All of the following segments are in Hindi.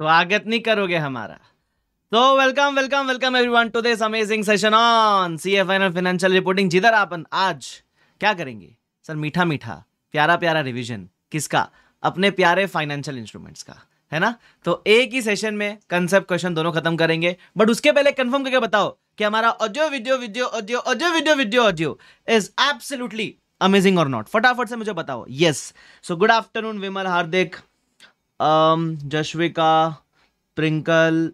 स्वागत नहीं करोगे हमारा तो welcome welcome welcome everyone to this amazing session on C F N financial reporting जिधर आपन आज क्या करेंगे सर मीठा मीठा प्यारा प्यारा रिवीजन किसका अपने प्यारे फाइनेंशियल इंस्ट्रूमेंट्स का है ना तो एक ही सेशन में कंसेप्ट क्वेश्चन दोनों खत्म करेंगे बट उसके पहले कंफर्म करके बताओ कि हमारा audio video video audio audio video video audio is absolutely amazing और नॉट फटाफट से मुझे बताओ yes so good afternoon Vimal Hardik Jashvika Prinkal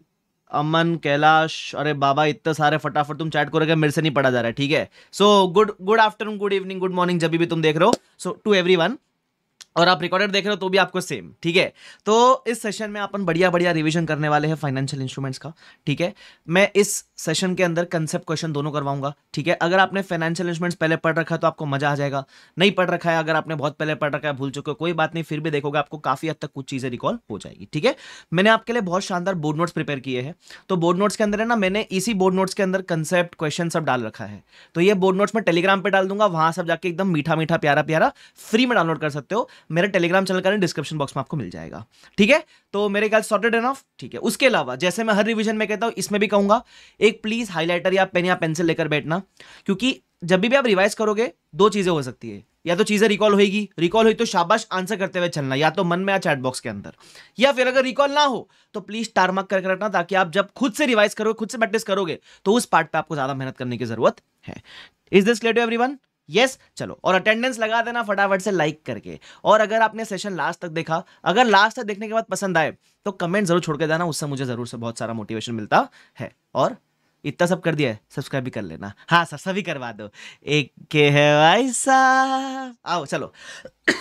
Aman Kailash अरे बाबा इतने सारे फटाफट तुम चैट करोगे मेरे से नहीं पढ़ा जा रहा है ठीक है so good good afternoon good evening good morning जब भी तुम देख रहे हो सो टू एवरी वन और आप रिकॉर्डेड देख रहे हो तो भी आपको सेम ठीक है तो इस सेशन में अपन बढ़िया बढ़िया रिवीजन करने वाले हैं फाइनेंशियल इंस्ट्रूमेंट्स का ठीक है मैं इस सेशन के अंदर कंसेप्ट क्वेश्चन दोनों करवाऊंगा ठीक है अगर आपने फाइनेंशियल इंस्ट्रूमेंट्स पहले पढ़ रखा है तो आपको मजा आ जाएगा नहीं पढ़ रखा है अगर आपने बहुत पहले पढ़ रखा है भूल चुके हो कोई बात नहीं फिर भी देखोगे आपको काफी हद तक कुछ चीजें रिकॉल हो जाएगी ठीक है मैंने आपके लिए बहुत शानदार बोर्ड नोट्स प्रिपेयर किए हैं तो बोर्ड नोट्स के अंदर है ना मैंने इसी बोर्ड नोट्स के अंदर कंसेप्ट क्वेश्चन सब डाल रखा है तो ये बोर्ड नोट्स मैं टेलीग्राम पर डाल दूंगा वहां सब जाके एकदम मीठा मीठा प्यारा प्यारा फ्री में डाउनलोड कर सकते हो मेरा टेलीग्राम चैनल का डिस्क्रिप्शन बॉक्स में आपको मिल जाएगा ठीक है तो मेरे ख्याल सॉर्टेड एंड ऑफ ठीक है उसके अलावा जैसे मैं हर रिविजन में कहता हूँ इसमें भी कहूंगा एक प्लीज हाईलाइटर या पेन या पेंसिल लेकर बैठना क्योंकि जब भी आप रिवाइज करोगे दो चीजें हो सकती है या तो चीजें रिकॉल होगी रिकॉल हुई तो शाबाश आंसर करते हुए चलना या तो मन में या चैट बॉक्स के अंदर या फिर अगर रिकॉल ना हो तो प्लीज टारमार्क करके रखना ताकि आप जब खुद से रिवाइज करोगे खुद से प्रैक्टिस करोगे तो उस पार्ट पे आपको ज्यादा मेहनत करने की जरूरत है is this clear to everyone yes yes, चलो और अटेंडेंस लगा देना फटाफट से लाइक करके और अगर आपने सेशन लास्ट तक देखा अगर लास्ट तक देखने के बाद पसंद आए तो कमेंट जरूर छोड़ के देना उससे मुझे जरूर से बहुत सारा मोटिवेशन मिलता है और इतना सब कर दिया है सब्सक्राइब भी कर लेना हाँ सर सभी करवा दो एक के है भाई साहब आओ चलो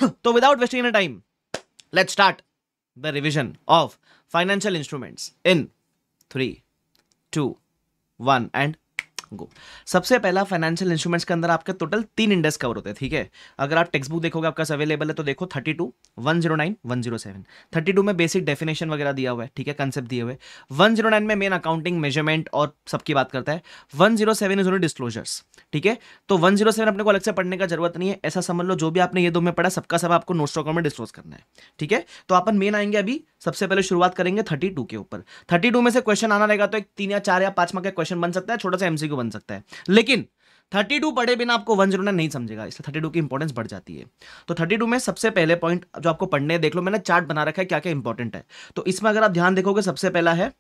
तो without wasting time let start the revision of financial instruments in three two one and go सबसे पहला फाइनेंशियल इंस्ट्रूमेंट्स के अंदर आपके टोटल तीन इंडेक्स कवर होते हैं ठीक है अगर आप टेक्स बुक देखोगे आपका अवेलेबल है तो देखो thirty two one zero nine one zero seven thirty two में बेसिक डेफिनेशन वगैरह दिया हुआ है ठीक है कंसेप्ट दिए हुए वन जीरो नाइन में मेन अकाउंटिंग मेजरमेंट और सबकी बात करता है one zero seven is only disclosures ठीक है तो वन जीरो सेवन अपने को अलग से पढ़ने का जरूरत नहीं है ऐसा समझ लो जो भी आपने ये दो में पढ़ा सबका सब आपको नोट डॉक्यूमेंट में डिस्क्लोज करना है ठीक है तो अपन मेन आएंगे अभी सबसे पहले शुरुआत करेंगे थर्टी टू के ऊपर थर्टी टू में से क्वेश्चन आना रहेगा तो एक तीन या चार या पांच मार्क का क्वेश्चन बन सकता है छोटा सा एमसी बन सकता है लेकिन 32 पढ़े बिना आपको वन जीरो नहीं समझेगा इसलिए 32 की इंपॉर्टेंस बढ़ जाती है तो 32 में सबसे पहले पॉइंट जो आपको पढ़ने देख लो मैंने चार्ट बना रखा है क्या क्या इंपॉर्टेंट है तो इसमें अगर आप ध्यान देखोगे सबसे पहला है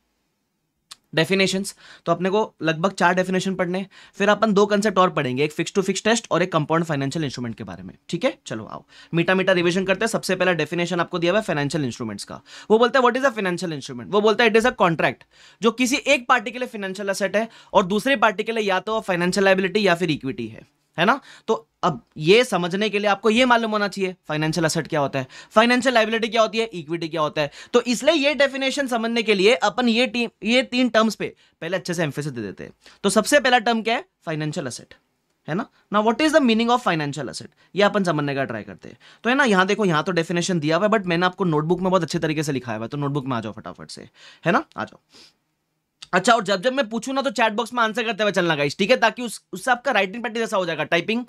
डेफिनेशन तो अपने को लगभग चार डेफिनेशन पढ़ने फिर अपन दो कंसेप्ट और पढ़ेंगे एक फिक्स टू फिक्स टेस्ट और एक कंपाउंड फाइनेंशियल इंस्ट्रूमेंट के बारे में ठीक है चलो आओ मीटा मीटा रिविजन करते हैं सबसे पहला डेफिनेशन आपको दिया हुआ है फाइनेंशियल इंस्ट्रूमेंट्स का वो बोलता है what is a financial instrument वो बोलता है इट इज अ कॉन्ट्रैक्ट जो किसी एक पार्टी के लिए फाइनेंशियल असेट है और दूसरे पार्टी के लिए या तो फाइनेंशियल लाइबिलिटी या फिर इक्विटी है है ना तो अब ये समझने के लिए आपको ये मालूम होना चाहिए फाइनेंशियल असेट क्या होता है फाइनेंशियल लाइबिलिटी क्या होती है इक्विटी क्या होता है तो इसलिए ये डेफिनेशन समझने के लिए अपन ये ये तीन टर्म्स पे पहले अच्छे से एम्फेसिस दे देते हैं तो सबसे पहला टर्म क्या है फाइनेंशियल असेट है ना ना what is the meaning of financial asset ये अपन समझने का ट्राई करते हैं तो है ना यहाँ देखो यहाँ तो डेफिनेशन दिया हुआ है बट मैंने आपको नोटबुक में बहुत अच्छे तरीके से लिखा हुआ है तो नोटबुक में आ जाओ फटाफट से है ना आ जाओ अच्छा और जब जब मैं पूछू ना तो चैट बॉक्स में आंसर करते हुए चलना गाइस ठीक है ताकि उस उससे आपका राइटिंग प्रैक्टिस जैसा हो जाएगा टाइपिंग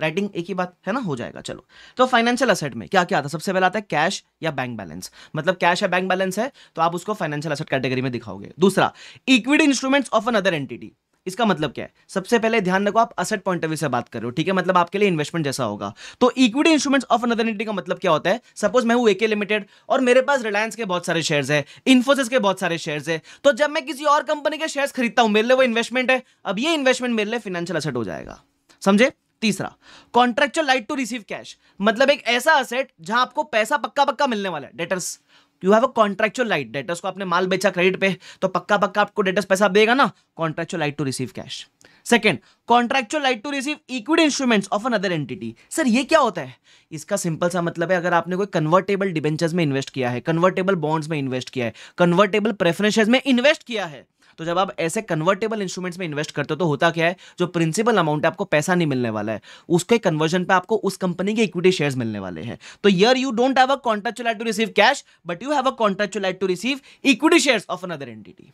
राइटिंग एक ही बात है ना हो जाएगा चलो तो फाइनेंशियल असेट में क्या क्या आता है सबसे पहले आता है कैश या बैंक बैलेंस मतलब कैश या बैंक बैलेंस है तो आप उसको फाइनेंशियल असेट कैटेगरी में दिखाओगे दूसरा equity instruments of another entity इसका मतलब क्या है सबसे पहले ध्यान रखो आप असेट पॉइंट ऑफ व्यू से बात कर रहे हो ठीक है मतलब आपके लिए इन्वेस्टमेंट जैसा होगा तो equity instruments of another entity का मतलब क्या होता है सपोज मैं हूं एके लिमिटेड और मेरे पास रिलायंस के बहुत सारे शेयर्स है इन्फोसिस के बहुत सारे शेयर्स है तो जब मैं किसी और कंपनी के शेयर खरीदता हूं मेरे लिए वो इन्वेस्टमेंट है अब ये इन्वेस्टमेंट मेरे लिए फाइनेंशियल असेट हो जाएगा समझे तीसरा contractual right to receive cash मतलब एक ऐसा असेट जहां आपको पैसा पक्का पक्का मिलने वाला है debtors you have a contractual right debtors को आपने माल बेचा क्रेडिट पे तो पक्का पक्का आपको डेटर्स पैसा देगा ना contractual right to receive cash second contractual right to receive equity instruments of another entity sir ये क्या होता है इसका सिंपल सा मतलब है अगर आपने कोई कन्वर्टेबल डिबेंचर्स में इन्वेस्ट किया है कन्वर्टेबल बॉन्ड्स में इन्वेस्ट किया है कन्वर्टेबल प्रेफरेंसेस में इन्वेस्ट किया है तो जब आप ऐसे कन्वर्टेबल इंस्ट्रूमेंट्स में इन्वेस्ट करते हो तो होता क्या है जो प्रिंसिपल अमाउंट है आपको पैसा नहीं मिलने वाला है उसके कन्वर्जन पे आपको उस कंपनी के इक्विटी शेयर्स मिलने वाले हैं तो here you don't have a contractual to receive cash but you have a contractual to receive equity shares of another entity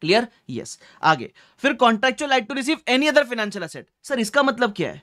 clear yes आगे फिर contractual right to receive any other financial asset sir इसका मतलब क्या है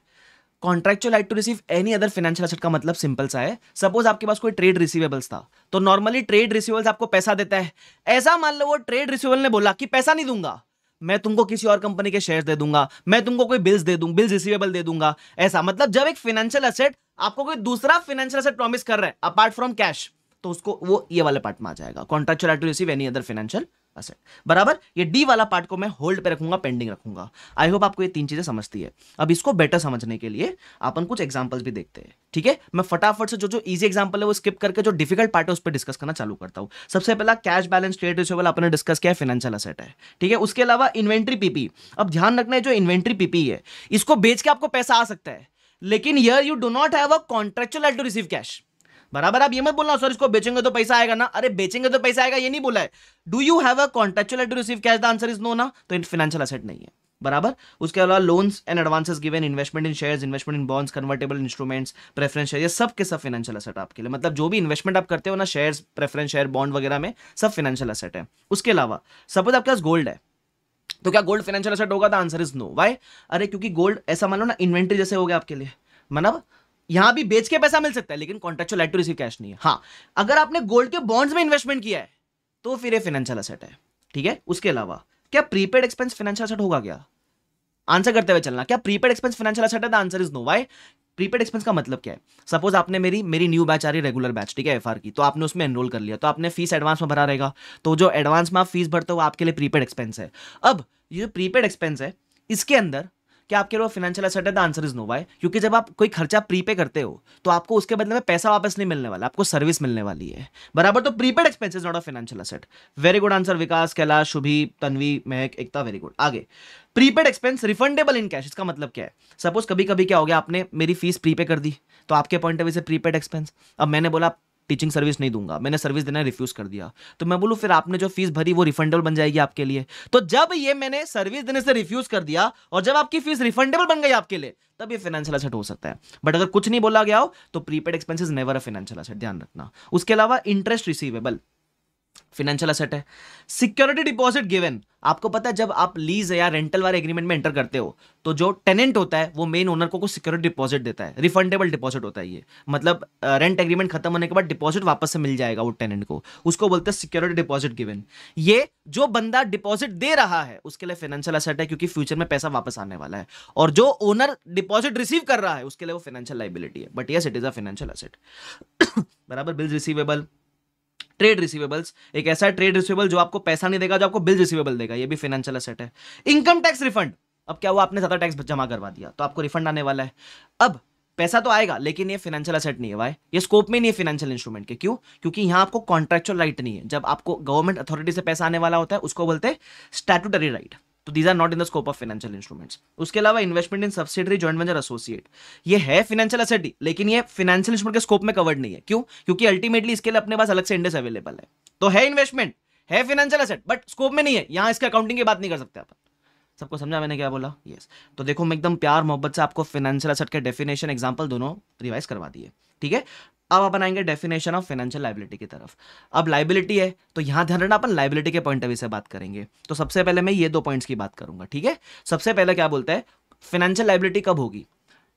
contractual right to receive any other financial asset का मतलब सिंपल सा है सपोज आपके पास कोई ट्रेड रिसीवेबल्स था तो नॉर्मली ट्रेड रिसीवेबल्स आपको पैसा देता है ऐसा मान लो वो ट्रेड रिसीवेबल ने बोला कि पैसा नहीं दूंगा मैं तुमको किसी और कंपनी के शेयर दे दूंगा मैं तुमको कोई बिल्स दे दूंगा बिल्स रिसीवेबल दे दूंगा ऐसा मतलब जब एक फाइनेंशियल असेट आपको कोई दूसरा फाइनेंशियल असेट प्रॉमिस कर रहा है अपार्ट फ्रॉम कैश तो उसको वो ये वाले पार्ट में आ जाएगा contractual right to receive any other financial asset बराबर ये डी वाला पार्ट को मैं होल्ड पे रखूंगा पेंडिंग रखूंगा आई होप आपको ये तीन चीजें समझती है अब इसको बेटर समझने के लिए अपन कुछ एग्जाम्पल्स भी देखते हैं ठीक है मैं फटाफट से जो जो इजी एग्जाम्पल है वो स्किप करके जो डिफिकल्ट पार्ट है उस पर डिस्कस करना चालू करता हूँ सबसे पहला कैश बैलेंस ट्रेड रिसेबल आपने डिस्कस किया फाइनेंशियल असेट है ठीक है उसके अलावा इन्वेंट्री पीपी अब ध्यान रखना है जो इन्वेंट्री पीपी है इसको बेच के आपको पैसा आ सकता है लेकिन here you do not have a contractual to receive cash बराबर आप ये मत बोलना सर इसको बेचेंगे तो पैसा आएगा ना अरे बेचेंगे तो पैसा आएगा ये नहीं बोला है do you have a contractual to receive cash the answer is no ना तो इन फाइनेंशियल असेट नहीं है बराबर उसके अलावा loans and advances given investment in shares investment in bonds convertible instruments preference share ये सब के सब फाइनेंशियल असेट आपके लिए मतलब जो भी इन्वेस्टमेंट आप करते हो ना शेयर्स प्रेफरेंस शेयर बॉन्ड वगैरह में सब फाइनेंशियल असेट है उसके अलावा सपोज आपके पास गोल्ड है तो क्या गोल्ड फाइनेंशियल असेट होगा the answer is no why अरे क्योंकि गोल्ड ऐसा मान लो ना इन्वेंट्री जैसे हो गया आपके लिए मतलब यहां भी बेच के पैसा मिल सकता है लेकिन contractual right to receive cash नहीं है हाँ अगर आपने गोल्ड के बॉन्ड्स में इन्वेस्टमेंट किया है तो फिर ये फाइनेंशियल असेट है ठीक है उसके अलावा क्या प्रीपेड एक्सपेंस फाइनेंशियल असेट होगा क्या आंसर करते हुए चलना क्या प्रीपेड एक्सपेंस फाइनेंशियल असेट है the answer is no why prepaid expense का मतलब क्या है सपोज आपने मेरी मेरी न्यू बैच आ रही रेगुलर बैच ठीक है एफआर की तो आपने उसमें एनरोल कर लिया तो आपने फीस एडवांस में भरा रहेगा तो जो एडवांस में आप फीस भरते हो आपके लिए प्रीपेड एक्सपेंस है अब ये प्रीपेड एक्सपेंस है इसके अंदर कि आपके लिए फाइनेंशियल एसेट है the answer is no why क्योंकि जब आप कोई खर्चा प्रीपे करते हो तो आपको उसके बदले में पैसा वापस नहीं मिलने वाला आपको सर्विस मिलने वाली है बराबर तो prepaid expenses not a financial asset very good answer Vikas Kailash Shubhi Tanvi Mehak Ekta very good आगे prepaid expense refundable in cash इसका मतलब क्या है सपोज कभी कभी क्या हो गया आपने मेरी फीस प्रीपे कर दी तो आपके पॉइंट ऑफ व्यू से प्रीपेड एक्सपेंस अब मैंने बोला टीचिंग सर्विस नहीं दूंगा मैंने सर्विस देना रिफ्यूज़ कर दिया तो मैं बोलूँ फिर आपने जो फीस भरी वो रिफंडेबल बन जाएगी आपके लिए तो जब ये मैंने सर्विस देने से रिफ्यूज़ कर दिया और जब आपकी फीस रिफंडेबल बन गई आपके लिए तब ये फाइनेंशियल असेट हो सकता है बट अगर कुछ नहीं बोला गया हो तो prepaid expenses never a financial asset ध्यान रखना उसके अलावा इंटरेस्ट रिसीवेबल फिनेंशियल असेट है सिक्योरिटी डिपॉजिट गिवन आपको पता है जब आप लीज या रेंटल वाले एग्रीमेंट में एंटर करते हो तो जो टेनेंट होता है वो मेन ओनर को सिक्योरिटी डिपॉजिट देता है रिफंडेबल डिपॉजिट होता है ये मतलब रेंट एग्रीमेंट खत्म होने के बाद डिपॉजिट वापस से मिल जाएगा वो टेनेंट को उसको बोलते हैं सिक्योरिटी डिपॉजिट गिवन ये जो बंदा डिपॉजिट दे रहा है उसके लिए फाइनेंशियल असेट है क्योंकि फ्यूचर में पैसा वापस आने वाला है और जो ओनर डिपॉजिट रिसीव कर रहा है उसके लिए वो फाइनेंशियल लाइबिलिटी है but yes it is a financial asset बराबर बिल्स रिसीवेबल ट्रेड रिसीवेबल्स एक ऐसा ट्रेड रिसीवेबल जो आपको पैसा नहीं देगा जो आपको बिल रिसीवेबल देगा ये भी फाइनेंशियल असेट है इनकम टैक्स रिफंड अब क्या हुआ आपने ज़्यादा टैक्स जमा करवा दिया तो आपको रिफंड आने वाला है अब पैसा तो आएगा लेकिन ये फाइनेंशियल असेट नहीं है भाई ये स्कोप में नहीं है फाइनेंशियल इंस्ट्रूमेंट के क्यों क्योंकि यहाँ आपको कॉन्ट्रेक्चुअल राइट नहीं है जब आपको गवर्नमेंट अथॉरिटी से पैसा आने वाला होता है उसको बोलते हैं स्टैटूटरी राइट तो these are not in the scope of financial instruments उसके अलावा investment in subsidiary joint venture associate ये है फाइनेंशियल एसेट लेकिन ये फाइनेंशियल इंस्ट्रूमेंट के स्कोप में कवर्ड नहीं है क्यों क्योंकि अल्टीमेटली इसके लिए अपने पास अलग से इंडेस अवेलेबल है तो है इन्वेस्टमेंट है फाइनेंशियल असेट बट स्कोप में नहीं है यहाँ इसके अकाउंटिंग की बात नहीं कर सकते अपन सबको समझा मैंने क्या बोला यस yes. तो देखो मैं एकदम प्यार मोहब्बत से आपको फाइनेंशियल एसेट के डेफिनेशन एग्जाम्पल दोनों रिवाइज करवा दिए ठीक है अब अपन आएंगे डेफिनेशन ऑफ फाइनेंशियल लाइबिलिटी की तरफ अब लाइबिलिटी है तो यहां ध्यान रखना अपन लाइबिलिटी के पॉइंट ऑफ से बात करेंगे तो सबसे पहले मैं ये दो पॉइंट्स की बात करूंगा ठीक है सबसे पहले क्या बोलते हैं फाइनेंशियल लाइबिलिटी कब होगी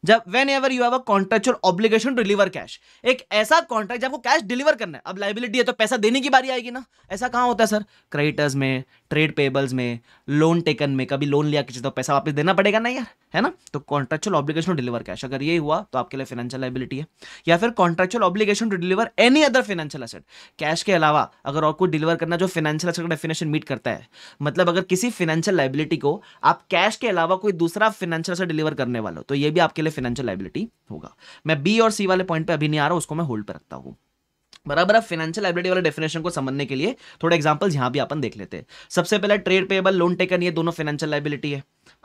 जब whenever you have a contractual obligation to deliver cash एक ऐसा कॉन्ट्रैक्ट जब वो कैश डिलीवर करना है अब लाइबिलिटी है तो पैसा देने की बारी आएगी ना ऐसा कहाँ होता है सर क्रेडिटर्स में ट्रेड पेबल्स में लोन टेकन में कभी लोन लिया किसी तो पैसा वापस देना पड़ेगा ना यार है ना तो contractual obligation to deliver cash अगर ये हुआ तो आपके लिए फाइनेंशियल लाइबिलिटी है या फिर contractual obligation to deliver any other financial asset cash के अलावा अगर और कुछ डिलीवर करना जो फाइनेंशियल असेट का डेफिनेशन मीट करता है मतलब अगर किसी फाइनेंशियल लाइबिलिटी को आप कैश के अलावा कोई दूसरा फाइनेंशियल असेट डिलीवर करने वाले हो तो ये भी आपके लिए फाइनेंशियल लाइबिलिटी होगा मैं बी और सी वाले पॉइंट पर अभी नहीं आ रहा उसको मैं होल्ड पर रखता हूँ बराबर अब फाइनेंशियल लाइबिलिटी वाले डेफिनेशन को समझने के लिए थोड़े एग्जांपल्स यहां भी अपन देख लेते हैं सबसे पहले ट्रेड पेबल लोन टेकन ये दोनों फाइनेंशियल लाइबिलिटी है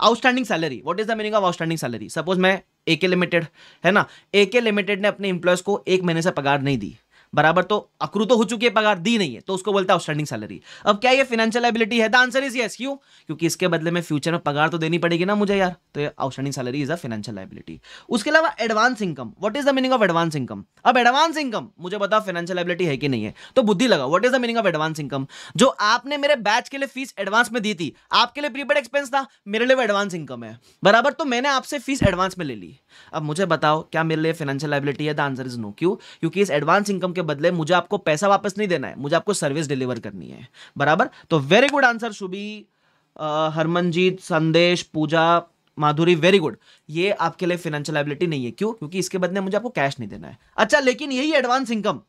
outstanding salary what is the meaning of outstanding salary suppose मैं एके लिमिटेड है ना एके लिमिटेड ने अपने इंप्लॉयज को एक महीने से पगार नहीं दी बराबर तो अक्रू तो हो चुकी है पगार दी नहीं है तो उसको बोलता है आउटस्टैंडिंग सैलरी अब क्या ये फाइनेंशियल एबिलिटी है द आंसर इज यस क्यों क्योंकि इसके बदले में फ्यूचर में पगार तो देनी पड़ेगी ना मुझे यार तो outstanding salary is a financial liability उसके अलावा advance income what is the meaning of advance income अब एडवांस इनकम मुझे बताओ फाइनेंशियल एबिलिटी है कि नहीं है तो बुद्धि लगा what is the meaning of advance income जो आपने मेरे बैच के लिए फीस एडवांस में दी थी आपके लिए प्रीपेड एक्सपेंस था मेरे लिए एडवांस इनकम है बराबर तो मैंने आपसे फीस एडवांस में ले ली अब मुझे बताओ क्या मेरे लिए फाइनेंशियल एबिलिटी है द आंसर इज नो क्यों क्योंकि इस एडवांस इनकम के बदले मुझे आपको पैसा वापस नहीं देना है मुझे आपको सर्विस डिलीवर करनी है बराबर तो very good answer Shubhi Harmanjeet Sandesh Pooja माधुरी वेरी गुड ये आपके लिए फिनेंशियल एबिलिटी नहीं है क्यों क्योंकि इसके बदले मुझे आपको कैश नहीं देना है अच्छा लेकिन यही एडवांस इनकम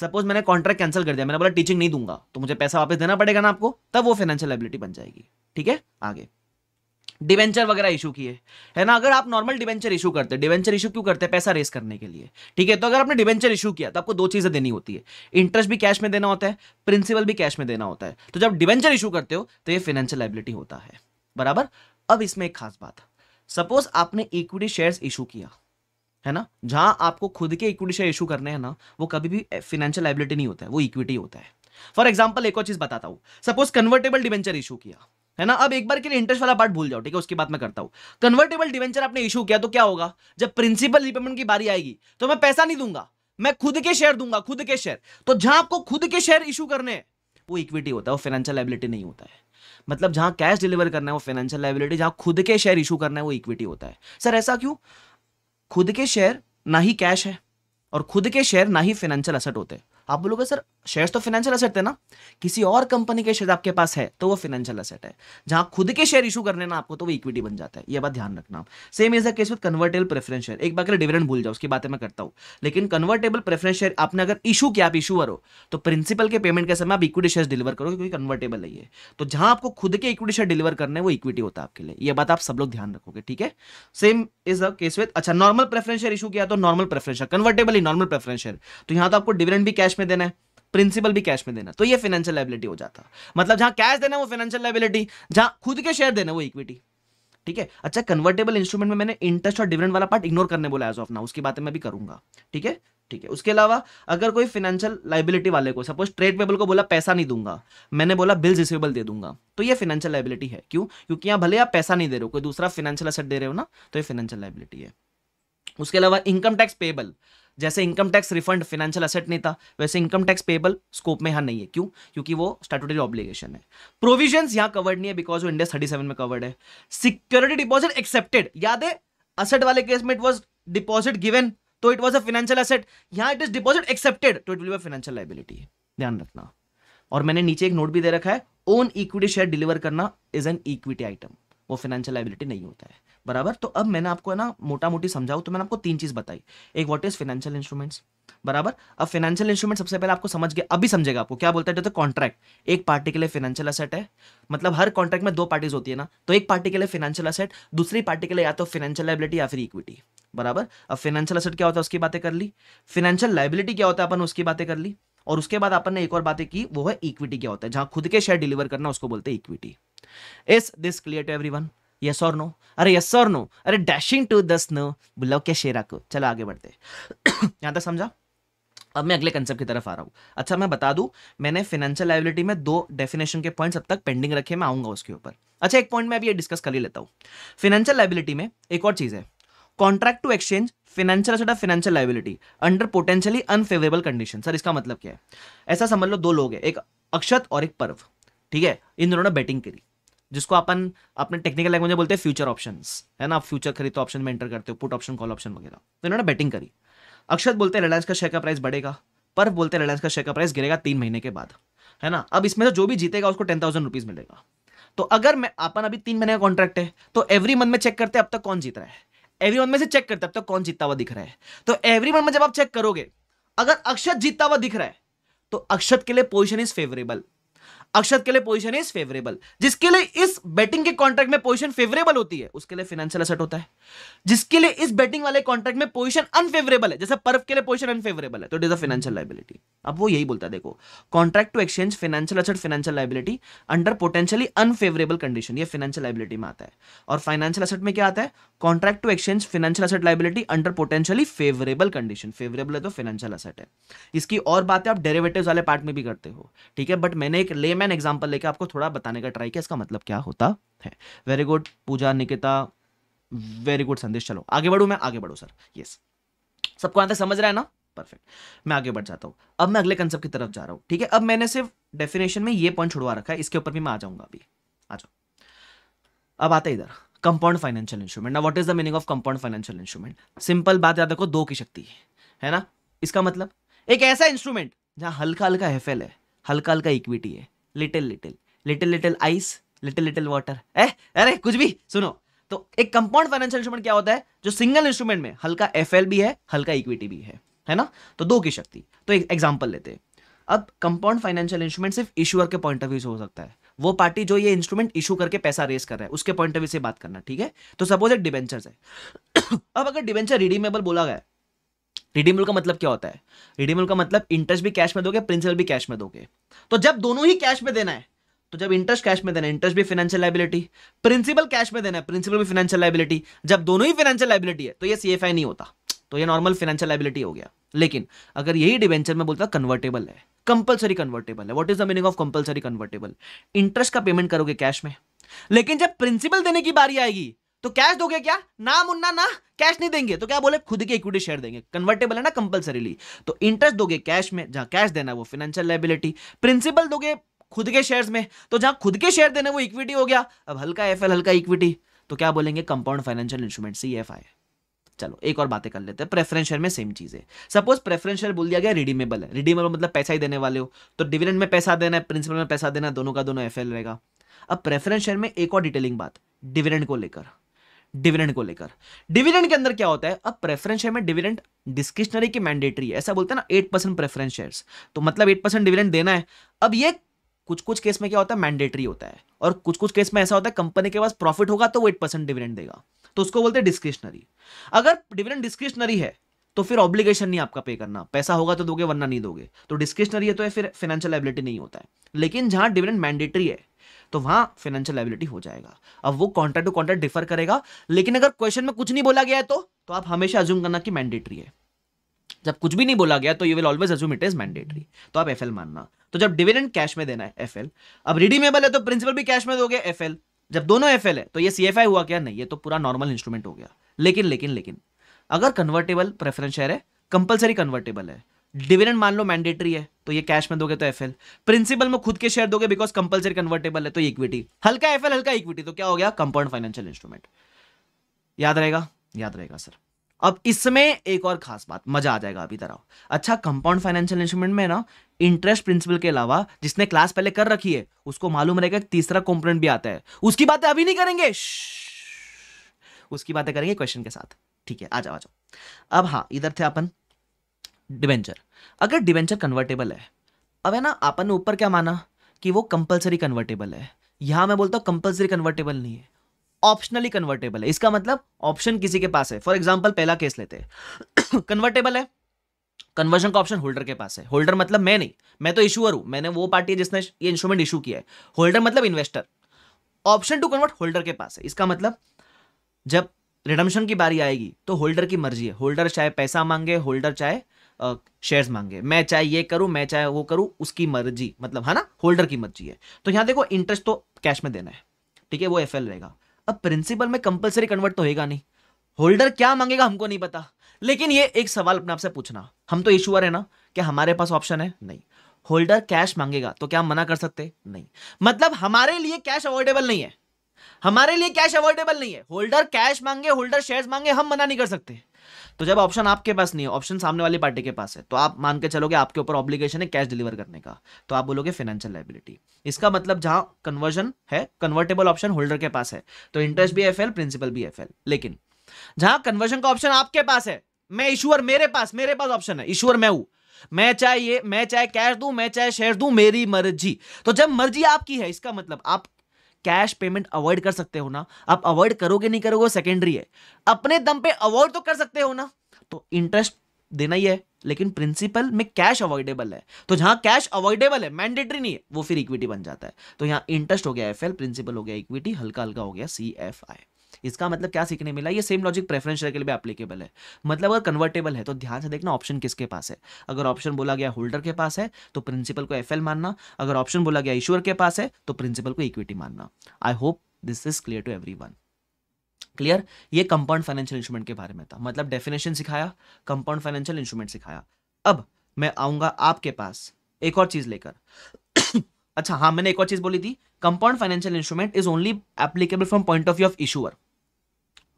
सपोज मैंने कॉन्ट्रैक्ट कैंसिल कर दिया मैंने बोला टीचिंग नहीं दूंगा तो मुझे पैसा वापस देना पड़ेगा ना आपको तब वो फाइनेंशियल एबिलिटी बन जाएगी ठीक है आगे डिवेंचर वगैरह इशू किए है ना अगर आप नॉर्मल डिवेंचर इशू करते हैं डिवेंचर इशू क्यों करते हैं पैसा रेस करने के लिए ठीक है तो अगर आपने डिवेंचर इशू किया तो आपको दो चीज़ें देनी होती है इंटरेस्ट भी कैश में देना होता है प्रिंसिपल भी कैश में देना होता है तो जब डिवेंचर इशू करते हो तो ये फाइनेंशियल लाइबिलिटी होता है बराबर अब इसमें एक खास बात सपोज आपने इक्विटी शेयर इशू किया है ना जहां आपको खुद के इक्विटी शेयर इशू करने हैं ना वो कभी भी फाइनेंशियल लाइबिलिटी नहीं होता है वो इक्विटी होता है फॉर एग्जाम्पल एक और चीज बताता हूँ सपोज कन्वर्टेबल डिवेंचर इशू किया है ना अब एक बार के लिए इंटरेस्ट वाला पार्ट भूल जाओ ठीक है उसकी बात मैं करता हूं कन्वर्टेबल डिवेंचर आपने इशू किया तो क्या होगा जब प्रिंसिपल रिपेमेंट की बारी आएगी तो मैं पैसा नहीं दूंगा मैं खुद के शेयर दूंगा खुद के शेयर तो जहां आपको खुद के शेयर इशू करने वो इक्विटी होता है वो फाइनेंशियल लाइबिलिटी नहीं होता है मतलब जहां कैश डिलीवर करना है वो फाइनेंशियल लाइबिलिटी जहां खुद के शेयर इशू करना है वो इक्विटी होता है सर ऐसा क्यों खुद के शेयर ना ही कैश है और खुद के शेयर ना ही फाइनेंशियल असट होते हैं आप बोलोगे सर शेयर्स तो फाइनेंशियल असेट है ना किसी और कंपनी के शेयर आपके पास है तो वो फाइनेंशियल असेट है जहां खुद के शेयर इशू करने ना आपको तो वो इक्विटी बन जाता है ये बात ध्यान रखना same is the case with convertible preference share एक बार डिविडेंड भूल जाओ उसकी बातें मैं करता हूँ लेकिन कन्वर्टेबल प्रेफरेंस शेयर आपने अगर इशू किया आप इशू करो तो प्रिंसिपल के पेमेंट के समय आप इक्विटी शेयर डिलीवर करोगे क्योंकि कन्वर्टेबल है तो जहां आपको खुद के इक्विटी शेयर डिलीवर करने वो इक्विटी होता है आपके लिए यह बात आप सब लोग ध्यान रखोगे ठीक है same is the case with अच्छा नॉर्मल प्रेफरेंस शेयर इशू किया तो नॉर्मल प्रेफरेंस शेयर कन्वर्टेबल ही नॉर्मल प्रेफरेंस शेयर तो यहाँ तो आपको डिविडेंड भी कैश कैश में देना है प्रिंसिपल भी कैश में देना तो ये फाइनेंशियल लाइबिलिटी हो जाता मतलब जहां कैश देना वो फाइनेंशियल लाइबिलिटी जहां खुद के शेयर देना वो इक्विटी ठीक है अच्छा कन्वर्टेबल इंस्ट्रूमेंट में मैंने इंटरेस्ट और डिविडेंड वाला पार्ट इग्नोर करने बोला एज ऑफ ना उसकी बातें मैं भी करूंगा ठीक है ठीक है उसके अलावा अगर कोई फाइनेंशियल लाइबिलिटी वाले को सपोज ट्रेड पेबल को बोला पैसा नहीं दूंगा मैंने बोला बिल्स रिसीवेबल दे दूंगा तो ये फाइनेंशियल लाइबिलिटी है क्यों क्योंकि यहाँ भले आप पैसा नहीं दे रहे हो कोई दूसरा फाइनेंशियल असेट दे रहे हो ना तो ये फाइनेंशियल लाइबिलिटी है उसके अलावा इनकम टैक्स पेबल जैसे income tax refund financial asset नहीं था वैसे इनकम टैक्स पेबल स्कोप में यहां नहीं है क्यों क्योंकि वो स्टैटूटरी ऑब्लिगेशन है प्रोविजंस यहां कवर्ड नहीं है बिकॉज वो इंडिया थर्टी में कवर्ड है सिक्योरिटी डिपॉजिट एक्सेप्टेड याद है असेट वाले केस में इट वॉज डिपॉजिट गिवन तो it was a financial asset यहां इट इज डिपॉजिट एक्सेप्टेड तो इट विल फाइनेंशियल लाइबिलिटी ध्यान रखना और मैंने नीचे एक नोट भी दे रखा है ओन इक्विटी शेयर डिलीवर करना इज एन इक्विटी आइटम वो फाइनेंशियल लाइबिलिटी नहीं होता है बराबर तो अब मैंने आपको है ना मोटा मोटी समझाऊ तो मैंने आपको तीन चीज़ बताई एक व्हाट इज फाइनेंशियल इंस्ट्रूमेंट्स बराबर अब फाइनेंशियल इंस्ट्रूमेंट सबसे पहले आपको समझ गया अभी समझेगा आपको क्या बोलता है जैसे कॉन्ट्रैक्ट एक पार्टी के लिए फाइनेंशियल असेट है मतलब हर कॉन्ट्रैक्ट में दो पार्टीज होती है ना तो एक पार्टी के लिए फाइनेंशियल असेट दूसरी पार्टी के लिए या तो फाइनेंशियल लाइबिलिटी या फिर इक्विटी बराबर अब फाइनेंशियल असेट क्या होता है उसकी बातें कर ली फाइनेंशियल लाइबिलिटी क्या होता है अपन उसकी बातें कर ली और उसके बाद अपन ने एक और बातें की वो है इक्विटी क्या होता है जहां खुद के शेयर डिलीवर करना उसको बोलते हैं equity is this clear to every yes और नो अरे यस और नो अरे डैशिंग टू द स्नो बुलाओ क्या शेरा को चलो आगे बढ़ते यहाँ तक समझा अब मैं अगले कंसेप्ट की तरफ आ रहा हूँ अच्छा मैं बता दूँ मैंने फाइनेंशियल लाइबिलिटी में दो डेफिनेशन के पॉइंट्स अब तक पेंडिंग रखे मैं आऊँगा उसके ऊपर अच्छा एक पॉइंट मैं अभी ये डिस्कस कर ही लेता हूँ फाइनेंशियल लाइबिलिटी में एक और चीज़ है contract to exchange financial asset of financial liability under potentially unfavourable condition sir इसका मतलब क्या है ऐसा समझ लो दो लोग हैं एक अक्षत और एक पर्व ठीक है इन दोनों ने बैटिंग करी जिसको अपन अपने टेक्निकल लैंग्वेज में बोलते हैं फ्यूचर ऑप्शन है ना आप फ्यूचर खरीदते ऑप्शन में एंटर करते हो पुट ऑप्शन कॉल ऑप्शन वगैरह तो इन्होंने बैटिंग करी अक्षत बोलते हैं रिलायंस का शेयर का प्राइस बढ़ेगा पर बोलते हैं रिलायंस का शेयर का प्राइस गिरेगा तीन महीने के बाद है ना अब इसमें से जो भी जीतेगा उसको टेन थाउजेंड रुपीज मिलेगा तो अगर मैं अपन अभी तीन महीने का कॉन्ट्रैक्ट है तो एवरी मंथ में चेक करते हैं अब तक कौन जीत रहा है एवरी मंथ में से चेक करते हैं अब तक कौन जीतता हुआ दिख रहा है तो एवरी मंथ में जब आप चेक करोगे अगर अक्षत जीतता हुआ दिख रहा है तो अक्षत के लिए पोजिशन इज फेवरेबल अक्षत के लिए पोजिशन इज फेवरेबल जिसके लिए इस बैटिंग के कॉन्ट्रैक्ट में पोजिशन फेवरेबल होती है उसके लिए फाइनेंशियल असट होता है जिसके लिए इस बैटिंग वाले कॉन्ट्रैक्ट में पोजिशन अनफेवरेबल है जैसे पर्व के लिए पोजिशन अनफेवरेबल है तो it is a financial liability अब वो यही बोलता है देखो contract to exchange financial asset financial liability under potentially unfavourable condition ये फाइनेंशियल लाइबिलिटी में आता है और फाइनेंशियल असट में क्या आता है contract to exchange financial asset liability under potentially favourable condition favourable है तो फाइनेंशियल असट है इसकी और बातें आप डेरेवेटिव वाले पार्ट में भी करते हो ठीक है बट मैंने एक लेमैन मैं एग्जाम्पल लेके आपको थोड़ा बताने का ट्राई किया इसका मतलब क्या होता है very good Pooja Nikita very good Sandesh चलो आगे बढ़ू मैं आगे बढ़ू सर यस सबको आते समझ रहा है ना परफेक्ट मैं आगे बढ़ जाता हूँ अब मैं अगले कंसेप्ट की तरफ जा रहा हूँ ठीक है अब मैंने सिर्फ डेफिनेशन में ये पॉइंट छुड़वा रखा है इसके ऊपर भी मैं आ जाऊंगा अभी आ जाओ अब आता इधर कंपाउंड फाइनेंशियल इंस्ट्रूमेंट ना what is the meaning of compound financial instrument simple बात याद रखो दो की शक्ति है है ना इसका मतलब एक ऐसा इंस्ट्रूमेंट जहां हल्का हल्का एफ है हल्का हल्का इक्विटी है little little little little ice little little water ए अरे कुछ भी सुनो तो एक कंपाउंड फाइनेंशियल इंस्ट्रूमेंट क्या होता है जो सिंगल इंस्ट्रूमेंट में हल्का एफ भी है हल्का इक्विटी भी है है ना तो दो की शक्ति तो एक एग्जाम्पल लेते हैं अब कंपाउंड फाइनेंशियल इंस्ट्रूमेंट सिर्फ इशूअर के पॉइंट ऑफ व्यू से हो सकता है वो पार्टी जो ये इंस्ट्रूमेंट इशू करके पैसा रेस कर रहा है उसके पॉइंट ऑफ व्यू से बात करना ठीक है तो सपोज एक डिवेंचर है अब अगर डिवेंचर रिडीमेबल बोला गया रिडीमल का मतलब क्या होता है रिडीमल का मतलब इंटरेस्ट भी कैश में दोगे प्रिंसिपल भी कैश में दोगे तो जब दोनों ही कैश में देना है तो जब इंटरेस्ट कैश में देना है इंटरेस्ट भी फाइनेंशियल लाइबिलिटी प्रिंसिपल कैश में देना है प्रिंसिपल भी फाइनेंशियल लाइबिलिटी जब दोनों ही फाइनेंशियल लाइबिलिटी है तो ये सी नहीं होता तो ये नॉर्मल फाइनेंशियल लाइबिलिटी हो गया लेकिन अगर यही डिवेंचर में बोलता कन्वर्टेबल है कंपलसरी कन्वर्टेबल है what is the meaning of compulsory convertible interest का पेमेंट करोगे कैश में लेकिन जब प्रिंसिपल देने की बारी आएगी तो कैश दोगे क्या ना मुन्ना ना कैश नहीं देंगे तो क्या बोले खुद के इक्विटी शेयर देंगे कन्वर्टेबल है ना कंपलसरीली तो इंटरेस्ट दोगे कैश में जहां कैश देना है वो फाइनेंशियल लाइबिलिटी प्रिंसिपल दोगे खुद के शेयर्स में तो जहां खुद के शेयर देने वो इक्विटी हो गया अब हल्का एफ हल्का इक्विटी तो क्या बोलेंगे compound financial instrument C F I चलो एक और बातें कर लेते हैं प्रेफरेंस शेयर में सेम चीज है सपोज प्रेफरेंस शेयर बोल दिया गया रिडीमेबल है रिडीमेबल मतलब पैसा ही देने वाले हो तो डिविडेंड में पैसा देना है प्रिंसिपल में पैसा देना दोनों का दोनों एफएल रहेगा अब प्रेफरेंस शेयर में एक और डिटेलिंग बात डिविडेंड को लेकर डिविडेंड को लेकर डिविडेंड के अंदर क्या होता है अब प्रेफरेंस शेयर में डिविडेंड डिस्क्रिशनरी की मैंडेटरी है ऐसा बोलते हैं ना एट परसेंट प्रेफरेंस शेयर तो मतलब एट परसेंट डिविडेंड देना है अब ये कुछ कुछ केस में क्या होता है मैंडेटरी होता है और कुछ कुछ केस में ऐसा होता है कंपनी के पास प्रॉफिट होगा तो वो एट परसेंट डिविडेंड देगा तो उसको बोलते हैं डिस्क्रिशनरी अगर डिविडेंड डिस्क्रिशनरी है तो फिर ऑब्लिगेशन नहीं आपका पे करना पैसा होगा तो दोगे वरना नहीं दोगे तो डिस्क्रिशनरी है तो फिर फाइनेंशियल एबिलिटी नहीं होता है लेकिन जहां डिविडेंड मैंडेटरी है तो वहां फाइनेंशियल लाइबिलिटी हो जाएगा अब वो कॉन्ट्रैक्ट टू कॉन्ट्रैक्ट डिफर करेगा लेकिन अगर क्वेश्चन में कुछ नहीं बोला गया है तो, तो आप हमेशा अज्यूम करना कि मैंडेटरी है जब कुछ भी नहीं बोला गया तो you will always assume it is mandatory तो आप एफ मानना तो जब डिविडेंड कैश में देना है एफ अब रिडीमेबल है तो प्रिंसिपल भी कैश में दोगे एफ जब दोनों एफ है तो ये सी हुआ क्या नहीं ये तो पूरा नॉर्मल इंस्ट्रूमेंट हो गया लेकिन लेकिन लेकिन अगर कन्वर्टेबल प्रेफरेंस शेयर है कंपलसरी कन्वर्टेबल है डिविडेंड मान लो मैंडेटरी है तो ये कैश में दोगे तो एफ प्रिंसिपल में खुद के शेयर दोगे बिकॉज कंपलसरी कन्वर्टेबल है तो इक्विटी हल्का एफ हल्का इक्विटी तो क्या हो गया कंपाउंड फाइनेंशियल इंस्ट्रूमेंट याद रहेगा याद रहेगा सर अब इसमें एक और खास बात मजा आ जाएगा अभी तरह अच्छा कंपाउंड फाइनेंशियल इंस्ट्रूमेंट में ना इंटरेस्ट प्रिंसिपल के अलावा जिसने क्लास पहले कर रखी है उसको मालूम रहेगा तीसरा कॉम्पोनेंट भी आता है उसकी बातें अभी नहीं करेंगे उसकी बातें करेंगे क्वेश्चन के साथ ठीक है आ जाओ आ जाओ अब हाँ इधर थे अपन डिवेंचर अगर डिवेंचर कन्वर्टेबल है अब है ना आपने ऊपर क्या माना कि वो कंपलसरी कन्वर्टेबल है यहां मैं बोलता हूं कंपलसरी कन्वर्टेबल नहीं है ऑप्शनली कन्वर्टेबल है इसका मतलब ऑप्शन किसी के पास है फॉर एग्जाम्पल पहला केस लेते हैं कन्वर्टेबल है कन्वर्जन का ऑप्शन होल्डर के पास है होल्डर मतलब मैं नहीं मैं तो इशूअर हूं मैंने वो पार्टी है जिसने ये इंस्ट्रूमेंट इशू किया है होल्डर मतलब investor option to convert holder के पास है इसका मतलब जब रिडम्शन की बारी आएगी तो होल्डर की मर्जी है होल्डर चाहे पैसा मांगे होल्डर चाहे शेयर्स मांगे मैं चाहे ये करूं मैं चाहे वो करूं उसकी मर्जी मतलब है ना होल्डर की मर्जी है तो यहाँ देखो इंटरेस्ट तो कैश में देना है ठीक है वो एफ रहेगा अब प्रिंसिपल में कंपलसरी कन्वर्ट तो होगा नहीं होल्डर क्या मांगेगा हमको नहीं पता लेकिन ये एक सवाल अपने आपसे पूछना हम तो इशूअर है ना क्या हमारे पास ऑप्शन है नहीं होल्डर कैश मांगेगा तो क्या हम मना कर सकते नहीं मतलब हमारे लिए कैश अवॉर्डेबल नहीं है हमारे लिए कैश अवॉर्डेबल नहीं है होल्डर कैश मांगे होल्डर शेयर्स मांगे हम मना नहीं कर सकते तो जब ऑप्शन आपके पास नहीं है ऑप्शन सामने वाली पार्टी के पास है तो आप मान के चलोगे आपके ऊपर ऑब्लिगेशन है कैश डिलीवर करने का तो आप बोलोगे फाइनेंशियल लाइबिलिटी इसका मतलब जहां कन्वर्जन है कन्वर्टेबल ऑप्शन होल्डर के पास है तो इंटरेस्ट भी एफ प्रिंसिपल भी एफ लेकिन जहां कन्वर्जन का ऑप्शन आपके पास है मैं इश्यूअर मेरे पास मेरे पास ऑप्शन है इश्यूअर मैं हूं मैं चाहे ये मैं चाहे कैश दूं मैं चाहे शेयर दूं मेरी मर्जी तो जब मर्जी आपकी है इसका मतलब आप कैश पेमेंट अवॉइड कर सकते हो ना आप अवॉइड करोगे नहीं करोगे सेकेंडरी है अपने दम पे अवॉइड तो कर सकते हो ना तो इंटरेस्ट देना ही है लेकिन प्रिंसिपल में कैश अवॉइडेबल है तो जहां कैश अवॉइडेबल है मैंडेटरी नहीं है वो फिर इक्विटी बन जाता है तो यहां इंटरेस्ट हो गया एफ प्रिंसिपल हो गया इक्विटी हल्का हल्का हो गया सी एफ आई इसका मतलब क्या सीखने मिला ये सेम लॉजिक प्रेफरेंस शेयर के लिए भी एप्लीकेबल है मतलब अगर कन्वर्टेबल है तो ध्यान से देखना ऑप्शन किसके पास है अगर ऑप्शन बोला गया होल्डर के पास है तो प्रिंसिपल को एफ मानना अगर ऑप्शन बोला गया ईश्वर के पास है तो प्रिंसिपल को इक्विटी मानना I hope this is clear to every clear ये कंपाउंड फाइनेंशियल इंस्ट्रूमेंट के बारे में था मतलब डेफिनेशन सिखाया कंपाउंड फाइनेंशियल इंस्ट्रूमेंट सिखाया अब मैं आऊंगा आपके पास एक और चीज लेकर अच्छा हाँ मैंने एक और चीज बोली थी compound financial instrument is only applicable from point of view of issuer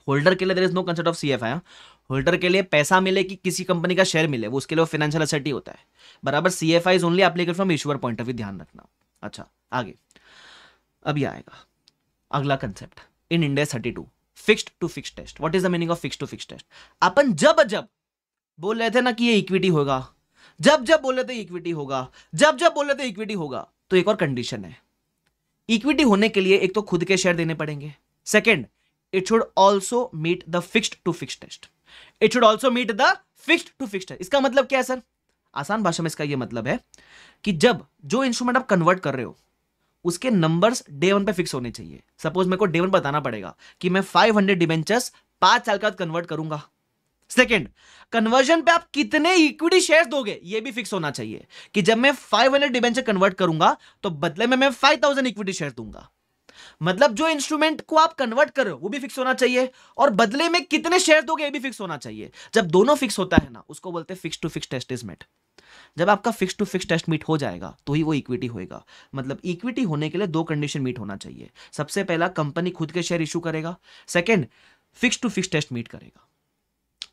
holder के लिए there is no concept of C F holder के लिए पैसा मिले कि किसी कंपनी का शेयर मिले वो उसके लिए फाइनेंशियल असेट ही होता है बराबर C F I is only applicable from issuer point of view ध्यान रखना अच्छा आगे अभी आएगा अगला concept in India thirty two fixed to fix test what is the meaning of fix to fix test अपन जब जब बोल रहे थे ना कि ये इक्विटी होगा जब जब बोल रहे थे इक्विटी होगा जब जब बोल रहे थे इक्विटी होगा तो एक और कंडीशन है इक्विटी होने के लिए एक तो खुद के शेयर देने पड़ेंगे second it should also meet the fixed to fix test it should also meet the fixed to fix test इसका मतलब क्या है सर आसान भाषा में इसका यह मतलब है कि जब जो इंस्ट्रूमेंट आप कन्वर्ट कर रहे हो उसके नंबर्स डे वन पे फिक्स होने चाहिए सपोज मेरे को डे वन बताना पड़ेगा कि मैं 500 हंड्रेड डिवेंचर्स पांच साल के बाद कन्वर्ट करूंगा सेकंड कन्वर्जन पे आप कितने इक्विटी शेयर्स दोगे ये भी फिक्स होना चाहिए कि जब मैं 500 हंड्रेड डिवेंचर कन्वर्ट करूंगा तो बदले में मैं 5000 इक्विटी शेयर दूंगा मतलब जो इंस्ट्रूमेंट को आप कन्वर्ट कर रहे हो वो भी फिक्स होना चाहिए और बदले में कितने शेयर दोगे ये भी फिक्स होना चाहिए जब दोनों फिक्स होता है ना उसको बोलते हैं fix to fix test is met जब आपका fix to fix test meet हो जाएगा तो ही वो इक्विटी होएगा मतलब इक्विटी होने के लिए दो कंडीशन मीट होना चाहिए सबसे पहला कंपनी खुद के शेयर इशू करेगा second fix to fix test meet करेगा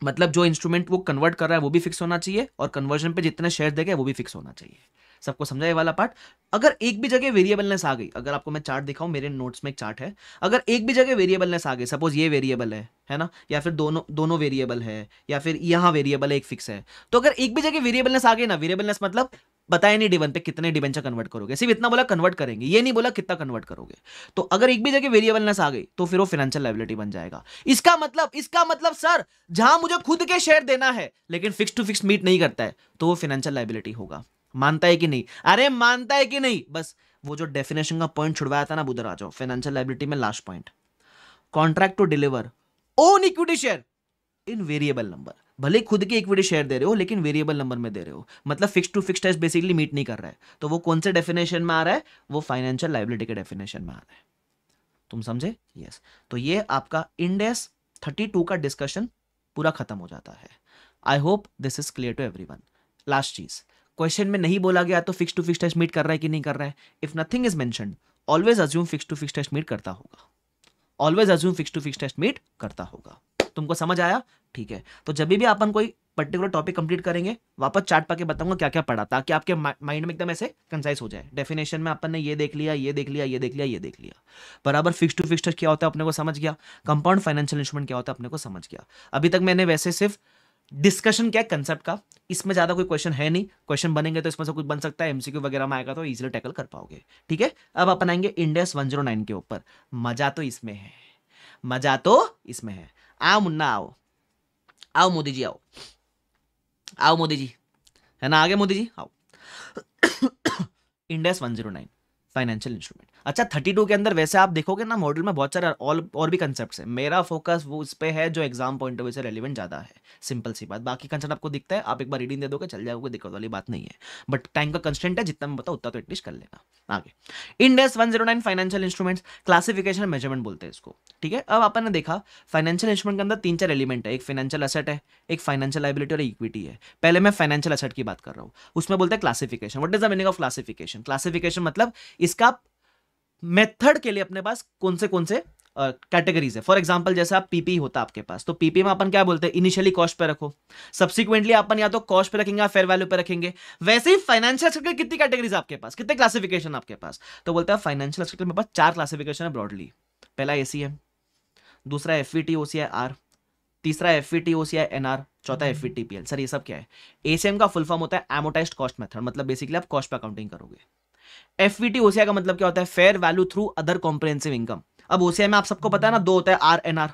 मतलब जो इंस्ट्रूमेंट वो कन्वर्ट कर रहा है वो भी फिक्स होना चाहिए और कन्वर्जन पे जितने शेयर देगा वो भी फिक्स होना चाहिए सबको समझा ये वाला पार्ट अगर एक भी जगह वेरिएबलनेस आ गई अगर आपको मैं चार्ट दिखाऊं मेरे नोट्स में एक चार्ट है अगर एक भी जगह वेरिएबलनेस आ गई सपोज ये वेरिएबल है है ना या फिर दोनों दोनों वेरिएबल है या फिर यहाँ वेरिएबल है एक फिक्स है तो अगर एक भी जगह वेरिएबलनेस आ गई ना वेरिएबलनेस मतलब बताया नहीं डिवन पे कितने डिवेंचर कन्वर्ट करोगे सिर्फ इतना बोला कन्वर्ट करेंगे ये नहीं बोला कितना कन्वर्ट करोगे तो अगर एक भी जगह वेरिएबलनेस आ गई तो फिर वो फाइनेंशियल लाइबिलिटी बन जाएगा इसका मतलब इसका मतलब सर जहां मुझे खुद के शेयर देना है लेकिन फिक्स टू फिक्स मीट नहीं करता है तो वो फाइनेंशियल लाइबिलिटी होगा मानता है कि नहीं अरे मानता है कि नहीं बस वो जो डेफिनेशन का पॉइंट छुड़वाया था ना उधर आ जाओ फाइनेंशियल लाइबिलिटी में last point contract to deliver own equity share in variable number भले खुद की इक्विटी शेयर दे रहे हो लेकिन वेरिएबल नंबर में दे रहे हो मतलब fix to fix test basically meet नहीं कर रहा है तो वो कौन से डेफिनेशन में आ रहा है वो फाइनेंशियल लाइबिलिटी के डेफिनेशन में आ रहा है तुम समझे यस yes. तो ये आपका इंडेस 32 का डिस्कशन पूरा खत्म हो जाता है I hope this is clear to everyone last चीज़ क्वेश्चन में नहीं बोला गया तो fix to fix test meet कर रहा है कि नहीं कर रहा है इफ नथिंग इज मैं always assume fix to fix test meet करता होगा always assume fix to fix test meet करता होगा तुमको समझ आया ठीक है तो जब भी अपन कोई पर्टिकुलर टॉपिक कंप्लीट करेंगे वापस चार्ट पाके बताऊंगा क्या क्या पढ़ा ताकि आपके माइंड में एकदम ऐसे कंसाइज हो जाए डेफिनेशन में अपन ने ये देख लिया ये देख लिया ये देख लिया ये देख लिया बराबर फिक्स टू फिक्स क्या होता है अपने को समझ गया कंपाउंड फाइनेंशियल इंस्ट्रूमेंट क्या होता है अपने को समझ गया अभी तक मैंने वैसे सिर्फ डिस्कशन क्या है कंसेप्ट का इसमें ज्यादा कोई क्वेश्चन है नहीं क्वेश्चन बनेंगे तो इसमें से कुछ बन सकता है एमसीक्यू वगैरह में आएगा तो इजिली टैकल कर पाओगे ठीक है अब अपन आएंगे इंडेस 109 के ऊपर मजा तो इसमें है मजा तो इसमें है आओ मुन्ना आओ आओ मोदी जी आओ आओ मोदी जी है ना आगे मोदी जी आओ इंडेस नाइन फाइनेंशियल इंस्ट्रूमेंट अच्छा थर्टी टू के अंदर वैसे आप देखोगे ना मॉडल में बहुत सारे और और भी कंसेप्ट है मेरा फोकस वो उस पर है जो एग्जाम पॉइंट ऑफ व्यू से रेलिवेंट ज़्यादा है सिंपल सी बात बाकी कंसेप्ट आपको दिखता है आप एक बार रीडिंग दे दोगे चल जाओगे दिक्कत वाली बात नहीं है बट टाइम का कंस्टेंट है जितना मैं बताऊँ उतना तो एटलीस्ट कर लेना आगे Ind AS one zero nine financial instrument classification measurement बोलते हैं इसको ठीक है अब आपने देखा फाइनेंशियल इंस्ट्रूमेंट के अंदर तीन चार एलिमेंट है एक फाइनेंशियल असेट है एक फाइनेंशियल लाइबिलिटी और इक्विटी है पहले मैं फाइनेंशियल असेट की बात कर रहा हूँ उसमें बोलते हैं classification what is the meaning of classification classification मतलब इसका मेथड के लिए अपने पास कौन से कौन से कैटेगरीज है फॉर एग्जाम्पल जैसे आप पीपी होता आपके पास तो पीपी में अपन क्या बोलते हैं इनिशियली कॉस्ट पे रखो सब्सिक्वेंटली अपन या तो कॉस्ट पे रखेंगे या फेयर वैल्यू पे रखेंगे वैसे ही फाइनेंशियल सेक्टर कितनी कैटेगरीज आपके पास कितने क्लासिफिकेशन आपके पास तो बोलते हैं फाइनेंशियल सेक्टर में पास चार क्लासिफिकेशन है ब्रॉडली पहला ए सी दूसरा F E T O C R तीसरा F E T O C I चौथा F T P L sir ये सब क्या है ए का फुल फॉर्म होता है एमोटाइज कॉस्ट मेथड मतलब बेसिकली आप कॉस्ट पर अकाउंटिंग करोगे एफ वी ओसीआई का मतलब क्या होता है fair value through other comprehensive income अब ओसीआई में आप सबको पता है ना दो होता है आर एन आर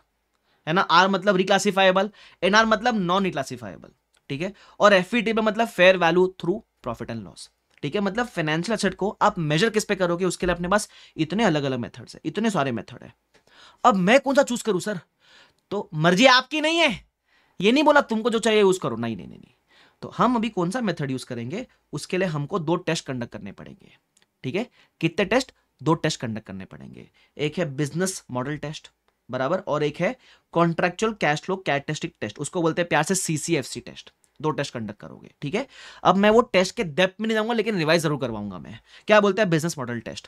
है ना आर मतलब रिक्लासिफाइबल एन आर मतलब नॉन रिक्लासिफाइबल ठीक है और एफ वी टी में मतलब fair value through profit and loss ठीक है मतलब फाइनेंशियल असेट को आप मेजर किस पे करोगे उसके लिए अपने पास इतने अलग अलग मेथड्स है इतने सारे मेथड है अब मैं कौन सा चूज करूं सर तो मर्जी आपकी नहीं है ये नहीं बोला तुमको जो चाहिए यूज करो नहीं नहीं नहीं तो हम अभी कौन सा मेथड यूज करेंगे उसके लिए हमको दो टेस्ट कंडक्ट करने पड़ेंगे ठीक है कितने टेस्ट दो टेस्ट कंडक्ट करने पड़ेंगे एक है बिजनेस मॉडल टेस्ट बराबर और एक है contractual cash flow characteristic test उसको बोलते हैं प्यार से सीसीएफसी टेस्ट दो टेस्ट कंडक्ट करोगे ठीक है अब मैं वो टेस्ट के डेप्थ में नहीं जाऊंगा लेकिन रिवाइज जरूर करवाऊंगा मैं क्या बोलते हैं business model test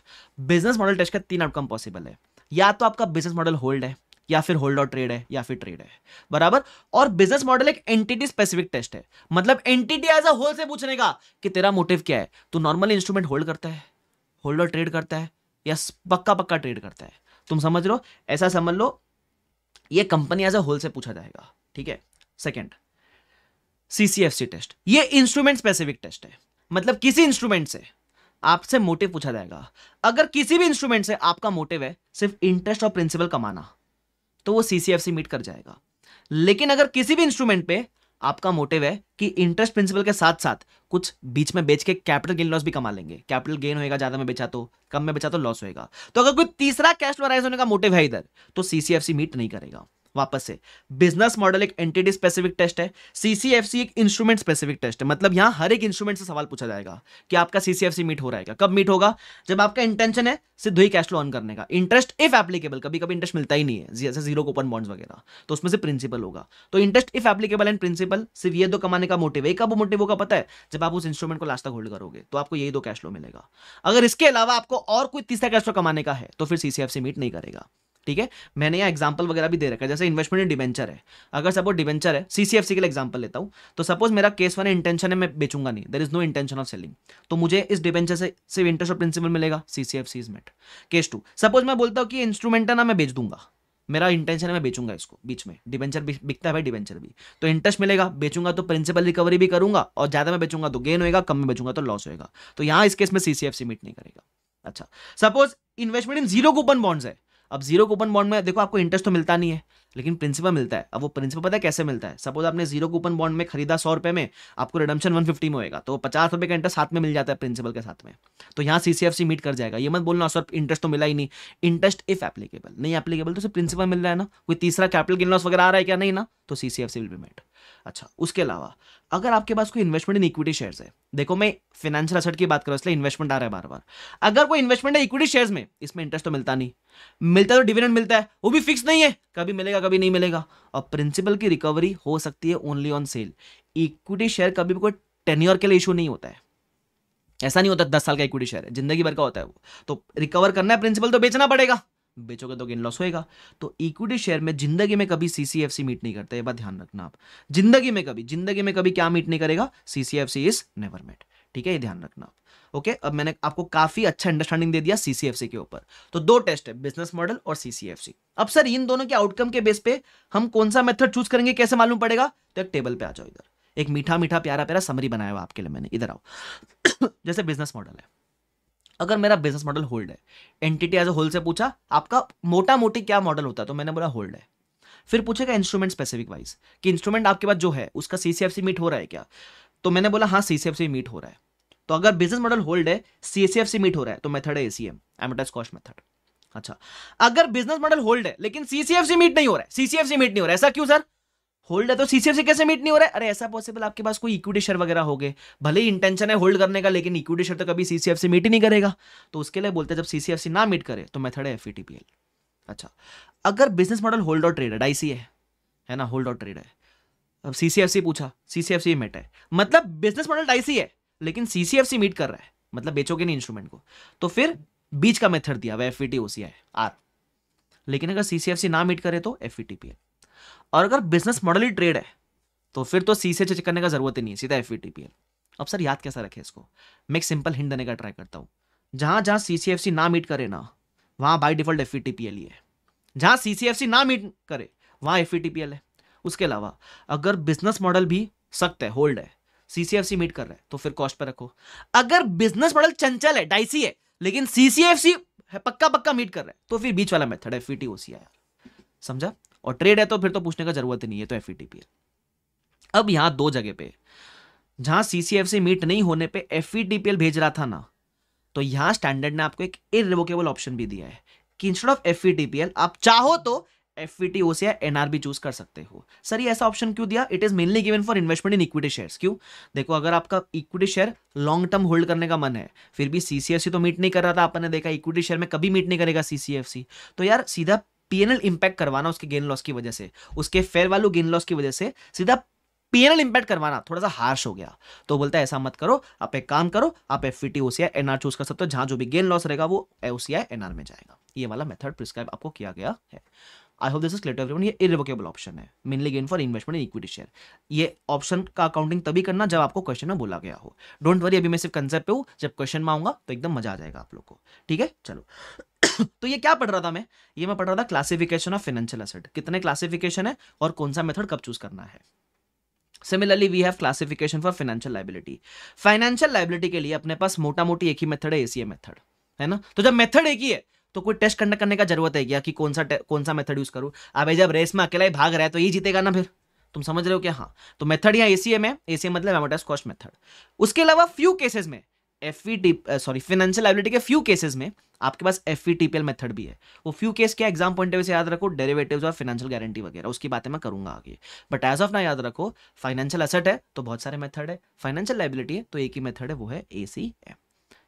business model test का तीन आउटकम पॉसिबल है या तो आपका बिजनेस मॉडल होल्ड है या फिर होल्ड और ट्रेड है या फिर ट्रेड है बराबर और बिजनेस मॉडल एक एंटिटी स्पेसिफिक टेस्ट है मतलब एंटिटी एज अ होल से पूछने का कि तेरा मोटिव क्या है तो नॉर्मली इंस्ट्रूमेंट होल्ड करता है होल्डर ट्रेड करता है या पक्का पक्का ट्रेड करता है तुम समझ लो ऐसा समझ लो ये कंपनी एज अ होल से पूछा जाएगा ठीक है सेकेंड सीसीएफसी टेस्ट ये इंस्ट्रूमेंट स्पेसिफिक टेस्ट है मतलब किसी इंस्ट्रूमेंट से आपसे मोटिव पूछा जाएगा अगर किसी भी इंस्ट्रूमेंट से आपका मोटिव है सिर्फ इंटरेस्ट और प्रिंसिपल कमाना तो वो सीसीएफसी मीट कर जाएगा लेकिन अगर किसी भी इंस्ट्रूमेंट पे आपका मोटिव है कि इंटरेस्ट प्रिंसिपल के साथ साथ कुछ बीच में बेच के कैपिटल गेन लॉस भी कमा लेंगे कैपिटल गेन होएगा ज्यादा में बेचा तो कम में बेचा तो लॉस होएगा तो अगर कोई तीसरा कैश फ्लो राइज होने का मोटिव है इधर तो सीसीएफसी मीट नहीं करेगा वापस से बिजनेस मॉडल एक एंटिटी स्पेसिफिक टेस्ट है सीसीएफसी एक इंस्ट्रूमेंट स्पेसिफिक टेस्ट है मतलब यहां हर एक इंस्ट्रूमेंट से सवाल पूछा जाएगा कि आपका सीसीएफसी मीट हो रहेगा कब मीट होगा जब आपका इंटेंशन है सिर्फ ही कैश लो ऑन करने का इंटरेस्ट इफ एप्लीकेबल कभी कभी इंटरेस्ट मिलता ही नहीं है जैसे जीरो कूपन बॉन्ड्स वगैरह तो उसमें से प्रिंसिपल होगा तो interest if applicable and principal सिर्फ ये दो कमाने का मोटिव है कब मोटिव होगा पता है जब आप उस इंस्ट्रूमेंट को लास्ट तक होल्ड करोगे तो आपको यही दो कैश लो मिलेगा अगर इसके अलावा आपको और कोई तीसरा कैश लो कमाने का है तो फिर सीसीएफसी मीट नहीं करेगा ठीक है मैंने यहाँ एग्जाम्पल वगैरह भी दे रखा है जैसे इन्वेस्टमेंट इन डिवेंचर है अगर सपोज डिवेंचर है सीसीएफसी के लिए एग्जाम्पल लेता हूँ तो सपोज मेरा केस वन इंटेंशन है मैं बेचूंगा नहीं there is no intention of selling तो मुझे इस डिवेंचर से सिर्फ इंटरेस्ट और प्रिंसिपल मिलेगा CCFC is met case two suppose मैं बोलता हूँ कि इंस्ट्रूमेंट है ना मैं बेच दूंगा मेरा इंटेंशन है मैं बेचूंगा इसको बीच में डिवेंचर बिकता है भाई डिवेंचर भी तो इंटरेस्ट मिलेगा बेचूंगा तो प्रिंसिपल रिकवरी भी करूंगा और ज्यादा मैं बेचूंगा तो गेन होएगा कम में बेचूंगा तो लॉस होएगा तो यहाँ इस केस में सीसीएफसी मीट नहीं करेगा अच्छा suppose investment in zero coupon bonds है अब जीरो कूपन बॉन्ड में देखो आपको इंटरेस्ट तो मिलता नहीं है लेकिन प्रिंसिपल मिलता है अब वो प्रिंसिपल पता है कैसे मिलता है सपोज आपने जीरो कूपन बॉन्ड में खरीदा सौ रुपये में आपको रिडम्शन वन फिफ्टी में होएगा तो पचास रुपये का इंटरेस्ट साथ में मिल जाता है प्रिंसिपल के साथ में तो यहाँ सीसीएफसी मीट कर जाएगा ये मत बोलना सर इंटरेस्ट तो मिला ही नहीं इंटरेस्ट इफ एप्लीकेबल नहीं एप्लीकेबल तो सिर्फ प्रिंसिपल मिल रहा है ना कोई तीसरा कैपिटल गिन लॉस वगैरह आ रहा है क्या नहीं ना तो सीसीएफसी विल बी मेट अच्छा उसके अलावा अगर आपके पास कोई इन्वेस्टमेंट इन इक्विटी शेयर्स है देखो मैं फाइनेंशियल असट की बात करूँ इसलिए इन्वेस्टमेंट आ रहा है बार बार अगर कोई इन्वेस्टमेंट है इक्विटी शेयर्स में इसमें इंटरेस्ट तो मिलता नहीं मिलता तो डिविडेंड मिलता है वो भी फिक्स नहीं है कभी मिलेगा कभी नहीं मिलेगा और प्रिंसिपल की रिकवरी हो सकती है only on sale equity share कभी भी कोई टेन्योर के लिए इशू नहीं होता है ऐसा नहीं होता दस साल का इक्विटी शेयर है जिंदगी भर का होता है वो तो रिकवर करना है प्रिंसिपल तो बेचना पड़ेगा बेचोगे तो गेन लॉस होएगा तो इक्विटी शेयर में जिंदगी में कभी सीसीएफसी मीट नहीं करता ये बात ध्यान रखना आप जिंदगी में कभी जिंदगी में कभी क्या मीट नहीं करेगा सीसीएफसी इज नेवर मेट ठीक है ये ध्यान रखना आप ओके अब मैंने आपको काफी अच्छा अंडरस्टैंडिंग दे दिया सीसीएफसी के ऊपर तो दो टेस्ट है बिजनेस मॉडल और सीसीएफसी अब सर इन दोनों के आउटकम के बेस पे हम कौन सा मेथड चूज करेंगे कैसे मालूम पड़ेगा तो एक टेबल पे आ जाओ इधर एक मीठा मीठा प्यारा प्यारा समरी बनाया हुआ आपके लिए मैंने इधर आओ जैसे बिजनेस मॉडल है अगर मेरा बिजनेस मॉडल होल्ड है एंटिटी एज ए होल से पूछा आपका मोटा मोटी क्या मॉडल होता है तो मैंने बोला होल्ड है फिर पूछेगा इंस्ट्रूमेंट स्पेसिफिक वाइज कि इंस्ट्रूमेंट आपके पास जो है उसका सीसीएफसी मीट हो रहा है क्या तो मैंने बोला हाँ सीसीएफसी मीट हो रहा है तो अगर बिजनेस मॉडल होल्ड है सीसीएफसी मीट हो रहा है तो मेथड है ACM C amortised cost method अच्छा अगर बिजनेस मॉडल होल्ड है लेकिन सीसीएफसी मीट नहीं हो रहा है सीसीएफसी मीट नहीं हो रहा है ऐसा क्यों सर होल्ड है तो सीसीएफ से कैसे मीट नहीं हो रहा है अरे ऐसा पॉसिबल आपके पास कोई इक्विटी शेयर वगैरह हो गए भले ही इंटेंशन है होल्ड करने का लेकिन इक्विटी शेयर तो कभी सीसीएफ से मीट ही नहीं करेगा तो उसके लिए बोलते हैं जब सीसीएफ से ना मीट करे तो मेथड है एफईटीपीएल e अच्छा अगर बिजनेस मॉडल होल्ड और ट्रेड है है है ना होल्ड और ट्रेड है अब सीसीएफसी पूछा सीसीएफसी मेट है मतलब बिजनेस मॉडल डाइसी है लेकिन सीसीएफसी मीट कर रहा है मतलब बेचोगे नहीं इंस्ट्रूमेंट को तो फिर बीच का मेथड दिया हुआ एफ ई टी आर लेकिन अगर सीसीएफसी ना मीट करे तो F E T P L और अगर बिजनेस मॉडल ही ट्रेड है तो फिर तो सी से चेक करने का जरूरत ही नहीं है सीधा एफ e अब सर याद कैसा रखे इसको मैं एक सिंपल हिंट देने का ट्राई करता हूँ जहां जहां सी ना मीट करे ना वहां बाई डिफॉल्ट एफ ही है जहां सी ना मीट करे वहां एफ e है उसके अलावा अगर बिजनेस मॉडल भी सख्त है होल्ड है सीसीएफसी मीट कर रहा है तो फिर कॉस्ट पर रखो अगर बिजनेस मॉडल चंचल है डाइसी है लेकिन सीसीएफसी पक्का पक्का मीट कर रहा है तो फिर बीच वाला मेथड है फीटी ओसी e समझा और ट्रेड है तो फिर तो पूछने का जरूरत ही नहीं है तो एफ e अब यहां दो जगह पे जहां सीसीएफ से मीट नहीं होने पे एफ e भेज रहा था ना तो यहां स्टैंडर्ड ने आपको एक इरिवोकेबल ऑप्शन भी दिया है कि इंस्टेड ऑफ एफ आप चाहो तो एफ e से या एनआरबी चूज कर सकते हो सर ये ऐसा ऑप्शन क्यों दिया it is mainly given for investment in equity shares क्यों देखो अगर आपका equity share long term hold करने का मन है फिर भी सीसीएफसी तो मीट नहीं कर रहा था आपने देखा इक्विटी शेयर में कभी मीट नहीं करेगा सीसीएफसी तो यार सीधा पीएनएल इंपैक्ट करवाना उसके गेन लॉस की वजह से उसके फेयर वैल्यू गेन लॉस की वजह से सीधा पीएनएल इंपैक्ट करवाना थोड़ा सा हार्श हो गया तो बोलता है ऐसा मत करो आप एक काम करो आप F T OCI NR choose कर सकते हो जहां जो भी गेन लॉस रहेगा वो ओसीआई एनआर में जाएगा ये वाला मेथड प्रिस्क्राइब आपको किया गया है I hope this is clear everyone ये इरिवोकेबल ऑप्शन है mainly gain for investment in equity share ये ऑप्शन का अकाउंटिंग तभी करना जब आपको क्वेश्चन में बोला गया हो डोंट वरी अभी मैं सिर्फ कंसेप्ट हूँ जब क्वेश्चन में आऊंगा तो एकदम मजा आ जाएगा आप लोग को ठीक है चलो तो ये क्या पढ़ रहा था मैं ये मैं पढ़ रहा था क्लासिफिकेशन ऑफ फाइनेंशियल एसेट कितने क्लासिफिकेशन है और कौन सा मेथड कब चूज करना है similarly we have classification for financial liability financial liability के लिए अपने पास मोटा मोटी एक ही मेथड है एसीए मेथड है ना तो जब मेथड एक ही है तो कोई टेस्ट कंडक्ट करने का जरूरत है क्या कि कौन सा कौन सा मेथड यूज़ करूँ अब जब रेस में अकेला ही भाग रहा है तो ये जीतेगा ना फिर तुम समझ रहे हो क्या हाँ तो मेथड यहाँ ए सी एम है एसीएम मतलब एमोटाइज कॉस्ट मेथड उसके अलावा फ्यू केसेज में एफ सॉरी फाइनेंशियल लाइबिलिटी के फ्यू केसेस में आपके पास एफ मेथड e भी है वो फ्यू केस क्या एग्जाम पॉइंट ऑफ से याद रखो डेरिवेटिव्स और फाइनेंशियल गारंटी वगैरह उसकी बातें मैं करूंगा आगे बट एज ऑफ ना याद रखो फाइनेंशियल असेट है तो बहुत सारे मेथड है फाइनेंशियल लाइबिलिटी है तो एक ही मेथड है वो है ए सी एम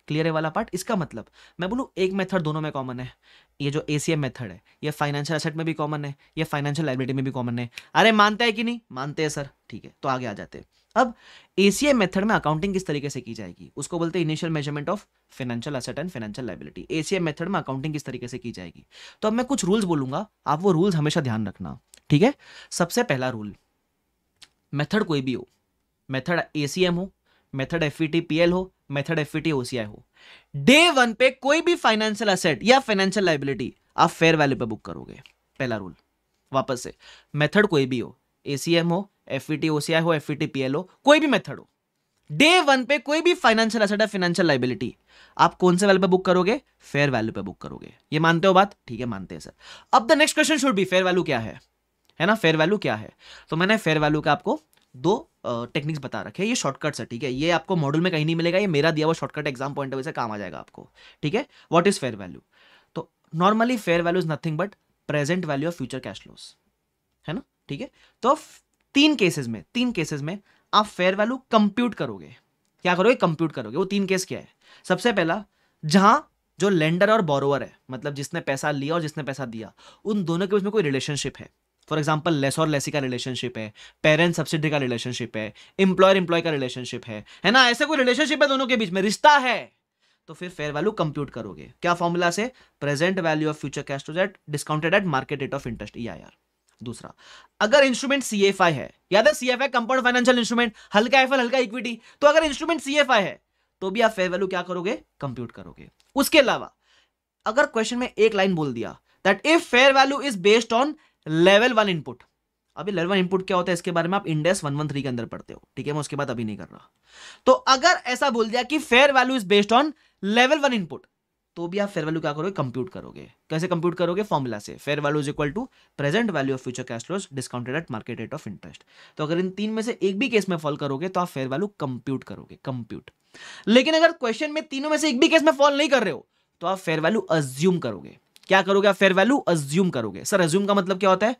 क्लियर है वाला पार्ट इसका मतलब मैं बोलूँ एक मेथड दोनों में कॉमन है ये जो ए सी मेथड है ये फाइनेंशियल असेट में भी कॉमन है ये फाइनेंशियल लाइबिलिटी में भी कॉमन है अरे मानते हैं कि नहीं मानते हैं सर ठीक है तो आगे आ जाते हैं अब ए मेथड में अकाउंटिंग किस तरीके से की जाएगी उसको बोलते हैं initial measurement of financial asset and financial liability A method में अकाउंटिंग किस तरीके से की जाएगी तो अब मैं कुछ रूल्स बोलूंगा आप वो रूल्स हमेशा ध्यान रखना ठीक है सबसे पहला रूल मेथड कोई भी हो मेथड ए हो मेथड एफ e हो मेथड एफ ओसीआई हो डे वन पे कोई भी फाइनेंशियल असेट या फाइनेंशियल लाइबिलिटी आप फेयर वैल्यू पे बुक करोगे पहला रूल वापस से मेथड कोई भी हो एसीएम हो एफ ओसीआई e हो एफ पीएल हो कोई भी मेथड हो डे वन पे कोई भी फाइनेंशियल असेट या फाइनेंशियल लाइबिलिटी आप कौन से वैल्यू पे बुक करोगे फेयर वैल्यू पे बुक करोगे ये मानते हो बात ठीक है मानते हैं सर अब the next question should be fair value क्या है है ना फेयर वैल्यू क्या है तो मैंने फेयर वैल्यू का आपको दो टेक्निक्स बता रखे ये शॉर्टकट्स है ठीक है ये आपको मॉडल में कहीं नहीं मिलेगा ये मेरा दिया हुआ शॉर्टकट एग्जाम पॉइंट ऑफ से काम आ जाएगा आपको ठीक है व्हाट इज फेयर वैल्यू तो normally fair value is nothing but present value of future cash flows है ना ठीक है तो तीन केसेस में तीन केसेस में आप फेयर वैल्यू कंप्यूट करोगे क्या करोगे कंप्यूट करोगे वो तीन केस क्या है सबसे पहला जहां जो लेंडर और बोरोवर है मतलब जिसने पैसा लिया और जिसने पैसा दिया उन दोनों के बीच में कोई रिलेशनशिप है फॉर एग्जाम्पल लेस और लेसी का रिलेशनशिप है पेरेंट सब्सिडी का रिलेशनशिप है इंप्लॉयर इंप्लॉय का रिलेशनशिप है है ना ऐसे कोई रिलेशनशिप है दोनों के बीच में रिश्ता है तो फिर फेयर वैल्यू कंप्यूट करोगे क्या फॉर्मूला से present value of future cash to date discounted at market rate of interest ई दूसरा अगर इंस्ट्रूमेंट सी एफ आई है याद है सी एफ आई कंपाउंड फाइनेंशियल इंस्ट्रूमेंट हल्का एफ हल्का इक्विटी तो अगर इंस्ट्रूमेंट सी एफ आई है तो भी आप फेयर वैल्यू क्या करोगे कंप्यूट करोगे उसके अलावा अगर क्वेश्चन में एक लाइन बोल दिया that if fair value is based on level one input अभी लेवल वन इनपुट क्या होता है इसके बारे में आप इंडेक्स वन वन थ्री के अंदर पढ़ते हो ठीक है मैं उसके बाद अभी नहीं कर रहा तो अगर ऐसा बोल दिया कि fair value is based on level one input तो भी आप फेयर वैल्यू क्या करोगे कंप्यूट करोगे कैसे कंप्यूट करोगे फॉर्मुला से fair value is equal to present value of future cash flows discounted at market rate of interest तो अगर इन तीन में से एक भी केस में फॉल करोगे तो आप फेयर वैल्यू कंप्यूट करोगे कंप्यूट लेकिन अगर क्वेश्चन में तीनों में से एक भी केस में फॉल नहीं कर रहे हो तो आप फेयर वैल्यू अज्यूम करोगे क्या करोगे आप फेयर वैल्यू अज्यूम करोगे सर अज्यूम का मतलब क्या होता है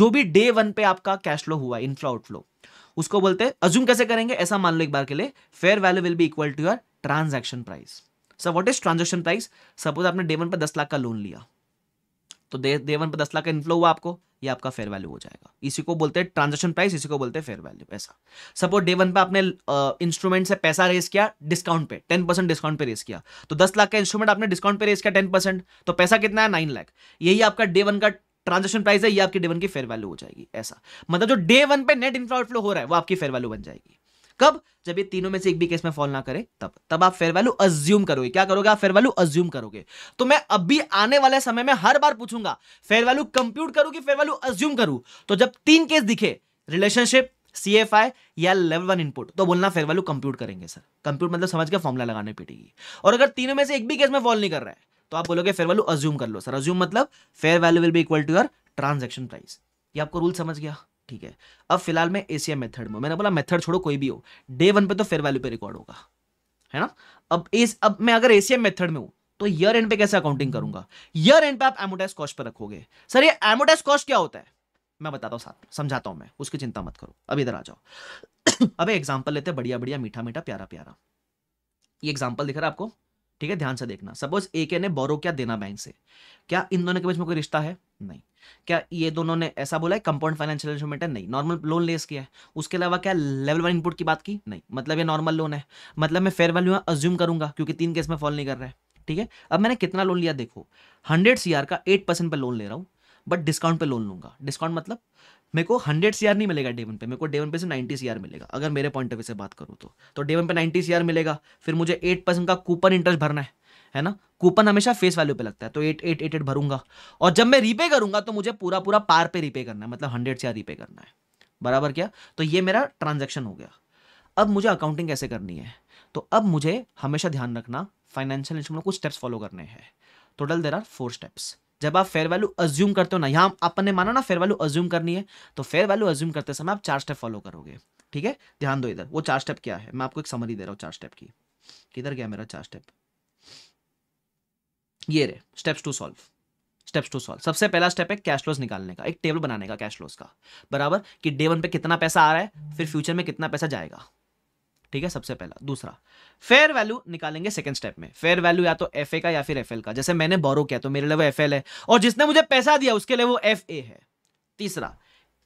जो भी डे वन पे आपका कैश फ्लो हुआ इनफ्लो आउटफ्लो उसको बोलते हैं अज्यूम कैसे करेंगे ऐसा मान लो एक बार के लिए fair value will be equal to your transaction price sir what is transaction price suppose आपने डे वन पर दस लाख का लोन लिया तो डे वन पर दस लाख का इनफ्लो हुआ आपको ये आपका फेयर वैल्यू हो जाएगा इसी को बोलते हैं ट्रांजेक्शन प्राइस इसी को बोलते हैं फेयर वैल्यू ऐसा सपोज डे वन पे आपने इंस्ट्रूमेंट से पैसा रेस किया डिस्काउंट पे टेन परसेंट डिस्काउंट पे रेस किया तो दस लाख का इंस्ट्रूमेंट आपने डिस्काउंट पे रेस किया टेन परसेंट तो पैसा कितना है नाइन लाख यही आपका डे वन का ट्रांजेक्शन प्राइस है ये आपकी डे वन की फेयर वैल्यू हो जाएगी ऐसा मतलब जो डे वन पे नेट इन्फ्लो हो रहा है वो आपकी फेयर वैल्यू बन जाएगी कब जब ये तीनों में से एक भी केस में फॉल ना करे तब तब आप फेयर वैल्यू अज्यूम करोगे क्या करोगे आप फेयर वैल्यू अज्यूम करोगे तो मैं अभी आने वाले समय में हर बार पूछूंगा फेयर वैल्यू कंप्यूट करूं कि फेयर वैल्यू अज्यूम करूं तो जब तीन केस दिखे रिलेशनशिप आई या लेवल वन इनपुट तो बोलना फेयर वैल्यू कंप्यूट करेंगे सर कंप्यूट मतलब समझ के फॉर्मुला लगाने पड़ेगी और अगर तीनों में से एक भी केस में फॉल नहीं कर रहा है तो आप बोलोगे फेयर वैल्यू अज्यूम कर लो सर अज्यूम मतलब fair value will be equal to your transaction price ये आपको रूल समझ गया ठीक है अब फिलहाल मैं एसीएम मेथड में मैंने बोला मेथड छोड़ो कोई भी हो डे वन पे तो फेयर वैल्यू पे रिकॉर्ड होगा है ना अब एस अब मैं अगर एसीएम मेथड में हूं तो ईयर एंड पे कैसे अकाउंटिंग करूंगा ईयर एंड पे आप एमोटाइज कॉस्ट पर रखोगे सर ये एमोटाइज कॉस्ट क्या होता है मैं बताता हूँ साथ समझाता हूँ मैं उसकी चिंता मत करो अब इधर आ जाओ अब एग्जाम्पल लेते हैं बढ़िया बढ़िया मीठा मीठा प्यारा प्यारा ये एग्जाम्पल दिख रहा है आपको ठीक है ध्यान से देखना सपोज ए ने बोरो क्या देना बैंक से क्या इन दोनों के बीच में कोई रिश्ता है नहीं क्या ये दोनों ने ऐसा बोला है कंपाउंड फाइनेंशियल इंस्ट्रूमेंट है नहीं नॉर्मल लोन लेस किया है उसके अलावा क्या लेवल वन इनपुट की बात की नहीं मतलब ये नॉर्मल लोन है मतलब मैं फेयर वैल्यू अज्यूम करूंगा क्योंकि तीन केस में फॉल नहीं कर रहा है ठीक है अब मैंने कितना लोन लिया देखो हंड्रेड सी का एट परसेंट लोन ले रहा हूँ बट डिस्काउंट पर लोन लूंगा डिस्काउंट मतलब मेरे को हंड्रेड सी नहीं मिलेगा डेवन पे मेरे को डेवन पे से नाइन्टी सी मिलेगा अगर मेरे पॉइंट ऑफ व्यू से बात करूँ तो डेवन तो पे नाइन्टी सी मिलेगा फिर मुझे एट का कूपन इंटरेस्ट भरना है है ना कूपन हमेशा फेस वैल्यू पे लगता है तो एट एट एट एट भरूंगा और जब मैं रीपे करूंगा तो मुझे पूरा पूरा पार पे रीपे करना है मतलब हंड्रेड से रीपे करना है बराबर क्या तो ये मेरा ट्रांजेक्शन हो गया अब मुझे अकाउंटिंग कैसे करनी है तो अब मुझे हमेशा ध्यान रखना फाइनेंशियल इंस्ट्रूमेंट कुछ स्टेप्स फॉलो करने हैं total there are four steps जब आप फेयर वैल्यू अज्यूम करते हो ना यहाँ अपन ने माना ना फेयर वैल्यू अज्यूम करनी है तो फेयर वैल्यू अज्यूम करते समय आप चार स्टेप फॉलो करोगे ठीक है ध्यान दो इधर वो चार स्टेप क्या है मैं आपको एक समरी दे रहा हूँ चार स्टेप की किधर गया मेरा चार स्टेप ये रहे steps to solve steps to solve सबसे पहला स्टेप है कैश फ्लोज निकालने का एक टेबल बनाने का कैश फ्लोज का बराबर कि डे वन पे कितना पैसा आ रहा है फिर फ्यूचर में कितना पैसा जाएगा ठीक है सबसे पहला दूसरा फेयर वैल्यू निकालेंगे सेकंड स्टेप में फेयर वैल्यू या तो एफ का या फिर एफ का जैसे मैंने बोरो किया तो मेरे लिए वो एफ है और जिसने मुझे पैसा दिया उसके लिए वो एफ है तीसरा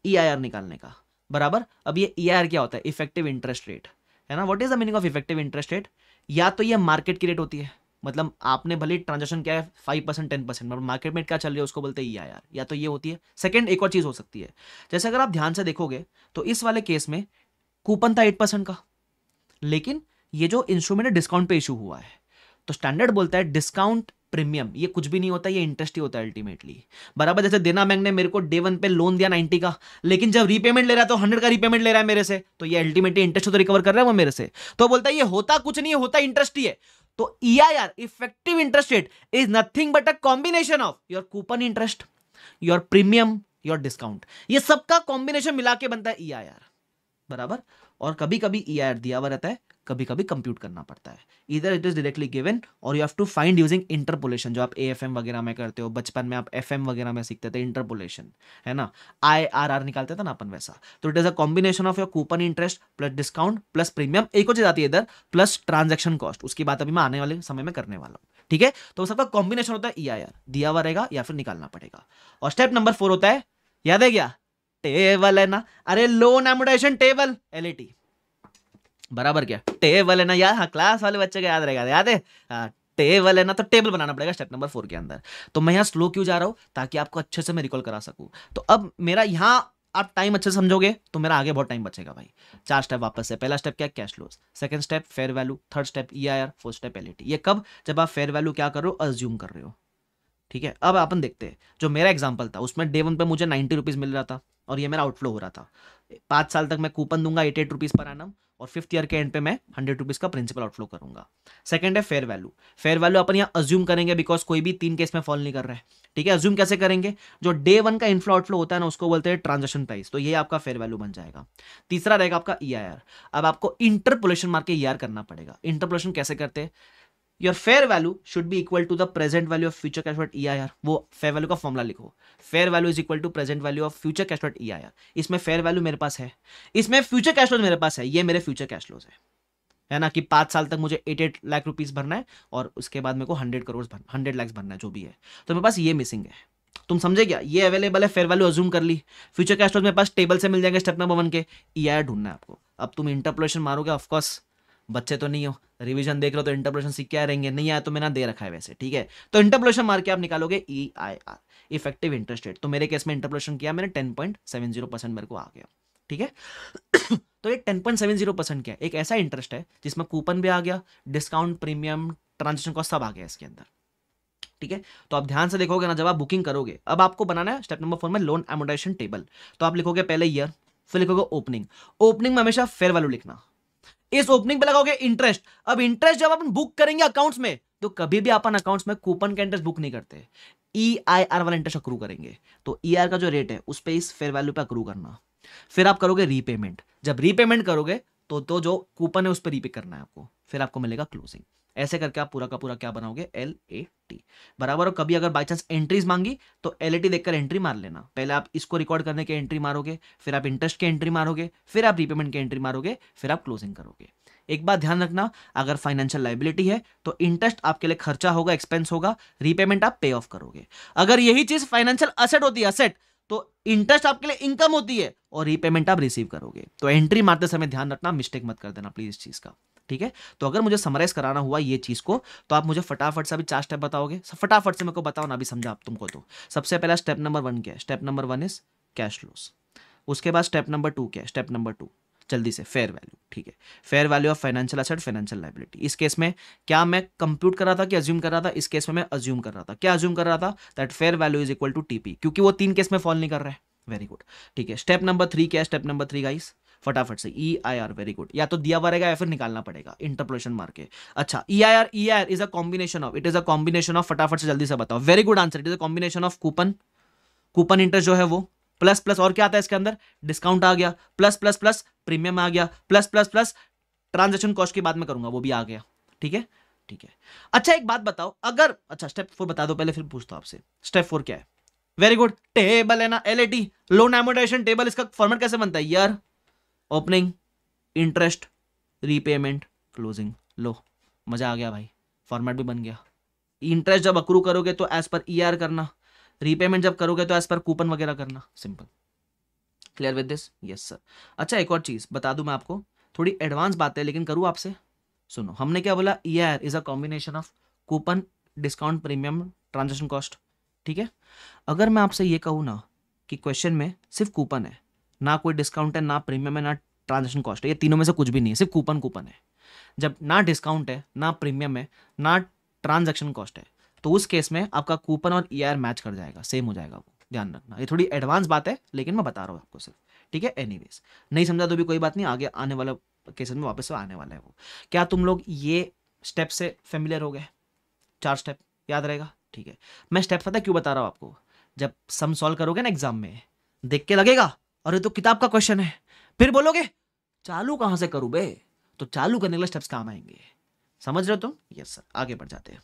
ई e निकालने का बराबर अब ये ई e क्या होता है इफेक्टिव इंटरेस्ट रेट है ना what is the meaning of effective interest rate या तो ये मार्केट की रेट होती है मतलब आपने भले ट्रांजेक्शन क्या है फाइव परसेंट टेन परसेंट मतलब मार्केट में क्या चल रही है उसको बोलते हैं यार e या तो ये होती है सेकंड एक और चीज़ हो सकती है जैसे अगर आप ध्यान से देखोगे तो इस वाले केस में कूपन था एट परसेंट का लेकिन ये जो इंस्ट्रूमेंट है डिस्काउंट पे इशू हुआ है तो स्टैंडर्ड बोलता है डिस्काउंट प्रीमियम ये कुछ भी नहीं होता ये इंटरेस्ट ही होता है अल्टीमेटली बराबर जैसे देना बैंक ने मेरे को डे वन पे लोन दिया नाइन्टी का लेकिन जब रीपेमेंट ले रहा है तो हंड्रेड का रीपेमेंट ले रहा है मेरे से तो ये अल्टीमेटली इंटरेस्ट तो रिकवर कर रहा है वो मेरे से तो बोलता है ये होता कुछ नहीं होता इंटरेस्ट ही है तो E I R effective interest rate is nothing but a combination of your coupon interest your premium your discount ये सबका कॉम्बिनेशन मिला के बनता है ई आई आर बराबर और कभी कभी ई आई आर दिया हुआ रहता है कभी कभी कंप्यूट करना पड़ता है इधर इट इज़ डायरेक्टली गिवन और you have to find using interpolation जो आप ए एफ एम वगैरह में करते हो बचपन में आप एफ एम वगैरह में सीखते थे इंटरपोलेशन है ना आई आर आर निकालते थे ना अपन वैसा तो it is a combination of your coupon interest plus discount plus premium एक और चीज़ आती है इधर प्लस ट्रांजेक्शन कॉस्ट उसकी बात अभी मैं आने वाले समय में करने वाला हूँ ठीक है तो सबका कॉम्बिनेशन होता है ई आई आर दिया हुआ रहेगा या फिर निकालना पड़ेगा और स्टेप नंबर फोर होता है याद है क्या टेबल है ना अरे loan amortisation table L A T बराबर क्या टेबल है ना यार हाँ क्लास वाले बच्चे का याद रहेगा याद है टेबल हाँ, है ना तो टेबल बनाना पड़ेगा स्टेप नंबर फोर के अंदर तो मैं यहाँ स्लो क्यों जा रहा हूँ ताकि आपको अच्छे से मैं रिकॉल करा सकूँ तो अब मेरा यहाँ आप टाइम अच्छे समझोगे तो मेरा आगे बहुत टाइम बचेगा भाई चार स्टेप वापस से पहला स्टेप क्या cash flows second step fair value third step E I R fourth step LAT ये कब जब आप फेयर वैल्यू क्या कर रहे हो अज्यूम कर रहे हो ठीक है अब अपन देखते हैं जो मेरा एग्जाम्पल था उसमें डे वन पर मुझे नाइन्टी मिल रहा था और ये मेरा आउटफ्लो हो रहा था पाँच साल तक मैं कूपन दूंगा एटी एट पर आना और फिफ्थ ईयर के एंड पे मैं हंड्रेड रुपीज़ का प्रिंसिपल आउटफ्लो करूंगा सेकंड है फेयर वैल्यू फेयर वैल्यू अपन यहाँ अज्यूम करेंगे बिकॉज कोई भी तीन केस में फॉल नहीं कर रहा है ठीक है अज्यूम कैसे करेंगे जो डे वन का इनफ्लो आउटफ्लो होता है ना उसको बोलते हैं ट्रांजेक्शन प्राइस तो ये आपका फेयर वैल्यू बन जाएगा तीसरा रहेगा आपका ई e अब आपको इंटरपोलेशन मार के ई e करना पड़ेगा इंटरपोलेशन कैसे करते हैं your fair value should be equal to the present value of future cash at E I R वो फेयर वैल्यू का फॉर्मुला लिखो fair value is equal to present value of future cash at E I R इसमें फेयर वैल्यू मेरे पास है इसमें फ्यूचर कैश फ्लोज मेरे पास है ये मेरे फ्यूचर कैश फ्लोज है है ना कि पांच साल तक मुझे एट एट लाख रुपीज़ भरना है और उसके बाद मेरे को हंड्रेड करोड़ हंड्रेड लैक्स भरना है जो भी है तो मेरे पास ये मिसिंग है तुम समझे क्या ये अवेलेबल है फेयर वैल्यू अज्यूम कर ली फ्यूचर कैश फ्लोज मेरे पास टेबल से मिल जाएंगे स्टेप नंबर वन के ई e आई ढूंढना है आपको अब तुम इंटरपोलेशन मारोगे ऑफकोर्स बच्चे तो नहीं हो रिवीजन देख लो तो इंटरप्रेशन सीख के रहेंगे नहीं आया तो मैंने दे रखा है वैसे ठीक है तो इंटरप्रेशन मार के आप निकालोगे E I R effective interest rate तो मेरे केस में इंटरप्रेशन किया मैंने ten point seven zero percent मेरे को आ गया ठीक है तो ये ten point seven zero percent क्या है एक ऐसा इंटरेस्ट है जिसमें कूपन भी आ गया डिस्काउंट प्रीमियम ट्रांजेक्शन कॉस्ट सब आ गया इसके अंदर ठीक है तो आप ध्यान से देखोगे ना जब आप बुकिंग करोगे अब आपको बनाना है स्टेप नंबर फोर में लोन एमोडेशन टेबल तो आप लिखोगे पहले ईयर फिर लिखोगे ओपनिंग ओपनिंग में हमेशा फेयर वैल्यू लिखना इस ओपनिंग पे लगाओगे इंटरेस्ट अब इंटरेस्ट जब अपन बुक करेंगे अकाउंट्स में तो कभी भी अपन अकाउंट्स में कूपन का इंटरेस्ट बुक नहीं करते ई आई आर वाला इंटरेस्ट अक्रू करेंगे तो ई e आर का जो रेट है उस पर इस फेयर वैल्यू पर अक्रू करना फिर आप करोगे रीपेमेंट जब रीपेमेंट करोगे तो, तो जो कूपन है उस पर रीपे करना है आपको फिर आपको मिलेगा क्लोजिंग ऐसे करके आप पूरा का पूरा क्या बनाओगे एल ए टी बराबर और कभी अगर बाई चांस एंट्रीज मांगी तो एल ए टी देखकर एंट्री मार लेना पहले आप इसको रिकॉर्ड करने के एंट्री मारोगे फिर आप इंटरेस्ट के एंट्री मारोगे फिर आप रीपेमेंट के एंट्री मारोगे फिर आप क्लोजिंग करोगे एक बात ध्यान रखना अगर फाइनेंशियल लाइबिलिटी है तो इंटरेस्ट आपके लिए खर्चा होगा एक्सपेंस होगा रीपेमेंट आप पे ऑफ करोगे अगर यही चीज फाइनेंशियल असेट होती है असेट तो इंटरेस्ट आपके लिए इनकम होती है और रीपेमेंट आप रिसीव करोगे तो एंट्री मारते समय ध्यान रखना मिस्टेक मत कर देना प्लीज इस चीज का ठीक है तो अगर मुझे समराइज कराना हुआ ये चीज को तो आप मुझे फटाफट से अभी चार स्टेप बताओगे फटाफट से मेरे को बताओ ना अभी समझा आप तुमको तो सबसे पहला स्टेप नंबर वन क्या है step number one is cash flows उसके बाद स्टेप नंबर टू क्या है स्टेप नंबर टू जल्दी से फेयर वैल्यू ठीक है fair value of financial asset financial liability इस केस में क्या मैं कंप्यूट कर रहा था कि अज्यूम कर रहा था इस केस में मैं अज्यूम कर रहा था क्या अज्यूम कर रहा था that fair value is equal to TP क्योंकि वो तीन केस में फॉल नहीं कर रहा है वेरी गुड ठीक है स्टेप नंबर थ्री क्या है स्टेप नंबर थ्री गाइस फटाफट से E I R very good या तो दिया रहेगा या फिर निकालना पड़ेगा इंटरप्रेशन मार के अच्छा E I R E I R is a combination of it is a combination of फटाफट से जल्दी से बताओ very good answer it is a combination of coupon coupon interest जो है वो प्लस प्लस और क्या आता है इसके अंदर डिस्काउंट आ गया प्लस प्लस प्लस प्रीमियम आ गया plus plus plus transaction cost की बात मैं करूंगा वो भी आ गया ठीक है ठीक है अच्छा एक बात बताओ अगर अच्छा स्टेप फोर बता दो पहले फिर पूछता हूं आपसे स्टेप फोर क्या है वेरी गुड टेबल है ना एल लोन एमोडेशन टेबल इसका फॉर्मेट कैसे बनता है यार ओपनिंग इंटरेस्ट रीपेमेंट क्लोजिंग लो मज़ा आ गया भाई फॉर्मेट भी बन गया इंटरेस्ट जब अक्रू करोगे तो एज पर ई करना रीपेमेंट जब करोगे तो एज पर कूपन वगैरह करना simple clear with this yes sir अच्छा एक और चीज़ बता दू मैं आपको थोड़ी एडवांस बात है लेकिन करूँ आपसे सुनो हमने क्या बोला E R is a combination of coupon discount premium transaction cost ठीक है अगर मैं आपसे ये कहूँ ना कि क्वेश्चन में सिर्फ कूपन है ना कोई डिस्काउंट है ना प्रीमियम है ना ट्रांजेक्शन कॉस्ट है ये तीनों में से कुछ भी नहीं है सिर्फ कूपन कूपन है जब ना डिस्काउंट है ना प्रीमियम है ना ट्रांजेक्शन कॉस्ट है तो उस केस में आपका कूपन और ई e मैच कर जाएगा सेम हो जाएगा वो ध्यान रखना ये थोड़ी एडवांस बात है लेकिन मैं बता रहा हूँ आपको सिर्फ ठीक है एनीवेज नहीं समझा तो भी कोई बात नहीं आगे आने वाला केसेस में वापस आने वाला है वो क्या तुम लोग ये स्टेप से फेमिलियर हो गए चार स्टेप याद रहेगा ठीक है मैं स्टेप पता क्यों बता रहा हूँ आपको जब सम सॉल्व करोगे ना एग्जाम में देख के लगेगा अरे तो किताब का क्वेश्चन है फिर बोलोगे चालू कहां से करूं बे तो चालू करने के स्टेप्स काम आएंगे समझ रहे हो तुम यस सर आगे बढ़ जाते हैं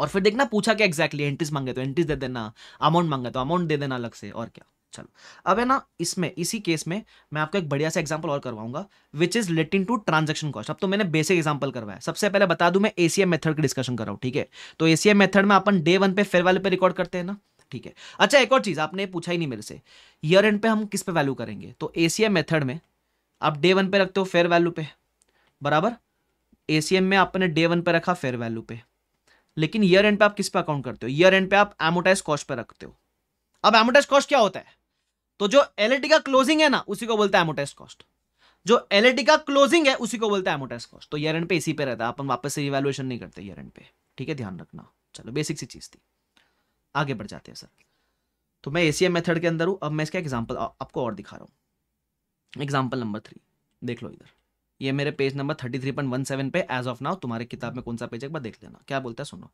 और फिर देखना पूछा क्या एग्जैक्टली एंट्रीज मांगे तो एंट्रीज दे देना अमाउंट मांगे तो अमाउंट दे देना अलग से और क्या चलो अब है ना इसमें इसी केस में मैं आपको एक बढ़िया सा एग्जांपल और करवाऊंगा which is relating to transaction cost अब तो मैंने बेसिक एग्जांपल करवाया सबसे पहले बता दूं मैं एसीएम मेथड की डिस्कशन कर रहा हूं ठीक है तो एसीएम मेथड में अपन डे वन पे फेयर वैल्यू पे रिकॉर्ड करते हैं ना ठीक है अच्छा एक और चीज़ आपने पूछा ही नहीं मेरे से ईयर एंड पे हम किस पे वैल्यू करेंगे तो एसीएम मेथड में आप डे वन पे रखते हो फेयर वैल्यू पे बराबर एसीएम में आपने डे वन पे रखा फेयर वैल्यू पे लेकिन ईयर एंड पे आप किस पे अकाउंट करते हो ईयर एंड पे आप एमोटाइज कॉस्ट पे रखते हो अब एमोटाइज कॉस्ट क्या होता है तो जो एल का क्लोजिंग है ना उसी को बोलते हैं एमोटाइज कॉस्ट जो एल का क्लोजिंग है उसी को बोलते हैं एमोटाइज कॉस्ट तो ईयर एंड पे इसी पे रहता है अपन वापस से इवेल्युएशन नहीं करते ईयर एंड पे ठीक है ध्यान रखना चलो बेसिक सी चीज़ थी आगे बढ़ जाते हैं सर तो मैं ए मेथड के अंदर हूँ अब मैं इसका एग्जाम्पल आपको और दिखा रहा हूँ एग्जाम्पल नंबर थ्री देख लो इधर ये मेरे page number thirty three point one seven पे एज ऑफ नाउ तुम्हारे किताब में कौन सा पेज एक बार देख लेना क्या बोलता है सुनो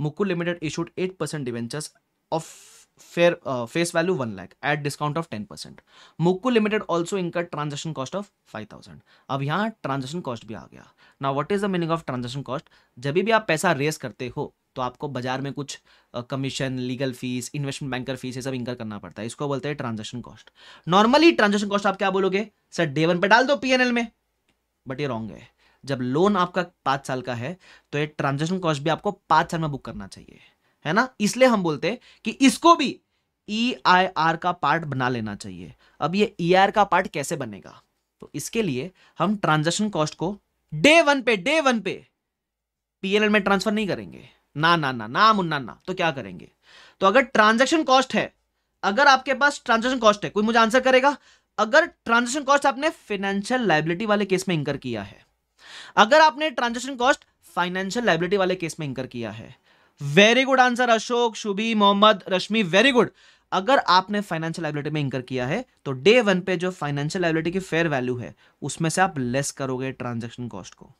Mukku limited issued eight percent debentures of fair face value one lakh at discount of ten percent 10% limited also also transaction cost of five thousand अब यहाँ ट्रांजेक्शन कॉस्ट भी आ गया ना what is the meaning of transaction cost जब भी आप पैसा रेस करते हो तो आपको बाजार में कुछ commission legal fees investment banker fees ये सब इंकर करना पड़ता है इसको बोलते हैं transaction cost normally transaction cost आप क्या बोलोगे सर डे वन पे डाल दो पीएनएल में बट ये रॉन्ग है जब लोन आपका पाँच साल का है तो ये ट्रांजेक्शन कॉस्ट भी आपको पाँच साल में बुक करना चाहिए है ना इसलिए हम बोलते हैं कि इसको भी ई आई आर का पार्ट बना लेना चाहिए अब ये ई e आर का पार्ट कैसे बनेगा तो इसके लिए हम ट्रांजेक्शन कॉस्ट को डे वन पे डे वन पे पीएनएल में ट्रांसफर नहीं करेंगे ना ना ना ना मुन्ना ना तो क्या करेंगे तो अगर ट्रांजेक्शन कॉस्ट है अगर आपके पास ट्रांजेक्शन कॉस्ट है कोई मुझे आंसर करेगा अगर ट्रांजेक्शन कॉस्ट आपने फाइनेंशियल लाइबिलिटी वाले केस में इंकर किया है अगर आपने ट्रांजेक्शन कॉस्ट फाइनेंशियल लाइबिलिटी वाले केस में इंकर किया है very good answer Ashok Shubhi Mohammad Rashmi very good अगर आपने फाइनेंशियल लाइबिलिटी में इंकर किया है तो डे वन पे जो फाइनेंशियल लाइबिलिटी की फेयर वैल्यू है उसमें से आप लेस करोगे ट्रांजेक्शन कॉस्ट को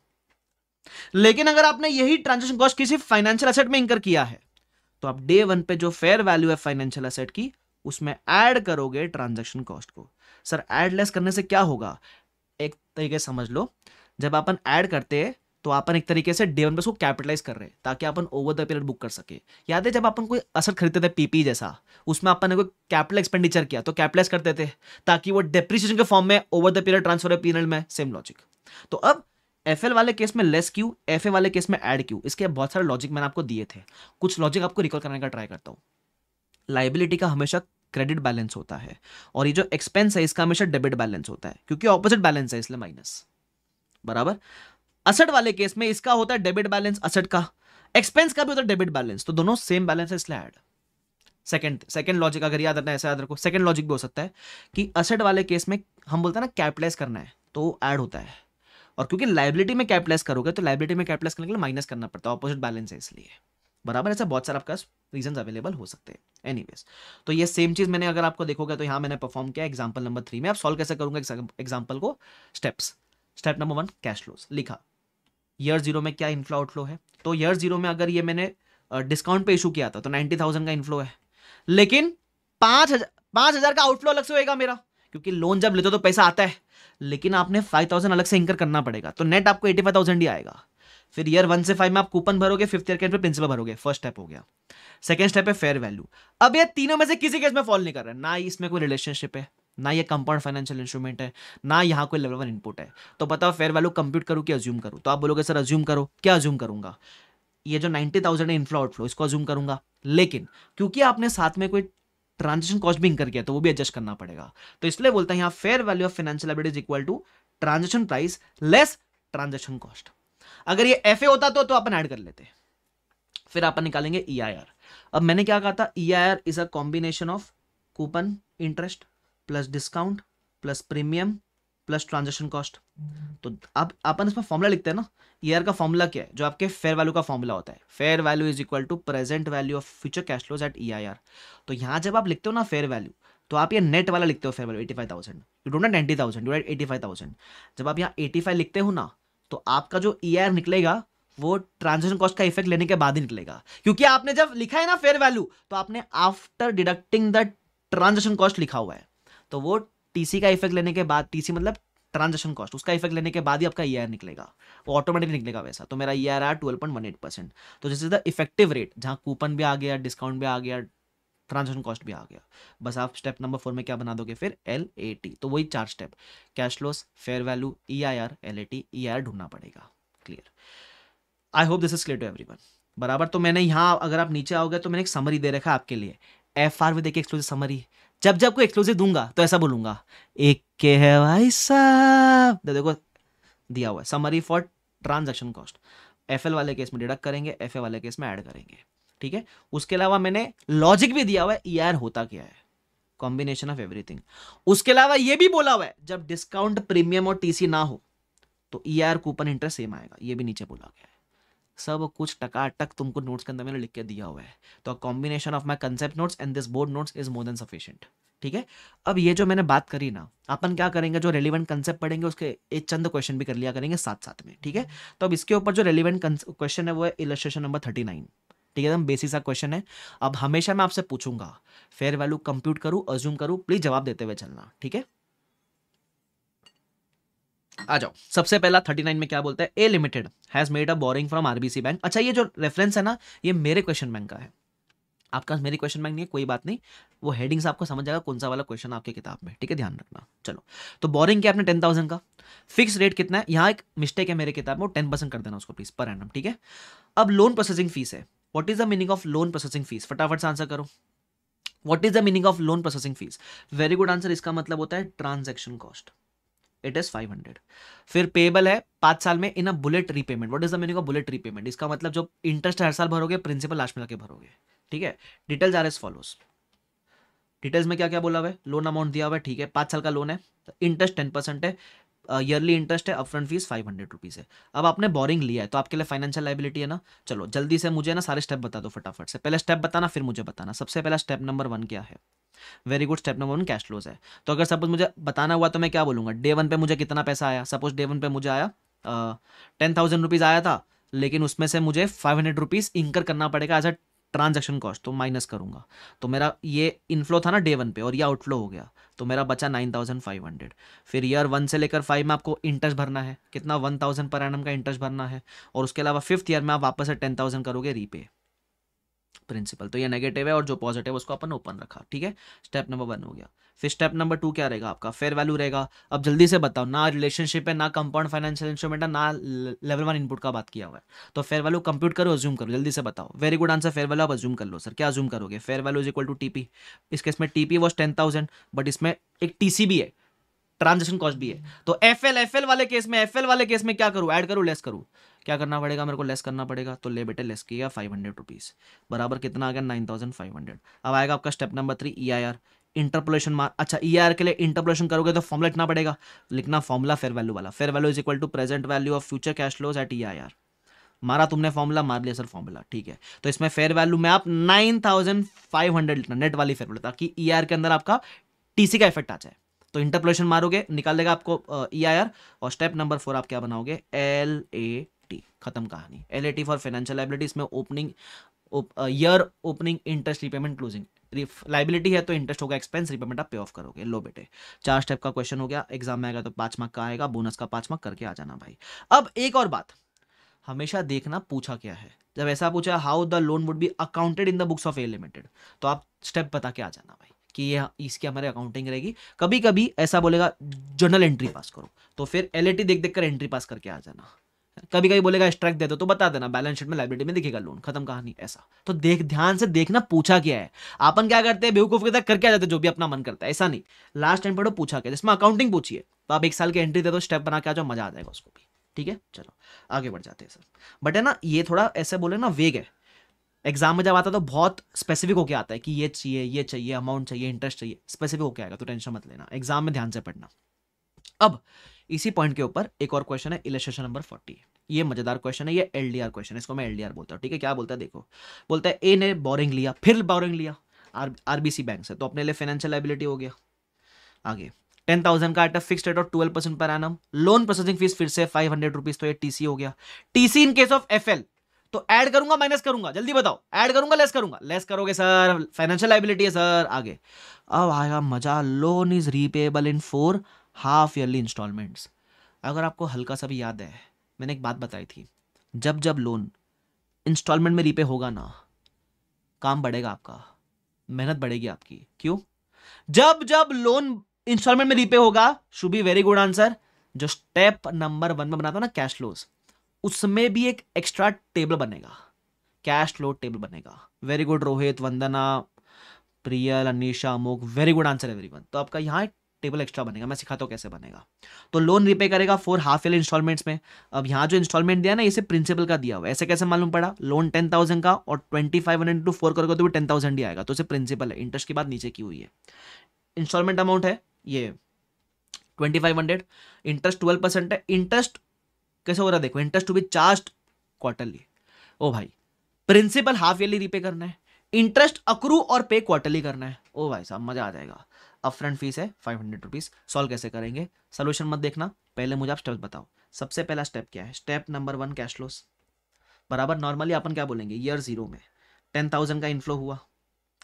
लेकिन अगर आपने यही ट्रांजेक्शन कॉस्ट किसी फाइनेंशियल असेट में इंकर किया है तो आप डे वन पे जो फेयर वैल्यू है फाइनेंशियल असेट की उसमें ऐड करोगे ट्रांजेक्शन कॉस्ट को सर एड लेस करने से क्या होगा एक तरीके समझ लो जब अपन ऐड करते हैं तो अपन एक तरीके से डे वन पे उसको कैपिटलाइज कर रहे हैं ताकि अपन ओवर द पीरियड बुक कर सके याद है जब अपन कोई असर खरीदते थे पीपी जैसा उसमें अपन ने कोई कैपिटल एक्सपेंडिचर किया तो कैपिटलाइज करते थे ताकि वो डिप्रिसिएशन के फॉर्म में over the period transfer period में सेम लॉजिक तो अब एफ वाले केस में लेस क्यू एफ वाले केस में एड क्यू इसके बहुत सारे लॉजिक मैंने आपको दिए थे कुछ लॉजिक आपको रिकॉल करने का ट्राई करता हूँ लाइबिलिटी का हमेशा क्रेडिट बैलेंस होता है और ये जो एक्सपेंस है इसका हमेशा डेबिट बैलेंस होता है क्योंकि ऑपोजिट बैलेंस है इसलिए माइनस बराबर असट वाले केस में इसका होता है डेबिट बैलेंस असट का एक्सपेंस का भी होता है डेबिट बैलेंस तो दोनों सेम बैलेंस है इसलिए ऐड सेकेंड सेकेंड लॉजिक अगर याद रखना ऐसा याद रखो सेकेंड लॉजिक भी हो सकता है कि असट वाले केस में हम बोलते हैं ना कैपिटलाइज करना है तो ऐड होता है और क्योंकि लाइबिलिटी में कैपिटलाइज करोगे तो लाइबिलिटी में कैपिटलाइज करने के लिए माइनस करना पड़ता है ऑपोजिट बैलेंस है इसलिए बराबर ऐसा बहुत सारा आपका रीजन अवेलेबल हो सकते हैं एनी तो ये सेम चीज़ मैंने अगर आपको देखोगे तो यहाँ मैंने परफॉर्म किया एग्जाम्पल नंबर थ्री में आप सॉल्व कैसे करूंगा एग्जाम्पल को steps step number one cash flows लिखा ईयर जीरो में क्या इनफ्लो आउटफ्लो है तो ईयर जीरो में अगर ये मैंने डिस्काउंट पे इशू किया था तो नाइनटी थाउजेंड का इनफ्लो है लेकिन पांच हजार पांच हजार का आउटफ्लो अलग से होगा मेरा क्योंकि लोन जब लेते हो तो पैसा आता है लेकिन आपने फाइव थाउजेंड अलग से इंकर करना पड़ेगा तो नेट आपको एटी फाइव थाउजेंड ही आएगा फिर ईयर वन से फाइव में आप कूपन भरोगे फिफ्थ ईयर के पे प्रिंसिपल भरोगे फर्स्ट स्टेप हो गया सेकेंड स्टेप है फेयर वैल्यू अब ये तीनों में से किसी केस में फॉल नहीं कर रहा है ना इसमें कोई रिलेशनशिप है ना ये कंपाउंड फाइनेंशियल इंस्ट्रूमेंट है ना यहाँ कोई लेवल वन इनपुट है तो बताओ फेयर वैल्यू कंप्यूट करूँ कि अज्यूम करूँ तो आप बोलोगे सर अज्यूम करो क्या अज्यूम करूंगा ये जो नाइन्टी थाउजेंड है इनफ्लो आउटफ्लो इसको अज्यूम करूंगा लेकिन क्योंकि आपने साथ में कोई ट्रांजेक्शन कॉस्ट भी इंकर किया तो वो भी एडजस्ट करना पड़ेगा तो इसलिए बोलते हैं यहाँ fair value of financial liability is equal to transaction price less transaction cost अगर ये एफ होता तो, तो अपन ऐड कर लेते फिर आप निकालेंगे ई e अब मैंने क्या कहा था E is a combination of coupon interest plus discount plus premium plus transaction cost तो अब अपन इसमें फॉर्मूला लिखते हैं ना ईयर का फॉर्मूला क्या है जो आपके फेयर वैल्यू का फॉर्मूला होता है fair value is equal to present value of future cash flows at E I R तो यहाँ जब आप लिखते हो ना फेयर वैल्यू तो आप ये नेट वाला लिखते हो fair value eighty five thousand you don't thousand you eighty five thousand जब आप यहाँ एटी फाइव लिखते हो ना तो आपका जो ई आई आर निकलेगा वो ट्रांजेक्शन कॉस्ट का इफेक्ट लेने के बाद ही निकलेगा क्योंकि आपने जब लिखा है ना फेयर वैल्यू तो आपने after deducting the transaction cost लिखा हुआ है तो वो टीसी का इफेक्ट लेने के बाद टीसी मतलब ट्रांजेक्शन कॉस्ट उसका इफेक्ट लेने के बाद ही आपका ई e निकलेगा वो ऑटोमेटिक निकलेगा वैसा तो मेरा ई आर आया twelve point one eight percent तो जैसे द इफेक्टिव रेट जहाँ कूपन भी आ गया डिस्काउंट भी आ गया ट्रांजेक्शन कॉस्ट भी आ गया बस आप स्टेप नंबर फोर में क्या बना दोगे फिर एल ए टी तो वही चार step cash loss fair value E I R L A T E I R ढूंढना पड़ेगा clear I hope this is clear to everyone बराबर तो मैंने यहाँ अगर आप नीचे आओगे तो मैंने एक समरी दे रखा है आपके लिए एफ आर भी देखिए एक्सक्लूसिव समरी जब जब को एक्सक्लूसिव दूंगा तो ऐसा बोलूंगा एक के है भाई साहब तो देखो दिया हुआ है summary for transaction cost F वाले केस में डिडक्ट करेंगे एफ वाले केस में ऐड करेंगे ठीक है उसके अलावा मैंने लॉजिक भी दिया हुआ है ई e होता क्या है कॉम्बिनेशन ऑफ एवरीथिंग उसके अलावा ये भी बोला हुआ है जब डिस्काउंट प्रीमियम और टीसी ना हो तो E R coupon interest same आएगा ये भी नीचे बोला गया है सब कुछ टकाटक तुमको नोट्स के अंदर मैंने लिख के दिया हुआ है तो combination of my concept notes and this board notes is more than sufficient ठीक है अब ये जो मैंने बात करी ना अपन क्या करेंगे जो रेलिवेंट कंसेप्ट पढ़ेंगे उसके एक चंद क्वेश्चन भी कर लिया करेंगे साथ साथ में ठीक है तो अब इसके ऊपर जो रेलिवेंट क्वेश्चन है वो है इलस्ट्रेशन नंबर थर्टी नाइन ठीक है एकदम बेसिक सा क्वेश्चन है अब हमेशा मैं आपसे पूछूंगा फेयर वैल्यू कंप्यूट करूँ अज्यूम करूँ प्लीज जवाब देते हुए चलना ठीक है आ जाओ सबसे पहला 39 में क्या बोलता है A limited has made a borrowing from RBC bank अच्छा ये जो रेफरेंस है ना ये मेरे क्वेश्चन बैंक का है आपका मेरी क्वेश्चन बैंक नहीं है कोई बात नहीं वो हेडिंग्स आपको समझ जाएगा कौन सा वाला क्वेश्चन आपके किताब में ठीक है ध्यान रखना चलो तो बोरिंग किया आपने टेन थाउजेंड का फिक्स रेट कितना है यहाँ एक मिस्टेक है मेरे किताब में वो टेन परसेंट कर देना उसको प्लीज पर एनम ठीक है अब लोन प्रोसेसिंग फीस है what is the meaning of loan processing fees फटाफट से आंसर करो what is the meaning of loan processing fees very good answer इसका मतलब होता है ट्रांजेक्शन कॉस्ट इट इज 500 फिर पेबल है पांच साल में in a bullet repayment what is the meaning of bullet repayment इसका मतलब जो इंटरेस्ट हर साल भरोगे प्रिंसिपल लास्ट में लगे भरोगे ठीक है details are as follows details में क्या क्या बोला हुआ है लोन अमाउंट दिया हुआ है ठीक है पांच साल का लोन है इंटरेस्ट टेन परसेंट है ईयरली इंटरेस्ट है upfront fees five hundred rupees है अब आपने बोरिंग लिया है तो आपके लिए फाइनेंशियल लाइबिलिटी है ना चलो जल्दी से मुझे ना सारे स्टेप बता दो फटाफट से पहले स्टेप बताना फिर मुझे बताना सबसे पहला स्टेप नंबर वन क्या है very good step number one cash flows है तो अगर सपोज मुझे बताना हुआ तो मैं क्या बोलूँगा डे वन पे मुझे कितना पैसा आया सपोज डे वन पे मुझे आया टेन थाउजेंड रुपीज़ आया था लेकिन उसमें से मुझे फाइव हंड्रेड रुपीज़ इंकर करना पड़ेगा एज अ ट्रांजेक्शन कॉस्ट तो माइनस करूंगा तो मेरा ये इनफ्लो था ना डे वन पे और ये आउटफ्लो हो गया तो मेरा बचा नाइन थाउजेंड फाइव हंड्रेड फिर ईयर वन से लेकर फाइव में आपको इंटरेस्ट भरना है कितना वन थाउजेंड पर एनम का इंटरेस्ट भरना है और उसके अलावा फिफ्थ ईयर में आप वापस से टेन थाउजेंड करोगे रीपे प्रिंसिपल तो ये नेगेटिव है और जो पॉजिटिव है उसको अपन ओपन रखा ठीक है स्टेप नंबर वन हो गया फिर स्टेप नंबर टू क्या रहेगा आपका फेयर वैल्यू रहेगा अब जल्दी से बताओ ना रिलेशनशिप है ना कंपाउंड फाइनेंशियल इंस्ट्रूमेंट है ना लेवल वन इनपुट का बात किया हुआ है तो फेयर वैल्यू कंप्यूट करो अज्यूम करो जल्दी से बताओ very good answer fair value आप अज्यूम कर लो सर क्या अज्यूम करोगे fair value is equal to TP इस केस में TP was ten thousand but इसमें एक टीसी भी है ट्रांजेक्शन कॉस्ट भी है तो एफ एल एफ एल वाले केस में एफ एल वाले केस में क्या करूँ ऐड करूँ लेस करूँ क्या करना पड़ेगा मेरे को लेस करना पड़ेगा तो ले बेटे लेस किया फाइव हंड्रेड रुपीज़ बराबर कितना आ गया नाइन थाउजेंड फाइव हंड्रेड अब आएगा आपका step number three E I R interpolation मार अच्छा ई e आर के लिए इंटरपोलेशन करोगे तो फॉर्मुला लिखना पड़ेगा लिखना फॉर्मुला फेयर वैल्यू वाला fair value is equal to present value of future cash flows at E I R मारा तुमने फॉर्मूला मार लिया सर फॉर्मूला ठीक है तो इसमें फेयर वैल्यू में आप नाइन थाउजेंड फाइव हंड्रेड लिखना नेट वाली फेयर वैल्यू ताकि ई e आर के अंदर आपका टीसी का इफेक्ट आ जाए तो इंटरपोलेशन मारोगे निकाल देगा आपको ई आई आर और स्टेप नंबर फोर आप क्या बनाओगे एल ए खत्म कहानी एल फॉर फाइनेंशियल लाइबिलिटी इसमें opening year opening interest repayment closing liability है तो इंटरेस्ट होगा एक्सपेंस रिपेमेंट आप पे ऑफ करोगे लो बेटे चार स्टेप का क्वेश्चन हो गया एग्जाम में आएगा तो पांच मार्क का आएगा बोनस का पांच मार्क करके आ जाना भाई अब एक और बात हमेशा देखना पूछा क्या है जब ऐसा पूछा how the loan would be accounted in the books of A limited तो आप स्टेप बता के आ जाना भाई कि ये इसकी हमारे अकाउंटिंग रहेगी कभी कभी ऐसा बोलेगा जनरल एंट्री पास करो तो फिर एल देख देख कर एंट्री पास करके आ जाना कभी कभी बोलेगा स्ट्राइक दे दो तो बता देना बैलेंस शीट में लाइब्रेटी में दिखेगा लोन खत्म कहानी ऐसा तो देख ध्यान से देखना पूछा क्या है अपन क्या करते हैं बेवकूफ के तक करके आ जाते जो भी अपना मन करता है ऐसा नहीं लास्ट टाइम पढ़ो पूछा क्या जिसमें अकाउंटिंग पूछिए तो आप एक साल की एंट्री दे दो स्टेप बना के आ जाओ मजा आ जाएगा उसको भी ठीक है चलो आगे बढ़ जाते हैं सर बट है ना ये थोड़ा ऐसे बोले ना वेग है एग्जाम में जब आता है तो बहुत स्पेसिफिक होके आता है कि ये चाहिए ये चाहिए अमाउंट चाहिए इंटरेस्ट चाहिए स्पेसिफिक होके आएगा तो टेंशन मत लेना एग्जाम में ध्यान से पढ़ना अब इसी पॉइंट के ऊपर एक और क्वेश्चन है इलेस्ट्रेशन नंबर फोर्टी ये मजेदार क्वेश्चन है ये एलडीआर क्वेश्चन है इसको मैं एलडीआर बोलता हूँ ठीक है क्या बोलता है देखो बोलता है ए ने बोरिंग लिया फिर बोरिंग लिया आर आरबीसी बैंक से तो अपने लिए फाइनेंशियल लाइबिलिटी हो गया आगे टेन थाउजेंड का एट फिक्स रेट और twelve percent per annum loan processing fees फिर से फाइव हंड्रेड रुपीज तो ये टीसी हो गया TC in case of F L तो ऐड करूंगा माइनस करूंगा जल्दी बताओ ऐड करूंगा लेस करूंगा लेस करोगे सर फाइनेंशियल लाइबिलिटी है सर आगे अब आएगा मजा loan is repayable in four half yearly installments अगर आपको हल्का सा भी याद है मैंने एक बात बताई थी जब जब लोन इंस्टॉलमेंट में रीपे होगा ना काम बढ़ेगा आपका मेहनत बढ़ेगी आपकी क्यों जब जब लोन इंस्टॉलमेंट में रीपे होगा should be very good answer जो स्टेप नंबर वन में बनाता हूँ ना कैश लोज उसमें भी एक एक्स्ट्रा टेबल बनेगा कैश लो टेबल बनेगा very good Rohit Vandana Priyal Anisha Amok very good answer है वेरी वन तो आपका यहाँ एक टेबल एक्स्ट्रा बनेगा मैं सिखाता हूँ कैसे बनेगा तो लोन रिपे करेगा फोर हाफ ईयर इंस्टॉलमेंट्स में अब यहाँ जो इंस्टॉलमेंट दिया ना इसे प्रिंसिपल का दिया हुआ ऐसे कैसे मालूम पड़ा लोन टेन थाउजेंड का और twenty five hundred to four करोगे तो भी टेन थाउजेंड ही आएगा तो इसे प्रिंसिपल है इंटरेस्ट की बात नीचे की हुई है इंस्टॉलमेंट अमाउंट है ये twenty five hundred interest twelve percent है इंटरेस्ट कैसे हो रहा है देखो interest to be charge quarterly ओ भाई प्रिंसिपल हाफ ईयरली रिपे करना है इंटरेस्ट अक्रू और पे क्वार्टरली करना है ओ भाई साहब मजा आ जाएगा अपफ्रंट फीस है फाइव हंड्रेड रुपीज़ सॉल्व कैसे करेंगे सोल्यूशन मत देखना पहले मुझे आप स्टेप्स बताओ सबसे पहला स्टेप क्या है step number one cash flows बराबर नॉर्मली अपन क्या बोलेंगे ईयर जीरो में टेन थाउजेंड का इन्फ्लो हुआ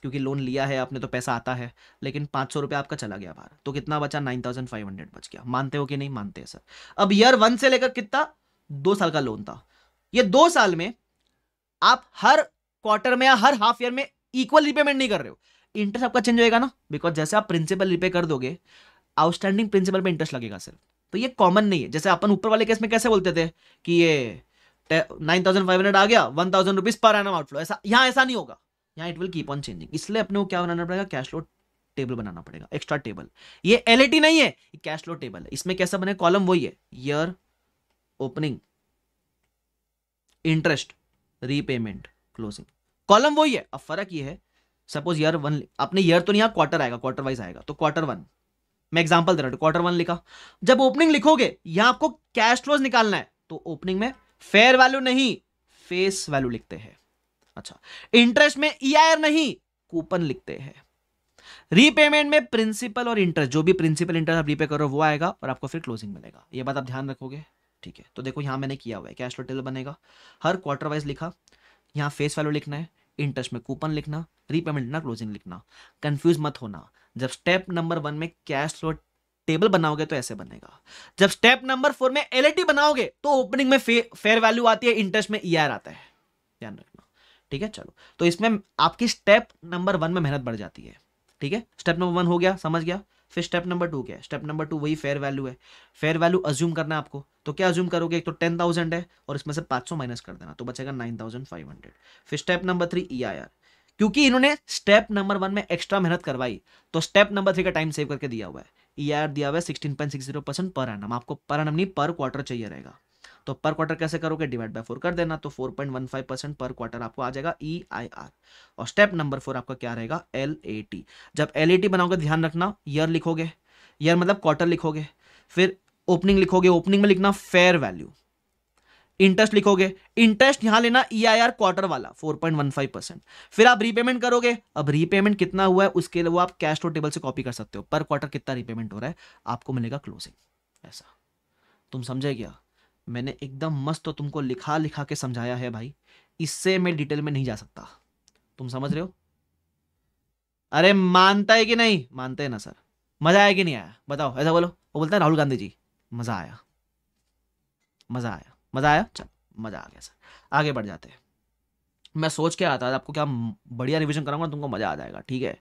क्योंकि लोन लिया है आपने तो पैसा आता है लेकिन पाँच सौ रुपया आपका चला गया बाहर तो कितना बचा नाइन थाउजेंड फाइव हंड्रेड बच गया मानते हो कि नहीं मानते हैं सर अब ईयर वन से लेकर कितना दो साल का लोन था ये दो साल में आप हर क्वार्टर में या हर हाफ ईयर में इक्वल रिपेमेंट नहीं कर रहे हो इंटरेस्ट आपका चेंज होएगा ना बिकॉज जैसे आप प्रिंसिपल रिपे कर दोगे आउटस्टैंडिंग प्रिंसिपल पे इंटरेस्ट लगेगा सर तो ये कॉमन नहीं है जैसे अपन ऊपर वाले केस में कैसे बोलते थे कि ये नाइन थाउजेंड फाइव हंड्रेड आ गया one thousand rupees per annum outflow ऐसा यहाँ ऐसा नहीं होगा यहाँ it will keep on changing इसलिए अपने को क्या बनाना पड़ेगा कैश लोड टेबल बनाना पड़ेगा एक्स्ट्रा टेबल ये एल नहीं है कैश लोड टेबल है इसमें कैसा बने कॉलम वही है year opening interest repayment closing column वही है अब फर्क ये है सपोज ईयर वन अपने ईयर तो नहीं यहाँ क्वार्टर आएगा क्वार्टर वाइज आएगा तो क्वार्टर वन मैं एग्जाम्पल दे रहा हूँ क्वार्टर तो वन लिखा जब ओपनिंग लिखोगे यहां आपको कैश फ्लोज निकालना है तो ओपनिंग में फेयर वैल्यू नहीं फेस वैल्यू लिखते हैं अच्छा इंटरेस्ट में ई e नहीं कूपन लिखते हैं रीपेमेंट में प्रिंसिपल और इंटरेस्ट जो भी प्रिंसिपल इंटरेस्ट आप रीपे करो वो आएगा और आपको फिर क्लोजिंग मिलेगा ये बात आप ध्यान रखोगे ठीक है तो देखो यहां मैंने किया हुआ है कैश फ्लो टेबल बनेगा हर क्वार्टर वाइज लिखा यहाँ फेस वैल्यू लिखना है इंटरेस्ट में कूपन लिखना रीपेमेंट ना क्लोजिंग लिखना कंफ्यूज मत होना जब स्टेप नंबर वन में कैश फ्लो टेबल बनाओगे तो ऐसे बनेगा जब स्टेप नंबर फोर में एल बनाओगे तो ओपनिंग में फेयर वैल्यू आती है इंटरेस्ट में ई e आता है ध्यान रखना ठीक है चलो तो इसमें आपकी स्टेप नंबर वन में मेहनत बढ़ जाती है ठीक है स्टेप नंबर वन हो गया समझ गया फिर स्टेप नंबर टू क्या है स्टेप नंबर टू वही फेयर वैल्यू है फेयर वैल्यू अज्यूम करना है आपको तो क्या अज्यूम करोगे एक तो टेन थाउजेंड है और इसमें से पांच सौ माइनस कर देना तो बचेगा नाइन थाउजेंड फाइव हंड्रेड फिर step number three E I R क्योंकि इन्होंने स्टेप नंबर वन में एक्स्ट्रा मेहनत करवाई तो स्टेप नंबर थ्री का टाइम सेव करके दिया हुआ है ई e आर दिया हुआ है sixteen point six zero percent per annum आपको पर एनम नहीं पर क्वार्टर चाहिए रहेगा तो पर क्वार्टर कैसे करोगे डिवाइड बाय फोर कर देना तो four point one five percent per quarter आपको आ जाएगा ई आई आर और स्टेप नंबर फोर आपका क्या रहेगा एल ए टी जब एल ए टी बनाओगे ध्यान रखना ईयर लिखोगे ईयर मतलब क्वार्टर लिखोगे फिर ओपनिंग लिखोगे ओपनिंग में लिखना फेयर वैल्यू इंटरेस्ट लिखोगे इंटरेस्ट यहां लेना ई आई आर क्वार्टर वाला 4.15 परसेंट फिर आप रीपेमेंट करोगे अब रीपेमेंट कितना हुआ है उसके लिए वो आप कैश फ्लो टेबल से कॉपी कर सकते हो पर क्वार्टर कितना रीपेमेंट हो रहा है आपको मिलेगा क्लोजिंग ऐसा तुम समझे क्या मैंने एकदम मस्त तो तुमको लिखा लिखा के समझाया है भाई इससे मैं डिटेल में नहीं जा सकता तुम समझ रहे हो अरे मानता है कि नहीं मानते हैं ना सर मजा आया कि नहीं आया बताओ ऐसा बोलो वो बोलता है राहुल गांधी जी मजा आया मजा आया मजा आया चल मजा आ गया सर आगे बढ़ जाते हैं मैं सोच के आता था आपको क्या बढ़िया रिविजन कराऊंगा तुमको मज़ा आ जाएगा ठीक है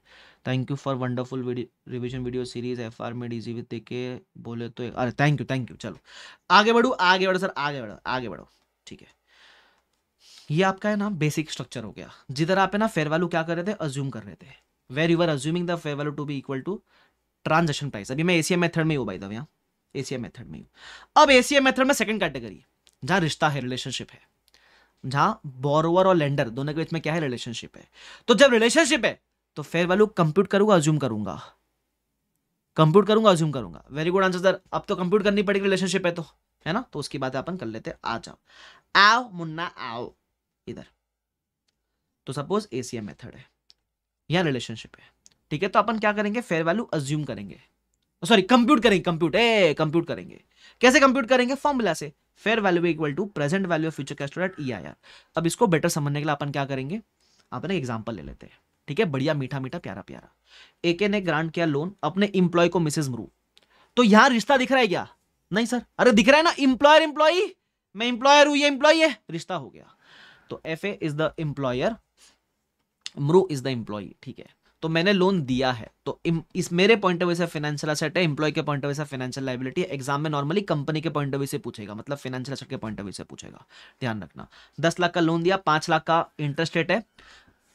thank you for wonderful revision video series F R में डीजी विद के बोले तो अरे थैंक यू थैंक यू चलो आगे बढ़ू आगे बढ़ो सर आगे बढ़ो आगे बढ़ो ठीक है ये आपका है ना बेसिक स्ट्रक्चर हो गया जिधर आप है ना फेयर वैल्यू क्या कर रहे थे अज्यूम कर रहे थे where you are assuming the fair value to be equal to transaction price अभी मैं एसीएम मेथड में हूँ भाई दब यहाँ एसीएम मेथड में हूँ अब एसीएम मेथड में सेकंड कैटेगरी जहाँ रिश्ता है रिलेशनशिप है जहां बोरोवर और लेंडर दोनों के बीच में क्या है रिलेशनशिप है तो जब रिलेशनशिप है तो फेयर वैल्यू कंप्यूट करूंगा अज्यूम करूंगा कंप्यूट करूंगा अज्यूम करूंगा वेरी गुड आंसर सर अब तो कंप्यूट करनी पड़ेगी रिलेशनशिप है तो है ना तो उसकी बात अपन कर लेते आ जाओ आओ मुन्ना आओ इधर तो सपोज एसीएम मेथड है या रिलेशनशिप है ठीक है तो अपन क्या करेंगे फेयर वैल्यू अज्यूम करेंगे सॉरी कंप्यूट करेंगे कंप्यूट ए कंप्यूट करेंगे कैसे कंप्यूट करेंगे फॉर्मूला से fair value equal to present value of future cash E I अब इसको बेटर समझने के लिए अपन क्या करेंगे अपन एक एग्जाम्पल ले लेते हैं ठीक है बढ़िया मीठा मीठा प्यारा प्यारा एके ने ग्रांट किया लोन अपने इंप्लॉय को मिसेज मरू तो यहां रिश्ता दिख रहा है क्या नहीं सर अरे दिख रहा है ना इंप्लॉयर इंप्लॉई मैं इंप्लॉयर हूं ये इंप्लॉई है रिश्ता हो गया तो F A is the employer Maru is the employee ठीक है तो मैंने लोन दिया है तो इस मेरे पॉइंट ऑफ व्यू से फाइनेंशियल असेट है एम्प्लॉय के पॉइंट ऑफ व्यू से फाइनेंशियल लाइबिलिटी एग्जाम में नॉर्मली कंपनी के पॉइंट ऑफ व्यू से पूछेगा मतलब फाइनेंशियल असेट के पॉइंट ऑफ व्यू से पूछेगा ध्यान रखना दस लाख का लोन दिया पांच लाख का इंटरेस्ट रेट है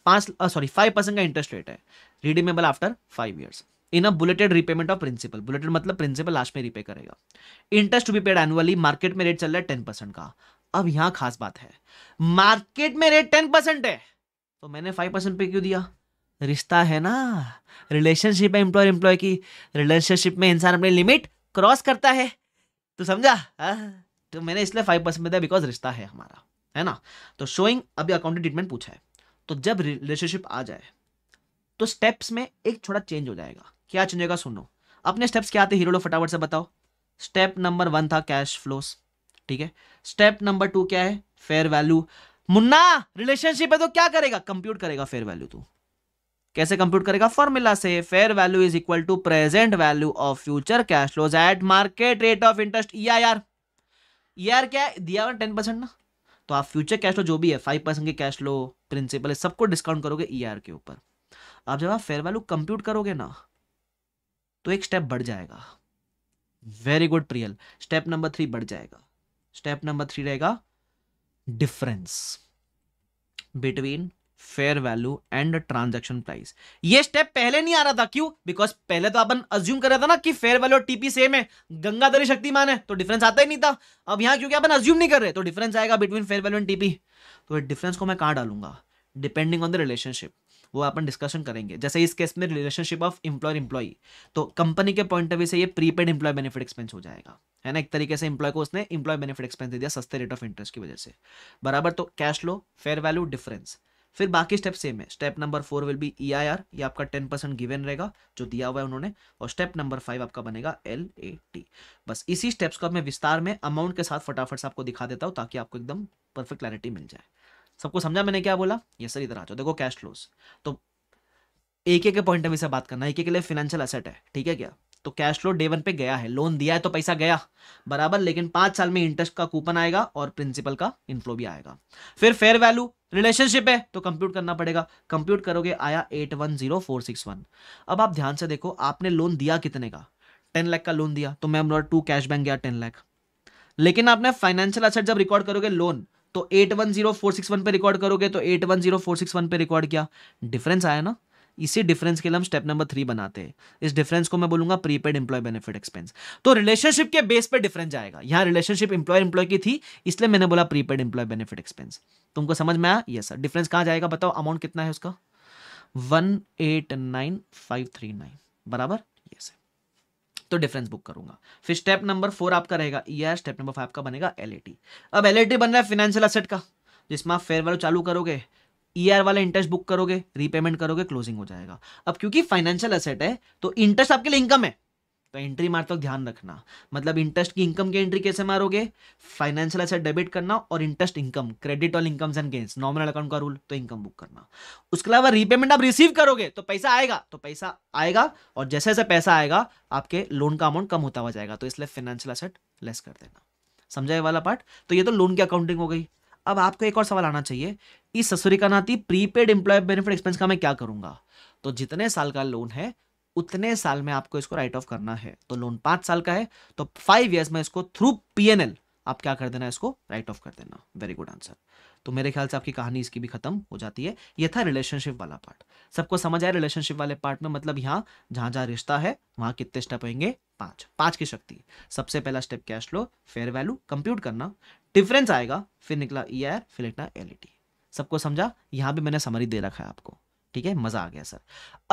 पांच सॉरी फाइव परसेंट का इंटरेस्ट रेट है redeemable after five years in a bulleted repayment of principal bulleted मतलब प्रिंसिपल लास्ट में रिपे करेगा interest to be paid annually market में रेट चल रहा है टेन परसेंट का अब यहां खास बात है मार्केट में रेट टेन परसेंट है तो मैंने फाइव परसेंट पे क्यों दिया रिश्ता है ना रिलेशनशिप है एम्प्लॉय एम्प्लॉय की रिलेशनशिप में इंसान अपनी लिमिट क्रॉस करता है तो समझा हाँ। तो मैंने इसलिए फाइव परसेंट दिया बिकॉज रिश्ता है हमारा है ना तो शोइंग अभी अकाउंटिंग ट्रीटमेंट पूछा है तो जब रिलेशनशिप आ जाए तो स्टेप्स में एक छोटा चेंज हो जाएगा क्या चेंज होगा सुनो अपने स्टेप्स क्या आते हीरो लो फटाफट से बताओ स्टेप नंबर वन था कैश फ्लोस ठीक है स्टेप नंबर टू क्या है फेयर वैल्यू मुन्ना रिलेशनशिप है तो क्या करेगा कंप्यूट करेगा फेयर वैल्यू तू कैसे कंप्यूट करेगा फॉर्मूला से fair value is equal to present value of future cash flows at market rate of interest R E R क्या है दिया टेन परसेंट ना तो आप फ्यूचर कैश लो जो भी है फाइव परसेंट के कैश लो प्रिंसिपल सबको डिस्काउंट करोगे ई e के ऊपर अब जब आप फेयर वैल्यू कंप्यूट करोगे ना तो एक स्टेप बढ़ जाएगा very good Priyal step number three बढ़ जाएगा स्टेप नंबर थ्री रहेगा difference between fair value and transaction price ये स्टेप पहले नहीं आ रहा था क्यों बिकॉज पहले तो अपन अज्यूम कर रहा था ना कि फेयर वैल्यू और टीपी सेम है गंगाधरी शक्तिमान है तो डिफरेंस आता ही नहीं था अब यहां क्योंकि अपन अज्यूम नहीं कर रहे तो डिफरेंस आएगा between fair value and TP तो डिफरेंस को मैं कहाँ डालूंगा डिपेंडिंग ऑन द रिलेशनशिप वो अपन डिस्कशन करेंगे जैसे इस केस में रिलेशनशिप ऑफ एम्प्लॉयर एम्प्लॉई तो कंपनी के पॉइंट ऑफ व्यू से ये प्रीपेड इंप्लॉय बेनिफिट एक्सपेंस हो जाएगा है ना एक तरीके से इंप्लॉय को उसने इंप्लॉय बेनिफिट एक्सपेंस दे दिया सस्ते रेट ऑफ इंटरेस्ट की वजह से बराबर तो cash flow fair value difference फिर बाकी स्टेप सेम है step number four will be E I R ये आपका टेन परसेंट गिवेन रहेगा जो दिया हुआ है उन्होंने और स्टेप नंबर फाइव आपका बनेगा एल ए टी बस इसी स्टेप्स को मैं विस्तार में अमाउंट के साथ फटाफट से आपको दिखा देता हूँ ताकि आपको एकदम परफेक्ट क्लैरिटी मिल जाए सबको समझा मैंने क्या बोला ये सर इधर आ जाओ देखो कैश फ्लोज तो एक एक पॉइंट में से बात करना एक के लिए फिनेंशियल एसेट है ठीक है क्या तो कैश फ्लो डे वन पे गया है लोन दिया है तो पैसा गया बराबर लेकिन पांच साल में इंटरेस्ट का कूपन आएगा और प्रिंसिपल का इनफ्लो भी आएगा फिर फेयर वैल्यू रिलेशनशिप है तो कंप्यूट करना पड़ेगा कंप्यूट करोगे आया eight one zero four six one अब आप ध्यान से देखो आपने लोन दिया कितने का टेन लाख का लोन दिया तो मैम टू कैश बैंक गया टेन लाख लेकिन आपने फाइनेंशियल असेट जब रिकॉर्ड करोगे लोन तो eight one zero four six one पे रिकॉर्ड करोगे तो eight one zero four six one पे रिकॉर्ड किया डिफरेंस आया ना इसी डिफरेंस के लिए हम स्टेप नंबर थ्री बनाते हैं इस डिफरेंस को मैं बोलूंगा प्रीपेड एम्प्लॉय बेनिफिट एक्सपेंस तो रिलेशनशिप के बेस पे डिफरेंस जाएगा यहां रिलेशनशिप इंप्लॉय एम्प्लॉय की थी इसलिए मैंने बोला प्रीपेड एम्प्लॉय बेनिफिट एक्सपेंस तुमको समझ में आया यस सर डिफरेंस कहां जाएगा बताओ अमाउंट कितना है उसका one eight nine five three nine बराबर यस तो डिफरेंस बुक करूंगा फिर स्टेप नंबर फोर आपका रहेगा E R step number five का बनेगा एल बन रहा है फाइनेंशियल असेट का जिसमें आप फेयर वैल्यू चालू करोगे ईआर e वाला इंटरेस्ट बुक करोगे रीपेमेंट करोगे क्लोजिंग हो जाएगा अब क्योंकि फाइनेंशियल असेट है तो इंटरेस्ट आपके लिए इनकम है तो एंट्री मार वक्त ध्यान रखना मतलब इंटरेस्ट की इनकम की एंट्री कैसे मारोगे फाइनेंशियल असेट डेबिट करना और इंटरेस्ट इनकम क्रेडिट और incomes and gains normal account का रूल तो इनकम बुक करना उसके अलावा रीपेमेंट आप रिसीव करोगे तो पैसा आएगा तो पैसा आएगा और जैसे जैसे पैसा आएगा आपके लोन का अमाउंट कम होता हुआ जाएगा तो इसलिए फाइनेंशियल असेट लेस कर देना समझाए वाला पार्ट तो ये तो लोन की अकाउंटिंग हो गई अब आपको एक और सवाल आना चाहिए इस ससुरी का नाती प्रीपेड एम्प्लॉय बेनिफिट एक्सपेंस का मैं क्या करूंगा तो जितने साल का लोन है उतने साल में आपको इसको राइट ऑफ करना है तो लोन पांच साल का है तो फाइव ईयर्स में इसको थ्रू पीएनएल आप क्या कर देना इसको राइट ऑफ कर देना वेरी गुड आंसर तो मेरे ख्याल से आपकी कहानी इसकी भी खत्म हो जाती है ये था रिलेशनशिप वाला पार्ट सबको समझ आया रिलेशनशिप वाले पार्ट में मतलब यहाँ जहां जहां रिश्ता है वहां कितने स्टेप होंगे पांच पांच की शक्ति सबसे पहला step cash flow fair value compute करना डिफरेंस आएगा फिर निकला ई e आर फिर निकला एल ई टी सबको समझा यहां भी मैंने समरी दे रखा है आपको ठीक है मजा आ गया सर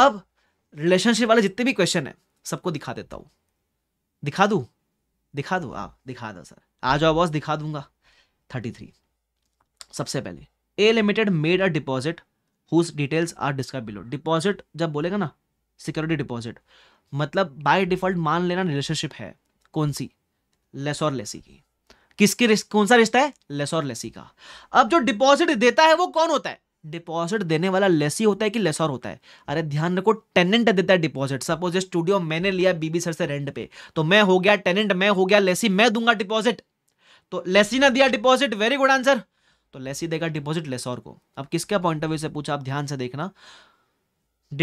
अब रिलेशनशिप वाले जितने भी क्वेश्चन है सबको दिखा देता हूँ दिखा दू दिखा दू आप हाँ, दिखा दो सर आ जाओ बॉस दिखा दूंगा थर्टी थ्री सबसे पहले A limited made a deposit whose details are describe below deposit जब बोलेगा ना सिक्योरिटी डिपॉजिट मतलब बाय डिफॉल्ट मान लेना रिलेशनशिप है कौन सी लेस और लेसी की किसके कौन सा रिश्ता है लेस और लेसी का अब जो डिपॉजिट देता है वो कौन होता है डिपॉजिट देने वाला लेसी होता है कि लेसर होता है अरे ध्यान रखो टेनेंट देता है डिपॉजिट सपोज ये स्टूडियो मैंने लिया बीबी सर से रेंट पे तो मैं हो गया टेनेंट मैं हो गया लेसी मैं दूंगा डिपॉजिट तो लेसी ना दिया डिपॉजिट वेरी गुड आंसर तो लेसी देगा डिपॉजिट लेसोर को अब किसके पॉइंट ऑफ व्यू से पूछा आप ध्यान से देखना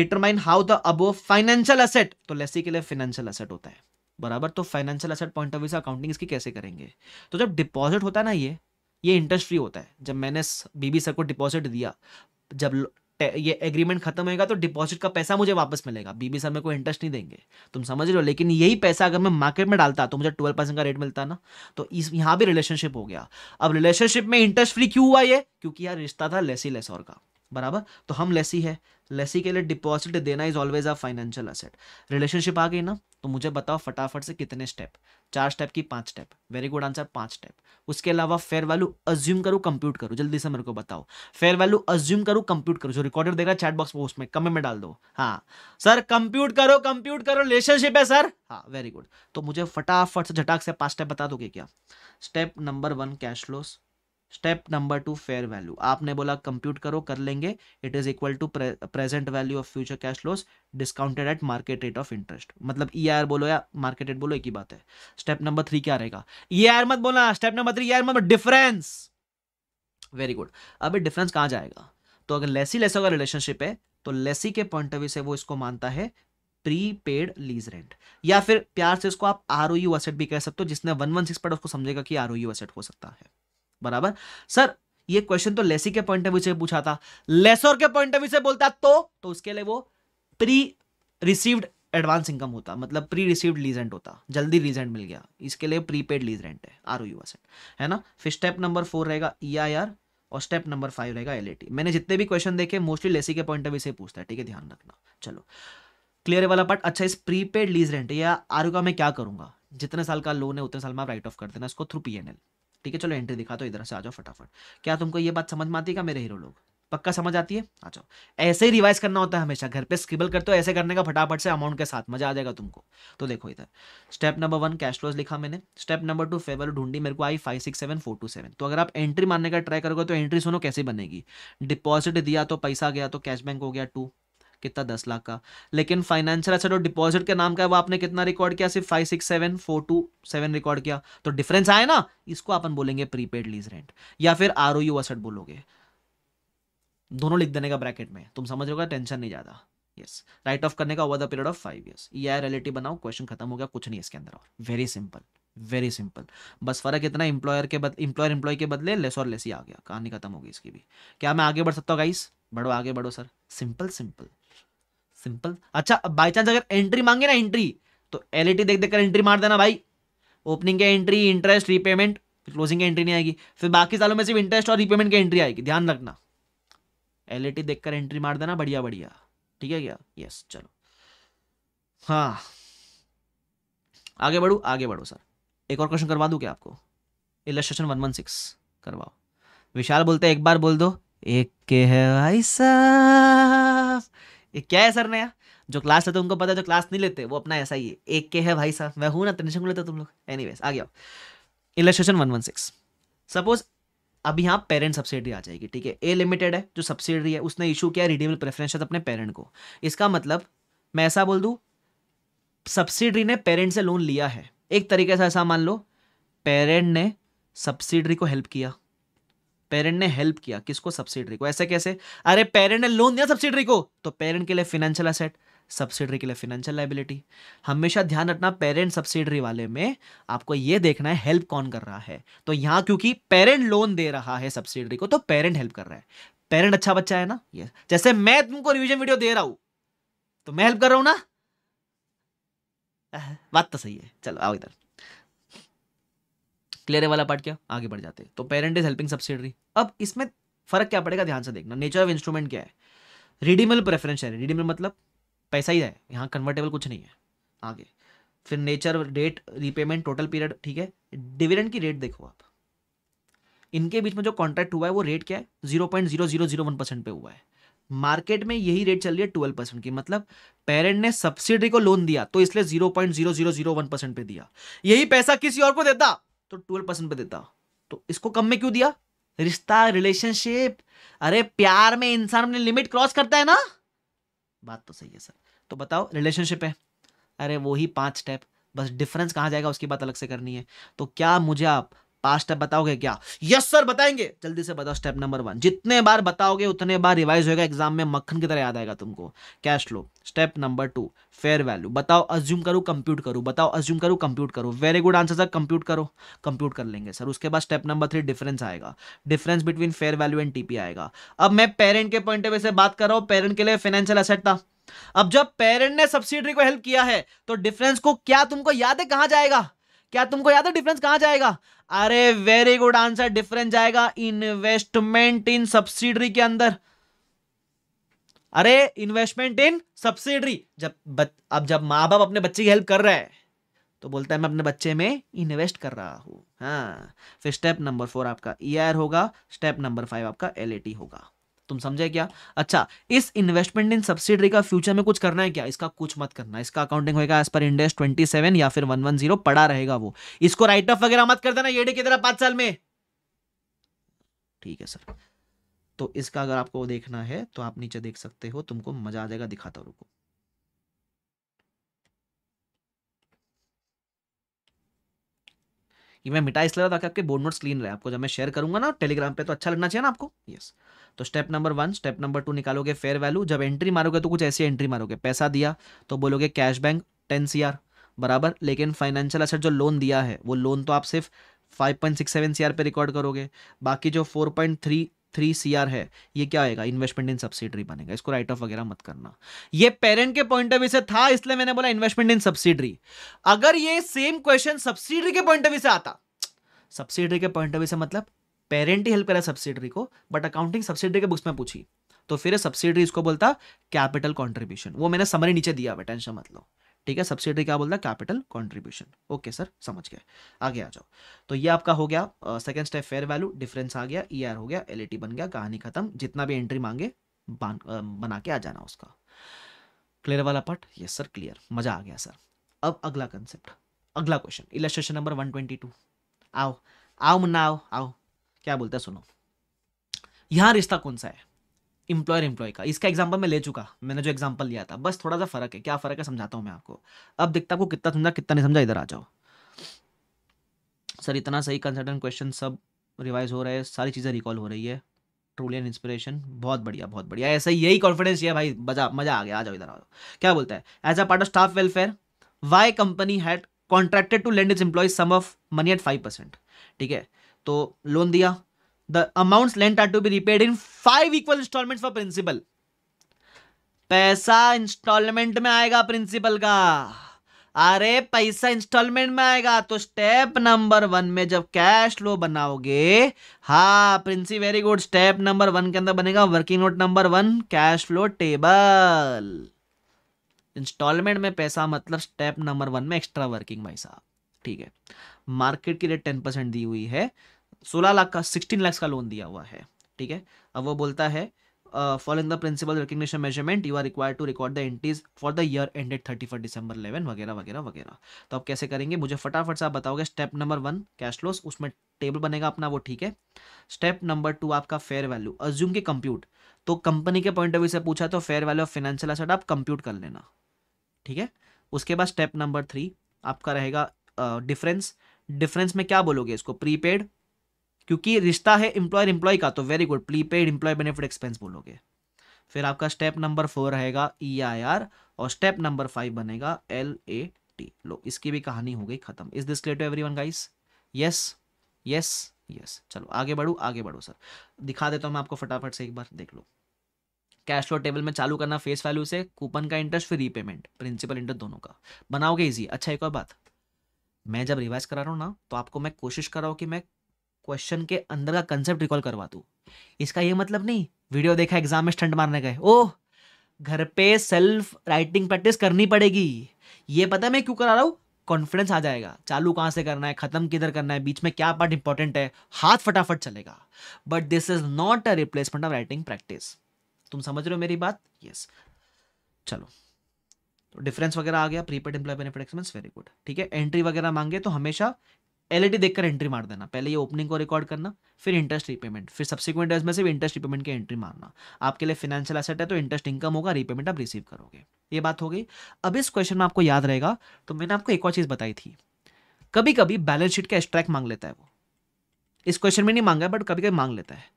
डिटरमाइन हाउ द अबो फाइनेंशियल असेट तो लेसी के लिए फाइनेंशियल असेट होता है बराबर तो financial asset point of view से अकाउंटिंग इसकी कैसे करेंगे तो जब डिपॉजिट होता है ना ये ये इंटरेस्ट फ्री होता है जब मैंने बीबी सर को डिपॉजिट दिया जब ये एग्रीमेंट खत्म होएगा तो डिपॉजिट का पैसा मुझे वापस मिलेगा बीबी सर मेरे को इंटरेस्ट नहीं देंगे तुम समझ रहे हो लेकिन यही पैसा अगर मैं मार्केट में डालता तो मुझे ट्वेल्व परसेंट का रेट मिलता ना तो इस यहाँ भी रिलेशनशिप हो गया अब रिलेशनशिप में इंटरेस्ट फ्री क्यों हुआ ये क्योंकि यार रिश्ता था लेसी लेसौर का बराबर तो हम लेसी है लेसी के लिए डिपॉजिट देना is always a financial asset relationship आ गई ना तो मुझे बताओ फटाफट से कितने स्टेप चार स्टेप की पांच स्टेप वेरी गुड आंसर पांच स्टेप उसके अलावा फेयर वैल्यू अज्यूम करूँ कंप्यूट करूँ जल्दी से मेरे को बताओ फेयर वैल्यू अज्यूम करूँ कंप्यूट करूँ जो रिकॉर्डर देगा चैट बॉक्स में उसमें कमेंट में डाल दो हाँ सर कंप्यूट करो कंप्यूट करो रिलेशनशिप है सर हाँ वेरी गुड तो मुझे फटाफट से झटाक से पांच स्टेप बता दोगे क्या step number one cash flows step number two fair value आपने बोला कंप्यूट करो कर लेंगे it is equal to present value of future cash flows discounted at market rate of interest मतलब ई e आर बोलो या मार्केट रेट बोलो एक ही बात है स्टेप नंबर थ्री क्या रहेगा ई e आर मत बोला स्टेप नंबर थ्री आर मतलब डिफरेंस वेरी गुड अभी डिफरेंस कहाँ जाएगा तो अगर लेसी लेसो का रिलेशनशिप है तो लेसी के पॉइंट ऑफ व्यू से वो इसको मानता है प्रीपेड लीज रेंट या फिर प्यार से इसको आप आर ओ यू एसेट भी कह सकते हो जिसने वन वन सिक्स पर उसको समझेगा कि आर ओ यू एसेट हो सकता है बराबर सर ये क्वेश्चन तो लेसी के पॉइंट ऑफ व्यू से पूछा था लेसोर के पॉइंट ऑफ व्यू से बोलता तो तो उसके लिए वो प्री रिसीव्ड एडवांस इनकम होता मतलब प्री रिसीव्ड लीजेंट होता जल्दी लीजेंट मिल गया इसके लिए प्रीपेड लीजेंट है आर यू असेट है ना फिर स्टेप नंबर फोर रहेगा ई आई आर और स्टेप नंबर फाइव रहेगा एल मैंने जितने भी क्वेश्चन देखे मोस्टली लेसी के पॉइंट ऑफ व्यू से पूछता है ठीक है ध्यान रखना चलो क्लियर वाला पार्ट अच्छा इस प्रीपेड लीज रेंट या आर का मैं क्या करूंगा जितने साल का लोन है उतने साल में आप राइट ऑफ कर देना इसको थ्रू पी एन एल ठीक है चलो एंट्री दिखा तो इधर से आ जाओ फटाफट क्या तुमको ये बात समझ में आती है मेरे हीरो लोग पक्का समझ आती है आ जाओ ऐसे ही रिवाइज करना होता है हमेशा घर पे स्क्रिबल करते हो ऐसे करने का फटाफट से अमाउंट के साथ मजा आ जाएगा तुमको तो देखो इधर step number one cash flows लिखा मैंने स्टेप नंबर टू फेवर ढूंढी मेरे को आई five six seven four two seven तो अगर आप एंट्री मारने का ट्राई करोगे तो एंट्री सुनो कैसे बनेगी डिपॉजिट दिया तो पैसा गया तो कैश बैंक हो गया टू कितना दस लाख का लेकिन फाइनेंशियल अच्छा जो तो डिपॉजिट के नाम का है वो आपने कितना रिकॉर्ड किया सिर्फ five six seven four two seven record किया तो डिफरेंस आया ना इसको अपन बोलेंगे प्रीपेड लीज रेंट या फिर आर ओ असट बोलोगे दोनों लिख देने का ब्रैकेट में तुम समझ रहे टेंशन नहीं ज़्यादा यस राइट ऑफ करने का over the period of five years ये आई रिलेटिव बनाओ क्वेश्चन खत्म हो गया कुछ नहीं इसके अंदर और वेरी सिंपल वेरी सिंपल बस फर्क इतना इंप्लॉयर के बदले इंप्लॉयर इंप्लॉय के बदले लेस और लेस ही आ गया कहानी खत्म होगी इसकी भी क्या मैं आगे बढ़ सकता हूँ गाइस बढ़ो आगे बढ़ो सर सिंपल सिंपल सिंपल अच्छा बाई चांस अगर एंट्री मांगे ना एंट्री तो एल देख देख कर एंट्री मार देना भाई ओपनिंग के एंट्री इंटरेस्ट रीपेमेंट क्लोजिंग की एंट्री नहीं आएगी फिर बाकी सालों में सिर्फ इंटरेस्ट और रीपेमेंट की एंट्री आएगी ध्यान रखना एल देख कर एंट्री मार देना बढ़िया बढ़िया ठीक है क्या यस चलो हाँ आगे बढ़ू आगे बढ़ो सर एक और क्वेश्चन करवा दूँ क्या आपको इलस्ट्रेशन वन वन सिक्स करवाओ विशाल बोलते एक बार बोल दो एक के है भाई साहब ये क्या है सर नया जो क्लास लेते तो उनको पता है जो क्लास नहीं लेते वो अपना ऐसा ही है एक के है भाई साहब मैं हूं ना टेंशन लेते तुम लोग एनी वेज आ गया illustration one one six suppose अभी यहाँ पेरेंट सब्सिडी आ जाएगी ठीक है ए लिमिटेड है जो सब्सिडी है उसने इशू किया रिडीमेबल प्रेफरेंशियल अपने पेरेंट को इसका मतलब मैं ऐसा बोल दू सब्सिडी ने पेरेंट से लोन लिया है एक तरीके से ऐसा मान लो पेरेंट ने सब्सिडी को हेल्प किया पेरेंट ने हेल्प किया किसको सब्सिडरी को ऐसे कैसे अरे पेरेंट ने लोन दिया सब्सिडरी को तो पेरेंट के लिए फिनेंशियल असेट सब्सिडरी के लिए फिनेंशियल लाइबिलिटी हमेशा ध्यान रखना पेरेंट सब्सिडरी वाले में आपको ये देखना है हेल्प कौन कर रहा है तो यहाँ क्योंकि पेरेंट लोन दे रहा है सब्सिडरी को तो पेरेंट हेल्प कर रहा है पेरेंट अच्छा बच्चा है ना ये जैसे मैं तुमको रिविजन वीडियो दे रहा हूं तो मैं हेल्प कर रहा हूं ना बात तो सही है चलो आओ इधर क्लियर है वाला पार्ट क्या आगे बढ़ जाते तो पेरेंट इज हेल्पिंग सब्सिडरी अब इसमें फर्क क्या पड़ेगा ध्यान से देखना नेचर ऑफ इंस्ट्रूमेंट क्या है रिडीमल प्रेफरेंस है रिडीमल मतलब पैसा ही है यहाँ कन्वर्टेबल कुछ नहीं है आगे फिर nature date repayment total period ठीक है डिविडेंड की रेट देखो आप इनके बीच में जो कॉन्ट्रैक्ट हुआ है वो रेट क्या है zero point zero zero zero one percent पे हुआ है मार्केट में यही रेट चल रही है ट्वेल्व परसेंट की मतलब पेरेंट ने सब्सिडी को लोन दिया तो इसलिए zero point zero zero zero one percent पे दिया यही पैसा किसी और को देता तो ट्वेल्व परसेंट पे देता तो इसको कम में क्यों दिया रिश्ता रिलेशनशिप अरे प्यार में इंसान अपनी लिमिट क्रॉस करता है ना बात तो सही है सर तो बताओ रिलेशनशिप है अरे वही पांच स्टेप बस डिफरेंस कहाँ जाएगा उसकी बात अलग से करनी है तो क्या मुझे आप पांच स्टेप बताओगे क्या यस सर बताएंगे जल्दी से बताओ स्टेप नंबर वन जितने बार बताओगे उतने बार रिवाइज होगा एग्जाम में मक्खन की तरह याद आएगा तुमको cash flow step number two fair value बताओ अज्यूम करो कंप्यूट करो बताओ अज्यूम करो कंप्यूट करो very good answer sir compute करो कंप्यूट कर लेंगे सर उसके बाद स्टेप नंबर थ्री डिफरेंस आएगा difference between fair value and TP आएगा अब मैं पेरेंट के पॉइंट ऑफ से बात कर रहा हूं पेरेंट के लिए फाइनेंशियल असेट था अब जब पेरेंट ने सब्सिडी को हेल्प किया है तो डिफरेंस को क्या तुमको याद है कहां जाएगा क्या तुमको याद है डिफरेंस कहां जाएगा अरे वेरी गुड आंसर डिफरेंस जाएगा इन्वेस्टमेंट इन सब्सिडरी के अंदर अरे इन्वेस्टमेंट इन सब्सिडरी जब बत, अब जब माँ बाप अपने बच्चे की हेल्प कर रहे हैं तो बोलता है मैं अपने बच्चे में इन्वेस्ट कर रहा हूं हाँ फिर स्टेप नंबर फोर आपका ई e होगा स्टेप नंबर फाइव आपका एल होगा तुम समझे क्या अच्छा इस इन्वेस्टमेंट इन सब्सिडी का फ्यूचर में कुछ करना है क्या इसका कुछ मत करना इसका अकाउंटिंग होगा एज पर इंडेस ट्वेंटी सेवन या फिर वन वन जीरो पड़ा रहेगा वो इसको राइट ऑफ वगैरह मत कर देना ये डे की तरह पांच साल में ठीक है सर तो इसका अगर आपको देखना है तो आप नीचे देख सकते हो तुमको मजा आ जाएगा दिखाता रुको मैं मिटा इसलिए रहा ताकि आपके बोर्ड नोट्स क्लीन रहे आपको जब मैं शेयर करूंगा ना टेलीग्राम पे तो अच्छा लगना चाहिए ना आपको यस तो step number one step number two निकालोगे फेयर वैल्यू जब एंट्री मारोगे तो कुछ ऐसी एंट्री मारोगे पैसा दिया तो बोलोगे कैश बैंक टेन सी बराबर लेकिन फाइनेंशियल असेट जो लोन दिया है वो लोन तो आप सिर्फ 5.67 आर पे रिकॉर्ड करोगे बाकी जो 4.3 थ्री सी आर है ये क्या आएगा इन्वेस्टमेंट इन सब्सिडरी बनेगा इसको राइट ऑफ वगैरह मत करना ये पेरेंट के पॉइंट ऑफ व्यू से था इसलिए मैंने बोला इन्वेस्टमेंट इन सब्सिडरी अगर ये सेम क्वेश्चन सब्सिडरी के पॉइंट ऑफ व्यू से आता सब्सिडरी के पॉइंट ऑफ व्यू से मतलब पेरेंट ही हेल्प करा सब्सिडरी को बट अकाउंटिंग सब्सिडरी के बुक्स में पूछी तो फिर सब्सिडरी इसको बोलता कैपिटल कॉन्ट्रीब्यूशन वो मैंने समरी नीचे दिया टेंशन मत लो ठीक है सब्सिडी क्या बोलता है कैपिटल कॉन्ट्रीब्यूशन ओके सर समझ गए आगे आ जाओ तो ये आपका हो गया second step fair value difference आ गया ई e हो गया एल e बन गया कहानी खत्म जितना भी एंट्री मांगे बना के आ जाना उसका क्लियर वाला पार्ट यस सर क्लियर मजा आ गया सर अब अगला कंसेप्ट अगला क्वेश्चन इलेस्ट्रेशन नंबर 122 आओ आओ मुन्ना आओ आओ क्या बोलते हैं सुनो यहाँ रिश्ता कौन सा है इंप्लॉयर इंप्लॉय का इसका एग्जाम्पल मैं ले चुका मैंने जो एग्जाम्पल लिया था बस थोड़ा सा फर्क है क्या फर्क है समझाता हूँ मैं आपको अब दिखता आपको कितना समझा कितना नहीं समझा इधर आ जाओ सर इतना सही कंसल्टेंट क्वेश्चन सब रिवाइज हो रहे हैं सारी चीज़ें रिकॉल हो रही है एंड इंस्पिरेशन बहुत बढ़िया बहुत बढ़िया ऐसा यही कॉन्फिडेंस है भाई मजा मजा आ गया आ जाओ इधर आ जाओ क्या बोलता है as a part of staff welfare Y company had contracted to lend is employee sum of money at five percent ठीक है तो लोन दिया the amounts lent are to be repaid in five equal installments for principal पैसा इंस्टॉलमेंट में आएगा प्रिंसिपल का अरे पैसा इंस्टॉलमेंट में आएगा तो स्टेप नंबर वन में जब कैश फ्लो बनाओगे हा प्रिंसि very good step number one के अंदर बनेगा working note number one cash flow table installment में पैसा मतलब स्टेप नंबर वन में एक्स्ट्रा वर्किंग भाई साहब ठीक है मार्केट की रेट टेन परसेंट दी हुई है सोलह लाख का सिक्सटीन लैक्स का लोन दिया हुआ है ठीक है अब वो बोलता है following the principal recognition measurement you are require to record the entries for the year ended thirty first December eleven वगैरह वगैरह वगैरह तो आप कैसे करेंगे मुझे फटाफट से आप बताओगे step number one cash flows उसमें टेबल बनेगा अपना वो ठीक है स्टेप नंबर टू आपका फेयर वैल्यू अज्यूम के कंप्यूट तो कंपनी के पॉइंट ऑफ व्यू से पूछा तो fair value of financial asset आप कंप्यूट कर लेना ठीक है उसके बाद स्टेप नंबर थ्री आपका रहेगा डिफरेंस uh, डिफरेंस में क्या बोलोगे इसको प्रीपेड क्योंकि रिश्ता है इंप्लॉयर इंप्लॉय का तो very good prepaid employee benefit expense बोलोगे फिर आपका स्टेप नंबर फोर रहेगा ई आई आर और स्टेप नंबर फाइव बनेगा एल ए टी लो इसकी भी कहानी हो गई खत्म is this clear to everyone guys yes yes yes चलो आगे बढ़ू आगे बढ़ो सर दिखा देता हूँ मैं आपको फटाफट से एक बार देख लो कैश फ्लो टेबल में चालू करना फेस वैल्यू से कूपन का इंटरेस्ट फिर रीपेमेंट प्रिंसिपल इंटरेस्ट दोनों का बनाओगे इजी अच्छा एक और बात मैं जब रिवाइज करा रहा हूँ ना तो आपको मैं कोशिश कर रहा हूँ कि मैं क्वेश्चन के अंदर का कंसेप्ट रिकॉल करवा दू इसका ये मतलब नहीं वीडियो देखा एग्जाम में स्टंट मारने गए ओह घर पे सेल्फ राइटिंग प्रैक्टिस करनी पड़ेगी ये पता मैं क्यों करा रहा हूँ कॉन्फिडेंस आ जाएगा चालू कहाँ से करना है ख़त्म किधर करना है बीच में क्या पार्ट इंपॉर्टेंट है हाथ फटाफट चलेगा but this is not a replacement of writing practice तुम समझ रहे हो मेरी बात यस yes. चलो तो डिफरेंस वगैरह आ गया prepaid employee benefit expense very good ठीक है एंट्री वगैरह मांगे तो हमेशा एल देखकर एंट्री मार देना पहले ये ओपनिंग को रिकॉर्ड करना फिर इंटरेस्ट रीपेमेंट फिर सब्सिक्वेंट डेज में सिर्फ इंटरेस्ट रीपेमेंट की एंट्री मारना आपके लिए फाइनेंशियल एसेट है तो इंटरेस्ट इनकम होगा रीपेमेंट आप रिसीव करोगे ये बात हो गई अब इस क्वेश्चन में आपको याद रहेगा तो मैंने आपको एक और चीज़ बताई थी कभी कभी बैलेंस शीट का एक्सट्रैक्ट मांग लेता है वो इस क्वेश्चन में नहीं मांगा बट कभी कभी मांग लेता है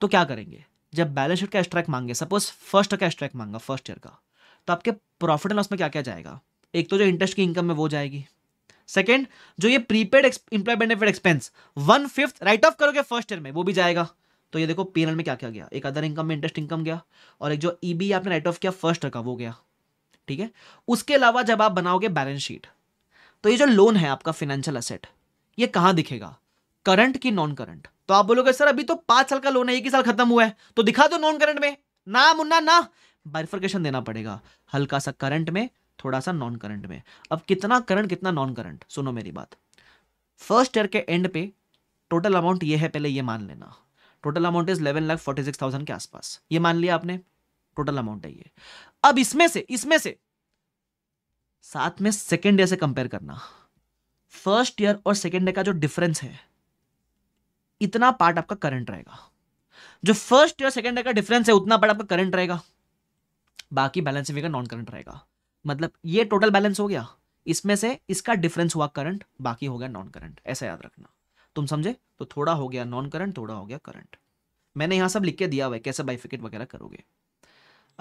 तो क्या करेंगे जब बैलेंस शीट का एक्सट्रैक्ट मांगे सपोज फर्स्ट का एक्सट्रैक्ट मांगा फर्स्ट ईयर का तो आपके प्रॉफिट एंड लॉस में क्या क्या जाएगा एक तो जो इंटरेस्ट की इनकम में वो जाएगी सेकेंड जो ये prepaid employee benefit expense one fifth write off करोगे फर्स्ट ईयर में वो भी जाएगा तो ये देखो पीएनएल में क्या क्या गया एक अदर इनकम में इंटरेस्ट इनकम गया और एक जो ईबी e आपने राइट ऑफ किया फर्स्ट रखा वो गया ठीक है उसके अलावा जब आप बनाओगे बैलेंस शीट तो ये जो लोन है आपका फाइनेंशियल असेट ये कहां दिखेगा करंट की नॉन करंट तो आप बोलोगे सर अभी तो पांच साल का लोन है एक ही साल खत्म हुआ है तो दिखा दो नॉन करंट में ना मुन्ना ना बाइफर्केशन देना पड़ेगा हल्का सा करंट में थोड़ा सा नॉन करंट में अब कितना करंट कितना नॉन करंट सुनो मेरी बात फर्स्ट ईयर के एंड पे टोटल अमाउंट ये है पहले ये मान लेना total amount is eleven lakh forty six thousand के आसपास ये मान लिया आपने टोटल अमाउंट है ये अब इसमें से इसमें से साथ में सेकेंड ईयर से कंपेयर करना फर्स्ट ईयर और सेकेंड ईयर का जो डिफरेंस है इतना पार्ट आपका करंट रहेगा जो फर्स्ट ईयर सेकेंड ईयर का डिफरेंस है उतना पार्ट आपका करंट रहेगा बाकी बैलेंस फिगर नॉन करंट रहेगा मतलब ये टोटल बैलेंस हो गया इसमें से इसका डिफरेंस हुआ करंट बाकी हो गया नॉन करंट ऐसा याद रखना तुम समझे तो थोड़ा हो गया नॉन करंट थोड़ा हो गया करंट मैंने यहां सब लिख के दिया हुआ है कैसे बाइफिकेट वगैरह करोगे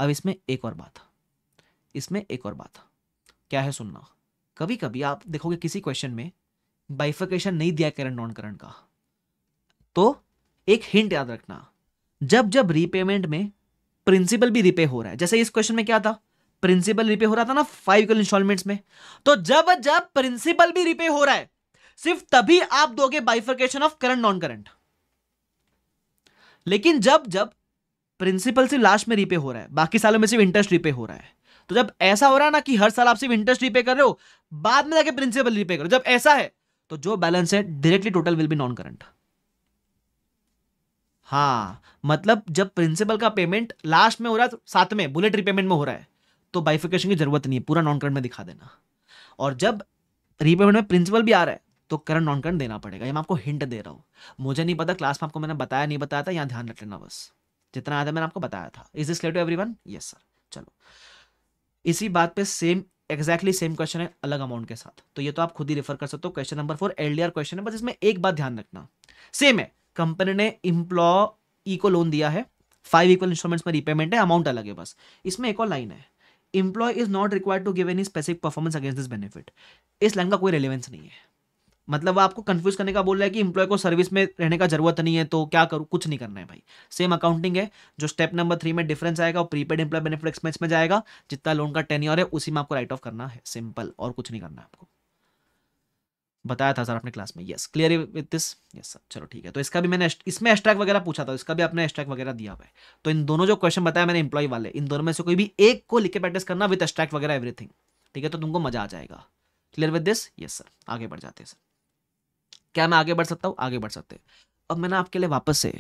अब इसमें एक और बात इसमें एक और बात क्या है सुनना कभी कभी आप देखोगे किसी क्वेश्चन में बाइफिकेशन नहीं दिया करंट नॉन करंट का तो एक हिंट याद रखना जब जब रीपेमेंट में प्रिंसिपल भी रिपे हो रहा है जैसे इस क्वेश्चन में क्या था प्रिंसिपल रिपे हो रहा था ना फाइव कल इंस्टॉलमेंट्स में तो जब जब प्रिंसिपल भी रिपे हो रहा है सिर्फ तभी आप दोगे bifurcation of current non current लेकिन जब जब प्रिंसिपल सिर्फ लास्ट में रिपे हो रहा है बाकी सालों में सिर्फ इंटरेस्ट रिपे हो रहा है तो जब ऐसा हो रहा है ना कि हर साल आप सिर्फ इंटरेस्ट रिपे कर रहे हो बाद में जाके प्रिंसिपल रिपे करो जब ऐसा है तो जो बैलेंस है directly total will be non current हाँ मतलब जब प्रिंसिपल का पेमेंट लास्ट में हो रहा है तो साथ में बुलेट रिपेमेंट में हो रहा है तो बाइफिकेशन की जरूरत नहीं है पूरा नॉन करंट में दिखा देना और जब रीपेमेंट में प्रिंसिपल भी आ रहा है तो करंट नॉन करंट देना पड़ेगा ये मैं आपको हिंट दे रहा हूँ मुझे नहीं पता क्लास में आपको मैंने बताया नहीं बताया था यहाँ ध्यान रख लेना बस जितना आया था मैंने आपको बताया था is this clear to everyone yes sir चलो इसी बात पर सेम एग्जैक्टली सेम क्वेश्चन है अलग अमाउंट के साथ तो ये तो आप खुद ही रेफर कर सकते हो question number four L question है बस इसमें एक बात ध्यान रखना सेम है कंपनी ने इम्प्लॉ ई को लोन दिया है फाइव इक्वल इंस्ट्रूमेंट्स में रिपेमेंट है अमाउंट अलग है बस इसमें एक और लाइन है employee is not required to give any specific performance against this benefit इस लाइन का कोई रिलेवेंस नहीं है मतलब आपको कंफ्यूज करने का बोल रहा है कि इंप्लॉय को सर्विस में रहने का जरूरत नहीं है तो क्या करूँ कुछ नहीं करना है भाई सेम अकाउंटिंग है जो स्टेप नंबर थ्री में डिफरेंस आएगा और प्रीपेड एम्प्लॉय बेनिफिट एक्सपेंस में जाएगा जितना लोन का टेन्योर है उसी में आपको राइट ऑफ करना है सिंपल और कुछ नहीं करना है आपको बताया था सर आपने क्लास में yes clear with this yes sir चलो ठीक है तो इसका भी मैंने इसमें एस्ट्रैक वगैरह पूछा था तो इसका भी आपने एस्ट्रैक वगैरह दिया हुआ है तो इन दोनों जो क्वेश्चन बताया मैंने एम्प्लॉय वाले इन दोनों में से कोई भी एक को के प्रैक्टिस करना विद एस्ट्रैक वगैरह एवरीथिंग ठीक है तो तुमको मजा आ जाएगा clear with this yes sir आगे बढ़ जाते हैं सर क्या मैं आगे बढ़ सकता हूँ आगे बढ़ सकते अब मैंने आपके लिए वापस से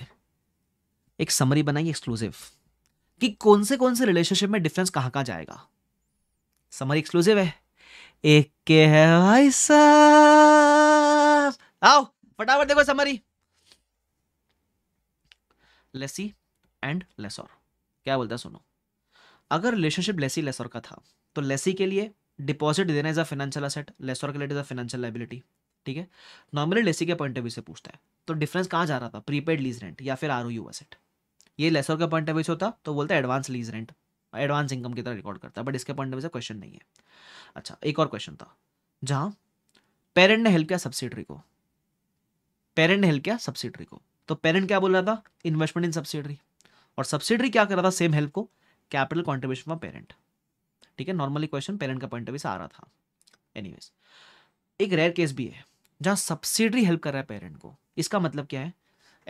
एक समरी बनाई एक्सक्लूसिव कि कौन से कौन से रिलेशनशिप में डिफरेंस कहाँ कहाँ जाएगा समरी एक्सक्लूसिव है एक के है भाई साहब आओ फटाफट देखो समरी लेसी एंड लेसोर क्या बोलता है सुनो अगर रिलेशनशिप लेसी लेसोर का था तो लेसी के लिए डिपॉजिट देना is a financial asset lessor के लिए इज अ फाइनेंशियल लाइबिलिटी ठीक है नॉर्मली लेसी के पॉइंट ऑफ व्यू से पूछता है तो डिफरेंस कहाँ जा रहा था प्रीपेड लीज रेंट या फिर आर ओ असेट ये लेसोर का पॉइंट ऑफ व्यू से होता तो बोलता है advance lease rent advance income की तरह रिकॉर्ड करता है बट इसके पॉइंट ऑफ व्यू से क्वेश्चन नहीं है अच्छा एक और क्वेश्चन था जहाँ पेरेंट ने हेल्प किया सब्सिडरी को पेरेंट हेल्प किया सब्सिडरी को तो पेरेंट क्या बोल रहा था इन्वेस्टमेंट इन सब्सिडरी और सब्सिडरी क्या कर रहा था सेम हेल्प को कैपिटल कॉन्ट्रीब्यूशन फॉर पेरेंट ठीक है नॉर्मली क्वेश्चन पेरेंट का पॉइंट ऑफ व्यू से आ रहा था एनीवेज एक रेयर केस भी है जहां सब्सिडरी हेल्प कर रहा है पेरेंट को इसका मतलब क्या है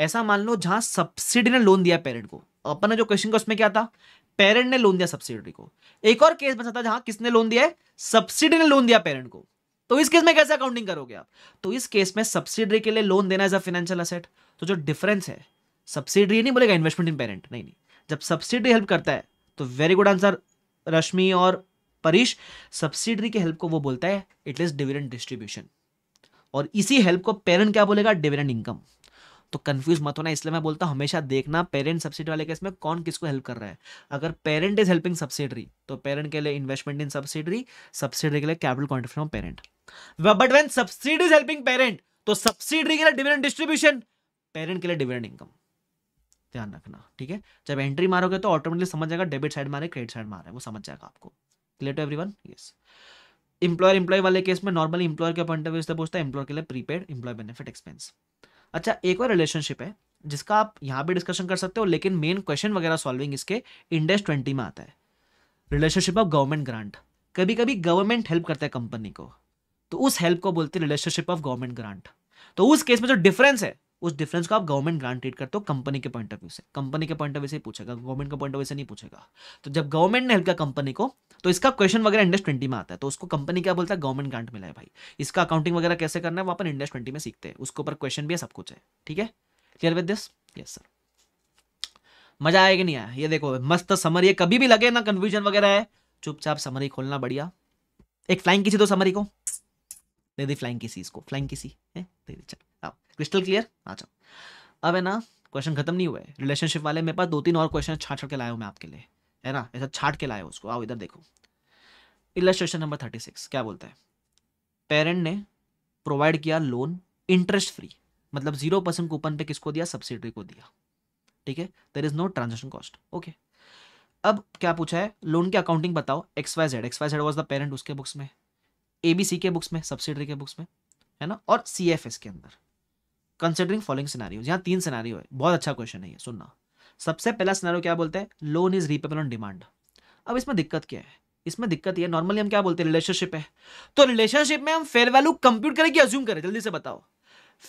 ऐसा मान लो जहां सब्सिडी ने लोन दिया पेरेंट को अपन ने जो क्वेश्चन का उसमें क्या था पेरेंट ने लोन दिया सब्सिडी को एक और केस बचा था जहां किसने लोन दिया है सब्सिडी ने लोन दिया पेरेंट को तो इस केस में कैसे अकाउंटिंग करोगे आप तो इस केस में सब्सिडरी के लिए लोन देना एज अ फाइनेंशियल असेट तो जो डिफरेंस है सब्सिडरी नहीं बोलेगा इन्वेस्टमेंट इन पेरेंट नहीं नहीं जब सब्सिडरी हेल्प करता है तो वेरी गुड आंसर रश्मि और परीश सब्सिडरी के हेल्प को वो बोलता है इट इज डिविडेंड डिस्ट्रीब्यूशन और इसी हेल्प को पेरेंट क्या बोलेगा डिविडेंड इनकम तो कंफ्यूज मत होना इसलिए मैं बोलता हूँ हमेशा देखना पेरेंट सब्सिडी वाले केस में कौन किसको हेल्प कर रहा है अगर पेरेंट इज हेल्पिंग सब्सिडरी तो पेरेंट के लिए इन्वेस्टमेंट इन सब्सिडरी सब्सिडरी के लिए capital contribution from parent but when subsidy is helping parent तो सब्सिडरी के लिए डिविडेंट डिस्ट्रीब्यूशन पेरेंट के लिए डिविडेंट इनकम ध्यान रखना ठीक है जब एंट्री मारोगे तो ऑटोमेटिकली समझ जाएगा डेबिट साइड मारे क्रेडिट साइड मारे वो समझ जाएगा आपको clear to everyone yes employer employee वाले केस में नॉर्मली इंप्लॉयर के पॉइंट ऑफ व्यू से पूछता है एम्प्लॉयर के लिए प्रीपेड इंप्लॉय बेनिफिट एक्सपेंस अच्छा एक और रिलेशनशिप है जिसका आप यहाँ भी डिस्कशन कर सकते हो लेकिन मेन क्वेश्चन वगैरह सॉल्विंग इसके इंडेस ट्वेंटी में आता है रिलेशनशिप ऑफ गवर्नमेंट ग्रांट कभी कभी गवर्नमेंट हेल्प करता है कंपनी को तो उस हेल्प को बोलते हैं रिलेशनशिप ऑफ गवर्नमेंट ग्रांट तो उस केस में जो डिफरेंस है उस डिफरेंस को आप गवर्नमेंट ग्रांटेड करते हो कंपनी के पॉइंट ऑफ व्यू से कंपनी के पॉइंट ऑफ व्यू से पूछेगा गवर्नमेंट का पॉइंट ऑफ व्यू से नहीं पूछेगा तो जब गवर्नमेंट ने हेल्प किया कंपनी को तो इसका क्वेश्चन वगैरह इंडस्ट ट्वेंटी में आता है तो उसको कंपनी क्या बोलता है गवर्नमेंट ग्रांट मिला है भाई इसका अकाउंटिंग वगैरह कैसे करना है वो अपन इंडस्ट ट्वेंटी में सीखते हैं उसके ऊपर क्वेश्चन भी है सब कुछ है ठीक है clear with this yes sir मजा आया कि नहीं आया ये देखो मस्त समर ये कभी भी लगे ना कंफ्यूजन वगैरह है चुपचाप समरी खोलना बढ़िया एक फ्लाइंग किसी दो समरी को दे दी फ्लाइंग किसी इसको फ्लाइंग किसी है दे दी चल क्रिस्टल क्लियर आ जाओ अब है ना क्वेश्चन खत्म नहीं हुआ है रिलेशनशिप वाले मेरे पास दो तीन और क्वेश्चन छाट छाट के लाया हूँ मैं आपके लिए है ना ऐसा छाट के लाया हूँ उसको आओ इधर देखो इलस्ट्रेशन नंबर थर्टी सिक्स क्या बोलता है पेरेंट ने प्रोवाइड किया लोन इंटरेस्ट फ्री मतलब जीरो परसेंट कूपन पे किसको दिया सब्सिडी को दिया ठीक है there is no transaction cost okay अब क्या पूछा है लोन की अकाउंटिंग बताओ X Y Z X Y Z was the parent उसके बुक्स में एबीसी के बुक्स में सब्सिडरी के बुक्स में है ना और सी एफ एस के अंदर कंसिडरिंग फॉलोइंग सिनारी यहाँ तीन सिनारी है बहुत अच्छा क्वेश्चन है ये सुनना सबसे पहला सिनारियो क्या बोलते हैं loan is repayable on demand अब इसमें दिक्कत क्या है इसमें दिक्कत ये नॉर्मली हम क्या बोलते हैं रिलेशनशिप है तो रिलेशनशिप में हम फेयर वैल्यू कंप्यूट करें कि अज्यूम करें जल्दी से बताओ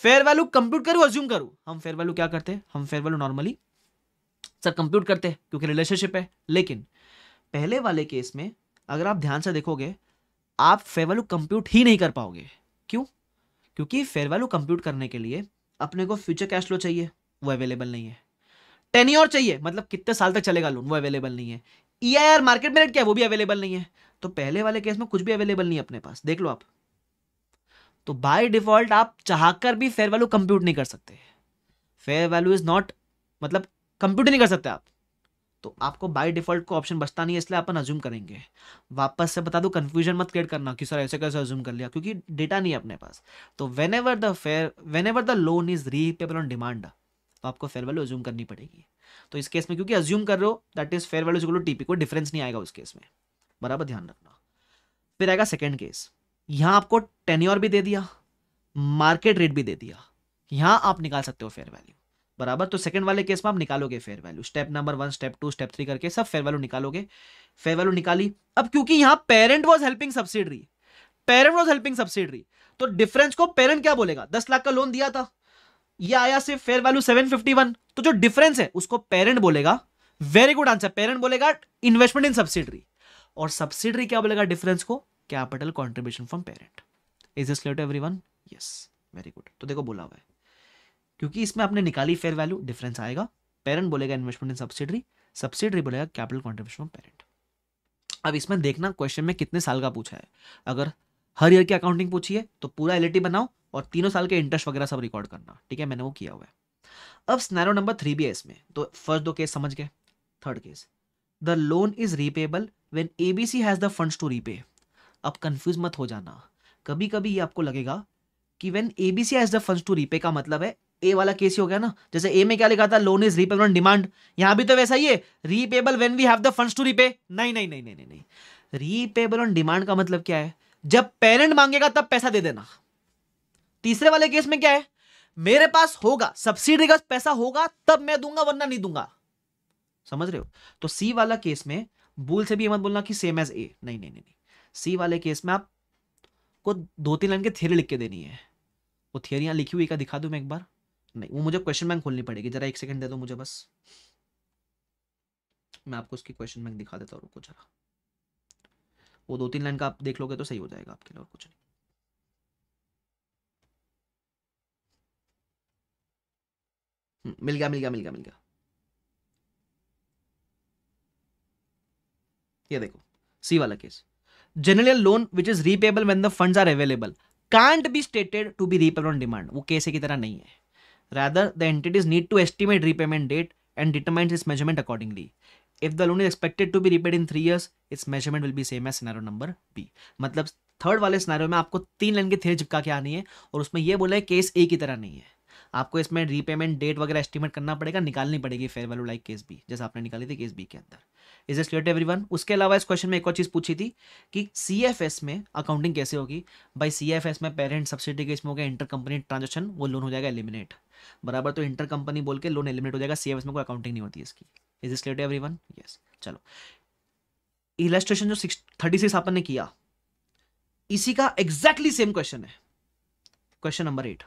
फेयर वैल्यू कंप्यूट करूँ अज्यूम करूँ हम फेयर वैल्यू क्या करते हैं हम fair value normally sir compute करते हैं क्योंकि रिलेशनशिप है लेकिन पहले वाले केस में अगर आप ध्यान से देखोगे आप फेयर वैल्यू कंप्यूट ही नहीं कर पाओगे क्यों क्योंकि फेयर वैल्यू कंप्यूट करने के लिए अपने को फ्यूचर कैश फ्लो चाहिए वो अवेलेबल नहीं है टेन और चाहिए मतलब कितने साल तक चलेगा लोन वो अवेलेबल नहीं है ई आई आर मार्केट में रेट क्या है वो भी अवेलेबल नहीं है तो पहले वाले केस में कुछ भी अवेलेबल नहीं है अपने पास देख लो आप तो बाय डिफॉल्ट आप चाहकर भी फेयर वैल्यू कंप्यूट नहीं कर सकते फेयर वैल्यू इज नॉट मतलब कंप्यूट नहीं कर सकते आप तो आपको बाय डिफॉल्ट को ऑप्शन बचता नहीं है इसलिए अपन अज्यूम करेंगे वापस से बता दो कन्फ्यूजन मत क्रिएट करना कि सर ऐसे कैसे अज्यूम कर लिया क्योंकि डेटा नहीं है अपने पास तो whenever the fair whenever the loan is repayable on demand तो आपको फेयर वैल्यू अज्यूम करनी पड़ेगी तो इस केस में क्योंकि अज्यूम कर रहे हो दैट इज फेयर वैल्यू जो टीपी को डिफरेंस नहीं आएगा उस केस में बराबर ध्यान रखना फिर आएगा सेकेंड केस यहाँ आपको टेन्योर भी दे दिया मार्केट रेट भी दे दिया यहाँ आप निकाल सकते हो फेयर वैल्यू बराबर तो सेकंड वाले केस में आप निकालोगे fair value step number one step two step three करके सब फेयर वैल्यू निकालोगे फेयर वैल्यू निकाली अब क्योंकि यहां parent was helping subsidiary parent was helping subsidiary तो डिफरेंस को पेरेंट क्या बोलेगा दस लाख का लोन दिया था ये आया सिर्फ फेयर वैल्यू सेवन तो जो डिफरेंस है उसको पेरेंट बोलेगा वेरी गुड आंसर पेरेंट बोलेगा इन्वेस्टमेंट इन सब्सिडरी और सब्सिडरी क्या बोलेगा डिफरेंस को capital contribution from parent is this clear to yes very good तो देखो बोला हुआ है क्योंकि इसमें आपने निकाली फेयर वैल्यू डिफरेंस आएगा पेरेंट बोलेगा इन्वेस्टमेंट इन सब्सिडरी सब्सिडरी बोलेगा कैपिटल कॉन्ट्रीब्यूशन ऑफ पेरेंट अब इसमें देखना क्वेश्चन में कितने साल का पूछा है अगर हर ईयर की अकाउंटिंग पूछी है तो पूरा एल e बनाओ और तीनों साल के इंटरेस्ट वगैरह सब रिकॉर्ड करना ठीक है मैंने वो किया हुआ है अब स्नैरो नंबर थ्री भी है इसमें तो फर्स्ट दो केस समझ गए third case the loan is repayable when A B C has the fund to repay अब कंफ्यूज मत हो जाना कभी कभी ये आपको लगेगा कि when A B C has the fund to repay का मतलब है ए वाला केस ही हो गया ना जैसे ए में क्या लिखा था loan is repayable on demand यहां भी तो वैसा ही है repayable when we have the fund to repay नहीं नहीं नहीं नहीं नहीं रीपेबल ऑन डिमांड का मतलब क्या है जब पेरेंट मांगेगा तब पैसा दे देना तीसरे वाले केस में क्या है मेरे पास होगा सब्सिडी का पैसा होगा तब मैं दूंगा वरना नहीं दूंगा समझ रहे हो तो सी वाला केस में भूल से भी मत बोलना कि सेम एज ए नहीं नहीं नहीं सी वाले केस में आप को दो तीन लाइन के थियरी लिख के देनी है वो थियरियां लिखी हुई का दिखा दू मैं एक बार नहीं वो मुझे क्वेश्चन बैंक खोलनी पड़ेगी जरा एक सेकंड दे दो मुझे बस मैं आपको उसकी क्वेश्चन बैंक दिखा देता हूँ रुको जरा वो दो तीन लाइन का आप देख लोगे तो सही हो जाएगा आपके लिए और कुछ नहीं हम्म, मिल गया मिल गया मिल गया मिल गया ये देखो सी वाला case general loan which is repayable when the funds are available can't be stated to be repayable on demand वो केस की तरह नहीं है Rather, the entities need to estimate repayment date and determines its measurement accordingly. If the loan is expected to be repaid in 3 years, its measurement will be same as scenario number B. matlab third वाले सिनेरियो में आपको तीन लाइन की थ्योरी चिपका के आनी है और उसमें यह बोला है केस ए की तरह नहीं है आपको इसमें रीपेमेंट डेट वगैरह एस्टिमेट करना पड़ेगा निकालनी पड़ेगी fair value like case B जैसे आपने निकाली थी केस बी के अंदर इज एस क्लियर एवरी उसके अलावा इस क्वेश्चन में एक और चीज़ पूछी थी कि सी एफ एस में अकाउंटिंग कैसे होगी भाई एस में पेरेंट सब्सिडी के इसमें हो गया इंटर कंपनी ट्रांजेक्शन वो लोन हो जाएगा एलिमिनेट बराबर तो इंटर कंपनी बोल के लोन एलिमिनेट हो जाएगा सी एस में कोई अकाउंटिंग नहीं होती इसकी is as clear everyone yes चलो इलस्ट्रेशन जो सिक्स थर्टी सिक्स आपने किया इसी का एग्जैक्टली सेम क्वेश्चन है क्वेश्चन नंबर एट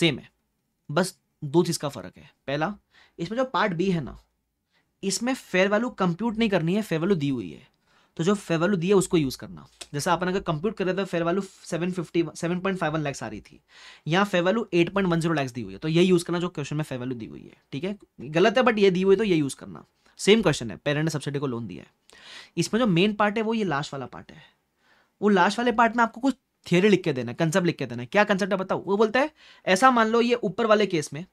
सेम है बस दो चीज़ का फर्क है पहला इसमें जो पार्ट बी है ना इसमें फेयर वैल्यू कंप्यूट नहीं करनी है फेयर वैल्यू दी हुई है तो जो फेयर वैल्यू दी है उसको यूज़ करना जैसे अपन अगर कंप्यूट कर रहे थे fair value seven fifty seven point five one lakhs आ रही थी यहाँ fair value eight point one zero lakhs दी हुई है तो ये यूज़ करना जो क्वेश्चन में फेयर वैल्यू दी हुई है ठीक है गलत है बट ये दी हुई तो ये यूज़ करना सेम क्वेश्चन है पेरेंट ने सब्सिडी को लोन दिया है इसमें जो मेन पार्ट है वो ये लास्ट वाला पार्ट है वो लास्ट वाले पार्ट में आपको कुछ थियोरी लिख के देना है कंसेप्ट लिख के देना है क्या कंसेप्ट है बताओ वो बोलता है ऐसा मान लो ये ऊपर वाले केस में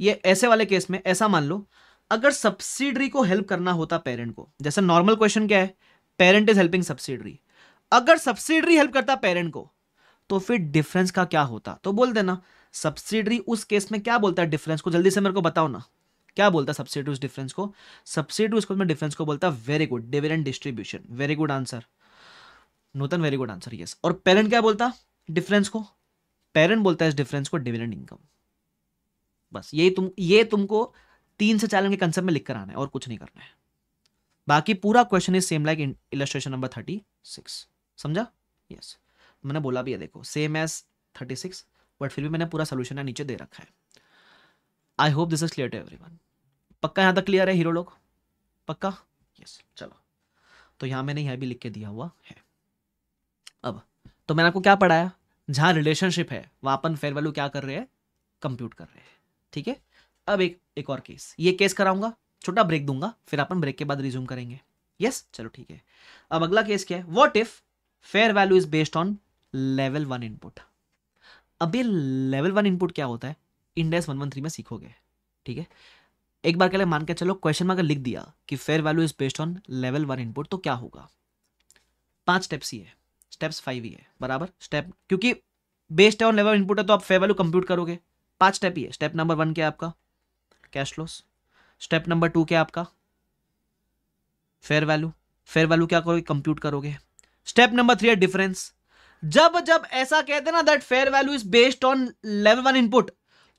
ये ऐसे वाले केस में ऐसा मान लो अगर सब्सिडरी को हेल्प करना होता पेरेंट को जैसे नॉर्मल क्वेश्चन क्या है पेरेंट इज हेल्पिंग सब्सिडरी अगर सब्सिडरी हेल्प करता पेरेंट को तो फिर डिफरेंस का क्या होता तो बोल देना सब्सिडरी उस केस में क्या बोलता है डिफरेंस को जल्दी से मेरे को बताओ ना क्या बोलता है सब्सिडी उस डिफरेंस को सब्सिडी उसको डिफरेंस को बोलता है very good dividend distribution very good answer Nutan very good answer yes और पेरेंट क्या बोलता डिफरेंस को पेरेंट बोलता है इस डिफरेंस को डिविडेंट इनकम बस यही तुम ये तुमको तीन से चार लाइन के कंसेप्ट में लिख कर आना है और कुछ नहीं करना है बाकी पूरा question is same like illustration number thirty six समझा यस yes. मैंने बोला भी है देखो same as thirty six but फिर भी मैंने पूरा सोल्यूशन है नीचे दे रखा है I hope this is clear to every पक्का यहाँ तक क्लियर है हीरो लोग पक्का यस yes, चलो तो यहाँ मैंने यह भी लिख के दिया हुआ है अब तो मैंने आपको क्या पढ़ाया जहाँ रिलेशनशिप है वहाँ अपन फेयर वैल्यू क्या कर रहे हैं कंप्यूट कर रहे हैं ठीक है थीके? अब एक एक और केस ये केस कराऊंगा छोटा ब्रेक दूंगा फिर अपन ब्रेक के बाद रिज्यूम करेंगे यस चलो ठीक है अब अगला केस क्या है what if fair value is based on level one input अब ये लेवल वन इनपुट क्या होता है इंडेस वन वन थ्री में सीखोगे ठीक है एक बार के लिए मान के चलो क्वेश्चन में अगर लिख दिया कि fair value is based on level one input तो क्या होगा पांच स्टेप्स ही है स्टेप्स फाइव ही है बराबर स्टेप क्योंकि बेस्ड ऑन लेवल इनपुट है तो आप फेयर वैल्यू कंप्यूट करोगे पांच स्टेप ही है स्टेप नंबर वन क्या आपका cash loss step number two क्या आपका फेयर वैल्यू फेयर वैल्यू क्या करोगे कंप्यूट करोगे स्टेप नंबर थ्री है डिफरेंस जब जब ऐसा कहते हैं ना that fair value is based on level one input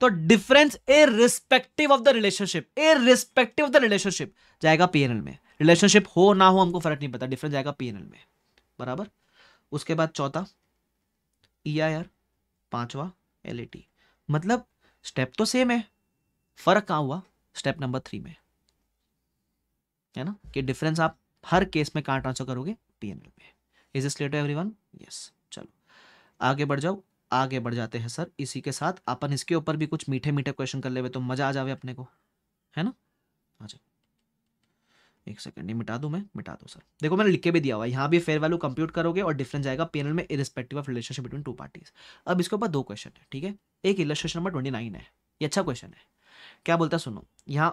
तो difference irrespective of the relationship irrespective of the relationship जाएगा पीएनएल में रिलेशनशिप हो ना हो हमको फर्क नहीं पता डिफरेंस जाएगा पीएनएल में बराबर उसके बाद चौथा ई आई आर पांचवा एल मतलब स्टेप तो सेम है फर्क कहाँ हुआ स्टेप नंबर थ्री में है ना कि डिफरेंस आप हर केस में कहाँ ट्रांसफर करोगे पीएनएल में इज इस लेटर एवरी वन यस चलो आगे बढ़ जाओ आगे बढ़ जाते हैं सर इसी के साथ अपन इसके ऊपर भी कुछ मीठे मीठे क्वेश्चन कर ले तो मजा आ जावे अपने को है ना आ जाओ एक सेकंड नहीं मिटा दूं मैं मिटा दूं सर देखो मैंने लिख के भी दिया हुआ है यहाँ भी फेयर वैल्यू कंप्यूट करोगे और डिफरेंस जाएगा पीएनएल में irrespective of relationship between two parties अब इसके ऊपर दो क्वेश्चन है ठीक है एक इलेस्ट्रेशन नंबर ट्वेंटी है ये अच्छा क्वेश्चन है क्या बोलता है सुनो यहाँ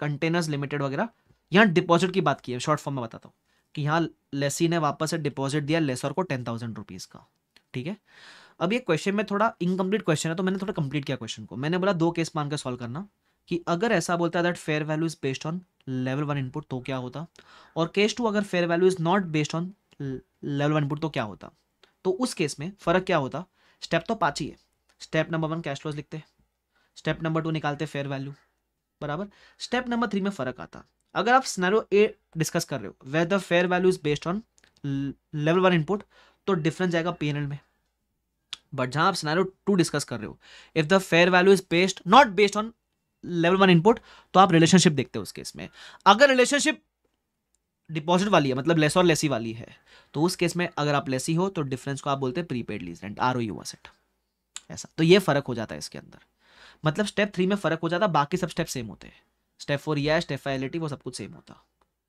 कंटेनर्स लिमिटेड वगैरह यहाँ डिपॉजिट की बात की है शॉर्ट फॉर्म में बताता हूँ कि यहाँ लेसी ने वापस से डिपॉजिट दिया लेसर को टेन थाउजेंड रुपीज़ का ठीक है अब ये क्वेश्चन में थोड़ा इनकम्प्लीट क्वेश्चन है तो मैंने थोड़ा कंप्लीट किया क्वेश्चन को मैंने बोला दो केस मानकर के सॉल्व करना कि अगर ऐसा बोलता है that fair value is based on level one input तो क्या होता और केस टू अगर fair value is not based on level one input तो क्या होता तो उस केस में फर्क क्या होता स्टेप तो पाँच ही है step number one cash loss लिखते हैं स्टेप नंबर टू निकालते फेयर वैल्यू बराबर स्टेप नंबर थ्री में फर्क आता अगर आप स्नैरो ए डिस्कस कर रहे हो whether the fair value is based on level one input तो डिफरेंस जाएगा पी में बट जहां आप स्नैरो टू डिस्कस कर रहे हो if the fair value is based not based on level one input तो आप रिलेशनशिप देखते हो उस केस में अगर रिलेशनशिप डिपॉजिट वाली है मतलब लेस और लेसी वाली है तो उस केस में अगर आप लेसी हो तो डिफरेंस को आप बोलते हैं prepaid lease rent R O U ऐसा तो ये फर्क हो जाता है इसके अंदर मतलब स्टेप थ्री में फ़र्क हो जाता बाकी सब स्टेप सेम होते हैं स्टेप फोर या स्टेप फाइव एलिटी वो सब कुछ सेम होता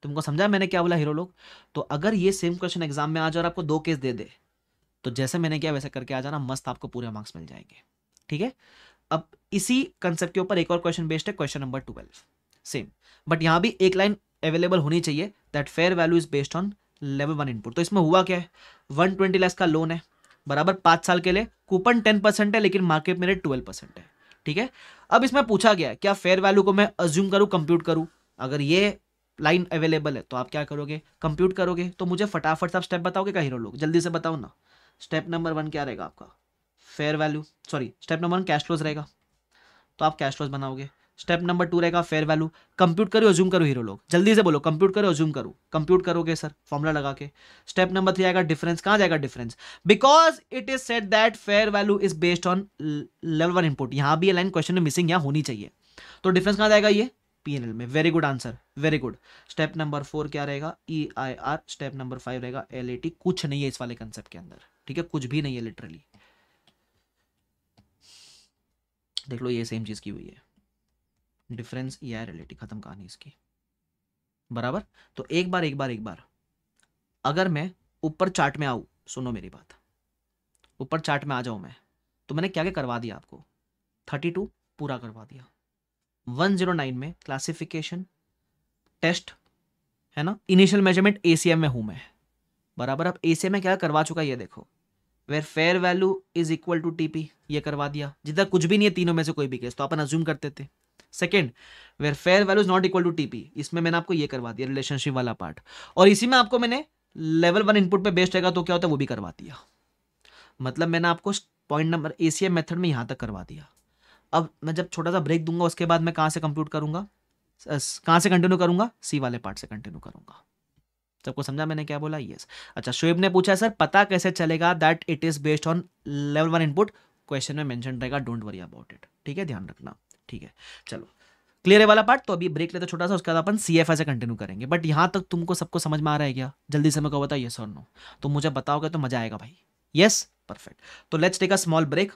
तुमको समझा मैंने क्या बोला हीरो लोग तो अगर ये सेम क्वेश्चन एग्जाम में आ जाए और आपको दो केस दे दे तो जैसे मैंने किया वैसे करके आ जाना मस्त आपको पूरे मार्क्स मिल जाएंगे ठीक है अब इसी कंसेप्ट के ऊपर एक और क्वेश्चन बेस्ड है question number twelve same but यहाँ भी एक लाइन अवेलेबल होनी चाहिए that fair value is based on level one input तो इसमें हुआ क्या है वन ट्वेंटी लैक्स का लोन है बराबर पाँच साल के लिए कूपन टेन परसेंट है लेकिन मार्केट में रेट ट्वेल्व परसेंट है ठीक है अब इसमें पूछा गया क्या फेयर वैल्यू को मैं अज्यूम करूँ कंप्यूट करूँ अगर ये लाइन अवेलेबल है तो आप क्या करोगे कंप्यूट करोगे तो मुझे फटाफट से स्टेप बताओगे कहीं लोग जल्दी से बताओ ना स्टेप नंबर वन क्या रहेगा आपका fair value sorry step number one cash flows रहेगा तो आप कैश फ्लोज बनाओगे स्टेप नंबर टू रहेगा फेयर वैल्यू कंप्यूट करो जूम करो हीरो लोग जल्दी से बोलो कंप्यूट करो जूम करो कंप्यूट करोगे सर फॉर्मुला लगा के स्टेप नंबर थ्री आएगा डिफरेंस कहाँ जाएगा difference because it is set that fair value is based on level one input यहाँ भी लाइन क्वेश्चन में मिसिंग यहाँ होनी चाहिए तो डिफरेंस कहाँ जाएगा ये पीएनएल में very good answer very good step number four क्या रहेगा E I R step number five रहेगा एल कुछ नहीं है इस वाले कंसेप्ट के अंदर ठीक है कुछ भी नहीं है लिटरली देख लो ये सेम चीज की हुई है डिफरेंस या आई रिलेटिव खत्म कहानी इसकी बराबर तो एक बार एक बार एक बार अगर मैं ऊपर चार्ट में आऊ सुनो मेरी बात ऊपर चार्ट में आ जाऊं मैं तो मैंने क्या क्या करवा दिया आपको थर्टी टू पूरा करवा दिया वन जीरो नाइन में क्लासिफिकेशन टेस्ट है ना इनिशियल मेजरमेंट ए में हूं मैं बराबर अब ए में क्या करवा चुका ये देखो where fair value is equal to TP ये करवा दिया जिधर कुछ भी नहीं है तीनों में से कोई भी केस तो अपन अज्यूम करते थे second where fair value is not equal to TP इसमें मैंने आपको ये करवा दिया रिलेशनशिप वाला पार्ट और इसी में आपको मैंने लेवल वन इनपुट पे बेस्ट रहेगा तो क्या होता है वो भी करवा दिया मतलब मैंने आपको point number A C method में यहाँ तक करवा दिया अब मैं जब छोटा सा ब्रेक दूंगा उसके बाद मैं कहाँ से कंप्यूट करूंगा कहाँ से कंटिन्यू करूंगा सी वाले पार्ट से कंटिन्यू करूंगा सबको समझा मैंने क्या बोला यस yes. अच्छा शोएब ने पूछा सर पता कैसे चलेगा that it is based on level one input question में मेंशन रहेगा डोंट वरी अबाउट इट ठीक है ध्यान रखना ठीक है चलो क्लियर है वाला पार्ट तो अभी ब्रेक लेते छोटा सा उसके बाद अपन सी एफ से कंटिन्यू करेंगे बट यहाँ तक तुमको सबको समझ में आ रहा है क्या जल्दी से मैं कहो बताओ ये और नो तो मुझे बताओगे तो मजा आएगा भाई यस परफेक्ट तो let's take a small break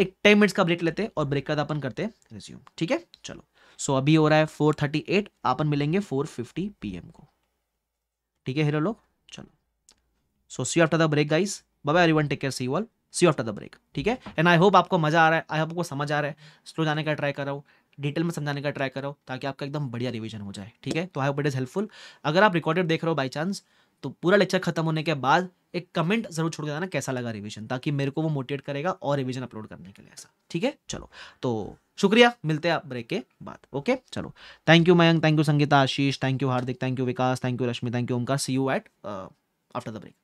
एक टेन मिनट्स का ब्रेक लेते हैं और ब्रेक का अपन करते हैं रिज्यूम ठीक है चलो सो so, अभी हो रहा है फोर थर्टी एट अपन मिलेंगे फोर फिफ्टी पी एम को ठीक है हीरो लोग चलो so see after the break guys bye everyone take care see all see after the break ठीक है एंड आई होप आपको मजा आ रहा है आई होप आपको समझ आ रहा है स्लो जाने का ट्राई करो डिटेल में समझाने का ट्राई करो ताकि आपका एकदम बढ़िया रिवीजन हो जाए ठीक है तो I hope it is helpful अगर आप रिकॉर्डेड देख रहे हो बाई चांस तो पूरा लेक्चर खत्म होने के बाद एक कमेंट जरूर छोड़ देना जाना कैसा लगा रिवीजन ताकि मेरे को वो मोटिवेट करेगा और रिवीजन अपलोड करने के लिए ऐसा ठीक है चलो तो शुक्रिया मिलते हैं आप ब्रेक के बाद ओके चलो thank you Mayank thank you Sangeeta Ashish thank you Hardik thank you Vikas thank you Rashmi thank you Omkar see you at after the break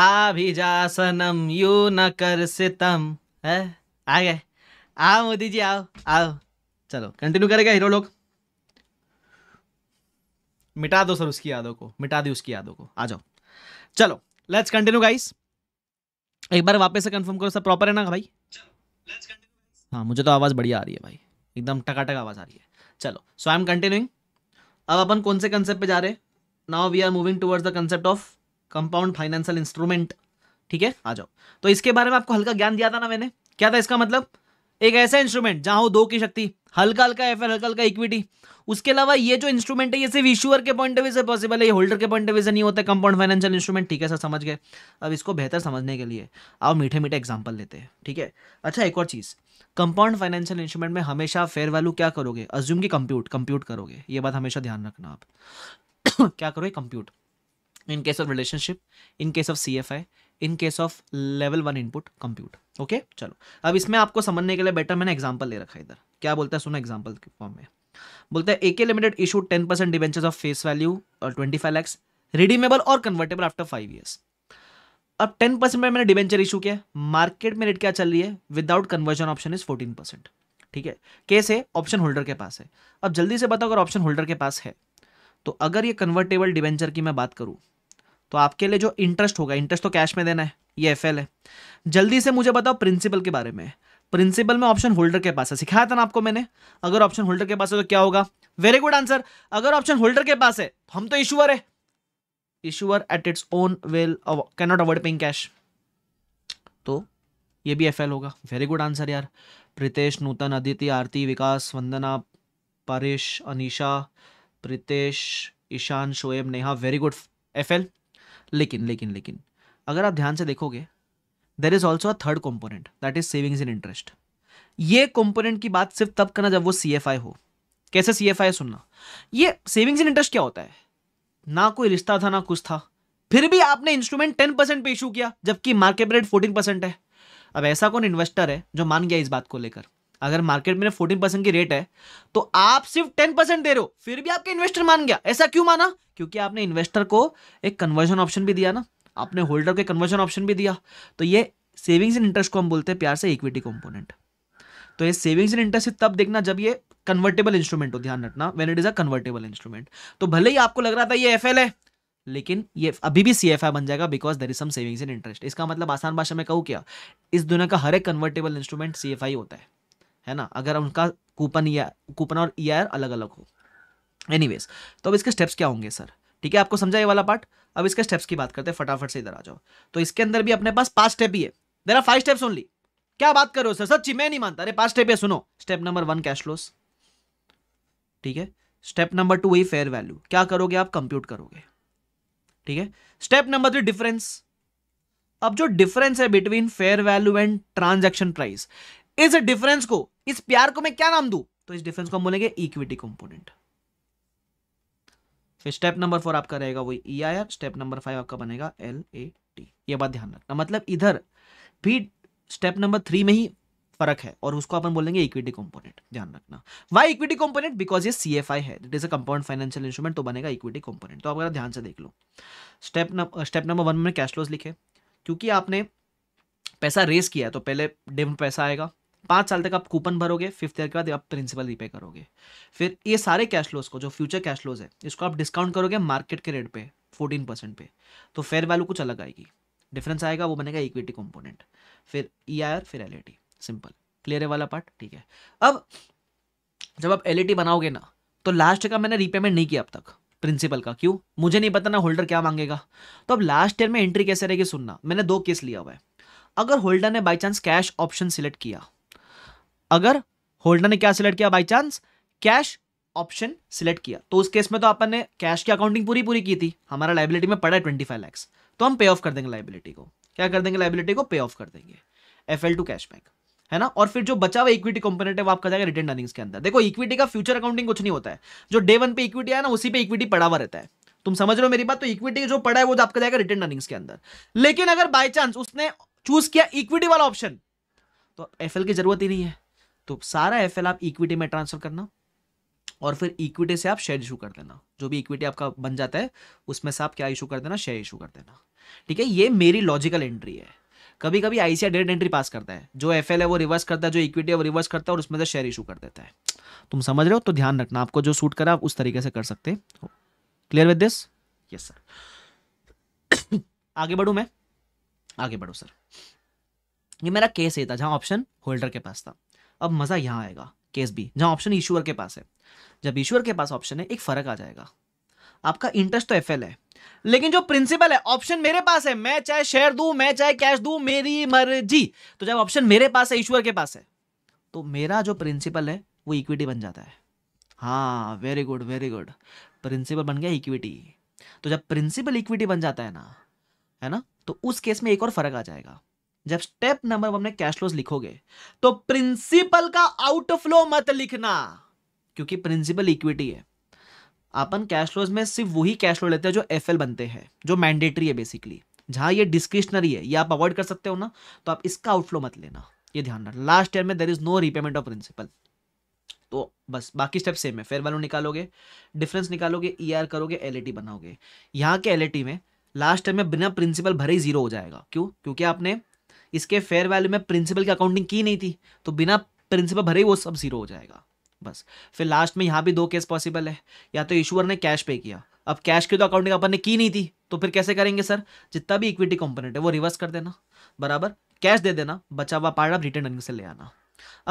आभिजासनम यू न कर सितम है आ गए आओ मोदी जी आओ आओ चलो कंटिन्यू करेगा हीरो लोग मिटा दो सर उसकी यादों को मिटा दी उसकी यादों को आ जाओ चलो लेट्स कंटिन्यू गाइस एक बार वापस से कंफर्म करो सब प्रॉपर है ना भाई हाँ मुझे तो आवाज़ बढ़िया आ रही है भाई एकदम टकाटक आवाज़ आ रही है चलो सो आई एम कंटिन्यूइंग अब अपन कौन से कंसेप्ट पे जा रहे हैं now we are moving towards the concept of compound financial instrument ठीक है आ जाओ तो इसके बारे में आपको हल्का ज्ञान दिया था ना मैंने क्या था इसका मतलब एक ऐसा इंस्ट्रूमेंट जहां हो दो की शक्ति हल्का हल्का एफ हल्का हल्का इक्विटी उसके अलावा ये जो इंस्ट्रूमेंट है ये सिर्फ इश्यूअर के पॉइंट ऑफ व्यू से पॉसिबल है ये होल्डर के पॉइंट ऑफ व्यू से नहीं होता कंपाउंड फाइनेंशियल इंस्ट्रूमेंट ठीक है सर समझ गए अब इसको बेहतर समझने के लिए आप मीठे मीठे एग्जाम्पल लेते हैं ठीक है अच्छा एक और चीज़ कंपाउंड फाइनेंशियल इंस्ट्रूमेंट में हमेशा फेयर वैल्यू क्या करोगे अज्यूम की कंप्यूट कंप्यूट करोगे ये बात हमेशा ध्यान रखना आप क्या करोगे compute case of relationship in case of C F I in case of level one input compute okay चलो अब इसमें आपको समझने के लिए बेटर मैंने एग्जाम्पल ले रखा है इधर क्या बोलता है सुना एग्जाम्पल के फॉर्म में बोलता है A K limited issue ten percent debenture of face value और ट्वेंटी फाइव लैक्स रिडीमेबल और कन्वर्टेबल आफ्टर फाइव ईयर्स अब टेन परसेंट में मैंने डिवेंचर इशू किया मार्केट में रेट क्या चल रही है without conversion option is fourteen percent ठीक है कैसे ऑप्शन होल्डर के पास है अब जल्दी से बताओ अगर ऑप्शन होल्डर के पास है तो अगर ये कन्वर्टेबल डिवेंचर की मैं बात करूं तो आपके लिए जो इंटरेस्ट होगा इंटरेस्ट तो कैश में देना है ये एफ है जल्दी से मुझे बताओ प्रिंसिपल के बारे में प्रिंसिपल में ऑप्शन होल्डर के पास है सिखाया था ना आपको मैंने अगर ऑप्शन होल्डर के पास है तो क्या होगा वेरी गुड आंसर अगर ऑप्शन होल्डर के पास है तो हम तो इशुअर है issuer at its own will cannot avoid paying cash तो ये भी एफ होगा वेरी गुड आंसर यार Pritesh Nutan Aditi Aarti Vikas Vandana Paresh Anisha Pritesh Ishan Shoaib Neha very good F L लेकिन लेकिन लेकिन अगर आप ध्यान से देखोगे there is also a third component that is savings in interest ये कॉम्पोनेंट की बात सिर्फ तब करना जब वो सी हो कैसे सी एफ सुनना ये सेविंग्स इन इंटरेस्ट क्या होता है ना कोई रिश्ता था ना कुछ था फिर भी आपने इंस्ट्रूमेंट टेन परसेंट पे इशू किया जबकि मार्केट रेट फोर्टीन परसेंट है अब ऐसा कौन इन्वेस्टर है जो मान गया इस बात को लेकर अगर मार्केट में फोर्टीन परसेंट की रेट है तो आप सिर्फ टेन परसेंट दे रहे हो फिर भी आपके इन्वेस्टर मान गया ऐसा क्यों माना क्योंकि आपने इन्वेस्टर को एक कन्वर्जन ऑप्शन भी दिया ना आपने होल्डर को कन्वर्जन ऑप्शन भी दिया तो ये सेविंग्स इन इंटरेस्ट को हम बोलते हैं प्यार से इक्विटी कॉम्पोनेंट तो ये सेविंग्स इन इंटरेस्ट तब देखना जब ये कन्वर्टेबल इंस्ट्रूमेंट हो ध्यान रखना when it is a convertible instrument तो भले ही आपको लग रहा था ये एफ है लेकिन ये अभी भी सी बन जाएगा because there is some savings in interest इसका मतलब आसान भाषा में कहूँ क्या इस दुनिया का हर एक कन्वर्टेबल इंस्ट्रूमेंट सी होता है है ना अगर उनका कूपन या कूपन और ई e अलग अलग हो एनीवेज तो अब इसके स्टेप्स क्या होंगे सर ठीक है आपको समझा ये वाला पार्ट अब इसके स्टेप्स की बात करते हैं फटाफट से इधर आ जाओ तो इसके अंदर भी अपने पास पांच स्टेप ही है there are five steps only क्या बात कर रहे हो सर सच्ची मैं नहीं मानता अरे पांच स्टेप है सुनो step number one cash flows ठीक है स्टेप नंबर टू वही फेयर वैल्यू क्या करोगे आप कंप्यूट करोगे ठीक है स्टेप नंबर थ्री डिफरेंस अब जो डिफरेंस है between fair value and transaction price इस डिफरेंस को इस प्यार को मैं क्या नाम दू तो इस डिफरेंस को हम बोलेंगे इक्विटी कॉम्पोनेंट फिर स्टेप नंबर फोर आपका रहेगा वही E I R step number five आपका बनेगा एल ए टी ये बात ध्यान रखना मतलब इधर भी स्टेप नंबर थ्री में ही फर्क है और उसको अपन बोलेंगे इक्विटी कंपोनेंट ध्यान रखना वाई इक्विटी कंपोनेंट बिकॉज ये सी एफ आई है it is a compound financial instrument तो बनेगा इक्विटी कंपोनेंट तो आप अगर ध्यान से देख लो स्टेप स्टेप नंबर वन में कैश फ्लोज लिखे क्योंकि आपने पैसा रेस किया है तो पहले डिम पैसा आएगा पाँच साल तक आप कूपन भरोगे फिफ्थ ईयर के बाद आप प्रिंसिपल रीपे करोगे फिर ये सारे कैश लोज को जो फ्यूचर कैश लोज है इसको आप डिस्काउंट करोगे मार्केट के रेट पे फोर्टीन परसेंट पे तो फेयर वैल्यू कुछ अलग आएगी डिफरेंस आएगा वो बनेगा इक्विटी कंपोनेंट फिर ई आई आर फिर एल सिंपल क्लियर है वाला पार्ट ठीक है अब जब आप एल बनाओगे ना तो लास्ट का मैंने रीपेमेंट नहीं किया अब तक प्रिंसिपल का क्यों मुझे नहीं पता ना होल्डर क्या मांगेगा तो अब लास्ट ईयर में एंट्री कैसे रहेगी सुनना मैंने दो केस लिया हुआ है अगर होल्डर ने by chance cash option select किया अगर होल्डर ने क्या सिलेक्ट किया by chance cash option select किया तो उस केस में तो अपन ने कैश की अकाउंटिंग पूरी पूरी की थी हमारा लाइबिलिटी में पड़ा है ट्वेंटी फाइव लैक्स तो हम पे ऑफ कर देंगे लाइबिलिटी को क्या कर देंगे लाइबिलिटी को पे ऑफ कर देंगे F L to cash back है ना और फिर जो बचा हुआ इक्विटी कंपोनेंट है वो आपका जाएगा रिटर्न अर्निंग्स के अंदर देखो इक्विटी का फ्यूचर अकाउंटिंग कुछ नहीं होता है जो डे वन पे इक्विटी है ना उसी पे इक्विटी पड़ा हुआ रहता है तुम समझ रहे हो मेरी बात तो इक्विटी जो पड़ा है वो तो आपका जाएगा रिटर्न अर्निंग्स के अंदर लेकिन अगर बाई चांस उसने चूज किया इक्विटी वाला ऑप्शन तो एफ की जरूरत ही नहीं है तो सारा एफ आप इक्विटी में ट्रांसफर करना और फिर इक्विटी से आप शेयर इशू कर देना जो भी इक्विटी आपका बन जाता है उसमें से आप क्या इशू कर देना शेयर इशू कर देना ठीक है ये मेरी लॉजिकल एंट्री है कभी कभी आईसीआई डेट एंट्री पास करता है जो एफ है वो रिवर्स करता है जो इक्विटी है वो रिवर्स करता है और उसमें से शेयर इशू कर देता है तुम समझ रहे हो तो ध्यान रखना आपको जो सूट करा आप उस तरीके से कर सकते हो clear with this yes sir आगे बढ़ू मैं आगे बढ़ू सर ये मेरा केस ये था जहां ऑप्शन होल्डर के पास था अब मज़ा यहाँ आएगा केस बी जहाँ ऑप्शन ईश्वर के पास है जब ईश्वर के पास ऑप्शन है एक फ़र्क आ जाएगा आपका इंटरेस्ट तो एफ है लेकिन जो प्रिंसिपल है ऑप्शन मेरे पास है मैं चाहे शेयर दू मैं चाहे कैश दू मेरी मर्जी तो जब ऑप्शन मेरे पास है ईश्वर के पास है तो मेरा जो प्रिंसिपल है वो इक्विटी बन जाता है हाँ very good very good principal बन गया इक्विटी तो जब प्रिंसिपल इक्विटी बन जाता है ना है ना तो उस केस में एक और फर्क आ जाएगा जब स्टेप नंबर वन में कैश फ्लोज लिखोगे तो प्रिंसिपल का आउटफ्लो मत लिखना क्योंकि प्रिंसिपल इक्विटी है अपन कैश फ्लोज में सिर्फ वही कैश फ्लो लेते हैं जो एफएल बनते हैं जो मैंडेटरी है बेसिकली जहां ये डिस्क्रिशनरी है ये आप अवॉइड कर सकते हो ना तो आप इसका आउटफ्लो मत लेना ये ध्यान रखना लास्ट ईयर में there is no repayment of principal तो बस बाकी स्टेप सेम है फेयर वैल्यू निकालोगे डिफरेंस निकालोगे ई e करोगे एल बनाओगे यहाँ के एल में लास्ट टाइम में बिना प्रिंसिपल भरे ही जीरो हो जाएगा क्यों क्योंकि आपने इसके फेयर वैल्यू में प्रिंसिपल की अकाउंटिंग की नहीं थी तो बिना प्रिंसिपल भरे ही वो सब जीरो हो जाएगा बस फिर लास्ट में यहाँ भी दो केस पॉसिबल है या तो ईश्वर ने कैश पे किया अब कैश की तो अकाउंटिंग अपन ने की नहीं थी तो फिर कैसे करेंगे सर जितना भी इक्विटी कंपोनेंट है वो रिवर्स कर देना बराबर कैश दे देना बचा हुआ पार्ट आप रिटर्न अर्निंग से ले आना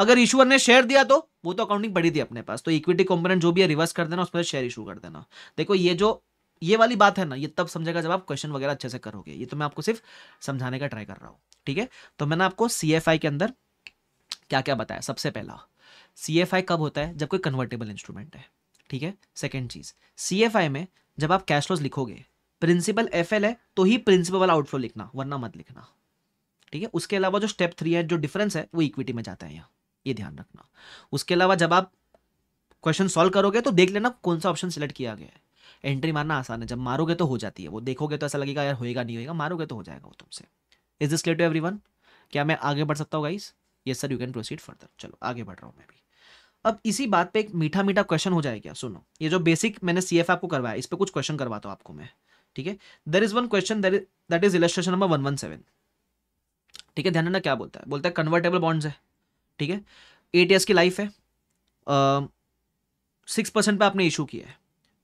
अगर इशूअर ने शेयर दिया तो वो तो अकाउंटिंग पड़ी थी अपने पास तो इक्विटी कंपोनेंट जो भी है रिवर्स कर देना उस पर शेयर इशू कर देना देखो ये जो ये वाली बात है ना ये तब समझेगा जब आप क्वेश्चन वगैरह अच्छे से करोगे ये तो मैं आपको सिर्फ समझाने का ट्राई कर रहा हूँ ठीक है तो मैंने आपको सी के अंदर क्या क्या बताया सबसे पहला सी कब होता है जब कोई कन्वर्टेबल इंस्ट्रूमेंट है ठीक है सेकेंड चीज़ सी में जब आप कैश फ्लोज लिखोगे प्रिंसिपल एफ है तो ही प्रिंसिपल वाला आउटफ्लो लिखना वरना मत लिखना ठीक है उसके अलावा जो स्टेप थ्री है जो डिफरेंस है वो इक्विटी में जाता है यहाँ ये ध्यान रखना उसके अलावा जब आप क्वेश्चन सॉल्व करोगे तो देख लेना कौन सा ऑप्शन सिलेक्ट किया गया है एंट्री मारना आसान है जब मारोगे तो हो जाती है वो देखोगे तो ऐसा लगेगा यार होएगा नहीं होएगा मारोगे तो हो जाएगा वो तुमसे is this clear to every क्या मैं आगे बढ़ सकता हूँ गाइस ये sir you can proceed further चलो आगे बढ़ रहा हूँ मैं भी अब इसी बात पे एक मीठा मीठा क्वेश्चन हो जाएगा सुनो ये जो बेसिक मैंने सी एफ आपको करवाया इस पर कुछ क्वेश्चन करवाता हूँ आपको मैं ठीक है there is one question that is illustration number one one seven ठीक है ध्यान क्या बोलता है बोलता है कन्वर्टेबल बॉन्ड्स है ठीक है एट ईयर्स की लाइफ है सिक्स परसेंट पे आपने इशू किया है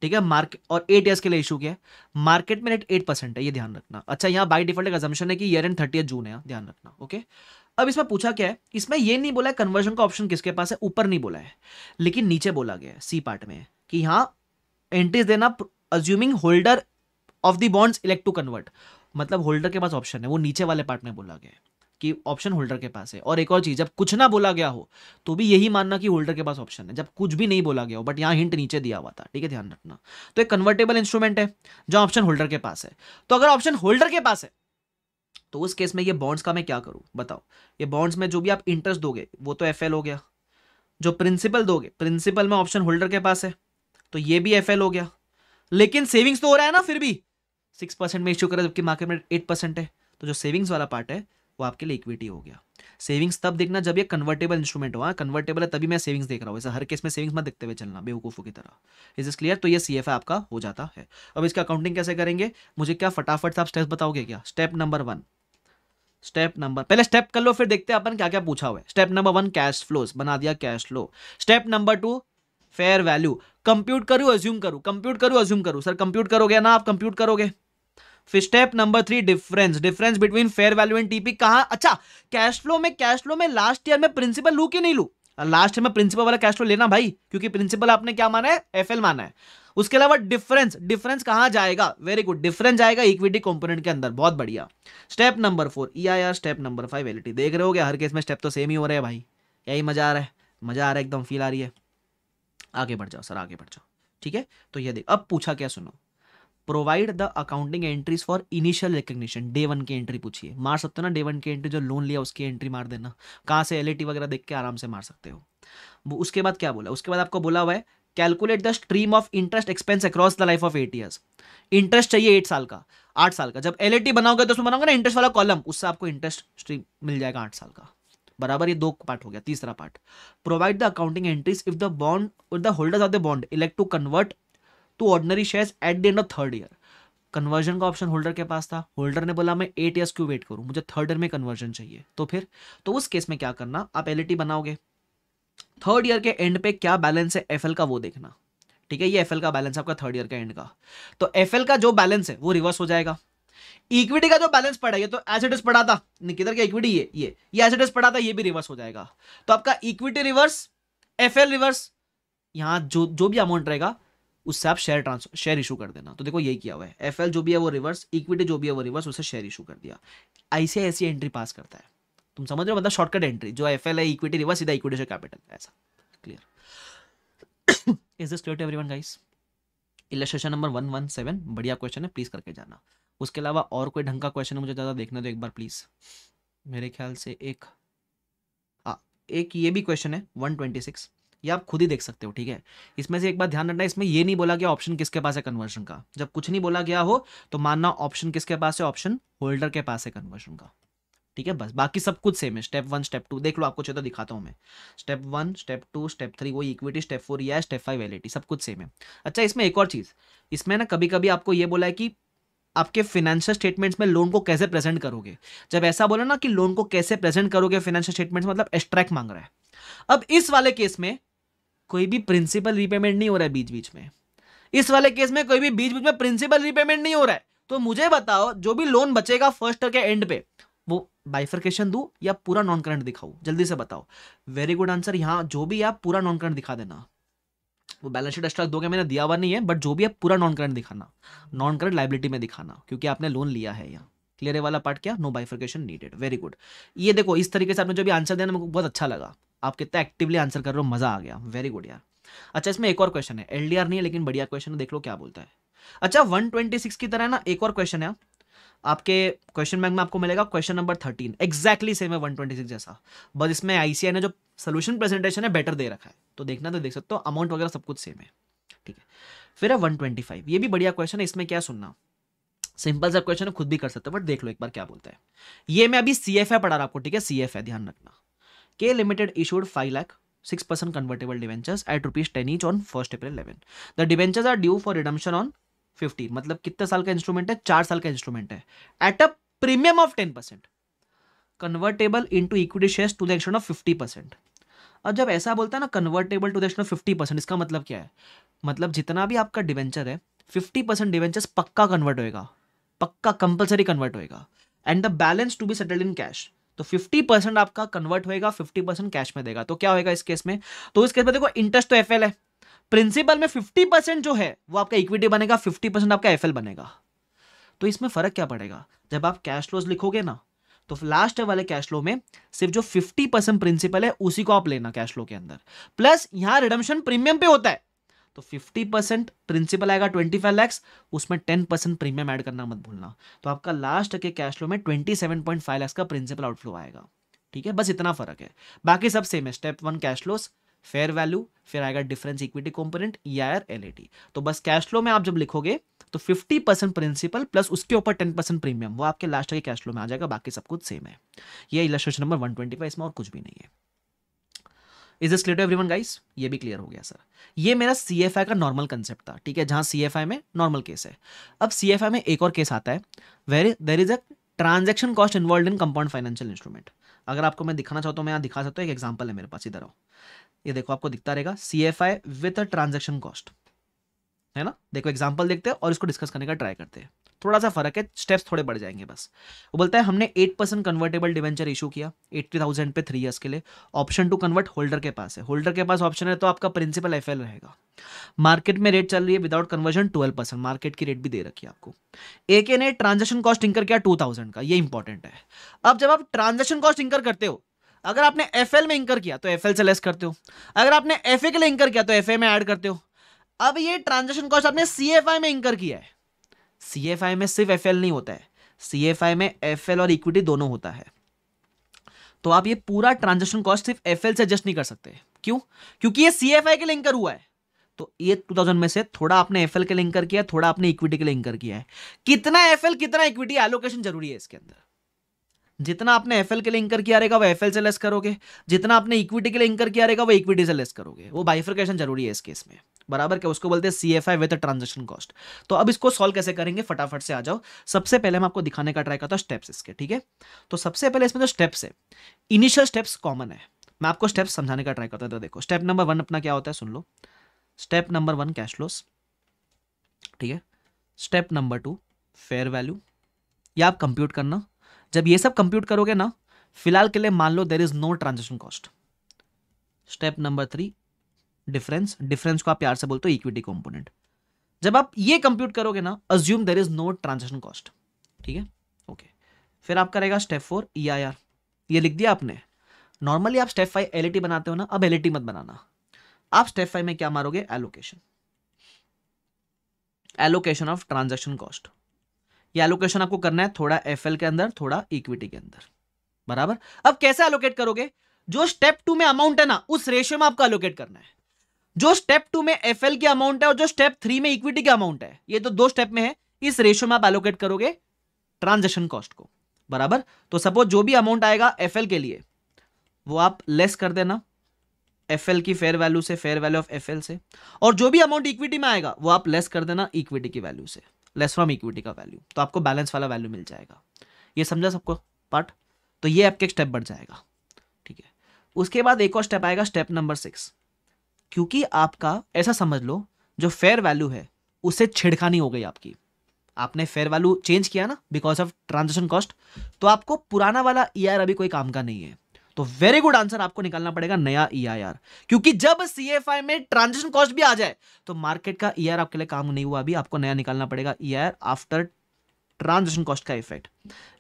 ठीक है मार्केट और एट ईयर्स के लिए इशू किया है मार्केट में रेट एट परसेंट है ये ध्यान रखना अच्छा यहाँ बाई डिफॉल्ट एक अजम्पन है कि ईयर एंड थर्टी जून है ध्यान रखना ओके अब इसमें पूछा क्या है इसमें ये नहीं बोला है कन्वर्जन का ऑप्शन किसके पास है ऊपर नहीं बोला है लेकिन नीचे बोला गया है सी पार्ट में कि यहाँ एंट्रीज देना assuming holder of the bonds elect to convert मतलब होल्डर के पास ऑप्शन है वो नीचे वाले पार्ट में बोला गया है कि ऑप्शन होल्डर के पास है और एक और चीज़ जब कुछ ना बोला गया हो तो भी यही मानना कि होल्डर के पास ऑप्शन है जब कुछ भी नहीं बोला गया हो बट यहाँ हिंट नीचे दिया हुआ था ठीक है ध्यान रखना तो एक कन्वर्टेबल इंस्ट्रूमेंट है जो ऑप्शन होल्डर के पास है तो अगर ऑप्शन होल्डर के पास है तो उस केस में ये बॉन्ड्स का मैं क्या करूं बताओ ये बॉन्ड्स में जो भी आप इंटरेस्ट दोगे वो तो एफ हो गया जो प्रिंसिपल दोगे प्रिंसिपल में ऑप्शन होल्डर के पास है तो ये भी एफ हो गया लेकिन सेविंग्स तो हो रहा है ना फिर भी सिक्स परसेंट में इश्यू करें जबकि मार्केट में एट परसेंट है तो जो सेविंग्स वाला पार्ट है वो आपके लिए इक्विटी हो गया सेविंग्स तब देखना जब ये कन्वर्टेबल इंस्ट्रूमेंट हुआ कन्वर्टेबल है तभी मैं सेविंग्स देख रहा हूँ हर केस में सेविंग्स मत देखते हुए चलना बेवकूफ़ों की तरह इज इस क्लियर तो ये सी आपका हो जाता है अब इसका अकाउंटिंग कैसे करेंगे मुझे क्या फटाफट से आप स्टेप बताओगे क्या step number one step number पहले स्टेप कर लो फिर देखते हैं अपन क्या क्या पूछा हुआ है step number one cash flows बना दिया cash flow step number two fair value compute करूँ एज्यूम करूँ कंप्यूट करूँ एज्यूम करूँ सर कंप्यूट करोगे ना आप कंप्यूट करोगे फिर step number three difference difference between fair value and TP कहा अच्छा कैश फ्लो में कैश फ्लो में लास्ट ईयर में प्रिंसिपल लू कि नहीं लू लास्ट में प्रिंसिपल वाला कैश फ्लो लेना भाई क्योंकि प्रिंसिपल आपने क्या माना है एफ माना है उसके अलावा डिफरेंस डिफरेंस कहां जाएगा वेरी गुड डिफरेंस जाएगा इक्विटी कंपोनेंट के अंदर बहुत बढ़िया step number four E I R step number five एलिटी देख रहे हो गया हर केस में स्टेप तो सेम ही हो रहे हैं भाई यही मजा आ रहा है मजा आ रहा है एकदम फील आ रही है आगे बढ़ जाओ सर आगे बढ़ जाओ ठीक है तो यह देख अब पूछा क्या सुनो provide the accounting entries for initial recognition day one की एंट्री पूछिए मार सकते हो ना डे वन की एंट्री जो लोन लिया उसकी एंट्री मार देना कहाँ से एल वगैरह देख के आराम से मार सकते हो वो उसके बाद क्या बोला उसके बाद आपको बोला हुआ है calculate the stream of interest expense across the life of eight years interest चाहिए एट साल का आठ साल का जब एल बनाओगे तो उसमें बनाओगे ना इंटरेस्ट वाला कॉलम उससे आपको इंटरेस्ट स्ट्रीम मिल जाएगा आठ साल का बराबर ये दो पार्ट हो गया तीसरा part provide the accounting entries if the bond or the holders of the bond elect to convert to ordinary share at the end of third year conversion का ऑप्शन होल्डर के पास था होल्डर ने बोला मैं एट ईयर्स क्यों वेट करूं मुझे थर्ड ईयर में कन्वर्जन चाहिए तो फिर तो उस केस में क्या करना आप एल e बनाओगे थर्ड ईयर के एंड पे क्या बैलेंस है एफ का वो देखना ठीक है ये एफ का बैलेंस आपका थर्ड ईयर का एंड का तो एफ का जो बैलेंस है वो रिवर्स हो जाएगा इक्विटी का जो बैलेंस पड़ा ये तो एज इट पड़ा था किधर का इक्विटी ये ये ये एज पड़ा था ये भी रिवर्स हो जाएगा तो आपका इक्विटी रिवर्स एफ रिवर्स यहां जो जो भी अमाउंट रहेगा उससे आप शेयर ट्रांसफर शेयर इशू कर देना तो देखो यही किया हुआ है एफ जो भी है वो रिवर्स इक्विटी जो भी है वो रिवर्स उसे शेयर इशू कर दिया ऐसी एंट्री पास करता है तुम समझ रहे हो मतलब शॉर्टकट एंट्री जो एफ है इक्विटी रिवर्स सीधा इक्विटी से कैपिटल ऐसा clear is this clear to everyone guys illustration number one one seven बढ़िया क्वेश्चन है प्लीज करके जाना उसके अलावा और कोई ढंग का क्वेश्चन मुझे ज़्यादा देखने दो एक बार प्लीज़ मेरे ख्याल से एक आ, हाँ, एक ये भी क्वेश्चन है वन ट्वेंटी सिक्स ये आप खुद ही देख सकते हो ठीक है इसमें से एक बात ध्यान रखना इसमें ये नहीं बोला गया ऑप्शन किसके पास है कन्वर्जन का जब कुछ नहीं बोला गया हो तो मानना ऑप्शन किसके पास है ऑप्शन होल्डर के पास है कन्वर्जन का ठीक है बस बाकी सब कुछ सेम है स्टेप वन स्टेप टू देख लो आपको चाहिए तो दिखाता हूँ मैं step one step two step three वो इक्विटी स्टेप फोर या स्टेप फाइव एलिटी सब कुछ सेम है अच्छा इसमें एक और चीज़ इसमें ना कभी कभी आपको ये बोला है कि आपके फाइनेंशियल स्टेटमेंट्स में लोन को कैसे प्रेजेंट करोगे जब ऐसा बोला ना कि लोन को कैसे प्रेजेंट करोगे फाइनेंशियल स्टेटमेंट्स मतलब एक्स्ट्रैक्ट मांग रहा है अब इस वाले केस में कोई भी प्रिंसिपल रीपेमेंट नहीं हो रहा है बीच बीच में इस वाले केस में कोई भी बीच बीच में प्रिंसिपल रीपेमेंट नहीं हो रहा है तो मुझे बताओ जो भी लोन बचेगा फर्स्ट के एंड पे वो बाइफर्केशन दू या पूरा नॉन करंट दिखाऊ जल्दी से बताओ वेरी गुड आंसर यहाँ जो भी आप पूरा नॉन करंट दिखा देना वो बैलेंस शीट स्टॉक दोगे मैंने दिया हुआ नहीं है बट जो भी आप पूरा नॉन करंट दिखाना नॉन करंट लाइबिलिटी में दिखाना क्योंकि आपने लोन लिया है यहाँ क्लियर वाला पार्ट क्या no bifurcation needed very good ये देखो इस तरीके से आपने जो भी आंसर देना बहुत अच्छा लगा आप कितना एक्टिवली आंसर कर रहे हो मज़ा आ गया वेरी गुड यार अच्छा इसमें एक और क्वेश्चन है एल नहीं है लेकिन बढ़िया क्वेश्चन है देख लो क्या बोलता है अच्छा 126 की तरह ना एक और क्वेश्चन है आपके क्वेश्चन बैंक में आपको मिलेगा question number thirteen exactly same है वन ट्वेंटी सिक्स जैसा बस इसमें आईसीआई ने जो सोल्यूशन प्रेजेंटेशन है बेटर दे रखा है तो देखना तो देख सकते हो अमाउंट वगैरह सब कुछ सेम है ठीक है फिर है वन ट्वेंटी फाइव ये भी बढ़िया क्वेश्चन है इसमें क्या सुनना सिंपल सा क्वेश्चन है खुद भी कर सकते हो बट देख लो एक बार क्या बोलता है ये मैं अभी सी पढ़ा रहा आपको ठीक है सी ध्यान रखना K limited issued five lakh six percent convertible debentures at rupees ten each on first April eleven the debentures are due for redemption on fifteen मतलब कितने साल का इंस्ट्रूमेंट है चार साल का इंस्ट्रूमेंट है at a premium of ten percent convertible into equity share to the extent of fifty percent और जब ऐसा बोलता है ना convertible to the extent of fifty percent इसका मतलब क्या है मतलब जितना भी आपका डिवेंचर है फिफ्टी परसेंट डिवेंचर्स पक्का कन्वर्ट होएगा पक्का कंपलसरी कन्वर्ट होएगा and the balance to be settled in cash तो 50 परसेंट आपका कन्वर्ट होएगा 50 परसेंट कैश में देगा तो क्या होएगा इस केस में तो इस केस में देखो इंटरेस्ट तो एफएल है प्रिंसिपल में 50 परसेंट जो है वो आपका इक्विटी बनेगा 50 परसेंट आपका एफ बनेगा तो इसमें फर्क क्या पड़ेगा जब आप कैश लोज लिखोगे ना तो लास्ट वाले कैश फ्लो में सिर्फ जो फिफ्टी परसेंट प्रिंसिपल है उसी को आप लेना कैश फ्लो के अंदर प्लस यहां रिडम्शन प्रीमियम पे होता है तो 50 परसेंट प्रिंसिपल आएगा 25 लैक्स उसमें 10 परसेंट प्रीमियम ऐड करना मत भूलना तो आपका लास्ट के कैश फ्लो में 27.5 सेवन लैक्स का प्रिंसिपल आउटफ्लो आएगा ठीक है बस इतना फर्क है बाकी सब सेम है step one cash flows fair value फिर आएगा डिफरेंस इक्विटी कॉम्पोनेंट या एल तो बस कैश फ्लो में आप जब लिखोगे तो 50 परसेंट प्रिंसिपल प्लस उसके ऊपर 10 परसेंट प्रीमियम वो आपके लास्ट के कैश फ्लो में आ जाएगा बाकी सब कुछ सेम है ये इलास्ट्रेशन नंबर 125 इसमें और कुछ भी नहीं है is this clear to everyone guys ये भी क्लियर हो गया सर ये मेरा सी एफ आई का नॉर्मल कंसेप्ट था ठीक है जहां सी एफ आई में नॉर्मल केस है अब सी एफ आई में एक और केस आता है where there is a transaction cost involve in compound financial instrument अगर आपको मैं दिखाना चाहता हूँ मैं यहाँ दिखा सकता हूँ एक एग्जाम्पल है मेरे पास इधर आओ ये देखो आपको दिखता रहेगा C F I with a transaction cost है ना देखो एग्जाम्पल देखते हैं और इसको डिस्कस करने का ट्राई करते हैं थोड़ा सा फर्क है स्टेप्स थोड़े बढ़ जाएंगे बस वो बोलता है हमने eight percent convertible debenture issue किया एट्टी थाउजेंड पे थ्री ईयर्स के लिए ऑप्शन टू कन्वर्ट होल्डर के पास है होल्डर के पास ऑप्शन है तो आपका प्रिंसिपल एफ रहेगा मार्केट में रेट चल रही है विदाउट कन्वर्जन ट्वेल्व मार्केट की रेट भी दे रखी है आपको ए के ने ट्रांजेक्शन कॉस्ट इंकर किया टू थाउजेंड का ये इंपॉर्टेंट है अब जब आप ट्रांजेक्शन कॉस्ट इंकर करते हो अगर आपने एफ में इंकर किया तो एफ से लेस करते हो अगर आपने एफ के लिए इंकर किया तो एफ में एड करते हो अब ये ट्रांजेक्शन कॉस्ट आपने सी में इंकर किया है सी में सिर्फ एफ नहीं होता है सी में एफ और इक्विटी दोनों होता है तो आप ये पूरा ट्रांजेक्शन कॉस्ट सिर्फ एफ से एडजस्ट नहीं कर सकते क्यों क्योंकि ये सी के लिंकर हुआ है तो ये 2000 में से थोड़ा आपने एफ के लिंकर किया थोड़ा आपने इक्विटी के लिंकर किया है कितना एफ कितना इक्विटी एलोकेशन जरूरी है इसके अंदर जितना आपने एफ के लिए इंकर किया रहेगा वो एफएल से लेस करोगे जितना आपने इक्विटी के लिए इंकर किया रहेगा वो इक्विटी से लेस करोगे वो बाइफ्रिकेशन जरूरी है इस केस में बराबर क्या उसको बोलते हैं C F I with transaction cost तो अब इसको सॉल्व कैसे करेंगे फटाफट से आ जाओ सबसे पहले हम आपको दिखाने का ट्राई करता हूँ स्टेप्स इसके ठीक है तो सबसे पहले इसमें जो स्टेप्स है इनिशियल स्टेप्स कॉमन है मैं आपको स्टेप्स समझाने का ट्राई करता हूँ देखो स्टेप नंबर वन अपना क्या होता है सुन लो step number one cash flows ठीक है step number two fair value या आप कंप्यूट करना जब ये सब कंप्यूट करोगे ना फिलहाल के लिए मान लो there is no transaction cost step number three difference difference को आप प्यार से बोलते हो इक्विटी कॉम्पोनेंट जब आप ये कंप्यूट करोगे ना assume there is no transaction cost ठीक है ओके फिर आप करेगा step four E I R ये लिख दिया आपने नॉर्मली आप स्टेप फाइव एल बनाते हो ना अब एल e मत बनाना आप स्टेप फाइव में क्या मारोगे allocation allocation of transaction cost ये एलोकेशन आपको करना है थोड़ा एफ के अंदर थोड़ा इक्विटी के अंदर बराबर अब कैसे एलोकेट करोगे जो स्टेप टू में अमाउंट है ना उस रेशियो में आपको एलोकेट करना है जो स्टेप टू में एफ एल की अमाउंट है और जो स्टेप थ्री में इक्विटी का अमाउंट है ये तो दो स्टेप में है इस रेशियो में आप एलोकेट करोगे ट्रांजेक्शन कॉस्ट को बराबर तो सपोज जो भी अमाउंट आएगा एफ के लिए वो आप लेस कर देना एफ की फेयर वैल्यू से फेयर वैल्यू ऑफ एफ से और जो भी अमाउंट इक्विटी में आएगा वो आप लेस कर देना इक्विटी की वैल्यू से लेस फ्रॉम इक्विटी का वैल्यू तो आपको बैलेंस वाला वैल्यू मिल जाएगा ये समझा सबको पार्ट तो ये आपके स्टेप बढ़ जाएगा ठीक है उसके बाद एक और स्टेप आएगा स्टेप नंबर सिक्स क्योंकि आपका ऐसा समझ लो जो फेयर वैल्यू है उससे छिड़खानी हो गई आपकी आपने फेयर वैल्यू चेंज किया ना बिकॉज ऑफ ट्रांजेक्शन कॉस्ट तो आपको पुराना वाला ई e अभी कोई काम का नहीं है तो वेरी गुड आंसर आपको निकालना पड़ेगा नया ई e क्योंकि जब सी में ट्रांजेक्शन कॉस्ट भी आ जाए तो मार्केट का ई e आपके लिए काम नहीं हुआ अभी आपको नया निकालना पड़ेगा ई आफ्टर ट्रांजेक्शन कॉस्ट का इफेक्ट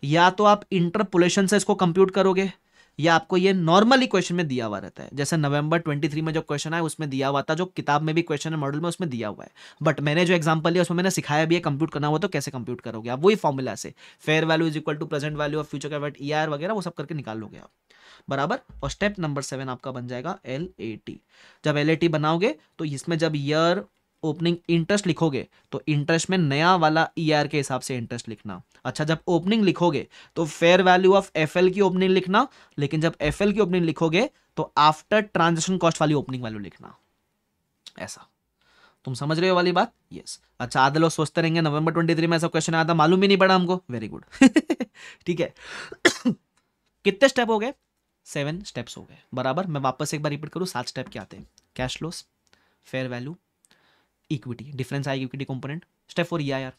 या तो आप इंटरपोलेशन से इसको कंप्यूट करोगे या आपको ये नॉर्मली क्वेश्चन में दिया हुआ रहता है जैसे नवंबर 23 में जो क्वेश्चन है उसमें दिया हुआ था जो किताब में भी क्वेश्चन है मॉडल में उसमें दिया हुआ है बट मैंने जो एग्जांपल लिया उसमें मैंने सिखाया भी है कंप्यूट करना हुआ तो कैसे कंप्यूट करोगे आप वही फॉर्मूला से fair value is equal to present value of future का वेट ई वगैरह वो सब करके निकालोगे आप बराबर और स्टेप नंबर सेवन आपका बन जाएगा एल ए टी जब एल ए टी बनाओगे तो इसमें जब ईयर ओपनिंग इंटरेस्ट लिखोगे तो इंटरेस्ट में नया वाला ई e ER के हिसाब से इंटरेस्ट लिखना अच्छा जब ओपनिंग लिखोगे तो फेयर वैल्यू ऑफ एफ की ओपनिंग लिखना लेकिन जब एफ की ओपनिंग लिखोगे तो आफ्टर ट्रांजेक्शन कॉस्ट वाली ओपनिंग वैल्यू लिखना ऐसा तुम समझ रहे हो वाली बात यस yes. अच्छा आधे लोग सोचते रहेंगे नवंबर 23 में ऐसा क्वेश्चन आया था मालूम ही नहीं पड़ा हमको वेरी गुड ठीक है कितने स्टेप हो गए सेवन स्टेप्स हो गए बराबर मैं वापस एक बार रिपीट करूँ सात स्टेप क्या आते हैं cash loss fair value equity difference आएगी इक्विटी कंपोनेंट स्टेप फोर या आर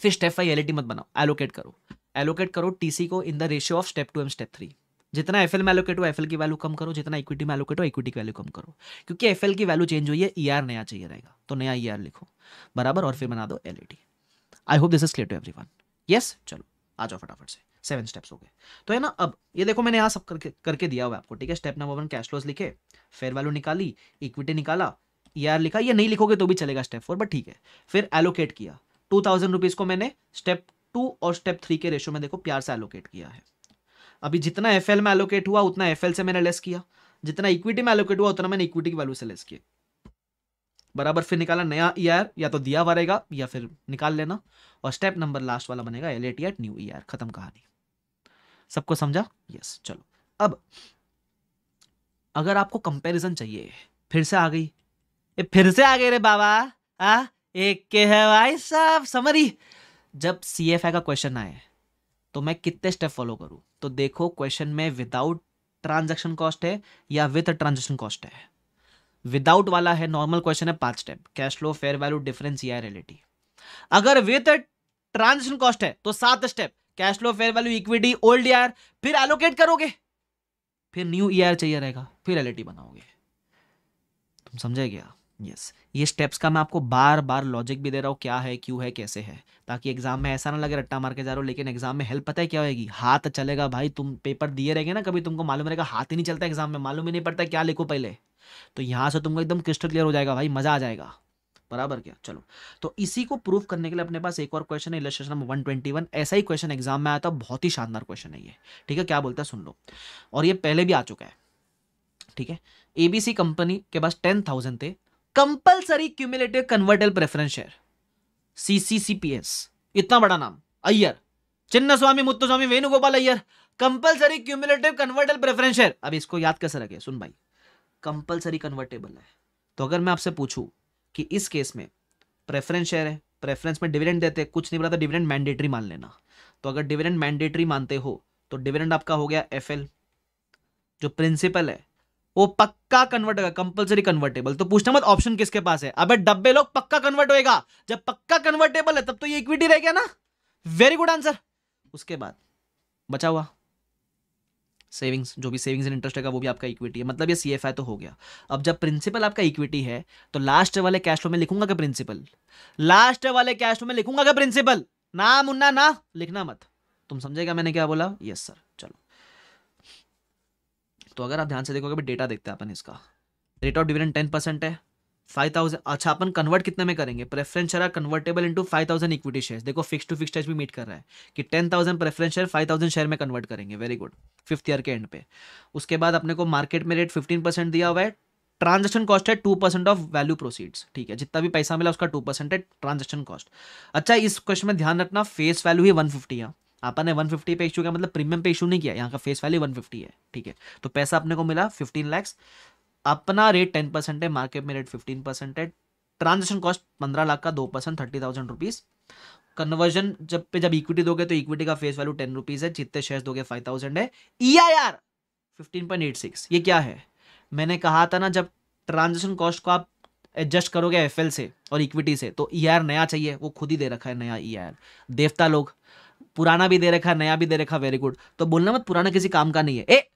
फिर स्टेप फाइव एल मत बनाओ एलोकेट करो एलोकेट करो टीसी को in the ratio of step two एम स्टेप थ्री जितना एफ में एलोकेट हो एफ की वैल्यू कम करो जितना इक्विटी में एलोकेट हो इक्विटी की वैल्यू कम करो क्योंकि एफ की वैल्यू चेंज हुई है ई e नया चाहिए रहेगा तो नया ई e लिखो बराबर और फिर बना दो एलईडी I hope this is clear to everyone yes चलो आ जाओ फटाफट से सेवन स्टेप्स हो गए तो है ना अब ये देखो मैंने यहाँ सब करके करके दिया हुआ आपको ठीक है step number one cash flows लिखे फेयर वैल्यू निकाली इक्विटी निकाला ई e लिखा ये नहीं लिखोगे तो भी चलेगा स्टेप फोर बट ठीक है फिर एलोकेट किया टू थाउजेंड रुपीज़ को मैंने स्टेप टू और स्टेप थ्री के रेशो में देखो प्यार से एलोकेट किया है अभी जितना एफ में एलोकेट हुआ उतना एफ से मैंने लेस किया जितना इक्विटी में एलोकेट हुआ उतना मैंने इक्विटी की वैल्यू से लेस किया बराबर फिर निकाला नया ईयर e या तो दिया भरेगा या फिर निकाल लेना और स्टेप नंबर लास्ट वाला बनेगा एल एट न्यू ईयर खत्म कहानी सबको समझा यस चलो अब अगर आपको कंपैरिजन चाहिए फिर से आ गई ए, फिर से आ गए रे बाबा आ एक के है भाई साहब समरी जब सी एफ आई का क्वेश्चन आए तो मैं कितने स्टेप फॉलो करूं तो देखो क्वेश्चन में विदाउट ट्रांजेक्शन कॉस्ट है या विथ ट्रांजेक्शन कॉस्ट है विदाउट वाला है नॉर्मल क्वेश्चन है पांच step cash flow fair value difference या रियलिटी अगर विथ ट्रांजेक्शन कॉस्ट है तो सात step cash flow fair value equity old EIR फिर एलोकेट करोगे फिर न्यू ईयर e चाहिए रहेगा फिर एल बनाओगे तुम समझे क्या यस yes. ये स्टेप्स का मैं आपको बार बार लॉजिक भी दे रहा हूँ क्या है क्यों है कैसे है ताकि एग्जाम में ऐसा ना लगे रट्टा मार के जा रहा हूँ लेकिन एग्जाम में हेल्प पता है क्या होगी हाथ चलेगा भाई तुम पेपर दिए रहेंगे ना कभी तुमको मालूम रहेगा हाथ ही नहीं चलता एग्जाम में मालूम ही नहीं पड़ता क्या लिखो पहले तो यहाँ से तुमको एकदम क्रिस्टल क्लियर हो जाएगा भाई मजा आ जाएगा बराबर क्या चलो तो इसी को प्रूफ करने के लिए अपने पास एक और क्वेश्चन है illustration number one twenty one ऐसा ही क्वेश्चन एग्जाम में आया था बहुत ही शानदार क्वेश्चन है ये ठीक है क्या बोलता है सुन लो और ये पहले भी आ चुका है ठीक है एबीसी कंपनी के पास टेन थाउजेंड थे compulsory cumulative convertible preference share CCCPS इतना बड़ा नाम Iyer Chinna Swami Muthu Swami Venugopal Iyer compulsory cumulative convertible preference share अब इसको याद कैसे रखे सुन भाई कंपल्सरी कन्वर्टेबल है तो अगर मैं आपसे पूछूं कि इस केस में प्रेफरेंस शेयर है प्रेफरेंस में डिविडेंड देते हैं कुछ नहीं बताते डिविडेंड मैंडेटरी मान लेना तो अगर डिविडेंड मैंडेटरी मानते हो तो डिविडेंड आपका हो गया एफ जो प्रिंसिपल है वो पक्का कन्वर्ट होगा कंपलसरी कन्वर्टेबल तो पूछना मत ऑप्शन किसके पास है अबे डब्बे लोग पक्का कन्वर्ट होएगा जब पक्का कन्वर्टेबल है तब तो ये इक्विटी रह गया ना वेरी गुड आंसर उसके बाद बचा हुआ सेविंग्स जो भी सेविंग्स एंड इंटरेस्ट है वो भी आपका इक्विटी है मतलब ये सी तो हो गया अब जब प्रिंसिपल आपका इक्विटी है तो लास्ट वाले कैश फ्लो में लिखूंगा क्या प्रिंसिपल लास्ट वाले कैश फ्लो में लिखूंगा क्या प्रिंसिपल ना मुन्ना ना लिखना मत तुम समझेगा मैंने क्या बोला यस सर चलो तो अगर आप ध्यान से देखोगे डेटा देखते हैं अपन इसका rate of dividend ten percent है फाइव थाउजेंड अच्छा अपन कन्वर्ट कितने में करेंगे preference share convertible into five thousand equity share देखो फिक्स टू फिक्स टच भी मीट कर रहा है कि ten thousand preference share five thousand share में कन्वर्ट करेंगे वेरी गुड फिफ्थ ईयर के एंड पे उसके बाद अपने को मार्केट में रेट फिफ्टीन परसेंट दिया हुआ है ट्रांजेक्शन कॉस्ट है two percent of value proceeds ठीक है जितना भी पैसा मिला उसका टू परसेंट है ट्रांजेक्शन कॉस्ट अच्छा इस क्वेश्चन में ध्यान रखना फेस वैल्यू ही वन फिफ्टी है आपने 150 पे इशू किया मतलब प्रीमियम पे इशू नहीं किया यहाँ का फेस वैल्यू 150 है ठीक है तो पैसा अपने को मिला 15 लैक्स अपना रेट टेन परसेंट है मार्केट में रेट फिफ्टीन परसेंट है ट्रांजेक्शन कॉस्ट पंद्रह लाख का दो percent thirty thousand rupees conversion जब पे जब इक्विटी दोगे तो इक्विटी का फेस वैल्यू टेन रुपीज़ है जितने शेयर दोगे फाइव थाउजेंड है E I R fifteen point eight six ये क्या है मैंने कहा था ना जब ट्रांजेक्शन कॉस्ट को आप एडजस्ट करोगे एफ एल से और इक्विटी से तो ई e आर नया चाहिए वो खुद ही दे रखा है नया ई आई आर देवता लोग पुराना भी दे रखा है नया भी दे रखा वेरी गुड तो बोलना मत पुराना किसी काम का नहीं है ए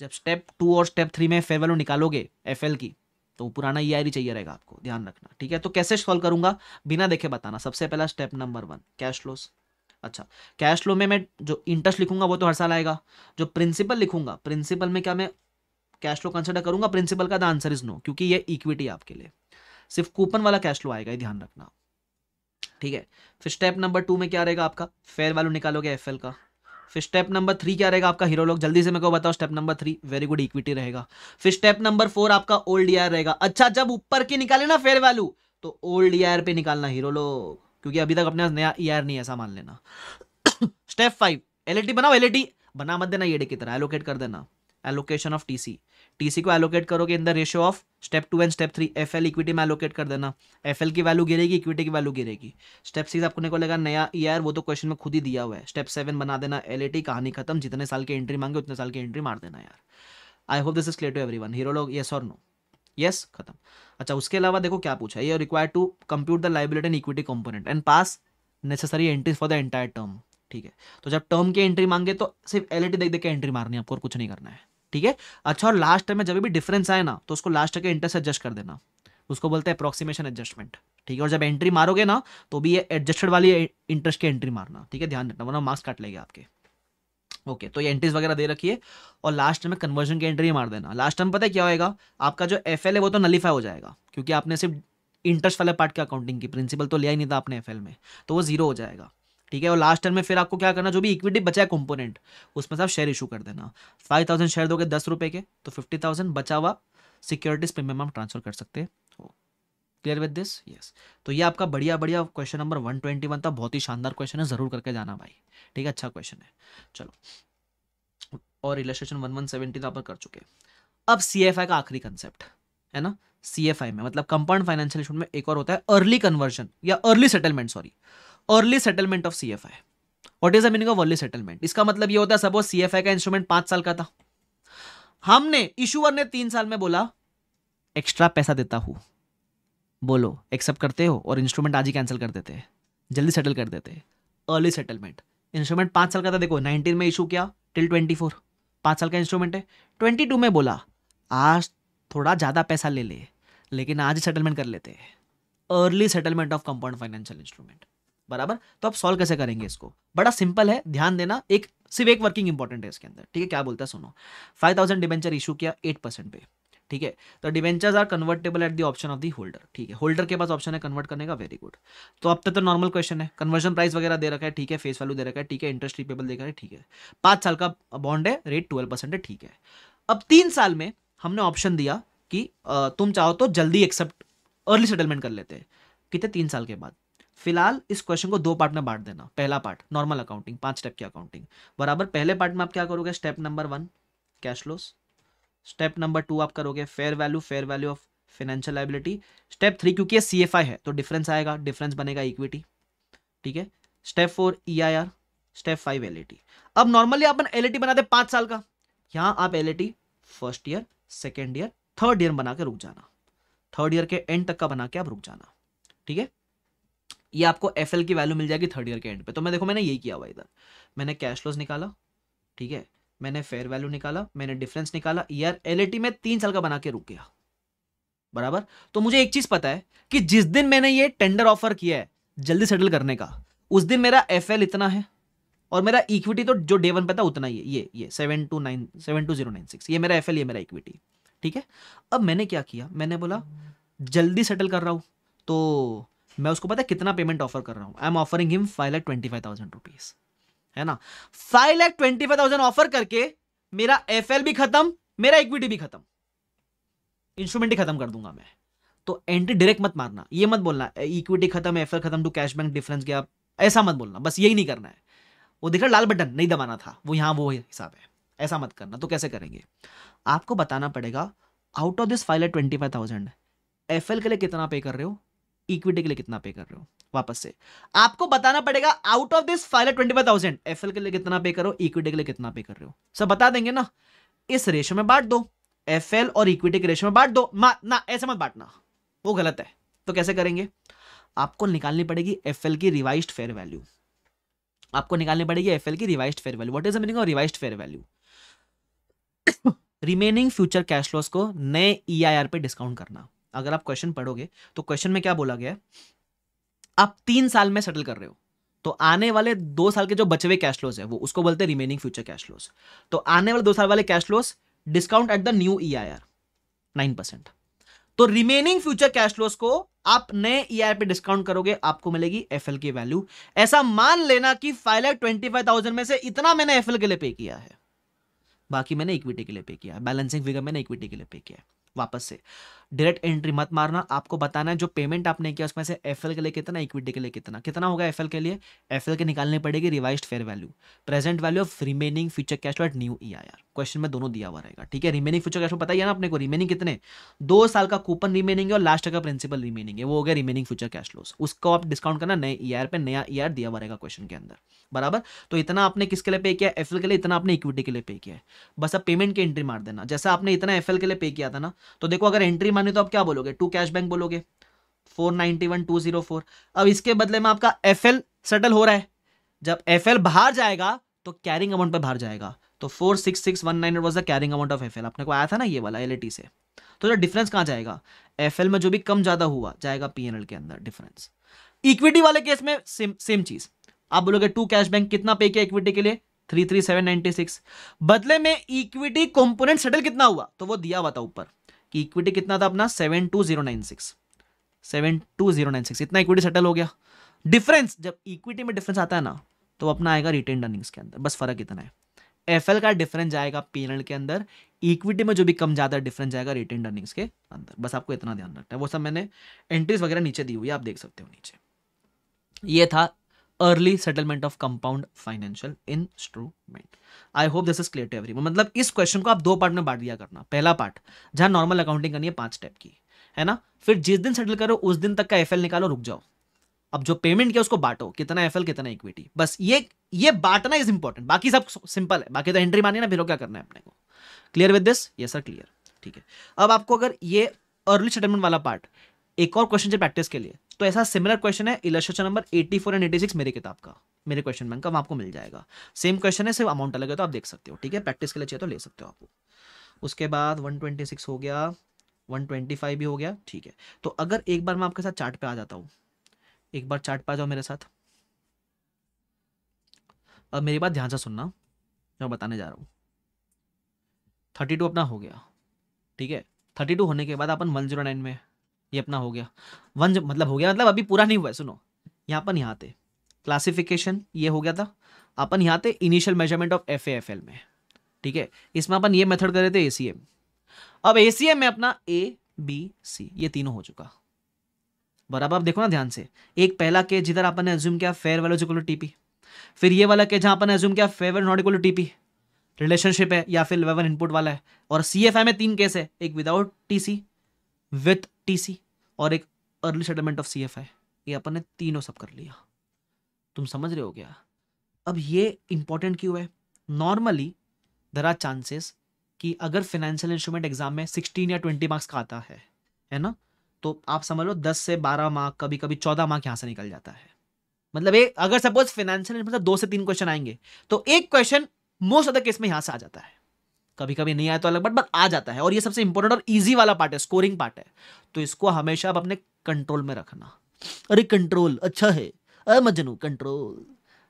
जब स्टेप टू और स्टेप थ्री में फेयर वैल्यू निकालोगे एफ की तो पुराना ई e आई चाहिए रहेगा आपको ध्यान रखना ठीक है तो कैसे सॉल्व करूंगा बिना देखे बताना सबसे पहला step number one cash flows अच्छा कैश फ्लो में मैं जो इंटरेस्ट लिखूंगा वो तो हर साल आएगा जो प्रिंसिपल लिखूंगा प्रिंसिपल में क्या मैं कैश फ्लो कंसिडर करूंगा प्रिंसिपल का द आंसर इज नो क्योंकि ये इक्विटी आपके लिए सिर्फ कूपन वाला कैश फ्लो आएगा ये ध्यान रखना ठीक है फिर स्टेप नंबर टू में क्या रहेगा आपका फेयर वैल्यू निकालोगे एफ का फिर स्टेप नंबर थ्री क्या रहेगा आपका हीरो लोग जल्दी से मेरे को बताओ step number three very good equity रहेगा फिर स्टेप नंबर फोर आपका ओल्ड ईयर रहेगा अच्छा जब ऊपर की निकाले ना फेयर वैल्यू तो ओल्ड ईयर पे निकालना हीरो लोग क्योंकि अभी तक अपने पास नया ईयर नहीं ऐसा मान लेना स्टेप फाइव एल बनाओ एल बना मत देना ये की तरह एलोकेट कर देना एलोकेशन ऑफ टी टीसी को एलोकेट करोगे in the ratio of step two and step three F L equity में एलोकेट कर देना एफ एल की वैल्यू गिरेगी इक्विटी की वैल्यू गिरेगी स्टेप सिक्स आपको को लगा नया ईयर e वो तो क्वेश्चन में खुद ही दिया हुआ है स्टेप सेवन बना देना एल ए टी कहानी खत्म जितने साल की एंट्री मांगे उतने साल की एंट्री मार देना यार I hope this is clear to everyone hero लोग येस और नो यस खत्म अच्छा उसके अलावा देखो क्या पूछा है ये require to compute the liability and equity component and pass necessary entry for the entire term ठीक है तो जब टर्म की एंट्री मांगे तो सिर्फ एल देख देख के एंट्री मारनी है आपको और कुछ नहीं करना है ठीक है अच्छा और लास्ट में जब भी डिफरेंस आए ना तो उसको लास्ट के इंटरेस्ट एडजस्ट कर देना उसको बोलते हैं अप्रोक्सीमेशन एडजस्टमेंट ठीक है और जब एंट्री मारोगे ना तो भी ये एडजस्टेड वाली इंटरेस्ट की एंट्री मारना ठीक है ध्यान रखना वरना मार्क्स काट लेगा आपके ओके तो ये एंट्रीज वगैरह दे रखिए और लास्ट में कन्वर्जन की एंट्री मार देना लास्ट टाइम पता है क्या होएगा आपका जो एफ है वो तो नलीफाई हो जाएगा क्योंकि आपने सिर्फ इंटरेस्ट वाले पार्ट के अकाउंटिंग की प्रिंसिपल तो लिया ही नहीं था आपने एफ में तो वो जीरो हो जाएगा ठीक है और लास्ट टर्म में फिर आपको क्या करना जो भी इक्विटी बचा है कंपोनेंट उसमें से आप शेयर इशू कर देना फाइव थाउजेंड शेयर दोगे दस रुपए के तो फिफ्टी थाउजेंड बचा हुआ सिक्योरिटीज प्रीमियम आप ट्रांसफर कर सकते हो क्लियर विद दिस यस तो ये आपका बढ़िया बढ़िया question number one twenty one था बहुत ही शानदार क्वेश्चन है जरूर करके जाना भाई ठीक है अच्छा क्वेश्चन है चलो और इलेस्ट्रेशन वन वन सेवेंटी तो आप कर चुके अब सी एफ आई का आखिरी कंसेप्ट है ना सी एफ आई में मतलब कंपाउंड फाइनेंशियल में एक और होता है अर्ली कन्वर्जन या early settlement sorry early settlement of C F I what is the meaning of early settlement इसका मतलब ये होता है सपोज सी एफ आई का इंस्ट्रूमेंट पांच साल का था हमने इशूअर ने तीन साल में बोला एक्स्ट्रा पैसा देता हूं बोलो एक्सेप्ट करते हो और इंस्ट्रूमेंट आज ही कैंसिल कर देते हैं जल्दी सेटल कर देते हैं अर्ली सेटलमेंट इंस्ट्रूमेंट पांच साल का था देखो नाइनटीन में इशू किया टिल ट्वेंटी फोर पांच साल का इंस्ट्रूमेंट है ट्वेंटी टू में बोला आज थोड़ा ज़्यादा पैसा ले ले लेकिन आज सेटलमेंट कर लेते हैं early settlement of compound financial instrument बराबर तो आप सॉल्व कैसे करेंगे इसको बड़ा सिंपल है ध्यान देना एक सिर्फ एक वर्किंग इंपॉर्टेंट है इसके अंदर ठीक है क्या बोलता है सुनो फाइव थाउजेंड डिवेंचर इशू किया एट परसेंट पे ठीक है तो debentures are convertible at the option of the holder ठीक है होल्डर के पास ऑप्शन है कन्वर्ट करने का वेरी गुड तो अब तक तो नॉर्मल क्वेश्चन है कन्वर्जन प्राइस वगैरह दे रखा है ठीक है फेस वैल्यू दे रखा है ठीक है इंटरेस्ट रिपेबल दे रहा है ठीक है पांच साल का बॉन्ड है रेट ट्वेल्व परसेंट है ठीक है अब तीन साल में हमने ऑप्शन दिया कि तुम चाहो तो जल्दी एक्सेप्ट अर्ली सेटलमेंट कर लेते हैं कितने तीन साल के बाद फिलहाल इस क्वेश्चन को दो पार्ट में बांट देना पहला पार्ट नॉर्मल अकाउंटिंग पांच स्टेप की अकाउंटिंग बराबर पहले पार्ट में आप क्या करोगे step number one cash loss step number two आप करोगे fair value fair value of financial liability step three क्योंकि ये सी है तो डिफरेंस आएगा डिफरेंस बनेगा इक्विटी ठीक है step four E I R step five L अब नॉर्मली अपन एल बनाते पांच साल का यहां आप L first year second year third year बना के रुक जाना थर्ड ईयर के एंड तक का बना के आप रुक जाना ठीक है ये आपको एफ की वैल्यू मिल जाएगी थर्ड ईयर के एंड पे तो मैं देखो मैंने यही किया हुआ इधर मैंने कैश लॉस निकाला ठीक है मैंने फेयर वैल्यू निकाला मैंने डिफरेंस निकाला यार एल में तीन साल का बना के रुक गया बराबर तो मुझे एक चीज पता है कि जिस दिन मैंने ये टेंडर ऑफर किया है जल्दी सेटल करने का उस दिन मेरा एफ इतना है और मेरा इक्विटी तो जो डे वन पे था उतना ही है ये ये seven two nine seven two zero nine six ये मेरा एफ ये मेरा इक्विटी ठीक है अब मैंने क्या किया मैंने बोला जल्दी सेटल कर रहा हूँ तो मैं उसको पता है कितना पेमेंट ऑफर कर रहा हूँ I am offering him five lakh twenty five thousand rupees है ना five lakh twenty five thousand offer करके मेरा एफ एल भी खत्म मेरा इक्विटी भी खत्म इंस्ट्रूमेंट ही खत्म कर दूंगा मैं तो एंट्री डायरेक्ट मत मारना ये मत बोलना इक्विटी खत्म एफ एल खत्म टू कैश बैंक डिफरेंस गया ऐसा मत बोलना बस यही नहीं करना है वो देख रहा लाल बटन नहीं दबाना था वो यहाँ वो हिसाब है ऐसा मत करना तो कैसे करेंगे आपको बताना पड़ेगा out of this five lakh twenty five thousand F L के लिए कितना पे कर रहे हो इक्विटी के लिए कितना पे कर रहे हो वापस से आपको बताना पड़ेगा out of this five twenty five thousand F के लिए कितना पे करो इक्विटी के लिए कितना पे कर रहे हो सब बता देंगे ना इस रेशो में बांट दो एफ और इक्विटी के रेशो में बांट दो ना ऐसे मत बांटना वो गलत है तो कैसे करेंगे आपको निकालनी पड़ेगी एफ की रिवाइज फेयर वैल्यू आपको निकालनी पड़ेगी एफ की revise fair value what is meaning of revise fair value remaining future cash flows को नए ई e पे डिस्काउंट करना अगर आप क्वेश्चन पढ़ोगे तो क्वेश्चन में क्या बोला गया है आप तीन साल में सेटल कर रहे हो तो आने वाले दो साल के जो बचे हुए कैश फ्लोज है वो उसको बोलते हैं रिमेनिंग फ्यूचर कैश फ्लोज तो आने वाले दो साल वाले cash flows discount at the new E I R nine percent तो रिमेनिंग फ्यूचर कैश फ्लोज को आप नए ई e आई पे डिस्काउंट करोगे आपको मिलेगी एफ की वैल्यू ऐसा मान लेना कि five lakh twenty five thousand में से इतना मैंने एफ के लिए पे किया है बाकी मैंने इक्विटी के लिए पे किया बैलेंसिंग फिगर मैंने इक्विटी के लिए पे किया है वापस से डायरेक्ट एंट्री मत मारना आपको बताना है जो पेमेंट आपने किया उसमें से एफ के लिए कितना इक्विटी के लिए कितना कितना होगा एफ के लिए एफ के निकालने पड़ेगी revise fair value present value of remaining future cash at new E question में दोनों दिया हुआ रहेगा ठीक है रिमेनिंग फ्यूचर कैश में पता ही है ना अपने को रिमेनिंग कितने दो साल का कूपन रिमेनिंग है और लास्ट का प्रिंसिपल रिमेनिंग है वो हो गया रिमेनिंग फ्यूचर कैश लॉस उसको आप डिस्काउंट करना नए ई e पे नया ई e दिया हुआ रहेगा क्वेश्चन के अंदर बराबर तो इतना आपने किसके लिए पे किया एफ के लिए इतना आपने इक्विटी के लिए पे किया है बस अब पेमेंट की एंट्री मार देना जैसा आपने इतना एफ के लिए पे किया था ना तो देखो अगर एंट्री माने तो आप क्या बोलोगे टू कैश बैंक बोलोगे four ninety one two zero four अब इसके बदले में आपका एफ एल सेटल हो रहा है जब एफ एल बाहर जाएगा तो कैरिंग अमाउंट पर बाहर जाएगा तो four six six one nine was the carrying amount of F L आपने को आया था ना ये वाला एल से तो जो डिफरेंस कहाँ जाएगा एफ में जो भी कम ज्यादा हुआ जाएगा पी के अंदर डिफरेंस इक्विटी वाले केस में सेम सेम चीज आप बोलोगे टू कैश बैंक कितना पे किया इक्विटी के लिए three three seven ninety six बदले में इक्विटी कंपोनेंट सेटल कितना हुआ तो वो दिया हुआ था ऊपर कि इक्विटी कितना था अपना seven two zero nine six seven two zero nine six इतना इक्विटी सेटल हो गया डिफरेंस जब इक्विटी में डिफरेंस आता है ना तो अपना आएगा रिटेन अर्निंग्स के अंदर बस फर्क इतना है एफ का डिफरेंस जाएगा पी के अंदर इक्विटी में जो भी कम ज़्यादा डिफरेंस जाएगा रिटेन अर्निंग्स के अंदर बस आपको इतना ध्यान रखना है वो सब मैंने एंट्रीज वगैरह नीचे दी हुई है आप देख सकते हो नीचे ये था early settlement of compound financial instrument I hope this is clear to every मतलब इस क्वेश्चन को आप दो पार्ट में बांट दिया करना पहला पार्ट जहां नॉर्मल अकाउंटिंग करनी है पांच स्टेप की है ना फिर जिस दिन सेटल करो उस दिन तक का एफ निकालो रुक जाओ अब जो पेमेंट किया उसको बांटो कितना एफ कितना इक्विटी बस ये ये बांटना इज इंपॉर्टेंट बाकी सब सिंपल है बाकी तो एंट्री मानिए ना फिर क्या करना है अपने को क्लियर विद दिस ये सर क्लियर ठीक है अब आपको अगर ये अर्ली सेटलमेंट वाला पार्ट एक और क्वेश्चन से प्रैक्टिस के लिए तो ऐसा सिमिलर क्वेश्चन है इलस्ट्रेशन नंबर 84 एंड एटी मेरे किताब का मेरे क्वेश्चन बैंक का आपको मिल जाएगा सेम क्वेश्चन है सिर्फ अमाउंट अलग है तो आप देख सकते हो ठीक है प्रैक्टिस के लिए चाहिए तो ले सकते हो आप उसके बाद 126 हो गया 125 भी हो गया ठीक है तो अगर एक बार मैं आपके साथ चार्ट पे आ जाता हूँ एक बार चार्ट पे आ जाओ मेरे साथ अब मेरी बात ध्यान से सुनना मैं बताने जा रहा हूँ थर्टी टू अपना हो गया ठीक है थर्टी टू होने के बाद अपन वन जीरो नाइन में ये अपना हो गया वन मतलब हो गया मतलब अभी पूरा नहीं हुआ है सुनो यहाँ अपन यहाँ आते क्लासिफिकेशन ये हो गया था अपन यहाँ आते initial measurement of F F L में ठीक है इसमें अपन ये मेथड कर रहे थे ए सी एम अब ए सी एम में अपना ए बी सी ये तीनों हो चुका बराबर देखो ना ध्यान से एक पहला के जिधर अपन ने एज्यूम किया fair values equal to TP फिर ये वाला के जहाँ अपन ने एज्यूम किया fair value not equal TP relationship है या फिर लेवल इनपुट वाला है और सी एफ आई में तीन केस है एक without T C with TC और एक अर्ली सेटलमेंट ऑफ सीएफआई ये अपन ने तीनों सब कर लिया तुम समझ रहे हो क्या अब ये इंपॉर्टेंट क्यों है नॉर्मली देर आर चांसेस कि अगर फाइनेंशियल इंस्ट्रूमेंट एग्जाम में सिक्सटीन या ट्वेंटी मार्क्स का आता है है ना तो आप समझ लो दस से बारह मार्क कभी कभी चौदह मार्क यहाँ से निकल जाता है मतलब एक अगर सपोज फाइनेंशियल मतलब दो से तीन क्वेश्चन आएंगे तो एक question most of the case में यहाँ से आ जाता है कभी कभी नहीं आया तो अलग बट बट आ जाता है और ये सबसे इंपॉर्टेंट और ईजी वाला पार्ट है स्कोरिंग पार्ट है तो इसको हमेशा आप अपने कंट्रोल में रखना अरे कंट्रोल अच्छा है अरे मजनू कंट्रोल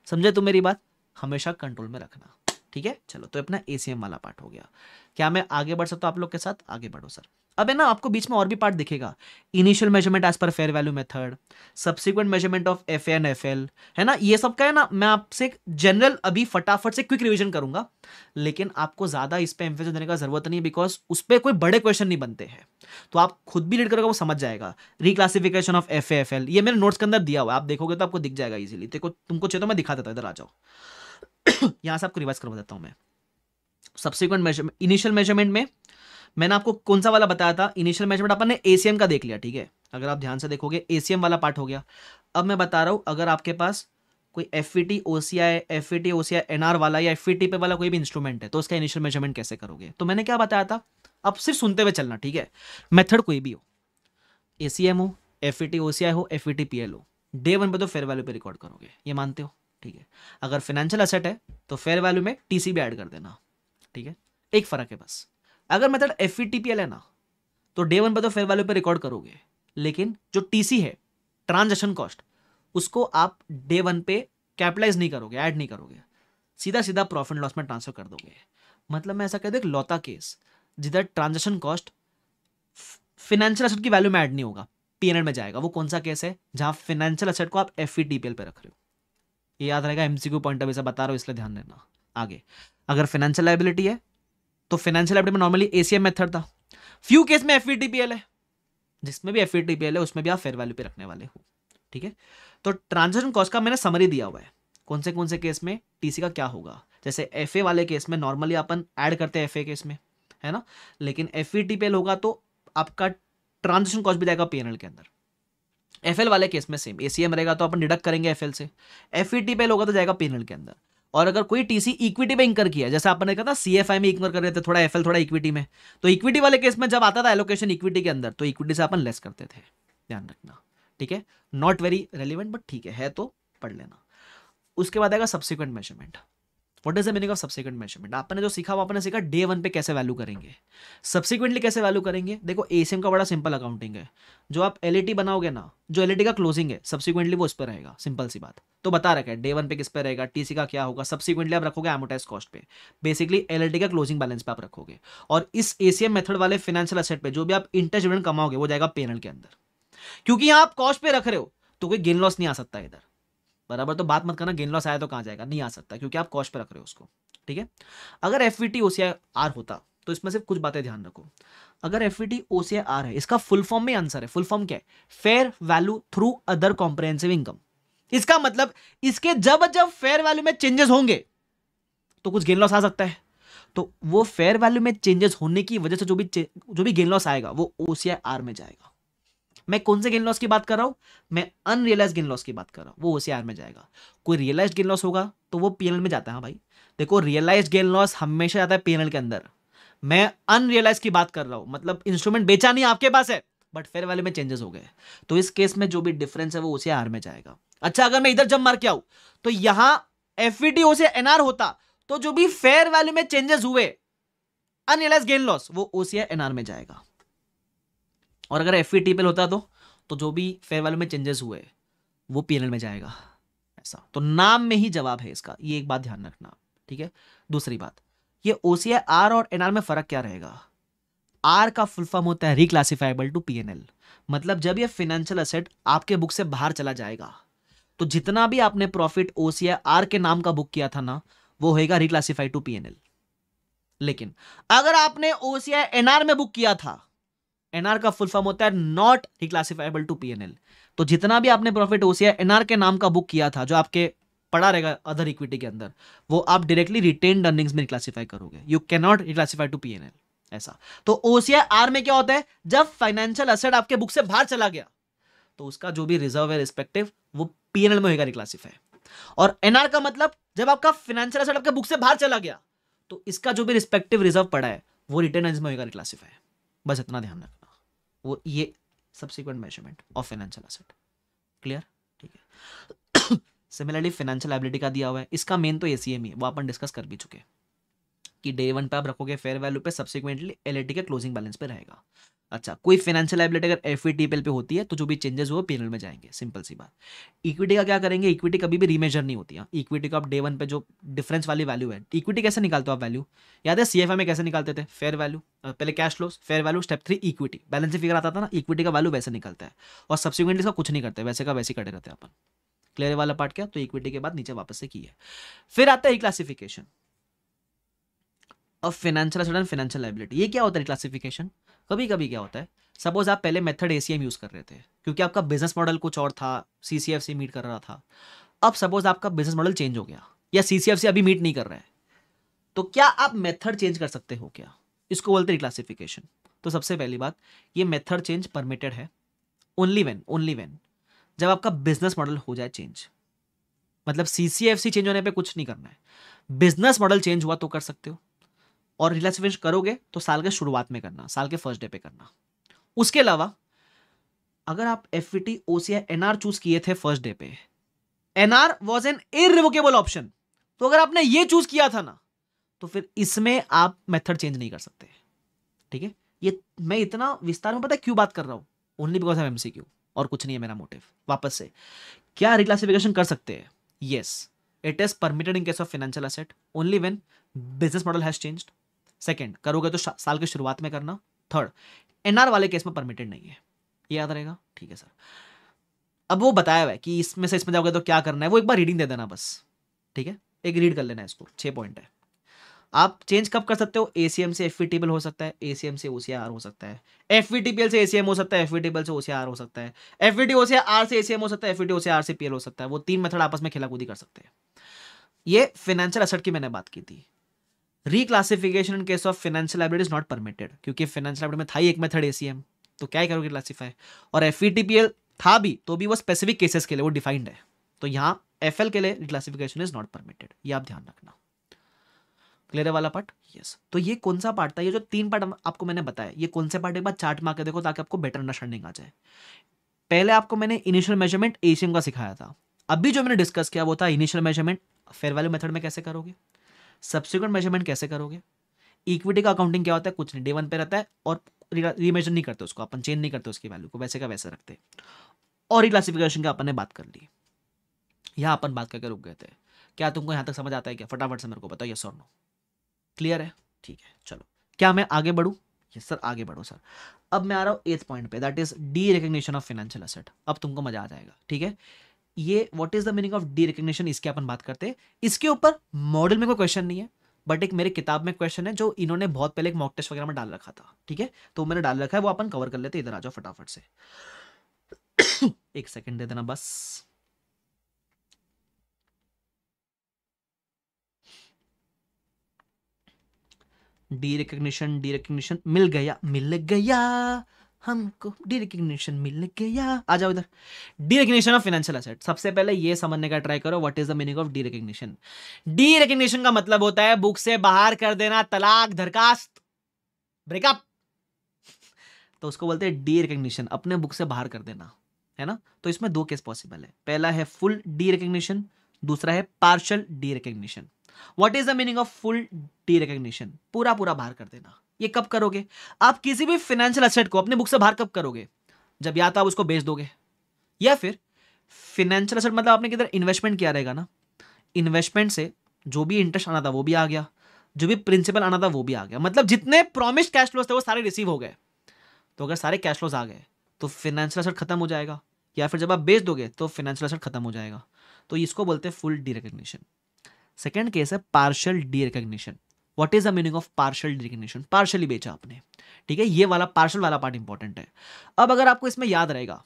समझे तुम मेरी बात हमेशा कंट्रोल में रखना ठीक है चलो तो अपना एसीएम वाला पार्ट हो गया क्या मैं आगे बढ़ सकता हूँ आप लोग के साथ आगे बढ़ो सर अब है ना आपको बीच में और भी पार्ट दिखेगा initial measurement as per fair value method subsequent measurement of F and F L है ना ये सब का है ना मैं आपसे जनरल अभी फटाफट से क्विक रिविजन करूंगा लेकिन आपको ज़्यादा इस पर एम्फेसिस देने का ज़रूरत नहीं बिकॉज उस पर कोई बड़े क्वेश्चन नहीं बनते हैं तो आप खुद भी रीड करोगे वो समझ जाएगा reclassification of F F L ये मैंने नोट्स के अंदर दिया हुआ है आप देखोगे तो आपको दिख जाएगा इजिली देखो तुमको चाहिए तो मैं दिखा देता हूँ इधर आ जाओ यहाँ से आपको रिवाइज करवा देता हूँ मैं सब्सिक्वेंट मेजरमेंट इनिशियल मेजरमेंट में मैंने आपको कौन सा वाला बताया था इनिशियल मेजरमेंट अपन ने एसीएम का देख लिया ठीक है अगर आप ध्यान से देखोगे एसीएम वाला पार्ट हो गया अब मैं बता रहा हूँ अगर आपके पास कोई F E T O C I F E T O C I N R वाला या एफ ई टी पे वाला कोई भी इंस्ट्रूमेंट है तो उसका इनिशियल मेजरमेंट कैसे करोगे तो मैंने क्या बताया था आप सिर्फ सुनते हुए चलना ठीक है मेथड कोई भी हो ए सी एम हो F E T O C I हो F E T P L हो डे वन पे तो फेयर वैल्यू पे रिकॉर्ड करोगे ये मानते हो ठीक है अगर फाइनेंशियल असेट है तो फेयर वैल्यू में टी सी भी ऐड कर देना ठीक है एक फ़र्क है बस अगर method F E T P L है ना तो डे वन पर तो फेयर वैल्यू पर रिकॉर्ड करोगे लेकिन जो टी सी है ट्रांजेक्शन कॉस्ट उसको आप डे वन पे कैपिटलाइज नहीं करोगे ऐड नहीं करोगे सीधा सीधा प्रॉफिट लॉस में ट्रांसफर कर दोगे मतलब मैं ऐसा कह दूँ एक लौता केस जिधर ट्रांजेक्शन कॉस्ट फिनेंशियल असेट की वैल्यू में ऐड नहीं होगा पी एन एल में जाएगा वो कौन सा केस है जहां फिनेंशियल असेट को आप F E T P L पे रख रहे हो ये याद रहेगा एमसीक्यू पॉइंट ऑफ व्यू से बता रहा हूँ इसलिए ध्यान देना आगे अगर फाइनेंशियल लाइबिलिटी है तो फाइनेंशियल अपडेट में नॉर्मली एसीएम मेथड था फ्यू केस में एफ e है जिसमें भी एफ e है उसमें भी आप फेयर वैल्यू पे रखने वाले हो ठीक है तो ट्रांजेक्शन कॉस्ट का मैंने समरी दिया हुआ है कौन से कौन से केस में टीसी का क्या होगा जैसे एफ वाले केस में नॉर्मली अपन ऐड करते हैं एफ केस में है ना लेकिन एफ e होगा तो आपका ट्रांजेक्शन कॉस्ट भी जाएगा पी के अंदर एफ वाले केस में सेम ए रहेगा तो अपन डिडक्ट करेंगे एफ से एफ होगा तो जाएगा पी के अंदर और अगर कोई टीसी इक्विटी में इंकर किया जैसे आपने कहा था सीएफआई में इंकर कर रहे थे थोड़ा एफ थोड़ा इक्विटी में तो इक्विटी वाले केस में जब आता था एलोकेशन इक्विटी के अंदर तो इक्विटी से अपन लेस करते थे ध्यान रखना ठीक है नॉट वेरी रेलिवेंट बट ठीक है तो पढ़ लेना उसके बाद आएगा subsequent measurement what is the meaning of subsequent measurement आपने जो सीखा वो आपने सीखा डे वन पे कैसे वैल्यू करेंगे सब्सिक्वेंटली कैसे वैल्यू करेंगे देखो एसीएम का बड़ा सिंपल अकाउंटिंग है जो आप एल बनाओगे ना जो एल का क्लोजिंग है सब्सिक्वेंटली वो उस पर रहेगा सिंपल सी बात तो बता रखा है डे वन पे किस पे रहेगा टीसी का क्या होगा सब्सिक्वेंटली आप रखोगे एमोटाइज कॉस्ट पे बेसिकली एल का क्लोजिंग बैलेंस पे आप रखोगे और इस एसीएम मेथड वाले फाइनेंशियल असेट पे जो भी आप इंटरेस्ट कमाओगे वो जाएगा पेनल के अंदर क्योंकि आप कॉस्ट पे रख रहे हो तो कोई गेन लॉस नहीं आ सकता इधर बराबर तो बात मत करना गेन लॉस आया तो कहाँ जाएगा नहीं आ सकता क्योंकि आप कॉस्ट पर रख रहे हो उसको ठीक है अगर एफ वी टी होता तो इसमें सिर्फ कुछ बातें ध्यान रखो अगर एफ वी टी है इसका फुल फॉर्म में आंसर है फुल फॉर्म क्या है fair value through other comprehensive income इसका मतलब इसके जब जब फेयर वैल्यू में चेंजेस होंगे तो कुछ गेन लॉस आ सकता है तो वो फेयर वैल्यू में चेंजेस होने की वजह से जो भी जो भी गेन लॉस आएगा वो ओ में जाएगा मैं कौन से गेन लॉस की बात कर रहा हूं मैं अनरियलाइज गेन लॉस की बात कर रहा हूं वो ओसीआर में जाएगा कोई रियलाइज गेन लॉस होगा तो वो पीएनएल में जाता है हाँ भाई देखो रियलाइज गेन लॉस हमेशा जाता है पीएनएल के अंदर मैं अनरियलाइज की बात कर रहा हूं मतलब इंस्ट्रूमेंट बेचा नहीं आपके पास है बट फेयर वैल्यू में चेंजेस हो गए तो इस केस में जो भी डिफरेंस है वो ओसीआर में जाएगा अच्छा अगर मैं इधर जब मार के आऊ तो यहां एफईडी e से एनआर होता तो जो भी फेयर वैल्यू में चेंजेस हुए अनरियलाइज गेन लॉस वो ओसीआर एनआर में जाएगा और अगर एफ ई e होता तो तो जो भी फेयर वैल्यू में चेंजेस हुए वो पी में जाएगा ऐसा तो नाम में ही जवाब है इसका ये एक बात ध्यान रखना ठीक है दूसरी बात ये ओ आर और एन में फ़र्क क्या रहेगा आर का फुल फॉर्म होता है रिक्लासीफाइबल टू पी मतलब जब ये फिनेंशियल असेट आपके बुक से बाहर चला जाएगा तो जितना भी आपने प्रॉफिट ओ आर के नाम का बुक किया था ना वो होगा रिक्लासीफाइड टू पी लेकिन अगर आपने ओ एनआर में बुक किया था एनआर का फुल फॉर्म होता है नॉट रिक्लासिफाइबल टू पीएनएल तो जितना भी आपने प्रॉफिट ओसीआई एनआर के नाम का बुक किया था जो आपके पड़ा रहेगा अदर इक्विटी के अंदर वो आप डायरेक्टली रिटेन अर्निंग्स में रिक्लासीफाई करोगे you can not reclassify to PNL ऐसा तो ओसीआई आर में क्या होता है जब फाइनेंशियल असेट आपके बुक से बाहर चला गया तो उसका जो भी रिजर्व है रिस्पेक्टिव वो पीएनएल में होगा रिक्लासीफाई और एनआर का मतलब जब आपका फाइनेंशियल असेट आपके बुक से बाहर चला गया तो इसका जो भी रिस्पेक्टिव रिजर्व पड़ा है वो रिटर्न में होगा रिक्लासीफाई बस इतना ध्यान रखना वो ये subsequent measurement of financial asset clear ठीक है सिमिलरली फाइनेंशियल एबिलिटी का दिया हुआ है इसका मेन तो ए सी एम ही है वो अपन डिस्कस कर भी चुके कि डे वन पे आप रखोगे फेयर वैल्यू पे सब्सिक्वेंटली एल के क्लोजिंग बैलेंस पे रहेगा अच्छा कोई फाइनेंशियल लाइबिलिटी अगर एफ e पे होती है तो जो भी चेंजेस हुए पीएनएल में जाएंगे सिंपल सी बात इक्विटी का क्या करेंगे इक्विटी कभी भी रीमेजर नहीं होती है इक्विटी का आप डे वन पे जो डिफरेंस वाली वैल्यू है इक्विटी कैसे निकालते हो आप वैल्यू याद है सी में कैसे निकालते थे फेयर वैल्यू पहले cash loss fair value step three equity balance figure आता था ना इक्विटी का वैल्यू वैसे निकलता है और सब्सिक्वेंटली इसका कुछ नहीं करते वैसे का वैसे कटे रहते हैं अपन क्लियर वाला पार्ट क्या तो इक्विटी के बाद नीचे वापस से की है फिर आता है classification of financial financial liability ये क्या होता है क्लासिफिकेशन कभी कभी क्या होता है सपोज आप पहले मेथड ए यूज़ कर रहे थे क्योंकि आपका बिजनेस मॉडल कुछ और था सी मीट कर रहा था अब सपोज आपका बिजनेस मॉडल चेंज हो गया या सी अभी मीट नहीं कर रहा है तो क्या आप मेथड चेंज कर सकते हो क्या इसको बोलते हैं क्लासिफिकेशन तो सबसे पहली बात ये मेथड चेंज परमिटेड है ओनली वेन ओनली वेन जब आपका बिजनेस मॉडल हो जाए चेंज मतलब सी चेंज होने पे कुछ नहीं करना है बिजनेस मॉडल चेंज हुआ तो कर सकते हो और रिलैक्सेशन करोगे तो साल के शुरुआत में करना साल के फर्स्ट डे पे करना उसके अलावा अगर आप F T O C choose किए थे फर्स्ट डे पे NR was an irrevocable option तो अगर आपने ये चूज किया था ना तो फिर इसमें आप मेथड चेंज नहीं कर सकते ठीक है ये मैं इतना विस्तार में पता क्यों बात कर रहा हूं ओनली बिकॉज ऑफ क्यू और कुछ नहीं है मेरा मोटिव वापस से क्या रिक्लासिफिकेशन कर सकते हैं yes it is permitted in case of financial asset only when business model has changed second करोगे तो साल की शुरुआत में करना थर्ड एनआर वाले केस में परमिटेड नहीं है ये याद रहेगा ठीक है सर अब वो बताया हुआ है कि इसमें से इसमें जाओगे तो क्या करना है वो एक बार रीडिंग दे देना बस ठीक है एक रीड कर लेना इसको छह पॉइंट है आप चेंज कब कर सकते हो ए से एफ टेबल हो सकता है एसीएम से ओ हो सकता है एफ से एसीएम हो सकता है एफ टेबल से ओ हो सकता है एफ ओ से आर से हो सकता है एफ ओ से आर पी हो सकता है वो तीन मेथड आपस में खेला कूदी कर सकते हैं ये फाइनेंशियल असट की मैंने बात की थी reclassification in case of financial liability is not permitted क्योंकि फाइनेंशियल लाइब्रेट में था ही एक मेथड एसीएम तो क्या करोगे क्लासीफाई और एफ e था भी तो भी वो स्पेसिफिक केसेस के लिए वो डिफाइंड है तो यहाँ एफ के लिए रिक्लासिफिकेशन इज नॉट परमिटेड ये आप ध्यान रखना क्लियर वाला पार्ट यस yes. तो ये कौन सा पार्ट था ये जो तीन पार्ट आपको मैंने बताया ये कौन से पार्ट एक बार चार्ट मार के देखो ताकि आपको बेटर अंडरस्टैंडिंग आ जाए पहले आपको मैंने इनिशियल मेजरमेंट एसीएम का सिखाया था अभी जो मैंने डिस्कस किया वो था initial measurement fair value method में कैसे करोगे सब्सिक्वेंट मेजरमेंट कैसे करोगे इक्विटी का अकाउंटिंग क्या होता है कुछ नहीं डे वन पे रहता है और रीमेजर नहीं करते उसको अपन चेंज नहीं करते उसकी वैल्यू को वैसे का वैसे रखते हैं और रिक्लासिफिकेशन का अपन ने बात कर ली यहाँ अपन बात करके रुक गए थे क्या तुमको यहाँ तक समझ आता है क्या फटाफट से मेरे को बताओ यस और नो क्लियर है ठीक है चलो क्या मैं आगे बढ़ूँ यस सर आगे बढ़ो सर अब मैं आ रहा हूँ एथ पॉइंट पे that is derecognition of financial asset अब तुमको मजा आ जाएगा ठीक है ये what is the meaning of derecognition इसकी अपन बात करते हैं इसके ऊपर मॉडल में कोई क्वेश्चन नहीं है बट एक मेरे किताब में क्वेश्चन है जो इन्होंने बहुत पहले एक मॉक टेस्ट वगैरह में डाल रखा था ठीक है तो मैंने डाल रखा है वो अपन कवर कर लेते इधर आ जाओ फटाफट से एक सेकेंड दे देना बस डी रिकग्निशन डी रिकग्निशन मिल गया मिल गया हमको डिरिकग्निशन मिल गया आ जाओ इधर डिरिकग्निशन ऑफ फाइनेंशियल असेट सबसे पहले ये समझने का ट्राई करो what is the meaning of derecognition derecognition का मतलब होता है बुक से बाहर कर देना तलाक धरकास्त ब्रेकअप तो उसको बोलते हैं डी अपने बुक से बाहर कर देना है ना तो इसमें दो केस पॉसिबल है पहला है फुल डी दूसरा है partial D what is the meaning of full D पूरा पूरा बाहर कर देना ये कब करोगे आप किसी भी फाइनेंशियल असेट को अपने बुक से बाहर कब करोगे जब या तो आप उसको बेच दोगे या फिर फाइनेंशियल असेट मतलब आपने किधर इन्वेस्टमेंट किया रहेगा ना इन्वेस्टमेंट से जो भी इंटरेस्ट आना था वो भी आ गया जो भी प्रिंसिपल आना था वो भी आ गया मतलब जितने प्रॉमिस्ड कैश फ्लोज थे वो सारे रिसीव हो गए तो अगर सारे कैश फ्लोज आ गए तो फिनेंशियल असेट खत्म हो जाएगा या फिर जब आप बेच दोगे तो फिनेंशियल असेट खत्म हो जाएगा तो इसको बोलते हैं full derecognition second case है partial derecognition what is the meaning of partial derecognition partially बेचा आपने ठीक है ये वाला पार्शल वाला पार्ट इंपॉर्टेंट है अब अगर आपको इसमें याद रहेगा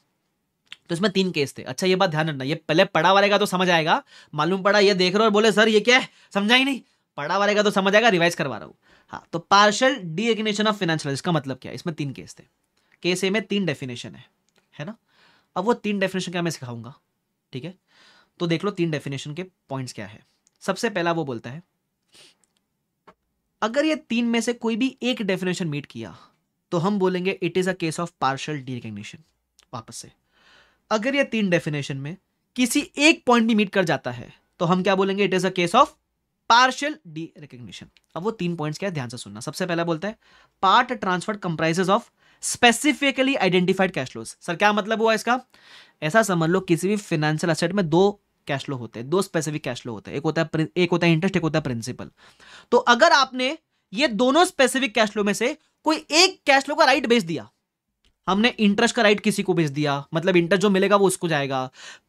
तो इसमें तीन केस थे अच्छा ये बात ध्यान रखना ये पहले पढ़ा वाले का तो समझ आएगा मालूम पड़ा ये देख रहे हो और बोले सर ये क्या है समझा ही नहीं पढ़ा वाले का तो समझ आएगा रिवाइज करवा रहा हूँ हाँ तो पार्शल डिग्नेशन ऑफ फाइनेंशियल इसका मतलब क्या है इसमें तीन केस थे केस ए में तीन डेफिनेशन है है ना अब वो तीन डेफिनेशन क्या मैं सिखाऊंगा ठीक है तो देख लो तीन डेफिनेशन के पॉइंट्स क्या है सबसे पहला वो बोलता है अगर ये तीन में से कोई भी एक डेफिनेशन मीट किया तो हम बोलेंगे it is a case of partial derecognition वापस से अगर ये तीन डेफिनेशन में किसी एक पॉइंट भी मीट कर जाता है तो हम क्या बोलेंगे it is a case of partial derecognition अब वो तीन पॉइंट्स क्या है ध्यान से सुनना सबसे पहला बोलता है part transfer comprises of specifically identified cash flows sir क्या मतलब हुआ इसका ऐसा समझ लो किसी भी फाइनेंशियल असेट में दो कैश फ्लो होते हैं दो स्पेसिफिक कैश फ्लो होते हैं एक होता है एक होता है इंटरेस्ट एक होता है प्रिंसिपल तो अगर आपने ये दोनों स्पेसिफिक कैश फ्लो में से कोई एक कैश फ्लो का राइट बेच दिया हमने इंटरेस्ट का राइट किसी को बेच दिया मतलब इंटरेस्ट जो मिलेगा वो उसको जाएगा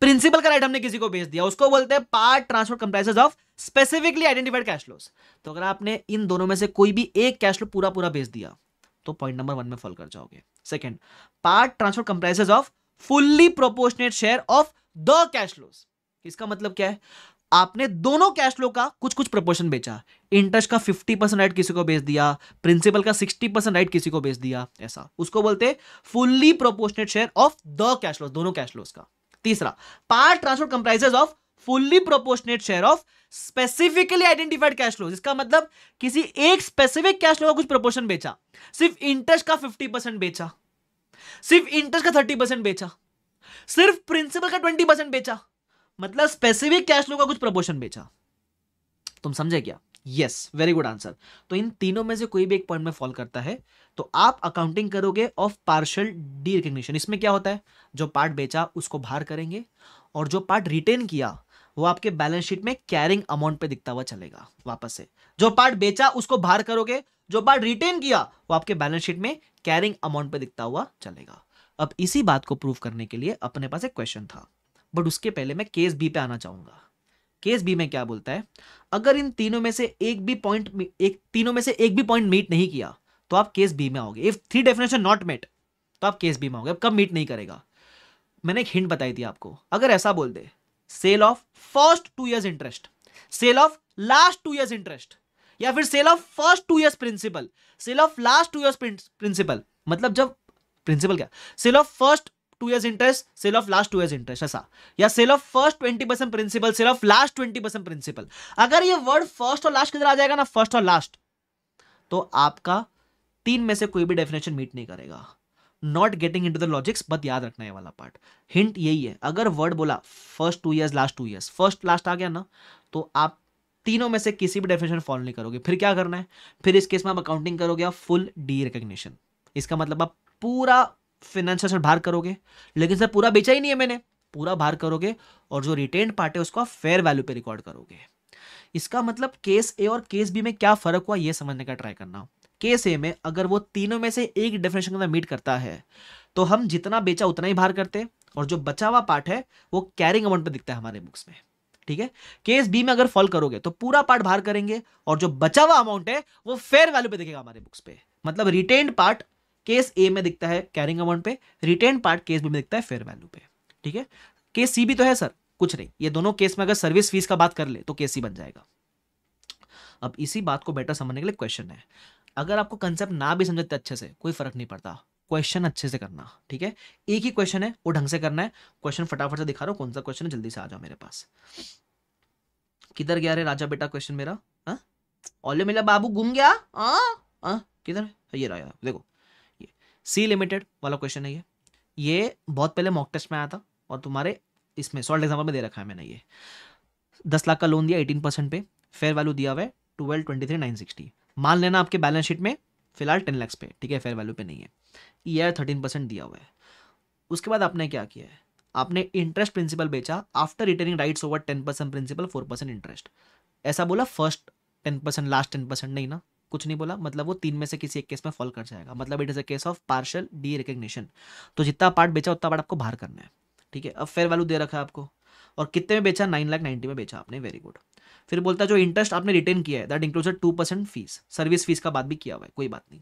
प्रिंसिपल का राइट हमने किसी को बेच दिया उसको बोलते हैं part transfer comprises of specifically identified cash flows तो अगर आपने इन दोनों में से कोई भी एक कैश फ्लो पूरा पूरा बेच दिया तो पॉइंट नंबर वन में फॉल कर जाओगे second part transfer comprises of fully proportionate share of the cash flows इसका मतलब क्या है आपने दोनों कैश फ्लो का कुछ कुछ प्रपोर्शन बेचा इंटरेस्ट का 50 परसेंट राइट किसी को बेच दिया प्रिंसिपल का 60 परसेंट राइट किसी को बेच दिया ऐसा उसको बोलते fully proportionate share of the cash flows दोनों कैश लॉस का तीसरा part transfer comprises of fully proportionate share of specifically identified cash flows इसका मतलब किसी एक स्पेसिफिक कैश लो का कुछ प्रपोर्शन बेचा सिर्फ इंटरेस्ट का फिफ्टी बेचा सिर्फ इंटरेस्ट का थर्टी बेचा सिर्फ प्रिंसिपल का ट्वेंटी बेचा मतलब स्पेसिफिक कैश फ्लो का कुछ प्रपोर्शन बेचा तुम समझे क्या यस वेरी गुड आंसर तो इन तीनों में से कोई भी एक पॉइंट में फॉल करता है तो आप अकाउंटिंग करोगे ऑफ पार्शल डी रिकग्निशन इसमें क्या होता है जो पार्ट बेचा उसको बाहर करेंगे और जो पार्ट रिटेन किया वो आपके बैलेंस शीट में कैरिंग अमाउंट पे दिखता हुआ चलेगा वापस से जो पार्ट बेचा उसको बाहर करोगे जो पार्ट रिटेन किया वो आपके बैलेंस शीट में कैरिंग अमाउंट पे दिखता हुआ चलेगा अब इसी बात को प्रूव करने के लिए अपने पास एक क्वेश्चन था बट उसके पहले मैं केस बी पे आना चाहूंगा केस बी में क्या बोलता है अगर इन तीनों में से एक भी पॉइंट एक तीनों में से एक भी पॉइंट मीट नहीं किया तो आप केस बी में आओगे if three definition not met तो आप केस बी में आओगे अब कब मीट नहीं करेगा मैंने एक हिंट बताई थी आपको अगर ऐसा बोल दे sale of first two years interest sale of last two years interest या फिर sale of first two years principal sale of last two years principal मतलब जब प्रिंसिपल क्या sale of first two years interest sale of last two years interest ऐसा या sale of first twenty percent principal sale of last twenty percent principal अगर ये वर्ड फर्स्ट और लास्ट किधर आ जाएगा ना फर्स्ट और लास्ट तो आपका तीन में से कोई भी डेफिनेशन मीट नहीं करेगा not getting into the logics but याद रखना है वाला पार्ट हिंट यही है अगर वर्ड बोला first two years last two years first last आ गया ना तो आप तीनों में से किसी भी डेफिनेशन फॉलो नहीं करोगे फिर क्या करना है फिर इस केस में आप अकाउंटिंग करोगे आप फुल डी रिकग्निशन इसका मतलब आप पूरा फिनेंशियल भार करोगे लेकिन सर पूरा बेचा ही नहीं है मैंने पूरा भार करोगे और जो रिटेन पार्ट है उसको आप फेयर वैल्यू पे रिकॉर्ड करोगे इसका मतलब केस ए और केस बी में क्या फर्क हुआ ये समझने का ट्राई करना केस ए में अगर वो तीनों में से एक डेफिनेशन का मीट करता है तो हम जितना बेचा उतना ही भार करते और जो बचा हुआ पार्ट है वो कैरिंग अमाउंट पर दिखता है हमारे बुक्स में ठीक है केस बी में अगर फॉल करोगे तो पूरा पार्ट बाहर करेंगे और जो बचा हुआ अमाउंट है वो फेयर वैल्यू पे दिखेगा हमारे बुक्स पे मतलब रिटेन पार्ट केस ए में दिखता है कैरिंग अमाउंट पे रिटेन पार्ट केस बी में दिखता है फेयर वैल्यू पे ठीक है केस सी भी तो है सर कुछ नहीं ये दोनों केस में अगर सर्विस फीस का बात कर ले तो केस सी बन जाएगा अब इसी बात को बेटर समझने के लिए क्वेश्चन है अगर आपको कंसेप्ट ना भी समझते अच्छे से कोई फर्क नहीं पड़ता क्वेश्चन अच्छे से करना ठीक है एक ही क्वेश्चन है वो ढंग से करना है क्वेश्चन फटाफट से दिखा रहा हूं कौन सा क्वेश्चन है जल्दी से आ जाओ मेरे पास किधर गया रे राजा बेटा क्वेश्चन मेरा ओले हाँ? मेरा बाबू घूम गया हाँ? हाँ? किधर ये रहा देखो सी लिमिटेड वाला क्वेश्चन है ये ये बहुत पहले मॉक टेस्ट में आया था और तुम्हारे इसमें सॉल्ट एग्जाम्पल में दे रखा है मैंने ये दस लाख का लोन दिया एटीन परसेंट पे फेयर वैल्यू दिया हुआ है twelve twenty three nine sixty मान लेना आपके बैलेंस शीट में फिलहाल टेन लैक्स पे ठीक है फेयर वैल्यू पे नहीं है ईयर थर्टीन परसेंट दिया हुआ है उसके बाद आपने क्या किया है आपने इंटरेस्ट प्रिंसिपल बेचा after returning rights over ten percent principal four percent interest ऐसा बोला first ten percent last ten percent नहीं ना कुछ नहीं बोला मतलब वो तीन में से किसी एक केस में फॉल कर जाएगा मतलब it is a case of partial derecognition तो जितना पार्ट बेचा उतना पार्ट आपको बाहर करना है ठीक है अब फेयर वैल्यू दे रखा है आपको और कितने में बेचा नाइन लाख नाइन्टी में बेचा आपने वेरी गुड फिर बोलता है जो इंटरेस्ट आपने रिटेन किया है that includes two percent fees service fees का बात भी किया हुआ है कोई बात नहीं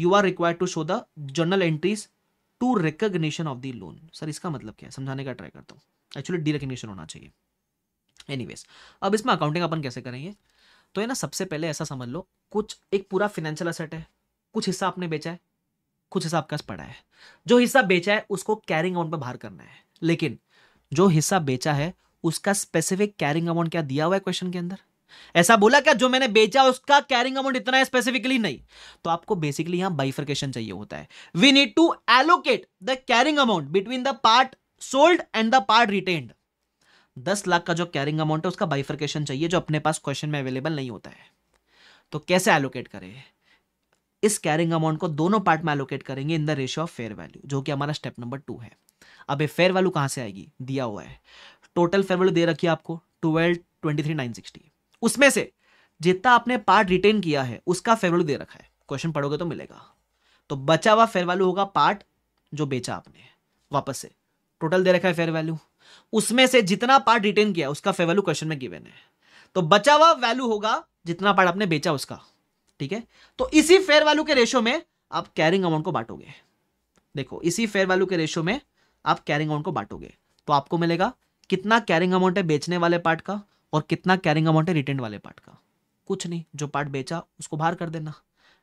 you are required to show the journal entries to recognition of the loan sir इसका मतलब क्या है समझाने का ट्राई करता हूँ एक्चुअली डी रिकग्निशन होना चाहिए एनीवेज अब इसमें अकाउंटिंग अपन कैसे करेंगे तो है ना सबसे पहले ऐसा समझ लो कुछ एक पूरा फिनेंशियल असेट है कुछ हिस्सा आपने बेचा है कुछ हिस्सा आपके पास पड़ा है जो हिस्सा बेचा है उसको कैरिंग अमाउंट पर बाहर करना है लेकिन जो हिस्सा बेचा है उसका स्पेसिफिक कैरिंग अमाउंट क्या दिया हुआ है क्वेश्चन के अंदर ऐसा बोला क्या जो मैंने बेचा उसका कैरिंग अमाउंट इतना है स्पेसिफिकली नहीं तो आपको बेसिकली यहां बाइफर्केशन चाहिए होता है we need to allocate the carrying amount between the part sold and the part retained दस लाख का जो कैरिंग अमाउंट है उसका बाइफर्केशन चाहिए जो अपने पास क्वेश्चन में अवेलेबल नहीं होता है तो कैसे एलोकेट करें इस कैरिंग अमाउंट को दोनों पार्ट में एलोकेट करेंगे in the ratio of fair value जो कि हमारा स्टेप नंबर टू है अब ये फेयर वैल्यू कहाँ से आएगी दिया हुआ है टोटल फेयर वैल्यू दे रखी है आपको twelve twenty three nine sixty उसमें से जितना आपने पार्ट रिटेन किया है उसका फेयर वैल्यू दे रखा है क्वेश्चन पढ़ोगे तो मिलेगा तो बचा हुआ फेयर वैल्यू होगा पार्ट जो बेचा आपने वापस से टोटल दे रखा है फेयर वैल्यू उसमें से जितना पार्ट रिटेन किया उसका फेयर वैल्यू क्वेश्चन में गिवन है तो बचा हुआ वैल्यू होगा जितना पार्ट आपने बेचा उसका ठीक है तो इसी फेयर वैल्यू के रेशो में आप कैरिंग अमाउंट को बांटोगे देखो इसी फेयर वैल्यू के रेशो में आप कैरिंग अमाउंट को बांटोगे तो आपको मिलेगा कितना कैरिंग अमाउंट है बेचने वाले पार्ट का और कितना कैरिंग अमाउंट है रिटेन वाले पार्ट का कुछ नहीं जो पार्ट बेचा उसको बाहर कर देना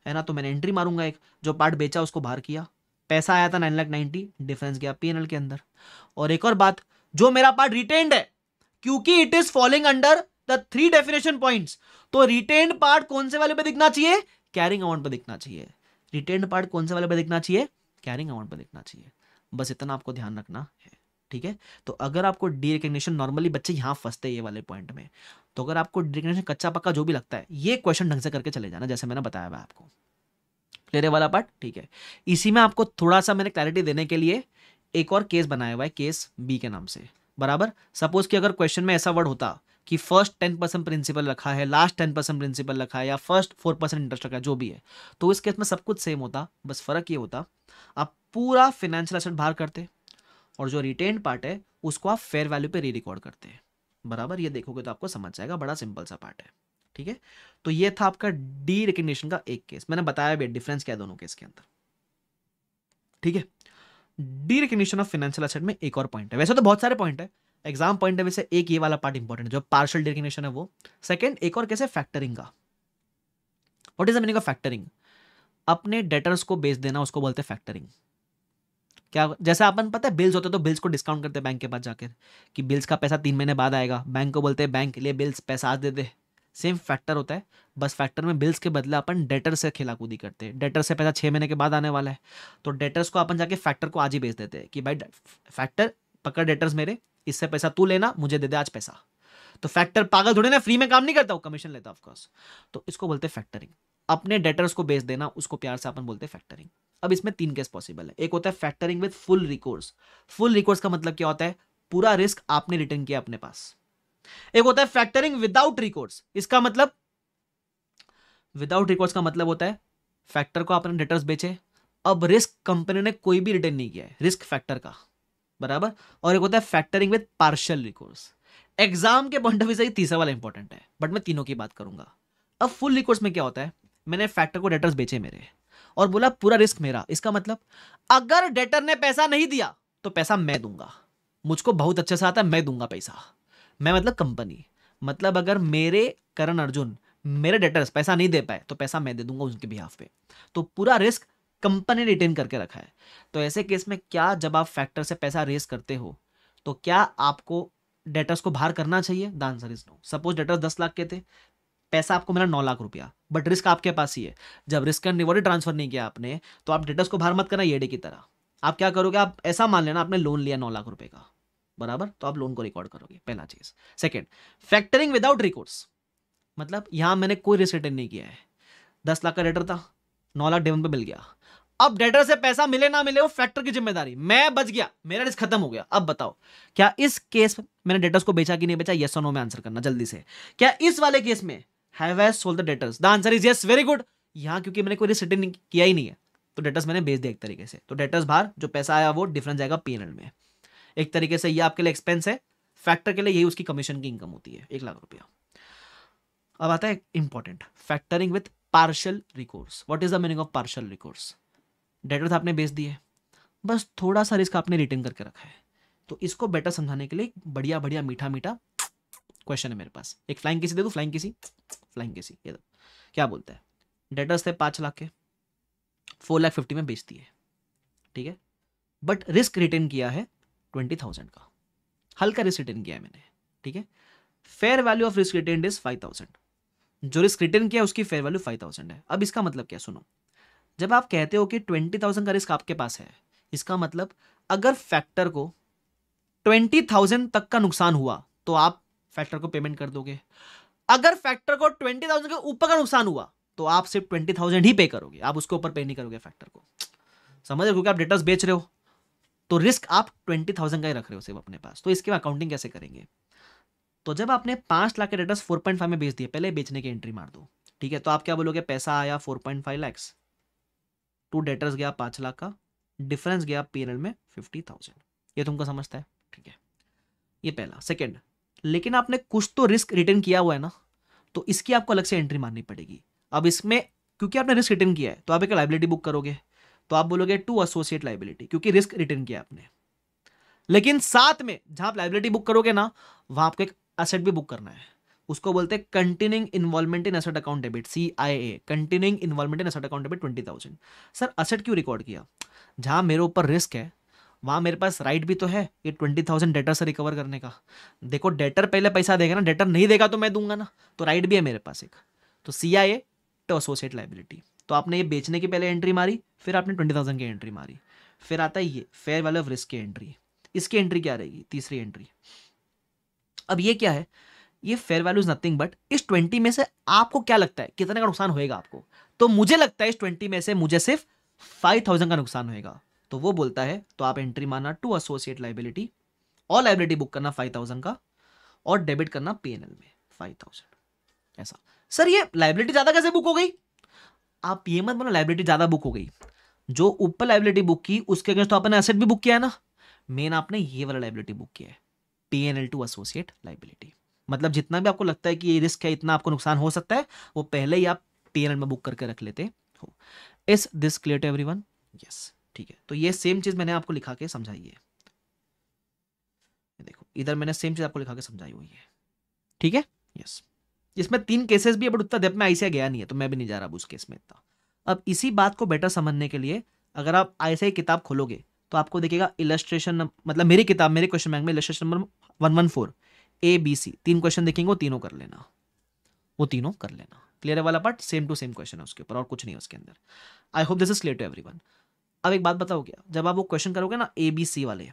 है ना तो मैंने एंट्री मारूंगा एक जो पार्ट बेचा उसको बाहर किया पैसा आया था नाइन लाख नाइनटी डिफरेंस गया पी के अंदर और एक और बात जो मेरा पार्ट रिटेन्ड है क्योंकि it is following under the three definition points तो रिटेन्ड पार्ट कौन से वाले पे दिखना चाहिए कैरिंग अमाउंट पर दिखना चाहिए रिटेन्ड पार्ट कौन से वाले पे दिखना चाहिए कैरिंग अमाउंट पर दिखना चाहिए बस इतना आपको ध्यान रखना है ठीक है तो अगर आपको डी रिकग्निशन नॉर्मली बच्चे यहां फंसते ये वाले पॉइंट में तो अगर आपको डी रिकग्निशन कच्चा पक्का जो भी लगता है ये क्वेश्चन ढंग से करके चले जाना जैसे मैंने बताया हुआ आपको क्लियर वाला पार्ट ठीक है इसी में आपको थोड़ा सा मैंने क्लैरिटी देने के लिए एक और केस बनाया हुआ है केस बी के नाम से बराबर सपोज कि अगर क्वेश्चन में ऐसा वर्ड होता कि फर्स्ट टेन परसेंट प्रिंसिपल रखा है लास्ट टेन परसेंट प्रिंसिपल रखा है या फर्स्ट फोर परसेंट इंटरेस्ट रखा है जो भी है तो इस केस में सब कुछ सेम होता बस फर्क ये होता आप पूरा फिनेंशियल एसेट बाहर करते और जो रिटेन पार्ट है उसको आप फेयर वैल्यू पे री रिकॉर्ड करते हैं बराबर ये देखोगे तो आपको समझ जाएगा बड़ा सिंपल सा पार्ट है ठीक है तो ये था आपका डी रिकग्निशन का एक केस मैंने बताया भी डिफरेंस क्या है दोनों केस के अंदर ठीक है derecognition of financial asset में एक और पॉइंट है वैसे तो बहुत सारे पॉइंट है एग्जाम पॉइंट है वैसे एक ये वाला पार्ट इंपॉर्टेंट जो पार्शल डिकग्निशन है वो सेकेंड एक और कैसे फैक्टरिंग का what is the meaning of factoring अपने डेटर्स को बेच देना उसको बोलते हैं फैक्टरिंग क्या जैसे अपन पता है बिल्स होते हैं तो बिल्स को डिस्काउंट करते हैं बैंक के पास जाकर कि बिल्स का पैसा तीन महीने बाद आएगा बैंक को बोलते हैं बैंक के लिए बिल्स पैसा आज दे दे सेम फैक्टर होता है बस फैक्टर में बिल्स के बदले अपन डेटर से कूदी करते हैं डेटर से पैसा छः महीने के बाद आने वाला है तो डेटर्स को अपन जाके फैक्टर को आज ही बेच देते हैं कि भाई फैक्टर पकड़ डेटर्स मेरे इससे पैसा तू लेना मुझे दे दे आज पैसा तो फैक्टर पागल थोड़े ना फ्री में काम नहीं करता वो कमीशन लेता ऑफकोर्स तो इसको बोलते फैक्टरिंग अपने डेटर्स को बेच देना उसको प्यार से अपन बोलते हैं फैक्टरिंग अब इसमें तीन केस पॉसिबल है एक होता है factoring with full recourse full recourse का मतलब क्या होता है पूरा रिस्क आपने रिटर्न किया अपने पास एक होता है फैक्टरिंग विदाउट रिकॉर्ड्स इसका मतलब विदाउट रिकॉर्ड्स का मतलब होता है फैक्टर को आपने डेटर्स बेचे अब रिस्क कंपनी ने कोई भी रिटर्न नहीं किया है रिस्क फैक्टर का बराबर और एक होता है factoring with partial recourse exam के पॉइंट ऑफ व्यू से तीसरा वाला इंपॉर्टेंट है बट मैं तीनों की बात करूंगा अब फुल रिकॉर्ड्स में क्या होता है मैंने फैक्टर को डेटर्स बेचे मेरे और बोला पूरा रिस्क मेरा इसका मतलब अगर डेटर ने पैसा नहीं दिया तो पैसा मैं दूंगा मुझको बहुत अच्छे से आता है मैं दूंगा पैसा मैं मतलब कंपनी मतलब अगर मेरे करण अर्जुन मेरे डेटर्स पैसा नहीं दे पाए तो पैसा मैं दे दूंगा उनके बिहाफ पे तो पूरा रिस्क कंपनी ने रिटेन करके रखा है तो ऐसे केस में क्या जब आप फैक्टर से पैसा रेस करते हो तो क्या आपको डेटर्स को बाहर करना चाहिए the answer is no suppose debtors दस लाख के थे पैसा आपको मिला नौ लाख रुपया बट रिस्क आपके पास ही है जब रिस्क एंड रिवॉर्ड ट्रांसफर नहीं किया आपने तो आप डेटर्स को बाहर मत करना येडे की तरह आप क्या करोगे आप ऐसा मान लेना आपने लोन लिया नौ लाख रुपए का बराबर तो आप लोन को रिकॉर्ड करोगे पहला चीज सेकेंड फैक्टरिंग विदाउट रिकोर्स मतलब यहां मैंने कोई रिस्क रिटर्न नहीं किया है दस लाख का डेटर था नौ लाख डेवन पे मिल गया अब डेटर से पैसा मिले ना मिले वो फैक्टर की जिम्मेदारी मैं बच गया मेरा रिस्क खत्म हो गया अब बताओ क्या इस केस में मैंने डेटर्स को बेचा कि नहीं बेचा यस और नो में आंसर करना जल्दी से क्या इस वाले केस में have I sold the debtors the answer is yes very good यहां क्योंकि मैंने कोई रिस्क रिटर्न किया ही नहीं है तो डेटर्स मैंने बेच दिया एक तरीके से तो डेटर्स बाहर जो पैसा आया वो डिफरेंस जाएगा पी में एक तरीके से ये आपके लिए एक्सपेंस है फैक्टर के लिए यही उसकी कमीशन की इनकम होती है एक लाख रुपया अब आता है important factoring with partial recourse what is the meaning of partial recourse debtors आपने बेच दिए बस थोड़ा सा रिस्क आपने रिटर्न करके रखा है तो इसको बेटर समझाने के लिए बढ़िया बढ़िया मीठा मीठा क्वेश्चन है मेरे पास एक फ्लाइंग किसी दे दो फ्लाइंग किसी फ्लाइंग किसी ये दो क्या बोलते हैं डेटर्स थे पाँच लाख के फोर लाख फिफ्टी में बेच दिए ठीक है बट रिस्क रिटर्न किया है ट्वेंटी थाउजेंड का हल्का रिस्क रिटर्न किया है मैंने ठीक है fair value of risk return is five thousand जो रिस्क रिटर्न किया उसकी फेयर वैल्यू फाइव थाउजेंड है अब इसका मतलब क्या सुनो जब आप कहते हो कि ट्वेंटी थाउजेंड का रिस्क आपके पास है इसका मतलब अगर फैक्टर को ट्वेंटी थाउजेंड तक का नुकसान हुआ तो आप फैक्टर को पेमेंट कर दोगे अगर फैक्टर को ट्वेंटी थाउजेंड के ऊपर का नुकसान हुआ तो आप सिर्फ ट्वेंटी थाउजेंड ही पे करोगे आप उसके ऊपर पे नहीं करोगे फैक्टर को समझ रहे हो क्योंकि आप डेटर्स बेच रहे हो तो रिस्क आप ट्वेंटी थाउजेंड का ही रख रहे हो सिर्फ अपने पास तो इसके अकाउंटिंग कैसे करेंगे तो जब आपने पांच लाख के डेटर्स फोर पॉइंट फाइव में बेच दिए पहले बेचने की एंट्री मार दो ठीक है तो आप क्या बोलोगे पैसा आया four point five lakhs to debtors गया पांच लाख का डिफरेंस गया पीरियड में फिफ्टी थाउजेंड ये तुमको समझता है ठीक है ये पहला सेकेंड लेकिन आपने कुछ तो रिस्क रिटर्न किया हुआ है ना तो इसकी आपको अलग से एंट्री मारनी पड़ेगी अब इसमें क्योंकि आपने रिस्क रिटर्न किया है तो आप एक लाइबिलिटी बुक करोगे तो आप बोलोगे टू एसोसिएट लाइबिलिटी क्योंकि रिस्क रिटर्न किया आपने लेकिन साथ में जहां आप लाइबिलिटी बुक करोगे ना वहां आपको एक असेट भी बुक करना है उसको बोलते हैं continuing involvement in asset account debit C I A continuing involvement in asset account debit twenty thousand sir asset क्यों रिकॉर्ड किया जहां मेरे ऊपर रिस्क है वहां मेरे पास राइट भी तो है ये ट्वेंटी थाउजेंड डेटर से रिकवर करने का देखो डेटर पहले पैसा देगा ना डेटर नहीं देगा तो मैं दूंगा ना तो राइट भी है मेरे पास एक तो C I A to associate liability तो आपने ये बेचने के पहले एंट्री मारी फिर आपने ट्वेंटी थाउजेंड की एंट्री मारी फिर आता है ये फेयर वैल्यू ऑफ रिस्क की एंट्री इसकी एंट्री क्या रहेगी तीसरी एंट्री अब ये क्या है ये fair value is nothing but इस ट्वेंटी में से आपको क्या लगता है कितने का नुकसान होएगा आपको तो मुझे लगता है इस ट्वेंटी में से मुझे सिर्फ फाइव थाउजेंड का नुकसान होएगा तो वो बोलता है तो आप एंट्री मारना टू एसोसिएट लाइबिलिटी और लाइबिलिटी बुक करना फाइव थाउजेंड का और डेबिट करना पी में फाइव थाउजेंड ऐसा सर ये लाइबिलिटी ज़्यादा कैसे बुक हो गई आप ये मत बोलो लाइबिलिटी ज़्यादा बुक हो गई जो ऊपर लाइबिलिटी बुक की उसके अगेंस्ट तो आपने एसेट भी बुक किया है ना मेन आपने ये वाला लाइबिलिटी बुक किया है P N L to associate liability मतलब जितना भी आपको लगता है कि ये रिस्क है इतना आपको नुकसान हो सकता है वो पहले ही आप पी एन एल में बुक करके रख लेते हो इस this clear to everyone yes ठीक है तो ये सेम चीज़ मैंने आपको लिखा के समझाई है देखो इधर मैंने सेम चीज़ आपको लिखा के समझाई हुई है ठीक है यस yes. जिसमें तीन केसेस भी है बट उतना डेप्थ में आईसीआई गया नहीं है तो मैं भी नहीं जा रहा उस केस में इतना अब इसी बात को बेटर समझने के लिए अगर आप आईसीआई किताब खोलोगे तो आपको देखेगा इलस्ट्रेशन मतलब मेरी किताब मेरे क्वेश्चन बैंक में illustration number one one four A B C तीन क्वेश्चन देखेंगे वो तीनों कर लेना वो तीनों कर लेना क्लियर है वाला part same to same question है उसके ऊपर और कुछ नहीं उसके अंदर I hope this is clear to every अब एक बात बताओ क्या जब आप वो क्वेश्चन करोगे ना ए बी सी वाले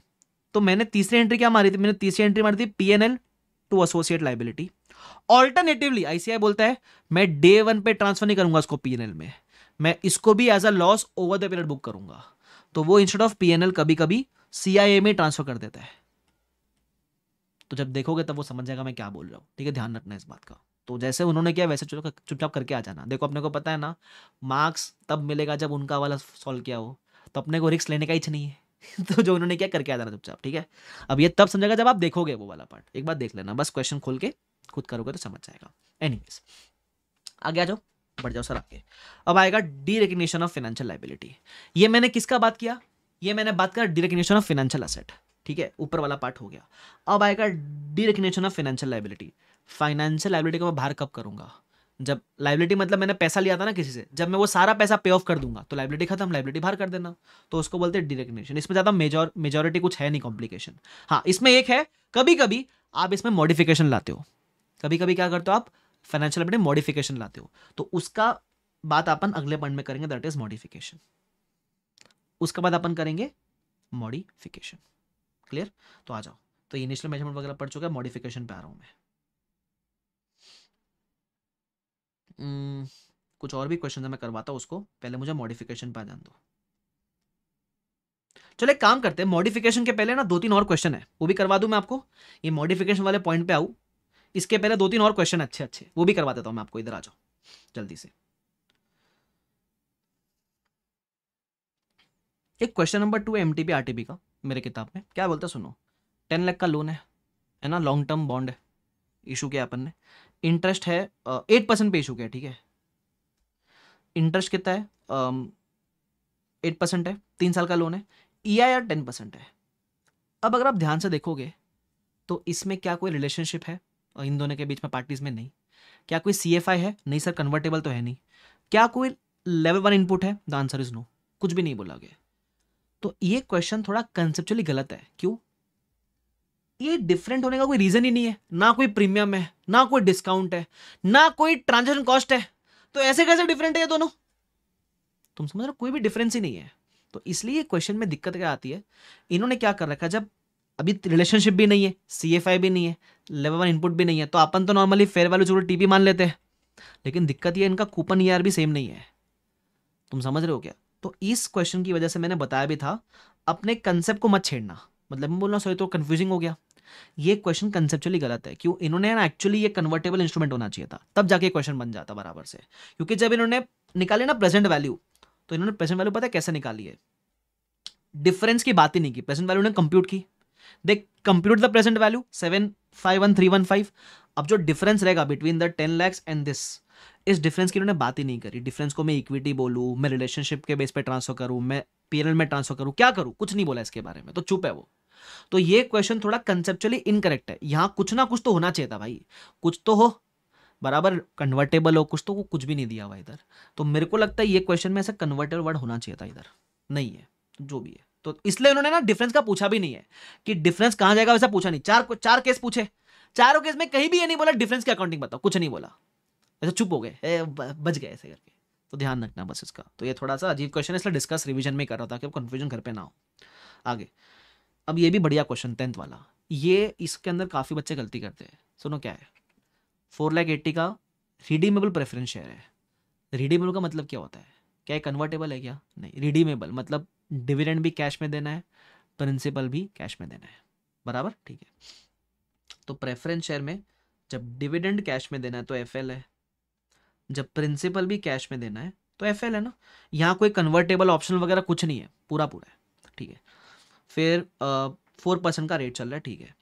तो मैंने तीसरी एंट्री क्या मारी थी मैंने तीसरी एंट्री मारी थी P N L to associate liability alternatively ICI बोलता है मैं डे वन पे ट्रांसफर नहीं करूंगा उसको पीएनएल में मैं इसको भी as a loss over the period book करूंगा तो वो इंस्टेड ऑफ पीएनएल कभी कभी सीआईए में ट्रांसफर कर देता है तो जब देखोगे तब वो समझ जाएगा मैं क्या बोल रहा हूँ ठीक है ध्यान रखना इस बात का तो जैसे उन्होंने किया वैसे चुपचाप करके आ जाना देखो अपने को पता है ना मार्क्स तब मिलेगा जब उनका वाला सॉल्व किया हो तो अपने को रिक्स लेने का इच्छा नहीं है तो जो उन्होंने क्या करके आ जाना चुपचाप ठीक है अब ये तब समझेगा जब आप देखोगे वो वाला पार्ट एक बार देख लेना बस क्वेश्चन खोल के खुद करोगे तो समझ जाएगा एनी आगे आ जाओ बढ़ जाओ सर आगे अब आएगा derecognition of financial liability ये मैंने किसका बात किया ये मैंने बात करा derecognition of financial asset ठीक है ऊपर वाला पार्ट हो गया अब आएगा derecognition of financial liability financial liability का मैं बाहर कब करूंगा जब लाइबिलिटी मतलब मैंने पैसा लिया था ना किसी से जब मैं वो सारा पैसा पे ऑफ कर दूंगा तो लाइबिलिटी खत्म लाइबिलिटी बाहर कर देना तो उसको बोलते हैं डिरेक्नेशन इसमें ज़्यादा मेजोर मेजोरिटी कुछ है नहीं कॉम्प्लिकेशन हाँ इसमें एक है कभी कभी आप इसमें मॉडिफिकेशन लाते हो कभी कभी क्या करते हो आप फाइनेंशियल अपडेट मॉडिफिकेशन लाते हो तो उसका बात अपन अगले पॉइंट में करेंगे दैट इज मॉडिफिकेशन उसके बाद अपन करेंगे मॉडिफिकेशन क्लियर तो आ जाओ तो इनिशियल मेजरमेंट वगैरह पढ़ चुका है मॉडिफिकेशन पे आ रहा हूं मैं hmm. कुछ और भी क्वेश्चन मैं करवाता उसको पहले मुझे मॉडिफिकेशन पे जान दो चलो एक काम करते हैं मॉडिफिकेशन के पहले ना दो तीन और क्वेश्चन है वो भी करवा दूं मैं आपको ये मॉडिफिकेशन वाले पॉइंट पे आऊँ इसके पहले दो तीन और क्वेश्चन अच्छे अच्छे वो भी करवा देता तो हूँ मैं आपको इधर आ जाओ जल्दी से एक question number two M T RTB का मेरे किताब में क्या बोलता सुनो टेन लाख का लोन है है ना लॉन्ग टर्म बॉन्ड है इशू किया अपन ने इंटरेस्ट है एट परसेंट पे इशू किया ठीक है इंटरेस्ट कितना है एट परसेंट है तीन साल का लोन है E I R ten percent है अब अगर आप ध्यान से देखोगे तो इसमें क्या कोई रिलेशनशिप है और इन दोनों के बीच में पार्टीज में नहीं क्या कोई सी है नहीं सर कन्वर्टेबल तो है नहीं क्या कोई लेवल वन इनपुट है द आंसर इज नो कुछ भी नहीं बोला गया तो ये क्वेश्चन थोड़ा कंसेप्चुअली गलत है क्यों ये डिफरेंट होने का कोई रीजन ही नहीं है ना कोई प्रीमियम है ना कोई डिस्काउंट है ना कोई ट्रांजेक्शन कॉस्ट है तो ऐसे कैसे डिफरेंट है दोनों तुम समझ रहे हो कोई भी डिफरेंस ही नहीं है तो इसलिए क्वेश्चन में दिक्कत क्या आती है इन्होंने क्या कर रखा जब अभी रिलेशनशिप भी नहीं है सी एफ आई भी नहीं है लेवल वन इनपुट भी नहीं है तो अपन तो नॉर्मली फेयर वैल्यू जरूर टी मान लेते हैं लेकिन दिक्कत ये इनका कूपन ई e भी सेम नहीं है तुम समझ रहे हो क्या तो इस क्वेश्चन की वजह से मैंने बताया भी था अपने कंसेप्ट को मत छेड़ना मतलब मैं बोलना सॉरी तो कन्फ्यूजिंग हो गया ये क्वेश्चन कंसेप्चुअली गलत है क्यों इन्होंने ना एक्चुअली ये कन्वर्टेबल इंस्ट्रूमेंट होना चाहिए था तब जाके क्वेश्चन बन जाता बराबर से क्योंकि जब इन्होंने निकाली ना प्रेजेंट वैल्यू तो इन्होंने प्रेजेंट वैल्यू पता है कैसे निकाली है डिफरेंस की बात ही नहीं की प्रेजेंट वैल्यू ने कंप्यूट की they compute the present value seven five one three one five अब जो डिफरेंस रहेगा between the ten lakhs and this इस डिफरेंस की उन्होंने बात ही नहीं करी डिफरेंस को मैं इक्विटी बोलूँ मैं रिलेशनशिप के बेस पे ट्रांसफर करूँ मैं पीएनएल में ट्रांसफर करूँ क्या करूँ कुछ नहीं बोला इसके बारे में तो चुप है वो तो ये क्वेश्चन थोड़ा कंसेप्चुअली इनकरेक्ट है यहाँ कुछ ना कुछ तो होना चाहिए था भाई कुछ तो हो बराबर कन्वर्टेबल हो कुछ तो कुछ भी नहीं दिया हुआ इधर तो मेरे को लगता है ये क्वेश्चन में ऐसा कन्वर्टेबल वर्ड होना चाहिए था इधर नहीं है जो भी है तो इसलिए उन्होंने ना डिफरेंस का पूछा भी नहीं है कि डिफरेंस कहां जाएगा वैसा पूछा नहीं चार चार केस पूछे चारों केस में कहीं भी ये नहीं बोला डिफरेंस की अकाउंटिंग बताओ कुछ नहीं बोला ऐसे चुप हो गए बच गए ऐसे करके तो ध्यान रखना बस इसका तो ये थोड़ा सा अजीब क्वेश्चन है इसलिए डिस्कस रिविजन में कर रहा था कि कंफ्यूजन घर पर ना हो आगे अब ये भी बढ़िया क्वेश्चन टेंथ वाला ये इसके अंदर काफ़ी बच्चे गलती करते हैं सुनो क्या है फोर लैख एट्टी का रिडीमेबल प्रेफरेंस शेयर है रिडीमेबल का मतलब क्या होता है क्या कन्वर्टेबल है क्या नहीं रिडीमेबल मतलब डिविडेंड भी कैश में देना है प्रिंसिपल भी कैश में देना है बराबर ठीक है तो प्रेफरेंस शेयर में जब डिविडेंड कैश में देना है तो एफ है जब प्रिंसिपल भी कैश में देना है तो एफ है ना यहाँ कोई कन्वर्टेबल ऑप्शन वगैरह कुछ नहीं है पूरा पूरा है ठीक है फिर फोर परसेंट का रेट चल रहा है ठीक है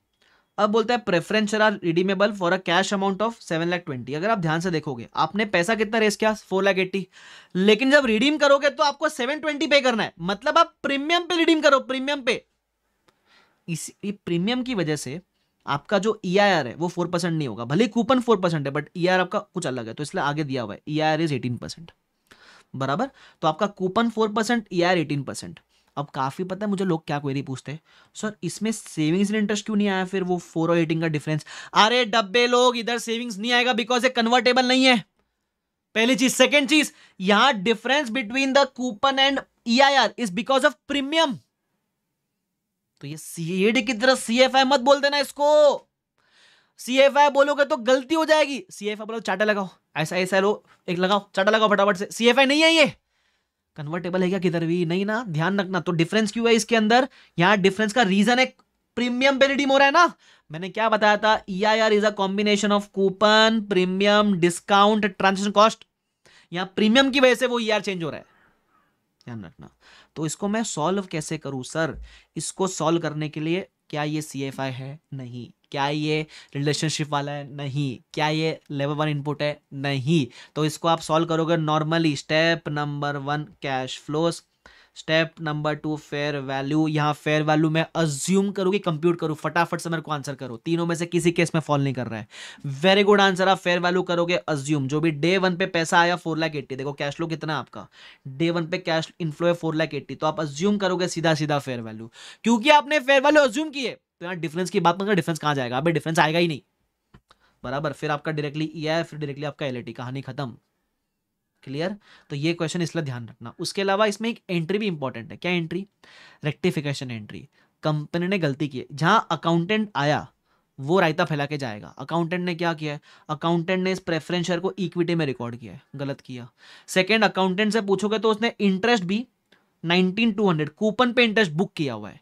अब बोलता है preferential are redeemable for a cash amount of seven lakh twenty अगर आप ध्यान से देखोगे आपने पैसा कितना रेस किया फोर लाख एट्टी लेकिन जब रिडीम करोगे तो आपको सेवन ट्वेंटी पे करना है मतलब आप प्रीमियम पे रिडीम करो प्रीमियम पे इसी प्रीमियम की वजह से आपका जो ई e है वो फोर परसेंट नहीं होगा भले कूपन फोर परसेंट है बट ई e आपका कुछ अलग है तो इसलिए आगे दिया हुआ है E I R is eighteen percent बराबर तो आपका coupon four percent E I R eighteen percent अब काफ़ी पता है मुझे लोग क्या क्वेरी पूछते हैं सर इसमें सेविंग्स इन इंटरेस्ट क्यों नहीं आया फिर वो फोर और एटिंग का डिफरेंस अरे डब्बे लोग इधर सेविंग्स नहीं आएगा बिकॉज ये कन्वर्टेबल नहीं है पहली चीज सेकेंड चीज यहां difference between the coupon and E I R is because of premium तो ये सीएडी की तरह सीएफआई मत बोल देना इसको सीएफआई बोलोगे तो गलती हो जाएगी सीएफआई बोलो चाटा लगाओ ऐसा ऐसा लो एक लगाओ चाटा लगाओ फटाफट से सीएफआई नहीं है ये कन्वर्टेबल है क्या किधर भी नहीं ना ध्यान रखना तो डिफरेंस क्यों है इसके अंदर यहाँ डिफरेंस का रीजन है प्रीमियम पे रिडीम हो रहा है ना मैंने क्या बताया था E I R is a combination of coupon premium discount transaction cost यहाँ प्रीमियम की वजह से वो ई आर चेंज हो रहा है ध्यान रखना तो इसको मैं सॉल्व कैसे करूँ सर इसको सॉल्व करने के लिए क्या ये सी एफ आई है नहीं क्या ये रिलेशनशिप वाला है नहीं क्या ये लेवल वन इनपुट है नहीं तो इसको आप सॉल्व करोगे normally step number one cash flows step number two fair value यहाँ फेयर वैल्यू मैं अज्यूम करूँ कि कंप्यूट करूँ फटाफट से मेरे को आंसर करो तीनों में से किसी केस में फॉल नहीं कर रहा है वेरी गुड आंसर आप फेयर वैल्यू करोगे अज्यूम जो भी डे वन पे पैसा आया फोर लाख एट्टी देखो कैश फ्लो कितना आपका डे वन पे कैश इनफ्लो है फोर लाख एट्टी तो आप अज्यूम करोगे सीधा सीधा फेयर वैल्यू क्योंकि आपने फेयर वैल्यू अज्यूम किए तो यहाँ डिफरेंस की बात मतलब डिफरेंस कहाँ जाएगा अभी डिफरेंस आएगा ही नहीं बराबर फिर आपका डायरेक्टली ई आई फिर डायरेक्टली आपका एल कहानी खत्म क्लियर तो ये क्वेश्चन इसलिए ध्यान रखना उसके अलावा इसमें एक एंट्री भी इंपॉर्टेंट है क्या एंट्री रेक्टिफिकेशन एंट्री कंपनी ने गलती की जहाँ अकाउंटेंट आया वो रायता फैला के जाएगा अकाउंटेंट ने क्या किया अकाउंटेंट ने इस प्रेफरेंस शेयर को इक्विटी में रिकॉर्ड किया है गलत किया सेकेंड अकाउंटेंट से पूछोगे तो उसने इंटरेस्ट भी नाइनटीन कूपन पे इंटरेस्ट बुक किया हुआ है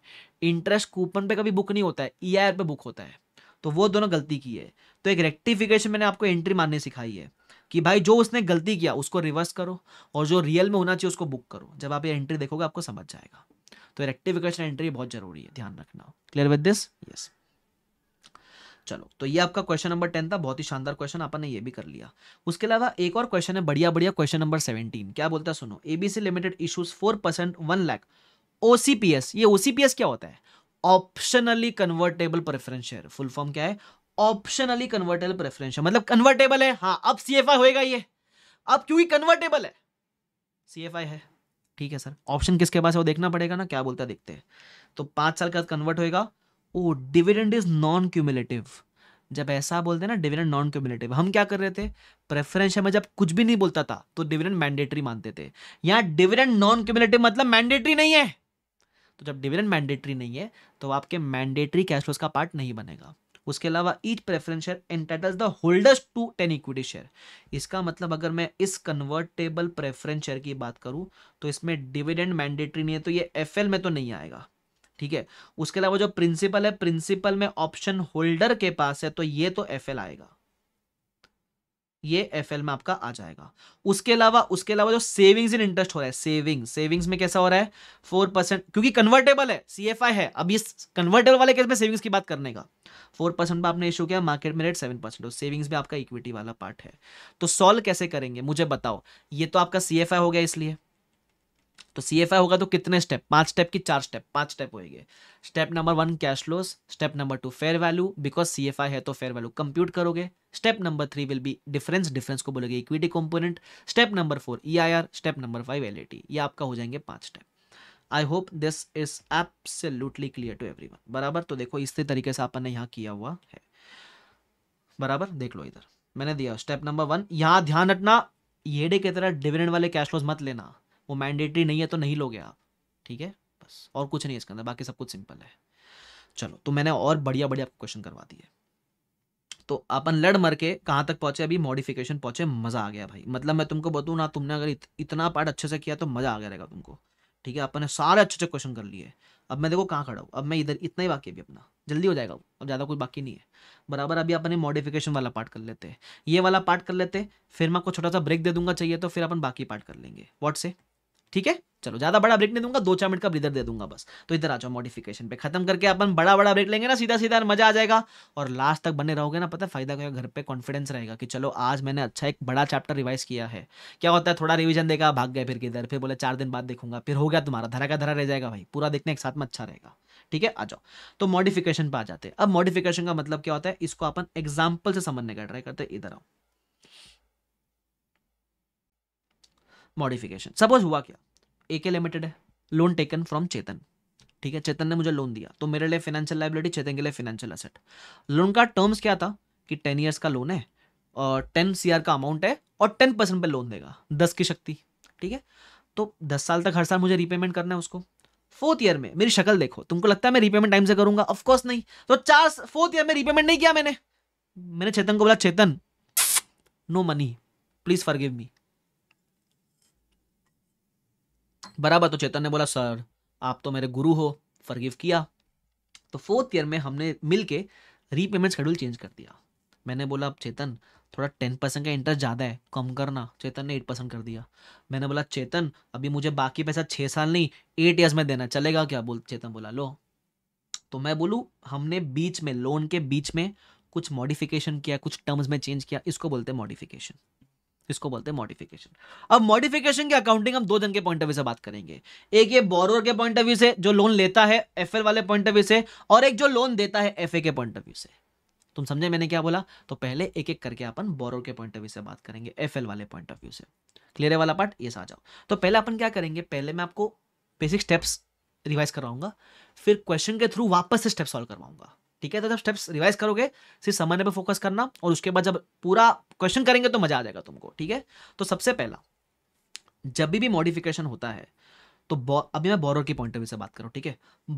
इंटरेस्ट कूपन पे कभी बुक नहीं होता है ई e पे बुक होता है तो वो दोनों गलती की है तो एक रेक्टिफिकेशन मैंने आपको एंट्री मारने सिखाई है कि भाई जो उसने गलती किया उसको रिवर्स करो और जो रियल में होना चाहिए उसको बुक करो जब आप ये एंट्री देखोगे आपको समझ जाएगा तो रेक्टिफिकेशन एंट्री बहुत जरूरी है ध्यान रखना क्लियर विद दिस यस चलो तो ये आपका क्वेश्चन नंबर टेन था बहुत ही शानदार क्वेश्चन आपने ये भी कर लिया उसके अलावा एक और क्वेश्चन है बढ़िया बढ़िया क्वेश्चन नंबर सेवेंटीन क्या बोलता है सुनो ABC limited issues four percent one lakh OCPS ये ओसीपीएस क्या होता है optionally convertible preference share full form क्या है ऑप्शनली कन्वर्टेबल प्रेफरेंस शेयर मतलब कन्वर्टेबल है हाँ अब सीएफआई होएगा ये अब क्योंकि कन्वर्टेबल है सीएफआई है ठीक है सर ऑप्शन किसके पास है वो देखना पड़ेगा ना क्या बोलता है देखते हैं तो पांच साल का कन्वर्ट होएगा ओ डिविडेंड इज नॉन क्यूमुलेटिव जब ऐसा बोलते हैं ना डिविडेंड नॉन क्यूमुलेटिव हम क्या कर रहे थे प्रेफरेंस में जब कुछ भी नहीं बोलता था तो डिविडेंड मैंडेटरी मानते थे यहाँ डिविडेंड नॉन क्यूमुलेटिव मतलब मैंडेटरी नहीं है तो जब डिविडेंड मैंडेटरी नहीं है तो आपके मैंडेटरी कैश फ्लोज का पार्ट नहीं बनेगा उसके अलावा each preference share entitles the holders to ten equity share इसका मतलब अगर मैं इस कन्वर्टेबल प्रेफरेंस शेयर की बात करूं तो इसमें डिविडेंड मैंडेटरी नहीं है तो ये एफ में तो नहीं आएगा ठीक है उसके अलावा जो प्रिंसिपल है प्रिंसिपल में ऑप्शन होल्डर के पास है तो ये तो एफ आएगा ये एफ में आपका आ जाएगा उसके अलावा उसके अलावा जो सेविंग्स इन इंटरेस्ट हो रहा है सेविंग सेविंग्स में कैसा हो रहा है फोर परसेंट क्योंकि कन्वर्टेबल है सी एफ आई है अब इस कन्वर्टेबल वाले केस में सेविंग्स की बात करने का फोर परसेंट आपने इशू किया मार्केट में रेट सेवन परसेंट हो सेविंग्स में आपका इक्विटी वाला पार्ट है तो सॉल्व कैसे करेंगे मुझे बताओ ये तो आपका सी एफ आई हो गया इसलिए तो सी एफ आई होगा तो कितने स्टेप पांच स्टेप की चार स्टेप पांच स्टेप होएंगे step number one cash loss step number two fair value because C F I है तो फेयर वैल्यू कंप्यूट करोगे step number three will be difference difference को बोलोगे equity component step number four E I R step number five L ये आपका हो जाएंगे पांच step I hope this is absolutely clear to every बराबर तो देखो इसी तरीके से आपने यहाँ किया हुआ है बराबर देख लो इधर मैंने दिया स्टेप नंबर वन यहाँ ध्यान रखना येडे की तरह डिविडेंड वाले कैश फ्लोज मत लेना वो मैंडेटरी नहीं है तो नहीं लोगे आप ठीक है बस और कुछ नहीं इसके अंदर बाकी सब कुछ सिंपल है चलो तो मैंने और बढ़िया बढ़िया क्वेश्चन करवा दिए तो अपन लड़ मर के कहाँ तक पहुँचे अभी मॉडिफिकेशन पहुंचे मजा आ गया भाई मतलब मैं तुमको बताऊँ ना तुमने अगर इतना पार्ट अच्छे से किया तो मजा आ गया रहेगा तुमको ठीक है अपन ने सारे अच्छे अच्छे क्वेश्चन कर लिए अब मैं देखो कहाँ खड़ा हूँ अब मैं इधर इतना ही बाकी अभी अपना जल्दी हो जाएगा अब ज़्यादा कुछ बाकी नहीं है बराबर अभी अपन मॉडिफिकेशन वाला पार्ट कर लेते हैं ये वाला पार्ट कर लेते फिर मैं आपको छोटा सा ब्रेक दे दूंगा चाहिए तो फिर अपन बाकी पार्ट कर लेंगे व्हाट से ठीक है चलो ज्यादा बड़ा ब्रेक नहीं दूंगा दो चार मिनट का ब्रीदर दे दूंगा बस तो इधर आ जाओ मॉडिफिकेशन पे खत्म करके अपन बड़ा बड़ा ब्रेक लेंगे ना सीधा सीधा मजा आ जाएगा और लास्ट तक बने रहोगे ना पता है फायदा क्या घर पे कॉन्फिडेंस रहेगा कि चलो आज मैंने अच्छा एक बड़ा चैप्टर रिवाइज किया है क्या होता है थोड़ा रिविजन देगा भाग गया फिर किधर फिर बोले चार दिन बाद देखूंगा फिर हो गया तुम्हारा धरा का धरा रह जाएगा भाई पूरा देखने एक साथ में अच्छा रहेगा ठीक है आ जाओ तो मॉडिफिकेशन पर आ जाते हैं अब मॉडिफिकेशन का मतलब क्या होता है इसको अपन एग्जाम्पल से समझने का ट्राई करते हैं इधर आओ मॉडिफिकेशन सपोज हुआ क्या ए के लिमिटेड है लोन टेकन फ्रॉम चेतन ठीक है चेतन ने मुझे लोन दिया तो मेरे लिए फाइनेंशियल लाइबिलिटी चेतन के लिए फाइनेंशियल असेट लोन का टर्म्स क्या था कि टेन ईयर्स का लोन है और टेन सी का अमाउंट है और टेन परसेंट पर लोन देगा दस की शक्ति ठीक है तो दस साल तक हर साल मुझे रीपेमेंट करना है उसको फोर्थ ईयर में मेरी शक्ल देखो तुमको लगता है मैं रीपेमेंट टाइम से करूंगा ऑफकोर्स नहीं तो चार फोर्थ ईयर में रीपेमेंट नहीं किया मैंने मैंने चेतन को बोला Chetan no money please forgive me बराबर तो चेतन ने बोला सर आप तो मेरे गुरु हो फॉरगिव किया तो फोर्थ ईयर में हमने मिल के रीपेमेंट शेड्यूल चेंज कर दिया मैंने बोला अब चेतन थोड़ा टेन परसेंट का इंटरेस्ट ज़्यादा है कम करना चेतन ने एट परसेंट कर दिया मैंने बोला चेतन अभी मुझे बाकी पैसा छः साल नहीं एट ईयर्स में देना चलेगा क्या बोल चेतन बोला लो तो मैं बोलूँ हमने बीच में लोन के बीच में कुछ मॉडिफिकेशन किया कुछ टर्म्स में चेंज किया इसको बोलते हैं मॉडिफिकेशन इसको बोलते हैं मॉडिफिकेशन अब मॉडिफिकेशन की अकाउंटिंग हम दो जन के पॉइंट ऑफ व्यू से बात करेंगे एक ये बोरोर के पॉइंट ऑफ व्यू से जो लोन लेता है एफ वाले पॉइंट ऑफ व्यू से और एक जो लोन देता है एफ के पॉइंट ऑफ व्यू से तुम समझे मैंने क्या बोला तो पहले एक एक करके अपन बोरोर के पॉइंट ऑफ व्यू से बात करेंगे एफ वाले पॉइंट ऑफ व्यू से क्लियर है वाला पार्ट ये आ जाओ तो पहले अपन क्या करेंगे पहले मैं आपको बेसिक स्टेप्स रिवाइज कराऊंगा फिर क्वेश्चन के थ्रू वापस से स्टेप सॉल्व करवाऊंगा ठीक है तो जब स्टेप्स रिवाइज करोगे सिर्फ समझने पर फोकस करना और उसके बाद जब पूरा क्वेश्चन करेंगे तो मजा आ जाएगा तुमको ठीक है तो सबसे पहला जब भी मॉडिफिकेशन होता है तो अभी मैं बोरोर की पॉइंट ऑफ व्यू से बात करूँ ठीक है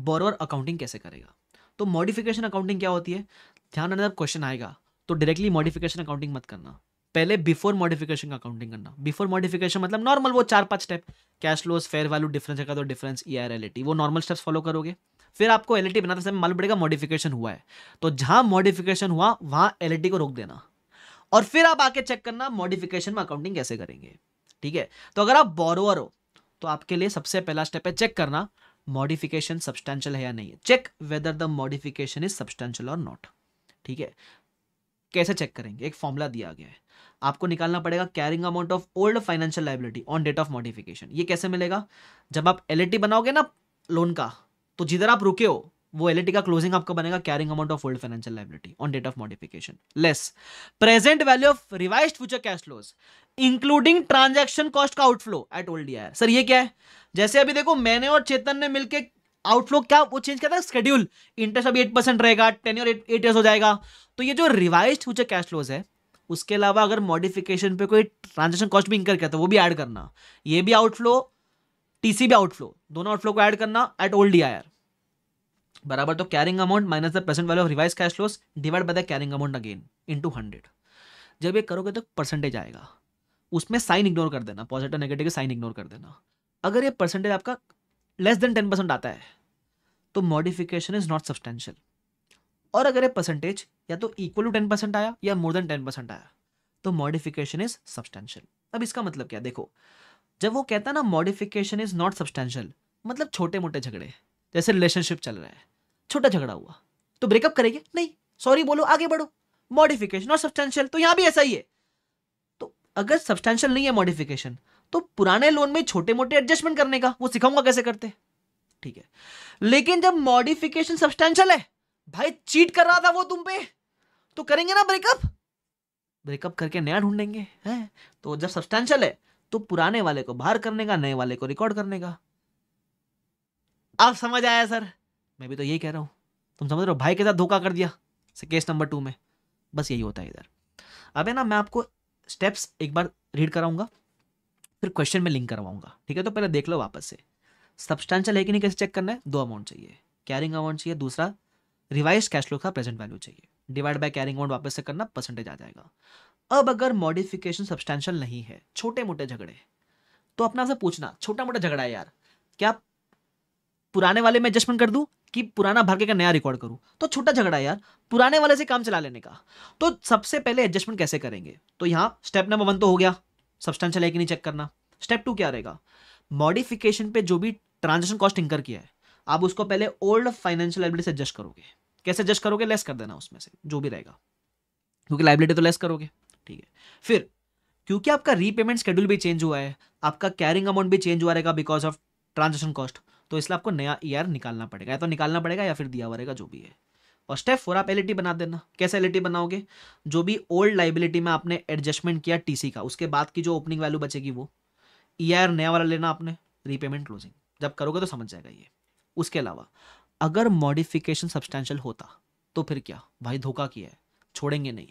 बोरोर अकाउंटिंग कैसे करेगा तो मॉडिफिकेशन अकाउंटिंग क्या होती है ध्यान रखना जब क्वेश्चन आएगा तो डायरेक्टली मॉडिफिकेशन अकाउंटिंग मत करना पहले बिफोर मॉडिफिकेशन का अकाउंटिंग करना बिफोर मॉडिफिकेशन मतलब नॉर्मल वो चार पांच step cash loss fair value difference है तो डिफरेंस ई e वो नॉर्मल स्टेप्स फॉलो करोगे फिर आपको एल बनाते समय मालूम पड़ेगा मॉडिफिकेशन हुआ है तो जहां मॉडिफिकेशन हुआ वहां एल को रोक देना और फिर आप आके चेक करना मॉडिफिकेशन में अकाउंटिंग कैसे करेंगे ठीक है तो अगर आप बोरोअर हो तो आपके लिए सबसे पहला स्टेप है चेक करना मॉडिफिकेशन सब्सटेंशियल है या नहीं है check whether the modification is substantial और नॉट ठीक है कैसे चेक करेंगे एक फॉर्मूला दिया गया है आपको निकालना पड़ेगा carrying amount of old financial liability on date of modification ये कैसे मिलेगा जब आप एल बनाओगे ना लोन का तो जिधर आप रुके हो वो एल का क्लोजिंग आपका बनेगा carrying amount of old financial liability on date of modification less present value of revise future cash flows including transaction cost का outflow at old year sir ये क्या है जैसे अभी देखो मैंने और चेतन ने मिलकर आउटफ्लो क्या वो चेंज किया था स्केड्यूल इंटरेस्ट अभी एट परसेंट रहेगा टेन और एट ईयर हो जाएगा तो ये जो रिवाइज फ्यूचर कैश फ्लोज है उसके अलावा अगर मॉडिफिकेशन पे कोई ट्रांजेक्शन कॉस्ट भी इंकर किया तो वो भी ऐड करना ये भी आउटफ्लो टीसीबी आउटफ्लो दोनों आउटफ्लो को ऐड करना एट ओल्ड ईआईआर बराबर तो carrying amount minus the present value of revise cash flows divide by the carrying amount again into hundred जब ये करोगे तो परसेंटेज आएगा उसमें साइन इग्नोर कर देना पॉजिटिव नेगेटिव साइन इग्नोर कर देना अगर ये परसेंटेज आपका लेस देन टेन परसेंट आता है तो मॉडिफिकेशन इज नॉट सब्सटेंशियल और अगर ये परसेंटेज या तो इक्वल टू टेन परसेंट आया या मोर देन टेन परसेंट आया तो मॉडिफिकेशन इज सब्सटेंशियल अब इसका मतलब क्या देखो जब वो कहता है ना मॉडिफिकेशन इज नॉट सब्सटेंशियल मतलब छोटे मोटे झगड़े जैसे रिलेशनशिप चल रहा है छोटा झगड़ा हुआ तो ब्रेकअप करेंगे नहीं सॉरी बोलो आगे बढ़ो मॉडिफिकेशन और सब्सटेंशियल तो यहां भी ऐसा ही है तो अगर सब्सटेंशियल नहीं है मॉडिफिकेशन तो पुराने लोन में छोटे मोटे एडजस्टमेंट करने का वो सिखाऊंगा कैसे करते ठीक है लेकिन जब मॉडिफिकेशन सब्सटेंशियल है भाई चीट कर रहा था वो तुम पे तो करेंगे ना ब्रेकअप ब्रेकअप करके नया ढूंढेंगे तो जब सब्सटेंशियल है तो पुराने वाले को बाहर करने का नए वाले को रिकॉर्ड करने का आप समझ आया सर मैं भी तो यही कह रहा हूं तुम समझ रहे हो भाई के साथ धोखा कर दिया केस नंबर टू में बस यही होता है इधर अब है ना मैं आपको स्टेप्स एक बार रीड कराऊंगा फिर क्वेश्चन में लिंक करवाऊंगा ठीक है तो पहले देख लो वापस से सब्सटैंशियल है कि नहीं कैसे चेक करना है दो अमाउंट चाहिए कैरिंग अमाउंट चाहिए दूसरा रिवाइज कैश फ्लो का प्रेजेंट वैल्यू चाहिए डिवाइड बाय कैरिंग अमाउंट वापस से करना परसेंटेज आ जाएगा अब अगर मॉडिफिकेशन सब्सटैंशल नहीं है छोटे मोटे झगड़े तो अपना से पूछना छोटा मोटा झगड़ा है यार क्या पुराने वाले में एडजस्टमेंट कर दूँ कि पुराना भर के का नया रिकॉर्ड करूं तो छोटा झगड़ा यार पुराने वाले से काम चला लेने का तो सबसे पहले एडजस्टमेंट कैसे करेंगे तो यहां स्टेप नंबर वन तो हो गया सब्सटैंशल है कि नहीं चेक करना स्टेप टू क्या रहेगा मॉडिफिकेशन पे जो भी ट्रांजेक्शन कॉस्ट इंकर किया है आप उसको पहले ओल्ड फाइनेंशियल लाइबिलिटी से एडजस्ट करोगे कैसे एडजस्ट करोगे लेस कर देना उसमें से जो भी रहेगा क्योंकि लाइबिलिटी तो लेस करोगे ठीक है फिर क्योंकि आपका रीपेमेंट शेड्यूल भी चेंज हुआ है आपका कैरिंग अमाउंट भी चेंज हुआ रहेगा बिकॉज ऑफ ट्रांजेक्शन कॉस्ट तो इसलिए आपको नया ई e निकालना पड़ेगा या तो निकालना पड़ेगा या फिर दिया हुआ रहेगा जो भी है और स्टेप फोर आप एल बना देना कैसे एल बनाओगे जो भी ओल्ड लाइबिलिटी में आपने एडजस्टमेंट किया टीसी का उसके बाद की जो ओपनिंग वैल्यू बचेगी वो ई e नया वाला लेना आपने रीपेमेंट क्लोजिंग जब करोगे तो समझ जाएगा ये उसके अलावा अगर मॉडिफिकेशन सब्सटैंशियल होता तो फिर क्या भाई धोखा किया है छोड़ेंगे नहीं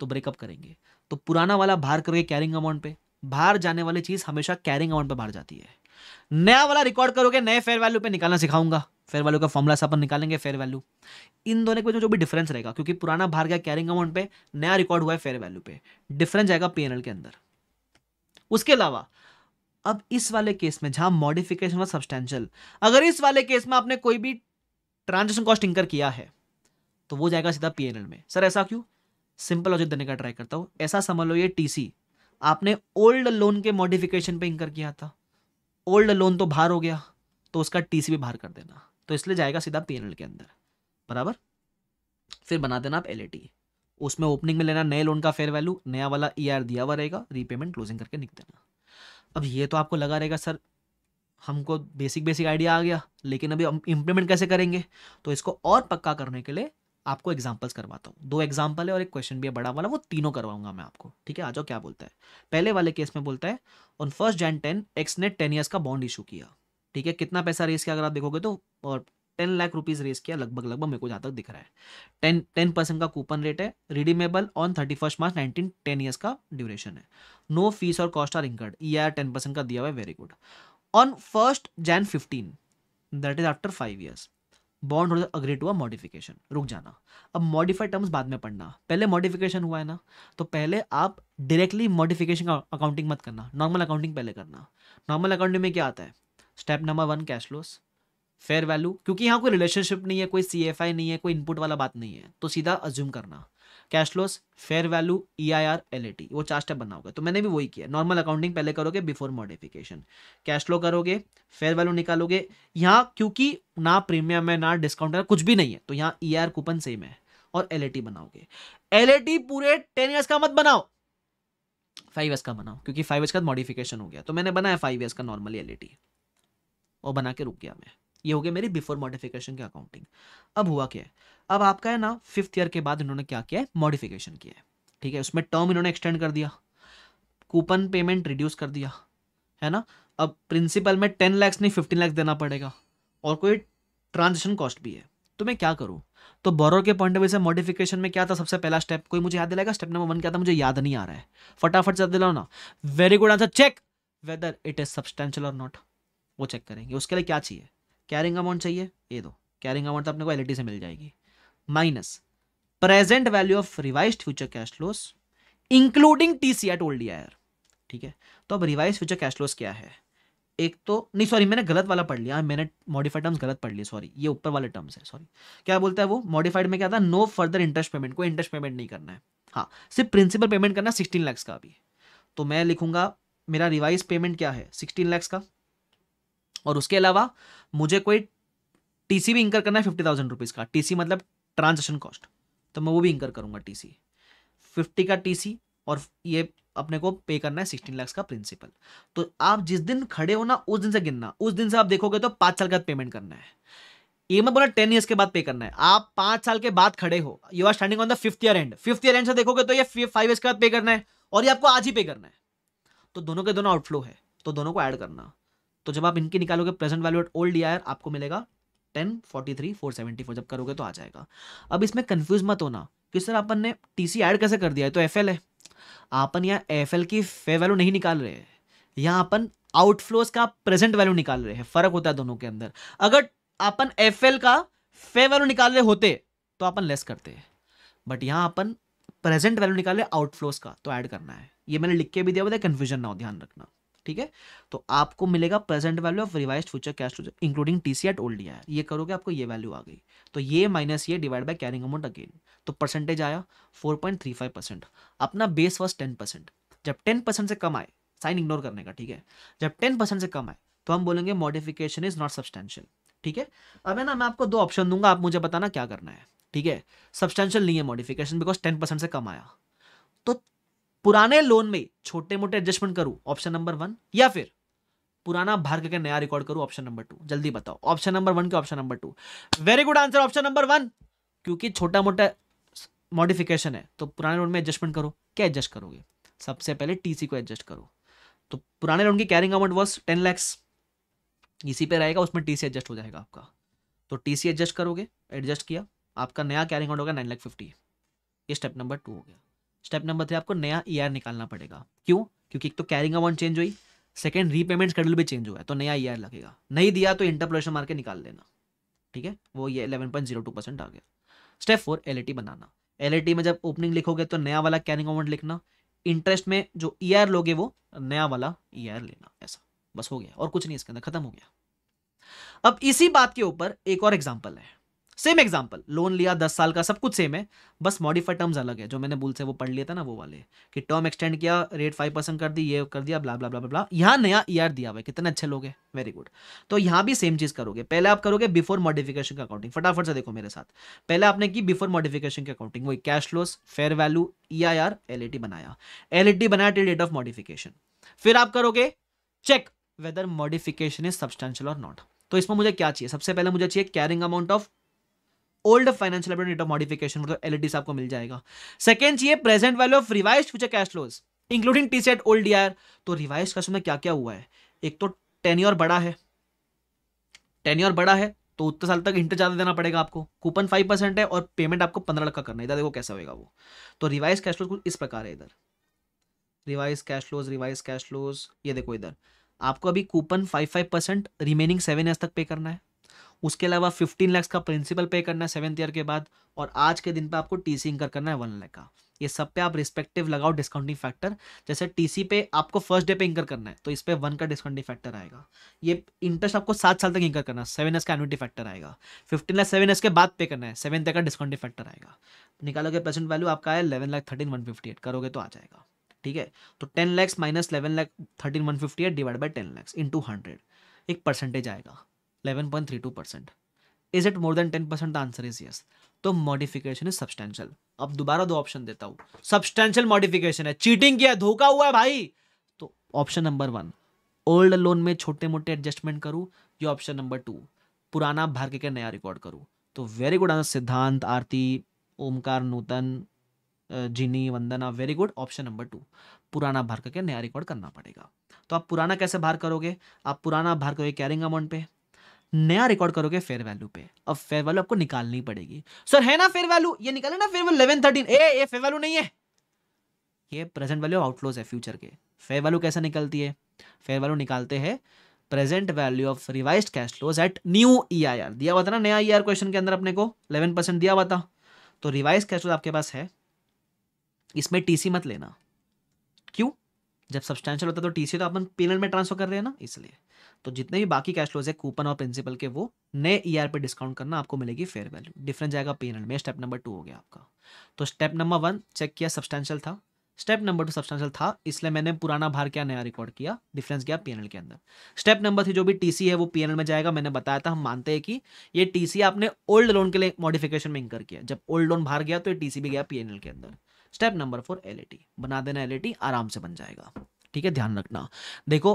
तो ब्रेकअप करेंगे तो पुराना वाला बाहर करोगे कैरिंग अमाउंट पे बाहर जाने वाली चीज़ हमेशा कैरिंग अमाउंट पे बाहर जाती है नया वाला रिकॉर्ड करोगे नए फेयर वैल्यू पे निकालना सिखाऊंगा फेयर वैल्यू का फॉर्मुला अपन निकालेंगे फेयर वैल्यू इन दोनों के बीच जो भी डिफरेंस रहेगा क्योंकि पुराना बाहर गया कैरिंग अमाउंट पे नया रिकॉर्ड हुआ है फेयर वैल्यू पे डिफरेंस जाएगा पी के अंदर उसके अलावा अब इस वाले केस में जहां मॉडिफिकेशन और सब्सटेंशियल अगर इस वाले केस में आपने कोई भी ट्रांजेक्शन कॉस्ट इंकर किया है तो वो जाएगा सीधा पीएनएल में सर ऐसा क्यों सिंपल लॉजिक देने का ट्राई करता हूँ ऐसा समझ लो ये टीसी आपने ओल्ड लोन के मॉडिफिकेशन पे इंकर किया था ओल्ड लोन तो बाहर हो गया तो उसका टीसी भी बाहर कर देना तो इसलिए जाएगा सीधा पी के अंदर बराबर फिर बना देना आप एल उसमें ओपनिंग में लेना नए लोन का फेयर वैल्यू नया वाला ई e दिया हुआ रहेगा रीपेमेंट क्लोजिंग करके निक देना अब ये तो आपको लगा रहेगा सर हमको बेसिक बेसिक आइडिया आ गया लेकिन अभी हम इम्प्लीमेंट कैसे करेंगे तो इसको और पक्का करने के लिए आपको एग्जाम्पल्स करवाता हूँ दो एग्जाम्पल है और एक क्वेश्चन भी है बड़ा वाला वो तीनों करवाऊंगा मैं आपको ठीक है आ जाओ क्या बोलता है पहले वाले केस में बोलता है on first Jan ten X ने टेन ईयर्स का बॉन्ड इशू किया ठीक है कितना पैसा रेस किया अगर आप देखोगे तो और टेन लाख रुपीज रेस किया लगभग लगभग मेरे को जहाँ तक दिख रहा है टेन टेन परसेंट का कूपन रेट है redeemable on thirty first March nineteen ten years का ड्यूरेशन है नो फीस और cost are incurred E R ten percent का दिया हुआ है very good on first Jan fifteen that is after five years bond holder agree to a modification रुक जाना अब मॉडिफाइड टर्म्स बाद में पढ़ना पहले मॉडिफिकेशन हुआ है ना तो पहले आप डायरेक्टली मॉडिफिकेशन का अकाउंटिंग मत करना नॉर्मल अकाउंटिंग पहले करना नॉर्मल अकाउंटिंग में क्या आता है step number one cash loss fair value क्योंकि यहाँ कोई रिलेशनशिप नहीं है कोई सी नहीं है कोई इनपुट वाला बात नहीं है तो सीधा अज्यूम करना cash loss fair value E I R L A T वो चार स्टेप बना होगा तो मैंने भी वही किया नॉर्मल अकाउंटिंग पहले करोगे बिफोर मॉडिफिकेशन कैश लो करोगे फेयर वैल्यू निकालोगे यहाँ क्योंकि ना प्रीमियम है ना डिस्काउंट है कुछ भी नहीं है तो यहाँ ई आर कूपन सेम है और एल ए टी बनाओगे एल ए टी पूरे टेन ईयर्स का मत बनाओ फाइव ईयर्स का बनाओ क्योंकि फाइव ईयर्स का मॉडिफिकेशन हो गया तो मैंने बनाया फाइव ईयर्स का नॉर्मली एल ए टी और बना के रुक गया मैं ये हो गया मेरी बिफोर मॉडिफिकेशन की अकाउंटिंग अब हुआ क्या है अब आपका है ना फिफ्थ ईयर के बाद इन्होंने क्या किया है मॉडिफिकेशन किया है ठीक है उसमें टर्म इन्होंने एक्सटेंड कर दिया कूपन पेमेंट रिड्यूस कर दिया है ना अब प्रिंसिपल में टेन लैक्स नहीं फिफ्टीन लैक्स देना पड़ेगा और कोई ट्रांजेक्शन कॉस्ट भी है तो मैं क्या करूँ तो बोरो के पॉइंट ऑफ व्यू से मॉडिफिकेशन में क्या था सबसे पहला स्टेप कोई मुझे याद दिलाएगा स्टेप नंबर वन क्या था मुझे याद नहीं आ रहा है फटाफट से दिलाओ ना very good answer check whether it is substantial और नॉट वो चेक करेंगे उसके लिए क्या चाहिए कैरिंग अमाउंट चाहिए ये दो कैरिंग अमाउंट तो अपने को एल से मिल जाएगी minus present value of revise future cash flows including T C at old ठीक है तो अब रिवाइज फ्यूचर कैश लोस क्या है एक तो नहीं सॉरी मैंने गलत वाला पढ़ लिया मैंने मॉडिफाइड टर्म्स गलत पढ़ लिया सॉरी ये ऊपर वाले टर्म्स है सॉरी क्या बोलता है वो मॉडिफाइड में क्या था नो फर्दर इंटरेस्ट पेमेंट को इंटरेस्ट पेमेंट नहीं करना है हाँ सिर्फ प्रिंसिपल पेमेंट करना सिक्सटीन लैक्स का अभी तो मैं लिखूंगा मेरा रिवाइज पेमेंट क्या है सिक्सटीन लैक्स का और उसके अलावा मुझे कोई टीसी भी इंकर करना है फिफ्टी थाउजेंड रुपीज़ का टीसी मतलब ट्रांजेक्शन कॉस्ट तो मैं वो भी इंकर करूंगा टीसी फिफ्टी का टीसी और ये अपने को पे करना है सिक्सटीन लैक्स का प्रिंसिपल तो आप जिस दिन खड़े हो ना उस दिन से गिनना उस दिन से आप देखोगे तो पांच साल का पेमेंट करना है ये मत बोला टेन ईयर्स के बाद पे करना है आप पाँच साल के बाद खड़े हो you are standing on the fifth year end fifth year end से देखोगे तो ये फाइव ईयर्स के बाद पे करना है और ये आपको आज ही पे करना है तो दोनों के दोनों आउटफ्लो है तो दोनों को ऐड करना तो जब आप इनकी निकालोगे present value at old year आपको मिलेगा ten forty three four seventy four जब करोगे तो आ जाएगा अब इसमें कन्फ्यूज मत होना कि सर अपन ने टी सी एड कैसे कर दिया है तो एफ एल है आपन यहाँ एफ एल की फे वैल्यू नहीं निकाल रहे हैं यहाँ अपन आउटफ्लोज का प्रेजेंट वैल्यू निकाल रहे हैं फर्क होता है दोनों के अंदर अगर अपन एफ एल का फे वैल्यू निकाल रहे होते तो अपन लेस करते हैं बट यहाँ अपन प्रेजेंट वैल्यू निकाल रहे आउटफ्लोज का तो ऐड करना है ये मैंने लिख के भी दिया बताया कन्फ्यूजन ना हो ध्यान रखना ठीक है तो आपको मिलेगा present value of revise future cash flow including T C at old year ये करोगे आपको ये वैल्यू आ गई तो ये माइनस ये divide by carrying amount again तो परसेंटेज आया 4.35 परसेंट अपना बेस वॉज 10 परसेंट जब 10 परसेंट से कम आए साइन इग्नोर करने का ठीक है जब 10 परसेंट से कम आए तो हम बोलेंगे मॉडिफिकेशन इज नॉट सब्सटेंशियल ठीक है अब है ना मैं आपको दो ऑप्शन दूंगा आप मुझे बताना क्या करना है ठीक है सब्सटेंशियल नहीं है मॉडिफिकेशन बिकॉज टेन परसेंट से कम आया तो पुराने लोन में छोटे मोटे एडजस्टमेंट करूं ऑप्शन नंबर वन या फिर पुराना भर करके नया रिकॉर्ड करूं ऑप्शन नंबर टू जल्दी बताओ ऑप्शन नंबर वन के option number two very good answer option number one क्योंकि छोटा मोटा मॉडिफिकेशन है तो पुराने लोन में एडजस्टमेंट करो क्या एडजस्ट करोगे सबसे पहले टीसी को एडजस्ट करो तो पुराने लोन की carrying amount was ten lakhs इसी पे रहेगा उसमें टीसी एडजस्ट हो जाएगा आपका तो टीसी एडजस्ट करोगे एडजस्ट किया आपका नया कैरिंग अमाउंट होगा नाइन लैख फिफ्टी ये स्टेप नंबर टू हो गया स्टेप नंबर थ्री आपको नया ई e निकालना पड़ेगा क्यों क्योंकि एक तो कैरिंग अमाउंट चेंज हुई सेकेंड रीपेमेंट शेड्यूल भी चेंज हुआ है तो नया ई e लगेगा नहीं दिया तो इंटरप्रेशन मार के निकाल लेना ठीक है वो ये eleven point zero two percent आ गया स्टेप फोर एल बनाना एल में जब ओपनिंग लिखोगे तो नया वाला कैरिंग अमाउंट लिखना इंटरेस्ट में जो ई e लोगे वो नया वाला ई लेना ऐसा बस हो गया और कुछ नहीं इसके अंदर खत्म हो गया अब इसी बात के ऊपर एक और एग्जाम्पल है सेम एग्जाम्पल लोन लिया दस साल का सब कुछ सेम है बस मॉडिफाइड टर्म्स अलग है जो मैंने बोल से वो पढ़ लिया था ना वो वाले कि टर्म एक्सटेंड किया रेट फाइव परसेंट कर दी ये कर दिया ब्ला ब्ला ब्ला ब्ला यहाँ नया ई e दिया हुआ है कितने अच्छे लोग हैं वेरी गुड तो यहाँ भी सेम चीज़ करोगे पहले आप करोगे बिफोर मॉडिफिकेशन का अकाउंटिंग फटाफट से देखो मेरे साथ पहले आपने की बिफोर मॉडिफिकेशन की अकाउंटिंग वही cash loss fair value E I R L E T बनाया एल ई टी बनाया टिल डेट ऑफ मॉडिफिकेशन फिर आप करोगे check whether modification is substantial और नॉट तो इसमें मुझे क्या चाहिए सबसे पहले मुझे चाहिए carrying amount of old financial update date of modification मतलब एलईडी e आपको मिल जाएगा सेकंड चाहिए present value of revise future cash flows including T set old year तो रिवाइज कैश में क्या क्या हुआ है एक तो टेन्योर बड़ा है टेन्योर बड़ा है तो उतने साल तक इंटर ज़्यादा देना पड़ेगा आपको कूपन फाइव परसेंट है और पेमेंट आपको पंद्रह लाख का करना है इधर देखो कैसा होगा वो तो रिवाइज कैश फ्लोज कुछ इस प्रकार है इधर revise cash flows revise cash flows ये देखो इधर आपको अभी coupon five five percent remaining seven years तक पे करना है उसके अलावा फिफ्टीन लैक्स का प्रिंसिपल पे करना है सेवन्थ ईयर के बाद और आज के दिन पे आपको टी सी इंकर करना है वन लैख का ये सब पे आप रिस्पेक्टिव लगाओ डिस्काउंटिंग फैक्टर जैसे टीसी पे आपको फर्स्ट डे पे इंकर करना है तो इस पर वन का डिस्काउंटिंग फैक्टर आएगा ये इंटरेस्ट आपको सात साल तक इंकर करना है सेवन एस का एनुटी फैक्टर आएगा फिफ्टीन लाख सेवन एस के बाद पे करना है सेवन तक का डिस्काउंटिंग फैक्टर आएगा निकालोगे प्रेजेंट वैल्यू आपका है eleven lakh thirteen one fifty eight करोगे तो आ जाएगा ठीक है तो ten lakhs minus eleven lakh thirteen one fifty eight divide by ten lakhs into hundred एक परसेंटेज आएगा 11.32 percent is it more than 10 percent answer is yes तो मॉडिफिकेशन इज सब्सटेंशियल अब दोबारा दो ऑप्शन देता हूं सब्सटेंशियल मॉडिफिकेशन है चीटिंग किया धोखा हुआ है भाई तो option number one old loan में छोटे मोटे एडजस्टमेंट करूं या ऑप्शन नंबर टू पुराना भर के, नया रिकॉर्ड करूं तो very good answer Siddhant Aarti Omkar Nutan Jini Vandana very good option number two पुराना भर के नया रिकॉर्ड करना पड़ेगा तो आप पुराना कैसे भार करोगे आप पुराना भार करोगे कैरिंग अमाउंट पे नया रिकॉर्ड करोगे फेयर वैल्यू पे अब फेयर वैल्यू आपको निकालनी पड़ेगी सर है ना फेयर वैल्यू ये निकाले ना फेयर वैल्यू इलेवन थर्टीन ए ये फेयर वैल्यू नहीं है ये प्रेजेंट वैल्यू आउटलोज है फ्यूचर के फेयर वैल्यू कैसे निकलती है फेयर वैल्यू निकालते हैं present value of revise cash flows at new E दिया हुआ था ना नया ई e क्वेश्चन के अंदर अपने को इलेवन परसेंट दिया हुआ था तो रिवाइज कैश फ्लोज आपके पास है इसमें टी मत लेना क्यों जब सब्सटैंशियल होता है तो टीसी तो अपन पेनल में ट्रांसफर कर रहे हैं ना इसलिए तो जितने भी बाकी कैश फ्लोज है कूपन और प्रिंसिपल के वो नए ई e पे डिस्काउंट करना आपको मिलेगी फेयर वैल्यू डिफरेंस जाएगा पी एन में स्टेप नंबर टू हो गया आपका तो स्टेप नंबर वन चेक किया सब्सटेंशियल था स्टेप नंबर टू सब्सटेंशियल था इसलिए मैंने पुराना भार क्या नया रिकॉर्ड किया डिफरेंस गया पी के अंदर स्टेप नंबर थ्री जो भी टीसी है वो पी में जाएगा मैंने बताया था हम मानते हैं कि ये टीसी आपने ओल्ड लोन के लिए मॉडिफिकेशन में इंकर किया जब ओल्ड लोन भार गया तो ये टीसी भी गया पी के अंदर स्टेप नंबर फोर एल बना देना एल आराम से बन जाएगा ठीक है ध्यान रखना देखो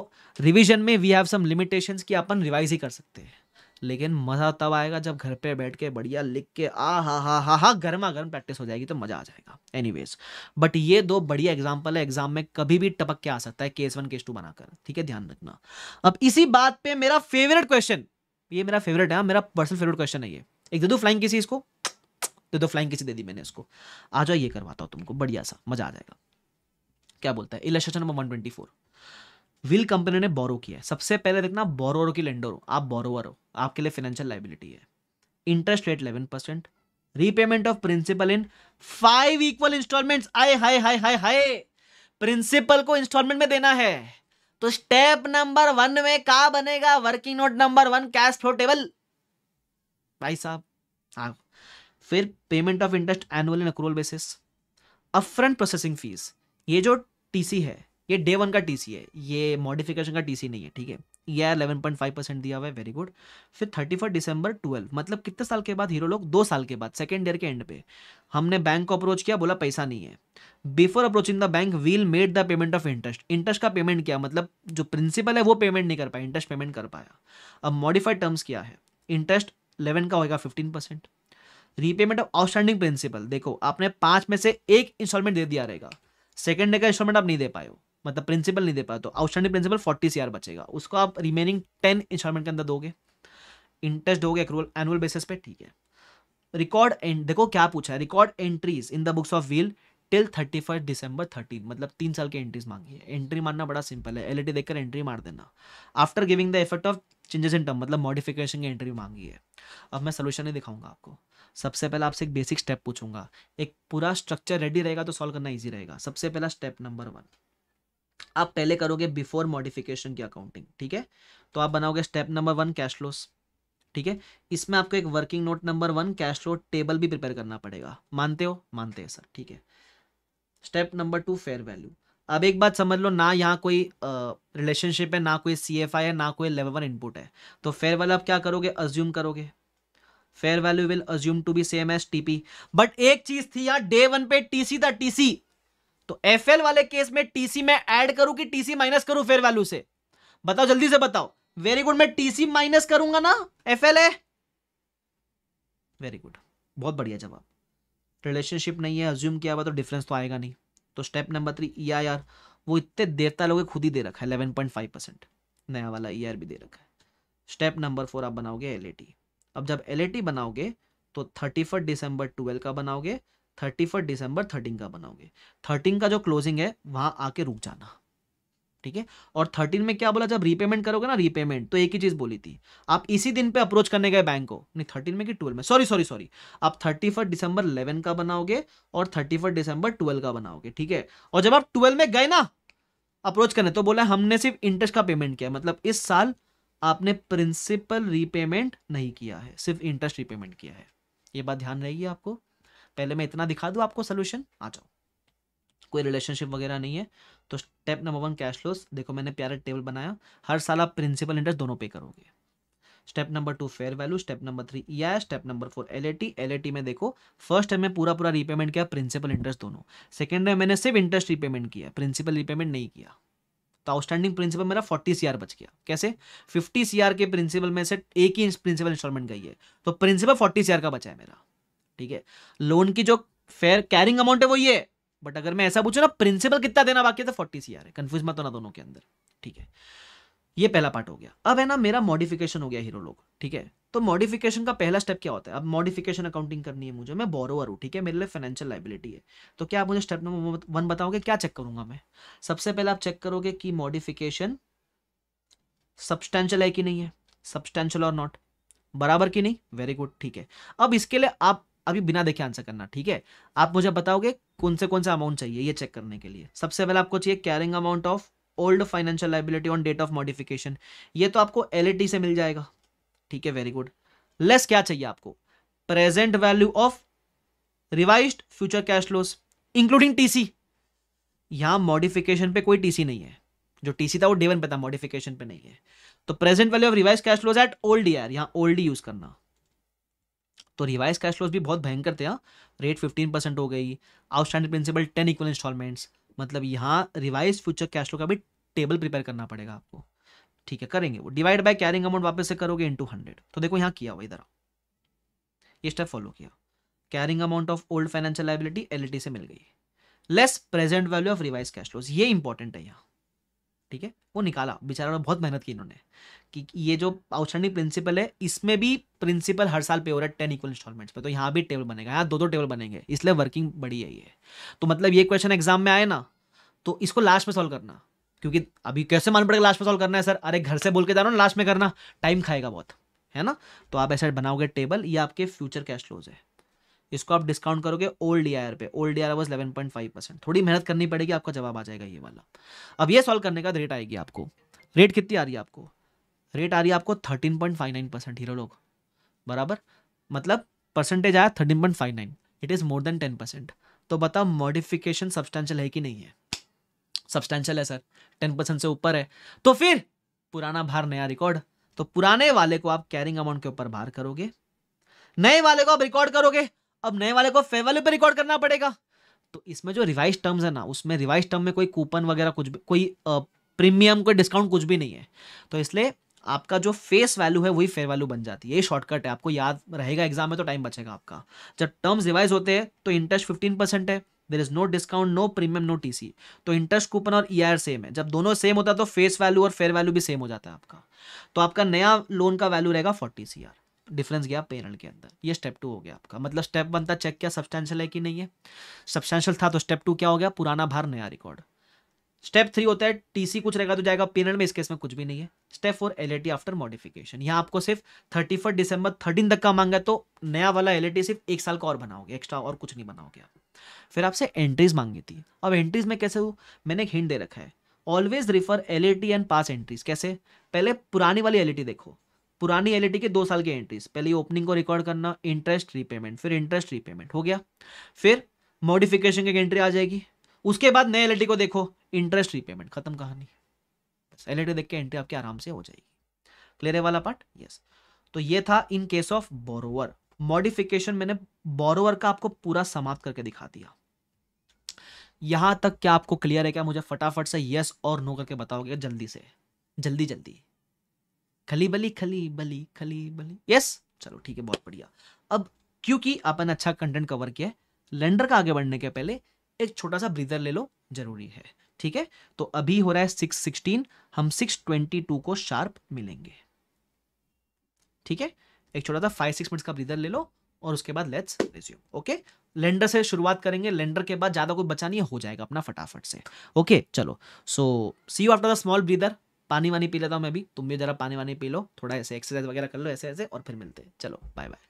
रिविजन में वी हैव सम लिमिटेशन कि अपन रिवाइज ही कर सकते हैं लेकिन मज़ा तब आएगा जब घर पे बैठ के बढ़िया लिख के आ हा हा हा हा गर्मा गर्म प्रैक्टिस हो जाएगी तो मज़ा आ जाएगा एनीवेज बट ये दो बढ़िया एग्जाम्पल है एग्जाम में कभी भी टपक के आ सकता है केस वन केस टू बनाकर ठीक है ध्यान रखना अब इसी बात पे मेरा फेवरेट क्वेश्चन ये मेरा फेवरेट है हाँ, मेरा पर्सनल फेवरेट क्वेश्चन है ये एक दे दो फ्लाइंग किसी इसको दे दो फ्लाइंग किसी दे दी मैंने इसको आ जाओ ये करवाता हूँ तुमको बढ़िया सा मज़ा आ जाएगा क्या बोलता है illustration number one twenty four Wheel company ने बोरो किया है सबसे पहले देखना बोरोवर की लेंडर हो आप बोरोवर हो आपके लिए फाइनेंशियल लाइबिलिटी है interest rate eleven percent repayment of principal in five equal installment आए हाय हाय हाय हाय प्रिंसिपल को इंस्टॉलमेंट में देना है तो स्टेप नंबर वन में क्या बनेगा working note number one cash flow table भाई साहब हाँ फिर payment of interest annual in accrual basis upfront processing fees ये जो टीसी है ये डे वन का टीसी है ये मॉडिफिकेशन का टीसी नहीं है ठीक है ये इलेवन पॉइंट फाइव परसेंट दिया हुआ है वेरी गुड फिर थर्टी फर्स्ट दिसंबर ट्वेल्व मतलब कितने साल के बाद हीरो लोग दो साल के बाद सेकेंड ईयर के एंड पे हमने बैंक को अप्रोच किया बोला पैसा नहीं है before approaching the bank Wheel made the payment of interest interest का पेमेंट क्या मतलब जो प्रिंसिपल है वो पेमेंट नहीं कर पाया इंटरेस्ट पेमेंट कर पाया अब मॉडिफाइड टर्म्स क्या है इंटरेस्ट इलेवन का होगा fifteen percent repayment of outstanding principal देखो आपने पांच में से एक इंस्टॉलमेंट दे दिया रहेगा सेकेंड डे का इंस्टॉलमेंट आप नहीं दे पाए हो मतलब प्रिंसिपल नहीं दे पाए तो आउटस्टैंडिंग प्रिंसिपल फोर्टी सी बचेगा उसको आप रिमेनिंग टेन इंस्टॉलमेंट के अंदर दोगे इंटरेस्ट दोगे एनुअल बेसिस पे ठीक है रिकॉर्ड एंड देखो क्या पूछा है record entries in the books of Wheel till thirty first December thirteen मतलब तीन साल की एंट्रीज मांगी है एंट्री मारना बड़ा सिंपल है एल e देखकर एंट्री मार देना after giving the effect of changes in term मतलब मॉडिफिकेशन की एंट्री मांगी है अब मैं सोल्यूशन ही दिखाऊंगा आपको सबसे पहले आपसे एक बेसिक स्टेप पूछूंगा एक पूरा स्ट्रक्चर रेडी रहेगा तो सॉल्व करना ईजी रहेगा सबसे पहला स्टेप नंबर वन आप पहले करोगे बिफोर मॉडिफिकेशन की अकाउंटिंग ठीक है तो आप बनाओगे step number one cash flows ठीक है इसमें आपको एक working note number one cash flow table भी प्रिपेयर करना पड़ेगा मानते हो मानते हैं सर ठीक है step number two fair value अब एक बात समझ लो ना यहाँ कोई रिलेशनशिप है ना कोई सी एफ आई है ना कोई लेवल वन इनपुट है तो फेयर वैल्यू आप क्या करोगे अज्यूम करोगे fair value will assume to be same as TP but एक चीज थी यार डे वन पे टीसी था टीसी तो एफ वाले केस में टीसी में एड करूं कि टीसी माइनस करूं फेयर वैल्यू से बताओ जल्दी से बताओ वेरी गुड मैं टीसी माइनस करूंगा ना एफ है वेरी गुड बहुत बढ़िया जवाब रिलेशनशिप नहीं है अज्यूम किया हुआ तो डिफरेंस तो आएगा नहीं तो step number three E I R वो इतने देवता लोगे खुद ही दे रखा है इलेवन पॉइंट फाइव परसेंट नया वाला ई आर भी दे रखा है स्टेप नंबर फोर आप बनाओगे एल ए टी अब जब एल बनाओगे तो थर्टी फर्स्ट दिसंबर ट्वेल्व का बनाओगे थर्टी फर्स्ट दिसंबर थर्टीन का बनाओगे थर्टीन का जो क्लोजिंग है वहां आके रुक जाना ठीक है और थर्टीन में क्या बोला जब रीपेमेंट करोगे ना रीपेमेंट तो एक ही चीज बोली थी आप इसी दिन पे अप्रोच करने गए बैंक को नहीं थर्टीन में कि ट्वेल्व में सॉरी सॉरी सॉरी आप थर्टी फर्स्ट डिसंबर इलेवन का बनाओगे और थर्टी फर्स्ट डिसंबर ट्वेल्व का बनाओगे ठीक है और जब आप ट्वेल्व में गए ना अप्रोच करने तो बोला हमने सिर्फ इंटरेस्ट का पेमेंट किया मतलब इस साल आपने प्रिंसिपल रीपेमेंट नहीं किया है सिर्फ इंटरेस्ट रीपेमेंट किया है ये बात ध्यान रहेगी आपको पहले मैं इतना दिखा दू आपको सोल्यूशन आ जाओ कोई रिलेशनशिप वगैरह नहीं है तो step number one cash flows देखो मैंने प्यारा टेबल बनाया हर साल आप प्रिंसिपल इंटरेस्ट दोनों पे करोगे step number two fair value step number three E I step number four L LAT में देखो फर्स्ट में पूरा पूरा रीपेमेंट किया प्रिंसिपल इंटरेस्ट दोनों सेकेंड में मैंने सिर्फ इंटरेस्ट रीपेमेंट किया प्रिंसिपल रीपेमेंट नहीं किया तो आउटस्टैंडिंग प्रिंसिपल मेरा फोर्टी सीआर बच गया कैसे फिफ्टी सीआर के प्रिंसिपल में से एक ही प्रिंसिपल इंस्टॉलमेंट गई है तो प्रिंसिपल फोर्टी सीआर का बचा है मेरा ठीक है लोन की जो फेयर कैरिंग अमाउंट है वो ये बट अगर मैं ऐसा पूछू ना प्रिंसिपल कितना देना बाकी है तो फोर्टी सीआर है कंफ्यूज मत होना दोनों के अंदर ठीक है ये पहला पार्ट हो गया अब है ना मेरा मॉडिफिकेशन हो गया हीरो लोग ठीक है तो मॉडिफिकेशन का पहला स्टेप क्या होता है अब मॉडिफिकेशन अकाउंटिंग करनी है मुझे मैं बोरोवर हूँ ठीक है मेरे लिए फाइनेंशियल लाइबिलिटी है तो क्या आप मुझे स्टेप नंबर वन बताओगे क्या चेक करूंगा मैं सबसे पहले आप चेक करोगे कि मॉडिफिकेशन सब्सटैंशियल है कि नहीं है सब्सटैंशियल और नॉट बराबर की नहीं वेरी गुड ठीक है अब इसके लिए आप अभी बिना देखे आंसर करना ठीक है आप मुझे बताओगे कौन से कौन से अमाउंट चाहिए ये चेक करने के लिए सबसे पहले आपको चाहिए carrying amount of old financial liability on date of modification ये तो आपको एल से मिल जाएगा ठीक है वेरी गुड लेस क्या चाहिए आपको present value of revise future cash flows including TC यहां मॉडिफिकेशन पे कोई टीसी नहीं है जो टीसी था वो डेवन पे था मॉडिफिकेशन पे नहीं है तो present value of revise cash flows at old year यहां ओल्ड यूज करना तो रिवाइज कैश लोस भी बहुत भयंकर थे रेट फिफ्टीन परसेंट हो गई outstanding principal ten equal installment मतलब यहां रिवाइज फ्यूचर कैश लो का भी टेबल प्रिपेयर करना पड़ेगा आपको ठीक है करेंगे वो डिवाइड बाय कैरिंग अमाउंट वापस से करोगे इनटू हंड्रेड तो देखो यहाँ किया हुआ इधर ये स्टेप फॉलो किया carrying amount of old financial liability L से मिल गई less present value of revise cash flows ये इंपॉर्टेंट है यहाँ ठीक है वो निकाला बेचारा ने बहुत मेहनत की इन्होंने कि ये जो आउटस्टैंडिंग प्रिंसिपल है इसमें भी प्रिंसिपल हर साल पे हो रहा है टेन इक्वल इंस्टॉलमेंट्स पे तो यहाँ भी टेबल बनेगा यहाँ दो दो टेबल बनेंगे इसलिए वर्किंग बड़ी है ये तो मतलब ये क्वेश्चन एग्जाम में आए ना तो इसको लास्ट में सॉल्व करना क्योंकि अभी कैसे मान पड़ेगा लास्ट में सॉल्व करना है सर अरे घर से बोल के जा रहा हूँ लास्ट में करना टाइम खाएगा बहुत है ना तो आप ऐसा बनाओगे टेबल ये आपके फ्यूचर कैश फ्लोज है इसको आप डिस्काउंट करोगे ओल्ड ई पे old E R was eleven point five percent थोड़ी मेहनत करनी पड़ेगी आपका जवाब आ जाएगा ये वाला अब ये सॉल्व करने का रेट आएगी आपको रेट कितनी आ रही है आपको रेट आ रही है आपको thirteen point five nine percent hero लोग बराबर मतलब परसेंटेज आया thirteen point five nine it is more than ten percent तो बताओ मॉडिफिकेशन सब्सटेंशियल है कि नहीं है सब्सटैंशल है सर टेन परसेंट से ऊपर है तो फिर पुराना भार नया रिकॉर्ड तो पुराने वाले को आप कैरिंग अमाउंट के ऊपर भार करोगे नए वाले को आप रिकॉर्ड करोगे अब नए वाले को फेयर वैल्यू पर रिकॉर्ड करना पड़ेगा तो इसमें जो रिवाइज टर्म्स है ना उसमें रिवाइज टर्म में कोई कूपन वगैरह कुछ भी कोई प्रीमियम कोई डिस्काउंट कुछ भी नहीं है तो इसलिए आपका जो फेस वैल्यू है वही फेयर वैल्यू बन जाती है ये शॉर्टकट है आपको याद रहेगा एग्जाम में तो टाइम बचेगा आपका जब टर्म्स रिवाइज होते हैं तो इंटरेस्ट फिफ्टीन परसेंट है there is no discount no premium no TC तो इंटरेस्ट कूपन और ई e सेम है जब दोनों सेम होता है तो फेस वैल्यू और फेयर वैल्यू भी सेम हो जाता है आपका तो आपका नया लोन का वैल्यू रहेगा फोर्टी सी डिफरेंस गया पेरेंट के अंदर ये स्टेप टू हो गया आपका मतलब स्टेप वन था चेक क्या सब्सटेंशियल है कि नहीं है सब्सटेंशियल था तो स्टेप टू क्या हो गया पुराना भार नया रिकॉर्ड स्टेप थ्री होता है टीसी कुछ रहेगा तो जाएगा पेरेंट में इस केस में कुछ भी नहीं है step four L after modification यहाँ आपको सिर्फ थर्टी फर्स्ट दिसंबर थर्टीन तक का मांगा तो नया वाला एल सिर्फ एक साल का और बनाओगे एक्स्ट्रा और कुछ नहीं बनाओगे आप फिर आपसे एंट्रीज मांगी थी अब एंट्रीज में कैसे हूँ मैंने एक हिंट दे रखा है always refer L and pass entries कैसे पहले पुरानी वाली एल देखो पुरानी एल के दो साल की एंट्रीज पहले ओपनिंग को रिकॉर्ड करना इंटरेस्ट रीपेमेंट फिर इंटरेस्ट रीपेमेंट हो गया फिर मॉडिफिकेशन की एंट्री आ जाएगी उसके बाद नए एल को देखो इंटरेस्ट रीपेमेंट खत्म कहानी बस एल देख के एंट्री आपके आराम से हो जाएगी क्लियर है वाला पार्ट यस तो ये था in case of borrower modification मैंने बोरोवर का आपको पूरा समाप्त करके दिखा दिया यहां तक क्या आपको क्लियर है क्या मुझे फटाफट से यस और नो करके बताओगे जल्दी से जल्दी जल्दी खली बली खली बली खली बली यस चलो ठीक है बहुत बढ़िया अब क्योंकि आपने अच्छा कंटेंट कवर किया है लेंडर का आगे बढ़ने के पहले एक छोटा सा ब्रीदर ले लो जरूरी है ठीक है तो अभी हो रहा है सिक्स सिक्सटीन हम सिक्स ट्वेंटी टू को शार्प मिलेंगे ठीक है एक छोटा सा फाइव सिक्स मिनट्स का ब्रीदर ले लो और उसके बाद लेट्स रिज्यूम ओके लेंडर से शुरुआत करेंगे लेंडर के बाद ज़्यादा कोई बचा नहीं हो जाएगा अपना फटाफट से ओके चलो so see you after the small breather पानी वानी पी लेता हूँ मैं भी तुम भी ज़रा पानी वानी पी लो थोड़ा ऐसे एक्सरसाइज वगैरह कर लो ऐसे ऐसे और फिर मिलते हैं चलो बाय बाय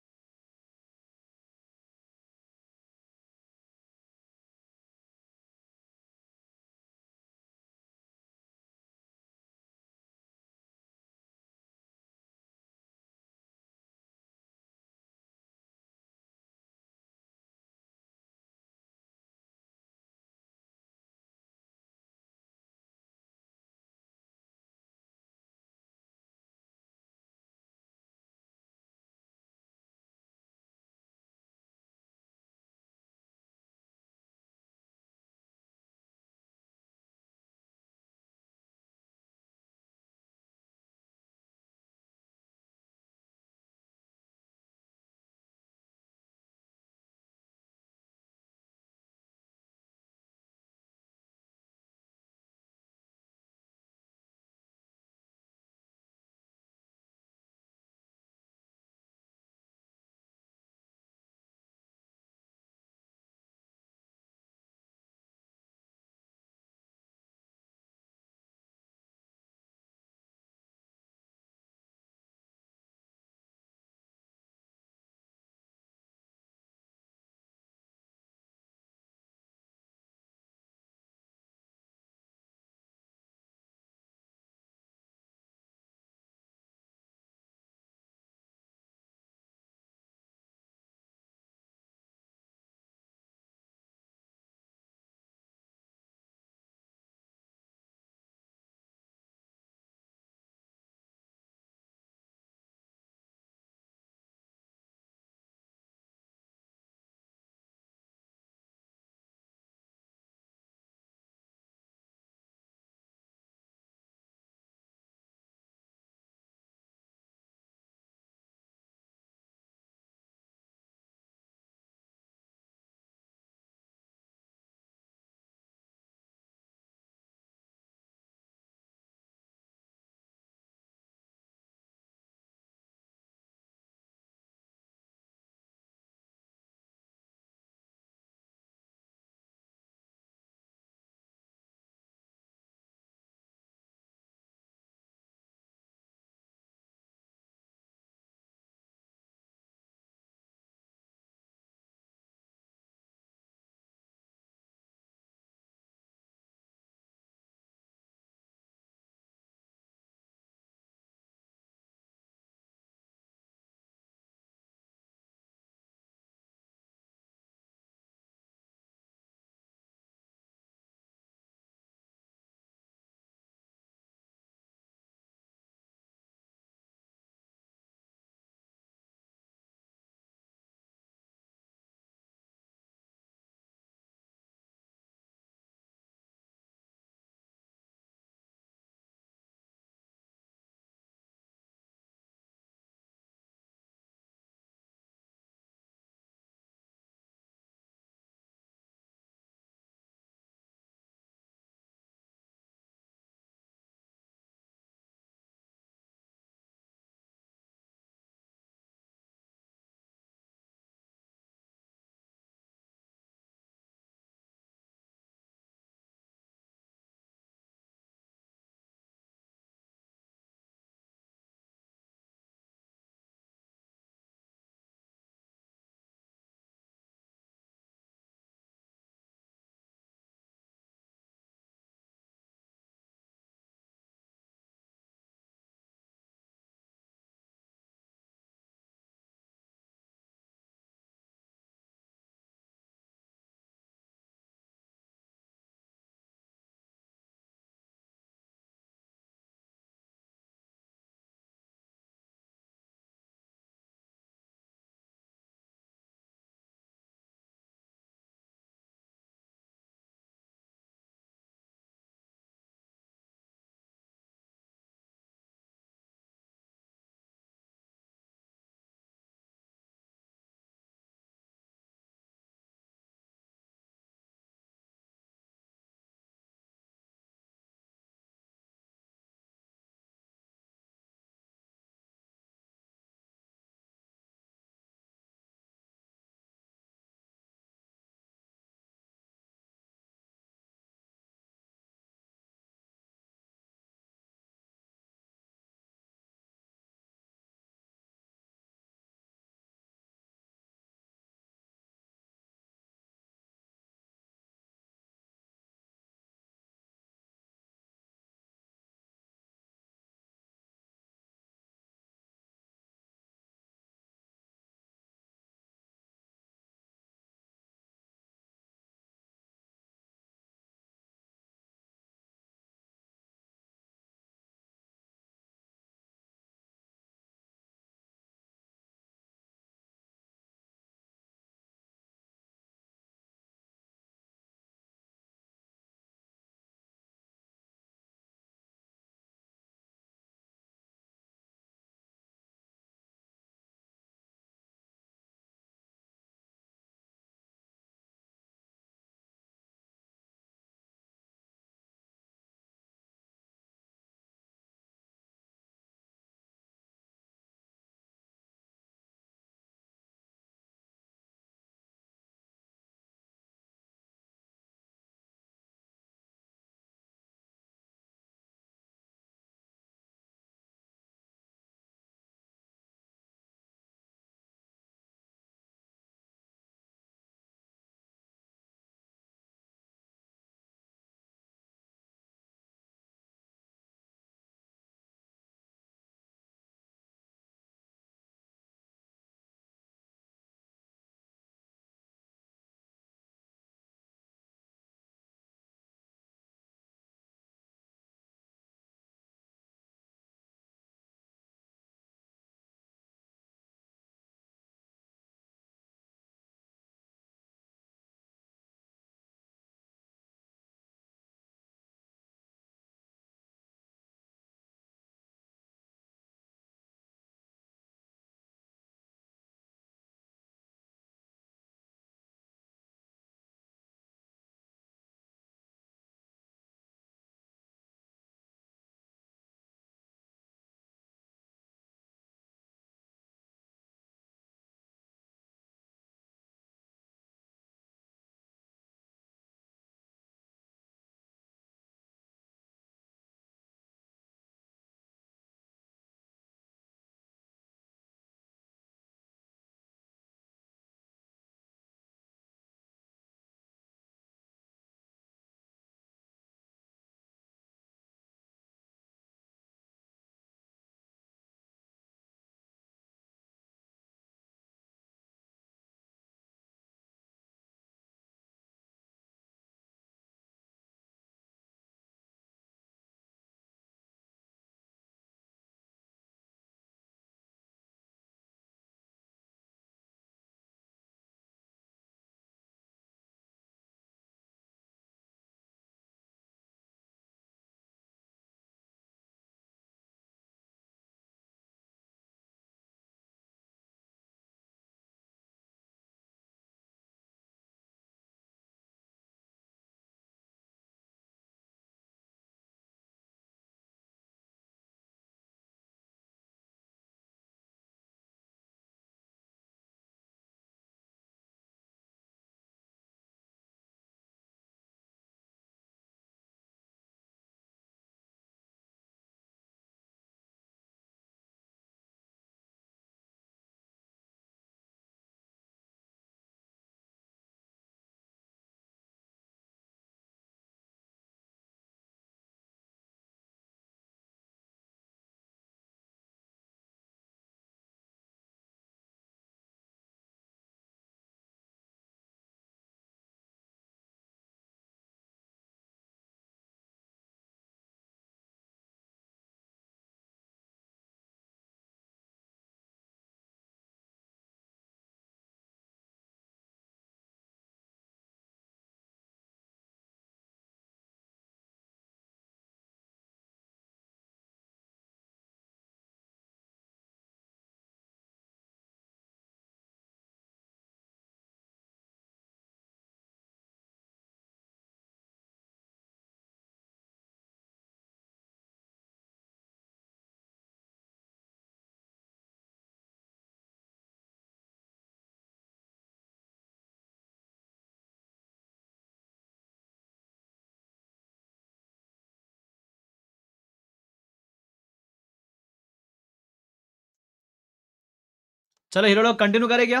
चलो हीरो लोग कंटिन्यू करें क्या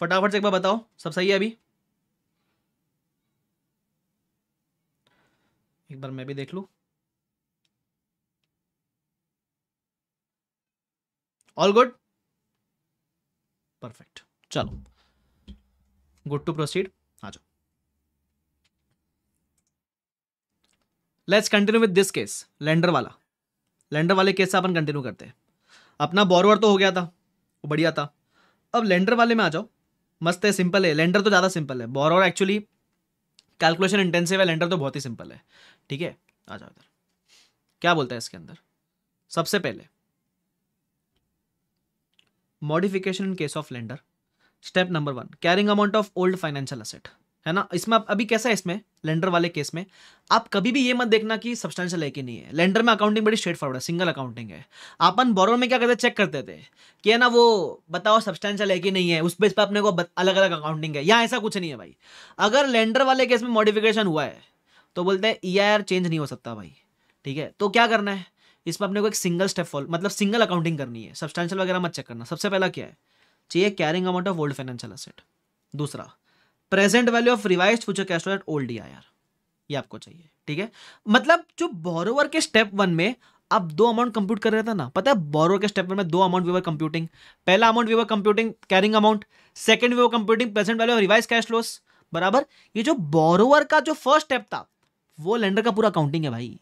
फटाफट से एक बार बताओ सब सही है अभी एक बार मैं भी देख लू ऑल गुड परफेक्ट चलो गुड टू प्रोसीड आ जाओ let's continue with this case lender वाला लैंडर वाले केस से अपन कंटिन्यू करते हैं अपना बोरवर तो हो गया था वो बढ़िया था अब लेंडर वाले में आ जाओ मस्त है सिंपल है लेंडर तो ज़्यादा सिंपल है बोरोर एक्चुअली कैलकुलेशन इंटेंसिव है लेंडर तो बहुत ही सिंपल है ठीक है आ जाओ इधर क्या बोलता है इसके अंदर सबसे पहले modification in case of lender step number one carrying amount of old financial asset है ना इसमें आप अभी कैसा है इसमें लेंडर वाले केस में आप कभी भी ये मत देखना कि सब्सटेंशियल है कि नहीं है लेंडर में अकाउंटिंग बड़ी स्ट्रेट फॉरवर्ड है सिंगल अकाउंटिंग है अपन बोरो में क्या करते चेक करते थे कि है ना वो बताओ सब्सटेंशियल है कि नहीं है उस बेस पर अपने को अलग अलग अकाउंटिंग है यहाँ ऐसा कुछ नहीं है भाई अगर लेंडर वाले केस में मॉडिफिकेशन हुआ है तो बोलते हैं ई चेंज नहीं हो सकता भाई ठीक है तो क्या करना है इसमें अपने को एक सिंगल स्टेप फॉल मतलब सिंगल अकाउंटिंग करनी है सब्सटेंशियल वगैरह मत चेक करना सबसे पहला क्या है चाहिए carrying amount of old financial asset दूसरा present value of revise future cash flow at old EIR ये आपको चाहिए ठीक है मतलब जो बोरोवर के स्टेप वन में अब दो अमाउंट कंप्यूट कर रहे थे ना पता है बोरो के स्टेप में दो अमाउंट वी वर कंप्यूटिंग पहला amount we were computing carrying amount second we were computing present value of revise cash flows बराबर ये जो बोरोवर का जो फर्स्ट स्टेप था वो लेंडर का पूरा अकाउंटिंग है भाई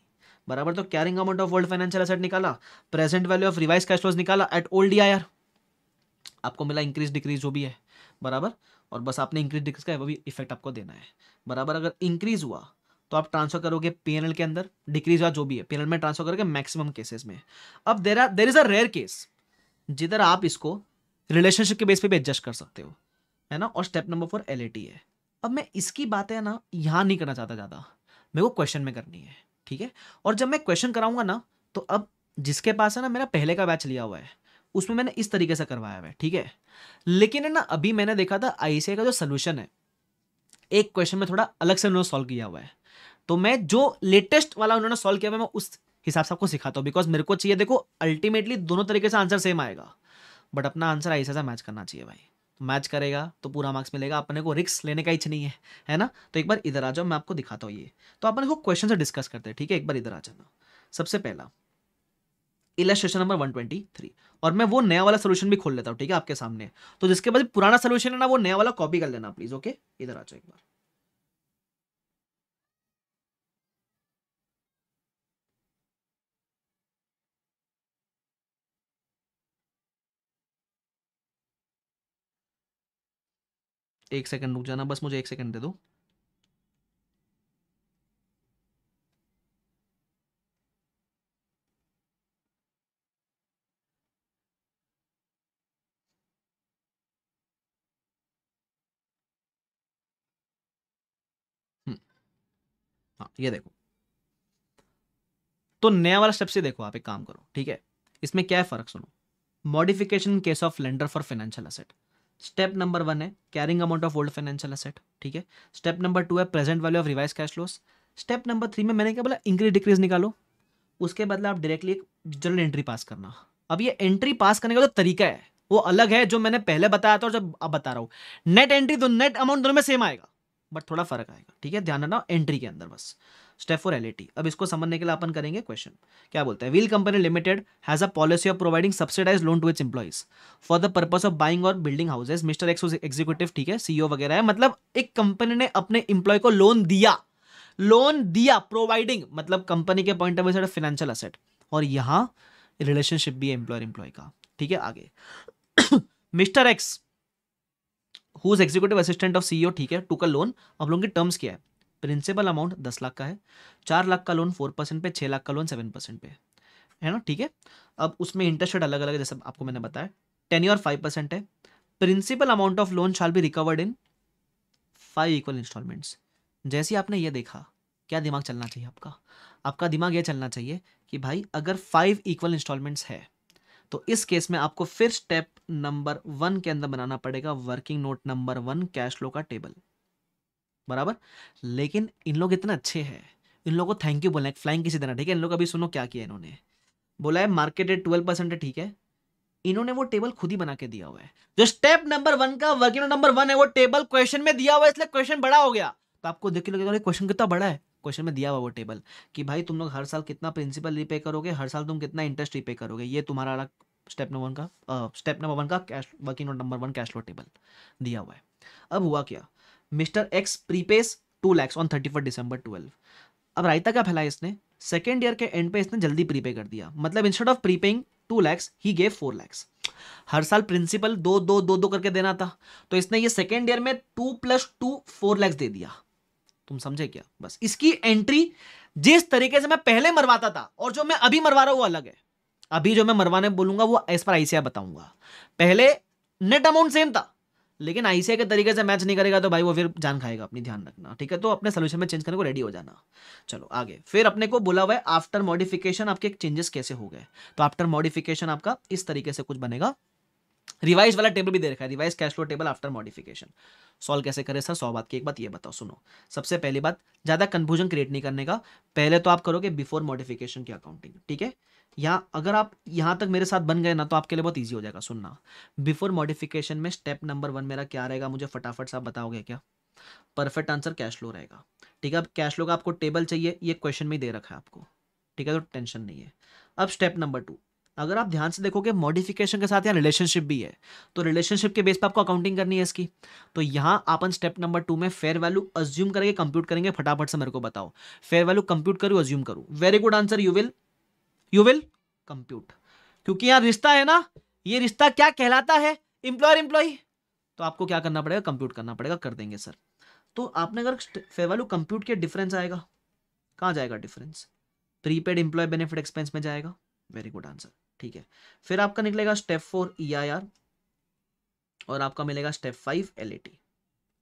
बराबर तो carrying amount of old financial asset निकाला present value of revise cash flows निकाला एट ओल्ड डी आपको मिला इंक्रीज डिक्रीज जो भी है बराबर और बस आपने इंक्रीज डिक्रीज का वो भी इफेक्ट आपको देना है बराबर अगर इंक्रीज हुआ तो आप ट्रांसफर करोगे पीएनएल के अंदर डिक्रीज हुआ जो भी है पीएनएल में ट्रांसफर करोगे मैक्सिमम केसेस में अब there are there is a rare case जिधर आप इसको रिलेशनशिप के बेस पे भी एडजस्ट कर सकते हो है ना और स्टेप नंबर फोर एल है अब मैं इसकी बातें ना यहाँ नहीं करना चाहता ज़्यादा मेरे को क्वेश्चन में करनी है ठीक है और जब मैं क्वेश्चन कराऊंगा ना तो अब जिसके पास है ना मेरा पहले का बैच लिया हुआ है उसमें मैंने इस तरीके से करवाया है ठीक है लेकिन ना अभी मैंने देखा था आईसीए का जो सोल्यूशन है एक क्वेश्चन में थोड़ा अलग से उन्होंने सॉल्व किया हुआ है तो मैं जो लेटेस्ट वाला उन्होंने सॉल्व किया हुआ मैं उस हिसाब से आपको सिखाता हूँ बिकॉज मेरे को चाहिए देखो अल्टीमेटली दोनों तरीके से आंसर सेम आएगा बट अपना आंसर ऐसा से मैच करना चाहिए भाई मैच तो करेगा तो पूरा मार्क्स मिलेगा अपने को रिक्स लेने का इच्छा नहीं है है ना तो एक बार इधर आ जाओ मैं आपको दिखाता हूँ ये तो अपन को क्वेश्चन से डिस्कस करते हैं ठीक है एक बार इधर आ जाना सबसे पहला इलेस्ट्रेशन नंबर 123 और मैं वो नया वाला सोल्यूशन भी खोल लेता हूँ ठीक है आपके सामने तो जिसके बाद पुराना सोल्यूशन है ना वो नया वाला कॉपी कर लेना प्लीज ओके इधर आ जाओ एक बार एक सेकंड रुक जाना बस मुझे एक सेकंड दे दो ये देखो तो नया वाला स्टेप से देखो आप एक काम करो ठीक है इसमें क्या है फर्क सुनो modification case of lender for financial asset step number one है carrying amount of old financial asset ठीक है स्टेप नंबर टू है present value of revise cash loss step number three में मैंने क्या बोला इंक्रीज डिक्रीज निकालो उसके बदले आप डायरेक्टली एक जनरल एंट्री पास करना अब ये एंट्री पास करने का जो तो तरीका है वो अलग है जो मैंने पहले बताया था और जब अब बता रहा हूँ नेट एंट्री दो नेट अमाउंट दोनों में सेम आएगा बट थोड़ा फर्क आएगा ठीक है ध्यान रखना एंट्री के अंदर बस स्टेप फॉर एलिटी अब इसको समझने के लिए अपन करेंगे क्वेश्चन क्या बोलते हैं Wheel company limited has a policy of providing subsidize loan to its employees for the purpose of buying और building houses mister X executive ठीक है सीईओ e वगैरह है मतलब एक कंपनी ने अपने इंप्लॉय को लोन दिया लोन दिया प्रोवाइडिंग मतलब कंपनी के point of view financial asset और यहाँ रिलेशनशिप भी है एम्प्लॉयर इंप्लॉय का ठीक है आगे mister X who is executive assistant of CEO ठीक है टुक अ लोन अब लोन की टर्म्स क्या है प्रिंसिपल अमाउंट दस लाख का है चार लाख का लोन फोर परसेंट पे छः लाख का लोन सेवन परसेंट पे है ना ठीक है अब उसमें इंटरेस्ट रेट अलग अलग है जैसे आपको मैंने बताया टेन ईयर फाइव परसेंट है principal amount of loan shall be recovered in five equal installments जैसे आपने ये देखा क्या दिमाग चलना चाहिए आपका आपका दिमाग ये चलना चाहिए कि भाई अगर फाइव इक्वल इंस्टॉलमेंट्स है तो इस केस में आपको फिर स्टेप नंबर वन के अंदर बनाना पड़ेगा working note number one cash flow का टेबल बराबर लेकिन इन लोग इतने अच्छे हैं इन लोगों को थैंक यू बोला फ्लाइंग किसी तरह ठीक है इन लोग अभी सुनो क्या किया इन्होंने बोला है मार्केट रेट ट्वेल्व परसेंट है ठीक है इन्होंने वो टेबल खुद ही बना के दिया हुआ है जो स्टेप नंबर वन का वर्किंग नोट नंबर वन है वो टेबल क्वेश्चन में दिया हुआ है इसलिए क्वेश्चन बड़ा हो गया तो आपको देखिए लगेगा क्वेश्चन कितना बड़ा है क्वेश्चन में दिया हुआ वो टेबल कि भाई तुम लोग हर साल कितना प्रिंसिपल रीपे करोगे हर साल तुम कितना इंटरेस्ट रीपे करोगे ये तुम्हारा स्टेप नंबर वन का स्टेप नंबर वन का cash working note number one cash flow table दिया हुआ है अब हुआ क्या mister X prepays two lakhs on thirty first December twelve अब रायता क्या फैलाया इसने सेकेंड ईयर के एंड पे इसने जल्दी प्रीपे कर दिया मतलब instead of prepaying two lakhs he gave four lakhs हर साल प्रिंसिपल दो दो दो दो करके देना था तो इसने ये सेकेंड ईयर में two plus two four lakhs दे दिया तुम समझे क्या बस इसकी एंट्री जिस तरीके से मैं पहले मरवाता था और जो मैं अभी मरवा रहा हूं वो अलग है अभी जो मैं मरवाने बोलूंगा वो एज पर आईसीआई बताऊंगा पहले नेट अमाउंट सेम था लेकिन आईसीआई के तरीके से मैच नहीं करेगा तो भाई वो फिर जान खाएगा अपनी ध्यान रखना ठीक है तो अपने सोल्यूशन में चेंज करने को रेडी हो जाना चलो आगे फिर अपने को बोला हुआ है आफ्टर मॉडिफिकेशन आपके चेंजेस कैसे हो गए तो आफ्टर मॉडिफिकेशन आपका इस तरीके से कुछ बनेगा रिवाइज वाला टेबल भी दे रखा है revise cash flow table after modification solve कैसे करें सर सौ बात की एक बात ये बताओ सुनो सबसे पहली बात ज़्यादा कन्फ्यूजन क्रिएट नहीं करने का पहले तो आप करोगे बिफोर मॉडिफिकेशन की अकाउंटिंग ठीक है यहाँ अगर आप यहाँ तक मेरे साथ बन गए ना तो आपके लिए बहुत ईजी हो जाएगा सुनना बिफोर मॉडिफिकेशन में स्टेप नंबर वन मेरा क्या रहेगा मुझे फटाफट से आप बताओगे क्या परफेक्ट आंसर कैश लो रहेगा ठीक है अब कैश लो का आपको टेबल चाहिए ये क्वेश्चन में दे रखा है आपको ठीक है तो टेंशन नहीं है अब स्टेप नंबर टू अगर आप ध्यान से देखोगे मॉडिफिकेशन के साथ यहाँ रिलेशनशिप भी है तो रिलेशनशिप के बेस पर आपको अकाउंटिंग करनी है इसकी तो यहाँ अपन स्टेप नंबर टू में फेयर वैल्यू अज्यूम करके कंप्यूट करेंगे फटाफट से मेरे को बताओ फेयर वैल्यू कंप्यूट करूँ अज्यूम करूँ very good answer you will you will compute क्योंकि यहां रिश्ता है ना ये रिश्ता क्या कहलाता है इंप्लॉयर इंप्लॉय तो आपको क्या करना पड़ेगा कंप्यूट करना पड़ेगा कर देंगे सर तो आपने अगर फेवालू कंप्यूट के डिफरेंस आएगा कहां जाएगा difference prepaid employee benefit expense में जाएगा वेरी गुड आंसर ठीक है फिर आपका निकलेगा step four E I R और आपका मिलेगा step five L A T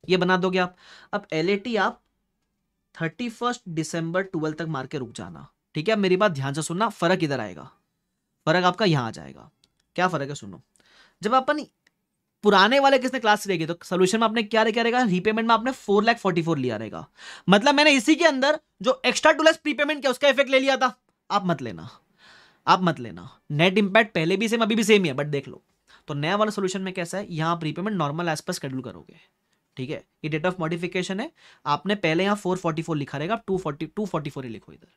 ये बना दोगे आप अब एल ए टी आप थर्टी फर्स्ट दिसंबर ट्वेल्व तक मार के रुक जाना ठीक है मेरी बात ध्यान से सुनना फ़र्क इधर आएगा फ़र्क आपका यहाँ आ जाएगा क्या फ़र्क है सुनो जब अपन पुराने वाले किसने क्लास लेगी तो सोल्यूशन में आपने क्या क्या रहेगा रीपेमेंट में आपने फोर लैख फोर्टी फोर लिया रहेगा मतलब मैंने इसी के अंदर जो एक्स्ट्रा टू लैस प्रीपेमेंट किया उसका इफेक्ट ले लिया था आप मत लेना आप मत लेना नेट इंपैक्ट पहले भी सेम अभी भी सेम ही है बट देख लो तो नया वाला सोल्यूशन में कैसा है यहाँ prepayment normal as per schedule करोगे ठीक है ये डेट ऑफ मॉडिफिकेशन है आपने पहले यहाँ फोर फोर्टी फोर लिखा रहेगा two forty two forty four ही लिखो इधर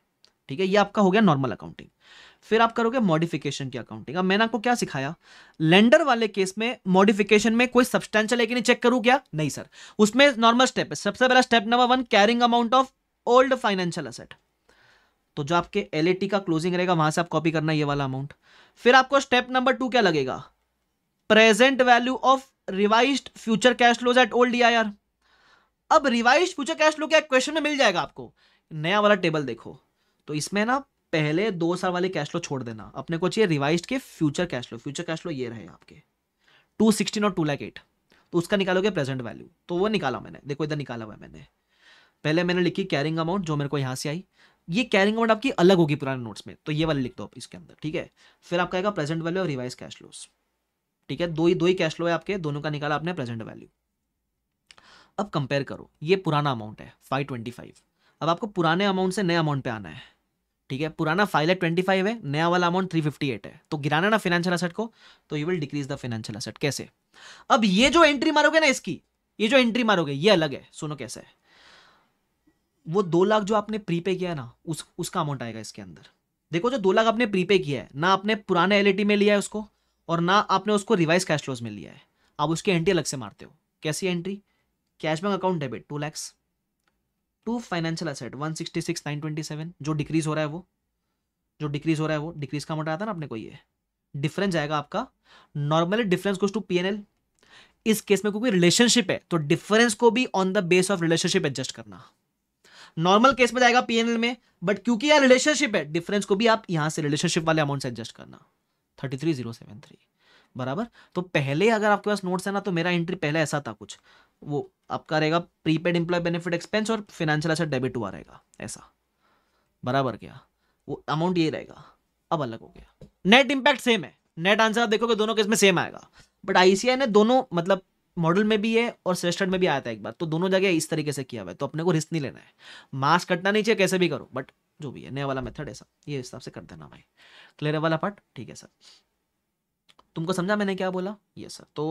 ठीक है ये आपका हो गया नॉर्मल अकाउंटिंग फिर आप करोगे मॉडिफिकेशन की अकाउंटिंग अब मैंने आपको क्या सिखाया लेंडर वाले केस में मॉडिफिकेशन में कोई सब्सटेंशियल है कि नहीं चेक करूं क्या नहीं सर उसमें नॉर्मल स्टेप है सबसे पहला step number one carrying amount of old financial asset तो जो आपके एल का क्लोजिंग रहेगा वहां से आप कॉपी करना ये वाला अमाउंट फिर आपको स्टेप नंबर टू क्या लगेगा present value of revise future cash flows at old E अब रिवाइज फ्यूचर कैश फ्लो क्या क्वेश्चन में मिल जाएगा आपको नया वाला टेबल देखो तो इसमें ना पहले दो साल वाले कैश फ्लो छोड़ देना अपने को चाहिए रिवाइज के future cash flow future cash flow ये रहे आपके टू सिक्सटीन और टू लैक एट तो उसका निकालोगे प्रेजेंट वैल्यू तो वो निकाला मैंने देखो इधर निकाला हुआ है मैंने पहले मैंने लिखी कैरिंग अमाउंट जो मेरे को यहाँ से आई ये कैरिंग अमाउंट आपकी अलग होगी पुराने नोट्स में तो ये वाले लिख दो आप इसके अंदर ठीक है फिर आपका आएगा प्रेजेंट वैल्यू और रिवाइज कैश फ्लोस ठीक है दो ही दो ही कैश लो है आपके दोनों का निकाला आपने प्रेजेंट वैल्यू अब कंपेयर करो ये पुराना अमाउंट है फाइव ट्वेंटी फाइव अब आपको पुराने अमाउंट से नए अमाउंट पे आना है ठीक है पुराना फाइव है ट्वेंटी फाइव है नया वाला अमाउंट थ्री फिफ्टी एट है तो गिराना ना फाइनेंशियल असेट को तो you will decrease the financial asset कैसे अब ये जो एंट्री मारोगे ना इसकी ये जो एंट्री मारोगे ये अलग है सुनो कैसे है वो दो लाख जो आपने प्रीपे किया ना उस उसका अमाउंट आएगा इसके अंदर देखो जो दो लाख आपने प्रीपे किया है ना आपने पुराने एल में लिया है उसको और ना आपने उसको रिवाइज कैश फ्लोज में लिया है आप उसकी एंट्री अलग से मारते हो कैसी entry cash bank account debit two lakhs to financial asset one sixty six nine twenty seven जो डिक्रीज हो रहा है वो जो डिक्रीज हो रहा है वो डिक्रीज का मोटा आता है ना अपने को ये डिफरेंस जाएगा आपका नॉर्मली डिफरेंस कुछ टू पी इस केस में क्योंकि रिलेशनशिप है तो डिफरेंस को भी on the base of relationship adjust करना नॉर्मल केस में जाएगा पीएनएल में बट क्योंकि यहाँ रिलेशनशिप है डिफरेंस को भी आप यहाँ से रिलेशनशिप वाले अमाउंट से एडजस्ट करना thirty three zero seven three बराबर तो पहले अगर आपके पास नोट्स है ना तो मेरा एंट्री पहले ऐसा था कुछ वो आपका रहेगा प्रीपेड एम्प्लॉय बेनिफिट एक्सपेंस और फिनेंशियल एसेट डेबिट हुआ रहेगा ऐसा बराबर क्या वो अमाउंट ये रहेगा अब अलग हो गया नेट इम्पैक्ट सेम है नेट आंसर आप देखोगे दोनों केस में सेम आएगा बट आईसीआई ने दोनों मतलब मॉडल में भी है और सेस्टर्ड में भी आया था एक बार तो दोनों जगह इस तरीके से किया हुआ है तो अपने को रिस्क नहीं लेना है मास्क कटना नहीं चाहिए कैसे भी करो बट जो भी है नया वाला मेथड है सर ये हिसाब से कर देना भाई क्लियर वाला पार्ट ठीक है सर तुमको समझा मैंने क्या बोला ये सर तो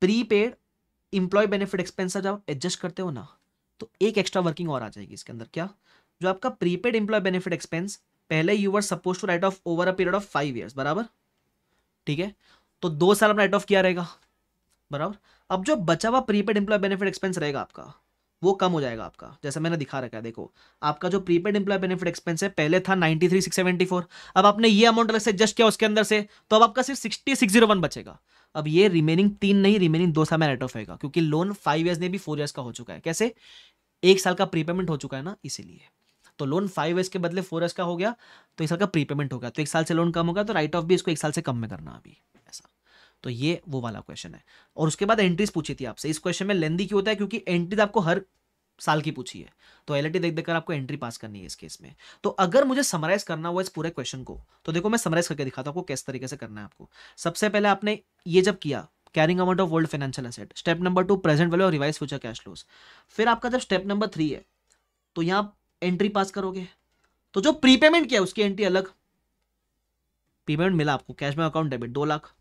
प्रीपेड इंप्लॉय बेनिफिट एक्सपेंस जब एडजस्ट करते हो ना तो एक एक्स्ट्रा वर्किंग और आ जाएगी इसके अंदर क्या जो आपका प्रीपेड इंप्लॉय बेनिफिट एक्सपेंस पहले you are suppose to write off over a period of five years बराबर ठीक है तो दो साल में राइट ऑफ किया रहेगा बराबर अब जो बचा हुआ प्रीपेड इंप्लॉय बेनिफिट एक्सपेंस रहेगा आपका वो कम हो जाएगा आपका जैसा मैंने दिखा रखा है देखो आपका जो प्रीपेड एम्प्लॉय बेनिफिट एक्सपेंस है पहले था ninety three six seventy four अब आपने ये अमाउंट अलग से एडजस्ट किया उसके अंदर से तो अब आपका सिर्फ सिक्सटी सिक्स जीरो वन बचेगा अब ये रिमेनिंग तीन नहीं रिमेनिंग दो साल में राइट ऑफ होगा क्योंकि लोन फाइव ईयर्स ने भी फोर ईयर्स का हो चुका है कैसे एक साल का प्रीपेमेंट हो चुका है ना इसीलिए तो लोन फाइव ईयर्स के बदले फोर ईयर्स का हो गया तो एक साल का प्रीपेमेंट हो गया तो एक साल से लोन कम होगा तो राइट ऑफ भी इसको एक साल से कम में करना अभी ऐसा तो ये वो वाला क्वेश्चन है और उसके बाद एंट्रीज पूछी थी आपसे इस क्वेश्चन में लेंदी क्यों होता है क्योंकि एंट्रीज आपको हर साल की पूछी है तो एल देख देखकर आपको एंट्री पास करनी है इस केस में तो अगर मुझे समराइज करना हुआ इस पूरे क्वेश्चन को तो देखो मैं समराइज करके दिखाता हूँ किस तरीके से करना है आपको सबसे पहले आपने ये जब किया carrying amount of old financial asset step number two present value और रिवाइज फ्यूचर कैश लोस फिर आपका जब स्टेप नंबर थ्री है तो यहाँ एंट्री पास करोगे तो जो प्रीपेमेंट किया उसकी एंट्री अलग पेमेंट मिला आपको कैश में अकाउंट डेबिट दो लाख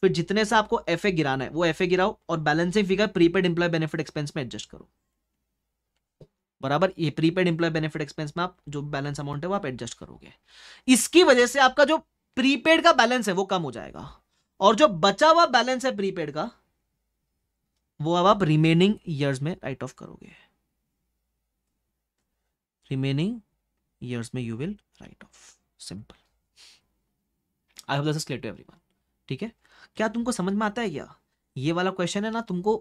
फिर जितने से आपको एफ गिराना है वो एफ गिराओ और balancing figure prepaid employee benefit expense में एडजस्ट करो बराबर ये प्रीपेड इंप्लॉय बेनिफिट एक्सपेंस में आप जो बैलेंस अमाउंट है वो आप एडजस्ट करोगे इसकी वजह से आपका जो प्रीपेड का बैलेंस है वो कम हो जाएगा और जो बचा हुआ बैलेंस है प्रीपेड का वो अब आप रिमेनिंग ईयर्स में राइट ऑफ करोगे रिमेनिंग ईयर्स में you will write off simple I hope this is clear to everyone ठीक है क्या तुमको समझ में आता है क्या ये वाला क्वेश्चन है ना तुमको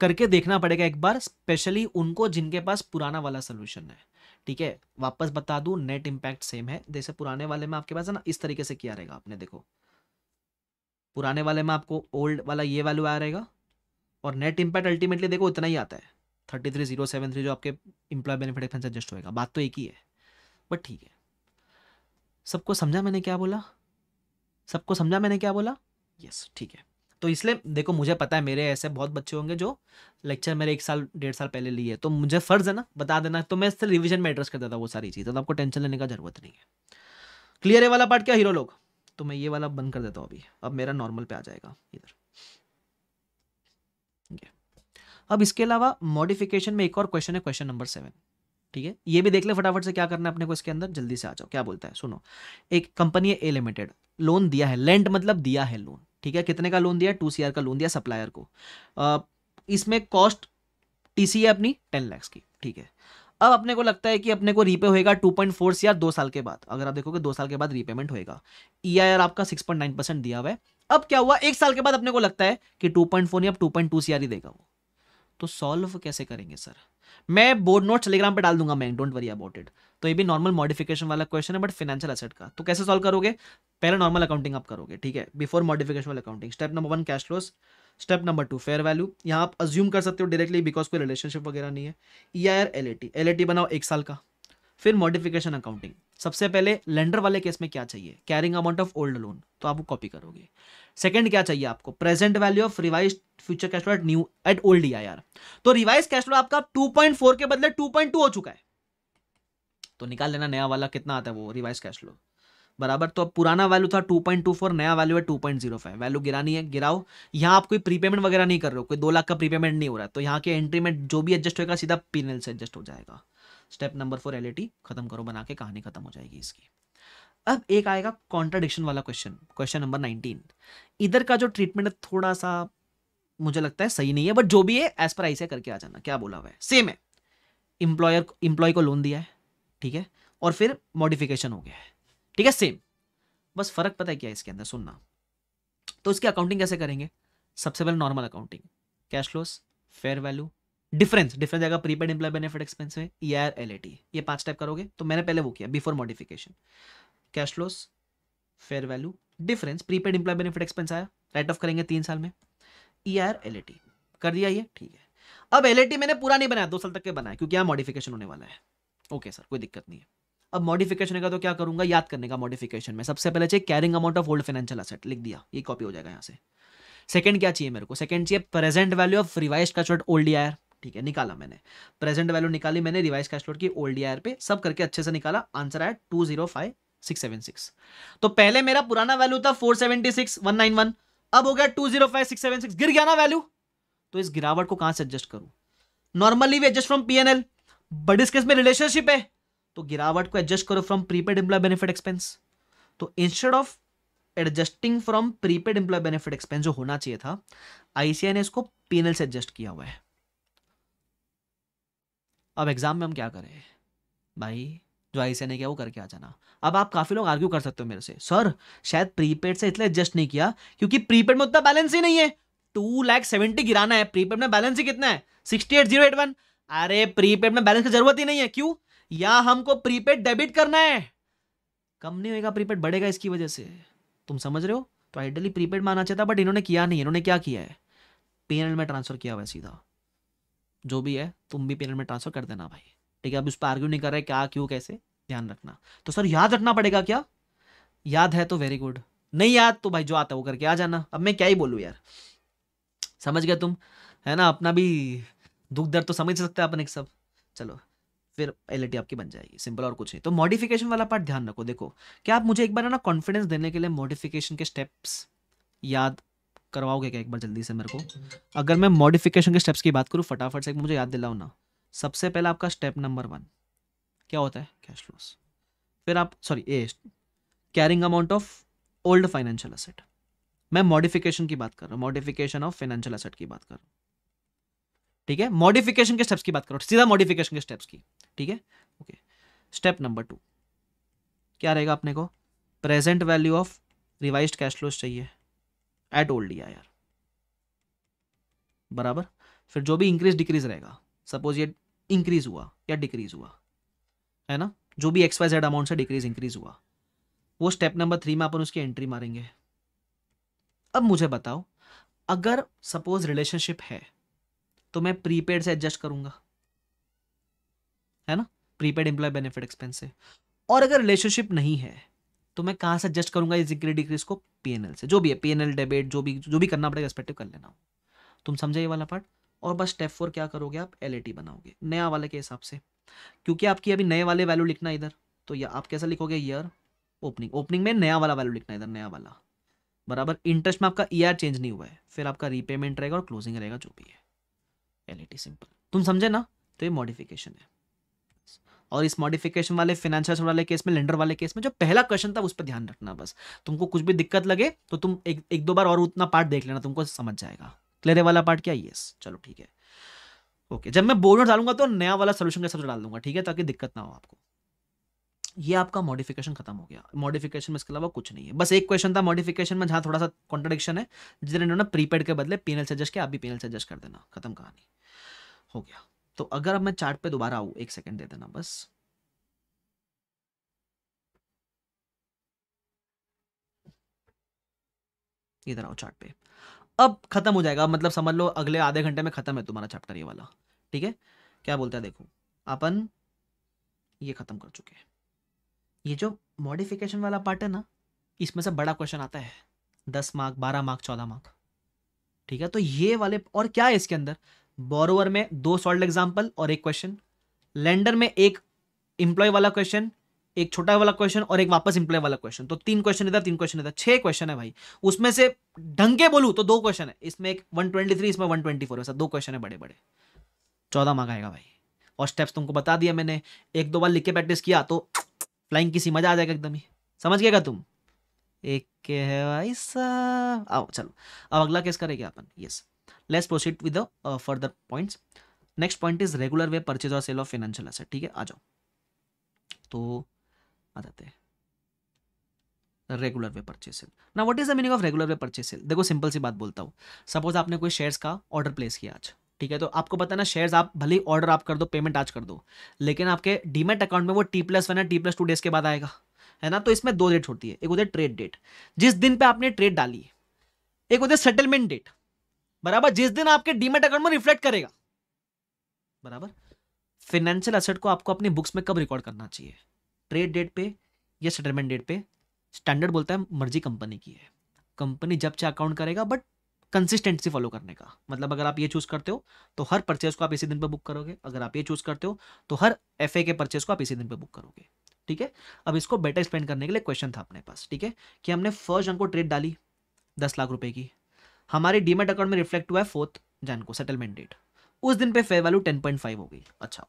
करके देखना पड़ेगा एक बार स्पेशली उनको जिनके पास पुराना वाला सोल्यूशन है ठीक है वापस बता दू नेट इम्पैक्ट सेम है जैसे पुराने वाले में आपके पास है ना इस तरीके से किया रहेगा आपने देखो पुराने वाले में आपको ओल्ड वाला ये वैल्यू आया रहेगा और नेट इम्पैक्ट अल्टीमेटली देखो इतना ही आता है thirty three zero seven three जो आपके इम्प्लॉय बेनिफिट एक्सपेंस एडजस्ट होएगा बात तो एक ही है बट ठीक है सबको समझा मैंने क्या बोला सबको समझा मैंने क्या बोला यस ठीक है तो इसलिए देखो मुझे पता है मेरे ऐसे बहुत बच्चे होंगे जो लेक्चर मेरे एक साल डेढ़ साल पहले लिए तो मुझे फ़र्ज़ है ना बता देना तो मैं इससे रिविजन में एड्रेस कर देता वो सारी चीज़ें तो आपको टेंशन लेने का ज़रूरत नहीं है क्लियर है वाला पार्ट क्या हीरो लोग तो मैं ये वाला बंद कर देता हूँ अभी अब मेरा नॉर्मल पे आ जाएगा इधर अब इसके अलावा मॉडिफिकेशन में एक और क्वेश्चन है क्वेश्चन नंबर सेवन ठीक है ये भी देख ले फटाफट से क्या करना है अपने को इसके अंदर जल्दी से आ जाओ क्या बोलता है सुनो एक कंपनी है ए लिमिटेड लोन दिया है लैंड मतलब दिया है लोन ठीक है कितने का लोन दिया टू सी का लोन दिया सप्लायर को इसमें कॉस्ट टी सी है अपनी टेन लैक्स की ठीक है अब अपने को लगता है कि अपने को रीपे होएगा 2.4 पॉइंट या दो साल के बाद अगर आप देखोगे दो साल के बाद रीपेमेंट होएगा ई आई आर आपका सिक्स पॉइंट नाइन परसेंट दिया हुआ है अब क्या हुआ एक साल के बाद अपने को लगता है कि टू पॉइंट फोर या two point two C R ही देगा वो तो सॉल्व कैसे करेंगे सर मैं बोर्ड नोट टेलीग्राम पर डाल दूंगा मैं डोंट वरी अबाउट इट तो ये भी नॉर्मल मॉडिफिकेशन वाला क्वेश्चन है बट फाइनेंशियल एसेट का तो कैसे सॉल्व करोगे पहले नॉर्मल अकाउंटिंग आप करोगे ठीक है बिफोर मॉडिफिकेशन वाला accounting step number one cash loss step number two fair value यहाँ आप अज्यूम कर सकते हो डायरेक्टली बिकॉज कोई रिलेशनशिप वगैरह नहीं है E I R L A T L A T बनाओ एक साल का फिर मॉडिफिकेशन अकाउंटिंग सबसे पहले लेंडर वाले केस में क्या चाहिए carrying amount of old loan तो आप वो कॉपी करोगे सेकंड क्या चाहिए आपको present value of revise future cash flow at new at old E तो रिवाइज कैश फ्लो आपका 2.4 के बदले 2.2 हो चुका है तो निकाल लेना नया वाला कितना आता है वो रिवाइज कैश फ्लो बराबर तो अब पुराना वैल्यू था 2.24 नया वैल्यू है 2.05 वैल्यू गिरानी है गिराओ यहाँ आप कोई प्रीपेमेंट वगैरह नहीं कर रहे हो कोई दो लाख का प्रीपेमेंट नहीं हो रहा है तो यहाँ के एंट्री में जो भी एडजस्ट होगा सीधा पीनल से एडजस्ट हो जाएगा स्टेप नंबर फोर एल खत्म करो बना के कहानी खत्म हो जाएगी इसकी अब एक आएगा कॉन्ट्राडिक्शन वाला क्वेश्चन क्वेश्चन नंबर नाइनटीन इधर का जो ट्रीटमेंट है थोड़ा सा मुझे लगता है सही नहीं है बट जो भी है एज पर ऐसे करके आ जाना क्या बोला हुआ है सेम है इंप्लॉयर इंप्लॉय को लोन दिया है ठीक है और फिर मॉडिफिकेशन हो गया है ठीक है सेम बस फर्क पता है क्या है इसके अंदर सुनना तो इसकी अकाउंटिंग कैसे करेंगे सबसे पहले normal accounting cash flows fair value difference difference आएगा प्रीपेड एम्प्लॉय बेनिफिट एक्सपेंस में E R L A T ये पांच टाइप करोगे तो मैंने पहले वो किया before modification cash flows fair value difference prepaid employee benefit expense आया राइट ऑफ करेंगे तीन साल में E R L A T कर दिया ये ठीक है अब एल मैंने पूरा नहीं बनाया दो साल तक के बनाया क्योंकि यहाँ मॉडिफिकेशन होने वाला है ओके सर कोई दिक्कत नहीं है अब मॉडिफिकेशन का तो क्या करूंगा याद करने का मॉडिफिकेशन में सबसे पहले चाहिए carrying amount of old financial asset लिख दिया ये कॉपी हो जाएगा यहाँ से सेकंड क्या चाहिए मेरे को सेकंड चाहिए प्रेजेंट वैल्यू ऑफ रिवाइज का फ्लोट ओल्ड ईयर ठीक है निकाला मैंने प्रेजेंट वैल्यू निकाली मैंने रिवाइज का फ्लोट की ओल्ड ईयर पे सब करके अच्छे से निकाला आंसर आया two zero five six seven six तो पहले मेरा पुराना वैल्यू था four seventy six one nine one अब हो गया two zero six seven six गिर गया ना वैल्यू तो इस गिरावट को कहाँ से एडजस्ट करूँ normally we adjust from P N L but इस केस में रिलेशनशिप है तो गिरावट को एडजस्ट करो from prepaid employee benefit expense तो instead of adjusting from prepaid employee benefit expense जो होना चाहिए था आईसीआई ने इसको पेनल से एडजस्ट किया हुआ है अब एग्जाम में हम क्या करें भाई जो आईसीआई ने किया वो करके आ जाना अब आप काफी लोग आर्ग्यू कर सकते हो मेरे से सर शायद प्रीपेड से इसलिए एडजस्ट नहीं किया क्योंकि प्रीपेड में उतना बैलेंस ही नहीं है टू लैख सेवेंटी गिराना है प्रीपेड में बैलेंस ही कितना है sixty eight zero eight one अरे प्रीपेड में बैलेंस की जरूरत ही नहीं है क्यों या हमको प्रीपेड डेबिट करना है कम नहीं होगा प्रीपेड बढ़ेगा इसकी वजह से तुम समझ रहे हो तो आइडली प्रीपेड माना चाहता बट इन्होंने किया नहीं इन्होंने क्या किया है पेनल में ट्रांसफर किया हुआ सीधा जो भी है तुम भी पेनल में ट्रांसफर कर देना भाई ठीक है अब उस पर आर्ग्यू नहीं कर रहे क्या क्यों कैसे ध्यान रखना तो सर याद रखना पड़ेगा क्या याद है तो वेरी गुड नहीं याद तो भाई जो आता है वो करके आ जाना अब मैं क्या ही बोलूँ यार समझ गया तुम है ना अपना भी दुख दर्द तो समझ सकते हैं अपन एक सब चलो फिर एल आपकी बन जाएगी सिंपल और कुछ है तो मॉडिफिकेशन वाला पार्ट ध्यान रखो देखो क्या आप मुझे एक बार ना कॉन्फिडेंस देने के लिए मॉडिफिकेशन के स्टेप्स याद करवाओगे क्या एक बार जल्दी से मेरे को अगर मैं मॉडिफिकेशन के स्टेप्स की बात करूँ फटाफट से मुझे याद दिलाओ ना सबसे पहला आपका स्टेप नंबर वन क्या होता है कैश लॉस फिर आप sorry a carrying amount of old financial asset मैं मॉडिफिकेशन की बात कर रहा हूँ मॉडिफिकेशन ऑफ फाइनेंशियल असेट की बात कर रहा हूँ ठीक है मॉडिफिकेशन के स्टेप्स की बात करो सीधा मॉडिफिकेशन के स्टेप्स की ठीक है ओके स्टेप नंबर टू क्या रहेगा अपने को present value of revise cash flows चाहिए एट ओल्ड ई आर बराबर फिर जो भी इंक्रीज डिक्रीज रहेगा सपोज ये इंक्रीज हुआ या डिक्रीज हुआ है ना जो भी एक्स वाई जेड अमाउंट से डिक्रीज इंक्रीज हुआ वो स्टेप नंबर थ्री में अपन उसकी एंट्री मारेंगे अब मुझे बताओ अगर सपोज रिलेशनशिप है तो मैं प्रीपेड से एडजस्ट करूंगा है ना प्रीपेड एम्प्लॉय बेनिफिट एक्सपेंस से और अगर रिलेशनशिप नहीं है तो मैं कहां से एडजस्ट करूंगा इस इंक्रीड डिक्रीज को पीएनएल से जो भी है पीएनएल डेबिट जो भी जो भी करना पड़ेगा रेस्पेक्टिव कर लेना तुम समझे ये वाला पार्ट और बस स्टेप फोर क्या करोगे आप एल बनाओगे नया वाले के हिसाब से क्योंकि आपकी अभी नए वाले वैल्यू लिखना इधर तो या आप कैसा लिखोगे ईयर ओपनिंग ओपनिंग में नया वाला वैल्यू लिखना इधर नया वाला बराबर इंटरेस्ट में आपका ईयर चेंज नहीं हुआ है फिर आपका रीपेमेंट रहेगा और क्लोजिंग रहेगा जो भी है एल सिंपल e तुम समझे ना तो ये मॉडिफिकेशन है और इस मॉडिफिकेशन वाले फिनेंशियल वाले केस में लेंडर वाले केस में जो पहला क्वेश्चन था उस पर ध्यान रखना बस तुमको कुछ भी दिक्कत लगे तो तुम एक एक दो बार और उतना पार्ट देख लेना तुमको समझ जाएगा क्लियर वाला पार्ट क्या यस चलो ठीक है ओके जब मैं बोर्ड डालूंगा तो नया वाला सोल्यूशन के साथ डाल दूंगा ठीक है ताकि दिक्कत ना हो आपको ये आपका मॉडिफिकेशन खत्म हो गया मॉडिफिकेशन में इसके अलावा कुछ नहीं है बस एक क्वेश्चन था मॉडिफिकेशन में जहाँ थोड़ा सा कॉन्ट्रडिक्शन है जिधर इन्होंने प्रीपेड के बदले पीनल सजेस्ट किया आप भी पीनल सजेस्ट कर देना खत्म कहानी हो गया तो अगर अब मैं चार्ट पे दोबारा आऊँ एक सेकेंड दे देना बस इधर आओ चार्ट पे अब खत्म हो जाएगा मतलब समझ लो अगले आधे घंटे में खत्म है तुम्हारा चैप्टर ये वाला ठीक है क्या बोलते हैं देखो अपन ये खत्म कर चुके हैं ये जो मॉडिफिकेशन वाला पार्ट है ना इसमें से बड़ा क्वेश्चन आता है दस मार्क बारह मार्क चौदह मार्क ठीक है तो ये वाले और क्या है इसके अंदर बोरोवर में दो सॉल्ड एग्जाम्पल और एक क्वेश्चन लैंडर में एक एम्प्लॉय वाला क्वेश्चन एक छोटा वाला क्वेश्चन और एक वापस एम्प्लॉय वाला क्वेश्चन तो तीन क्वेश्चन इधर तीन क्वेश्चन इधर छह क्वेश्चन है भाई उसमें से ढंग के बोलू तो दो क्वेश्चन है इसमें एक 123 इसमें 124 ट्वेंटी फोर दो क्वेश्चन है बड़े बड़े चौदह मांगाएगा भाई और स्टेप्स तुमको बता दिया मैंने एक दो बार लिख के प्रैक्टिस किया तो फ्लाइंग किसी मजा आ जाएगा एकदम ही समझ गएगा तुम एक के है भाई साहब आओ चलो अब अगला केस करेंगे अपन yes let's proceed with the further points next point is regular way purchase और सेल ऑफ फाइनेंशियल एसेट ठीक है आ जाओ तो आ जाते हैं रेगुलर वे परचेज सेल ना what is the meaning of regular way purchase sale देखो सिंपल सी बात बोलता हूँ सपोज आपने कोई शेयर्स का ऑर्डर प्लेस किया आज ठीक है तो आपको पता ना शेयर्स आप भले ही ऑर्डर आप कर दो पेमेंट आज कर दो लेकिन आपके डीमेट अकाउंट में वो टी प्लस वन है टी प्लस टू डेज के बाद आएगा है ना तो इसमें दो डेट होती है एक होती है ट्रेड डेट जिस दिन पे आपने ट्रेड डाली है एक होती है सेटलमेंट डेट बराबर जिस दिन आपके डीमेट अकाउंट में रिफ्लेक्ट करेगा बराबर फाइनेंशियल असेट को आपको अपनी बुक्स में कब रिकॉर्ड करना चाहिए ट्रेड डेट पे या सेटलमेंट डेट पे स्टैंडर्ड बोलता है मर्जी कंपनी की है कंपनी जब चाहे अकाउंट करेगा बट कंसिस्टेंसी फॉलो करने का मतलब अगर आप ये चूज करते हो तो हर परचेज को आप इसी दिन पर बुक करोगे अगर आप ये चूज करते हो तो हर एफ के परचेज को आप इसी दिन पर बुक करोगे ठीक है अब इसको बेटर स्पेंड करने के लिए क्वेश्चन था अपने पास ठीक है कि हमने फर्स्ट जन को ट्रेड डाली दस लाख रुपए की हमारे डीमेट अकाउंट में रिफ्लेक्ट हुआ है फोर्थ जन को सेटलमेंट डेट उस दिन पे fair value ten point five हो गई अच्छा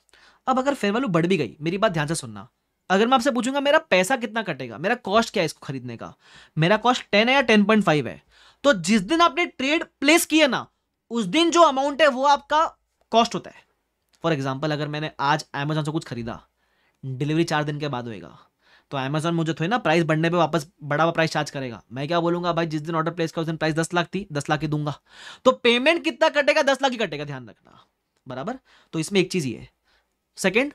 अब अगर फेयर वैल्यू बढ़ भी गई मेरी बात ध्यान से सुनना अगर मैं आपसे पूछूंगा मेरा पैसा कितना कटेगा मेरा कॉस्ट क्या है इसको खरीदने का मेरा कॉस्ट टेन है या टेन पॉइंट फाइव है तो जिस दिन आपने ट्रेड प्लेस किया ना उस दिन जो अमाउंट है वो आपका कॉस्ट होता है फॉर एग्जाम्पल अगर मैंने आज अमेजोन से कुछ खरीदा डिलीवरी चार दिन के बाद होएगा तो अमेजोन मुझे थोड़ी ना प्राइस बढ़ने पे वापस बड़ा हुआ प्राइस चार्ज करेगा मैं क्या बोलूंगा भाई जिस दिन ऑर्डर प्लेस किया उस दिन प्राइस दस लाख थी दस लाख ही दूंगा तो पेमेंट कितना कटेगा दस लाख ही कटेगा ध्यान रखना बराबर तो इसमें एक चीज़ ये सेकेंड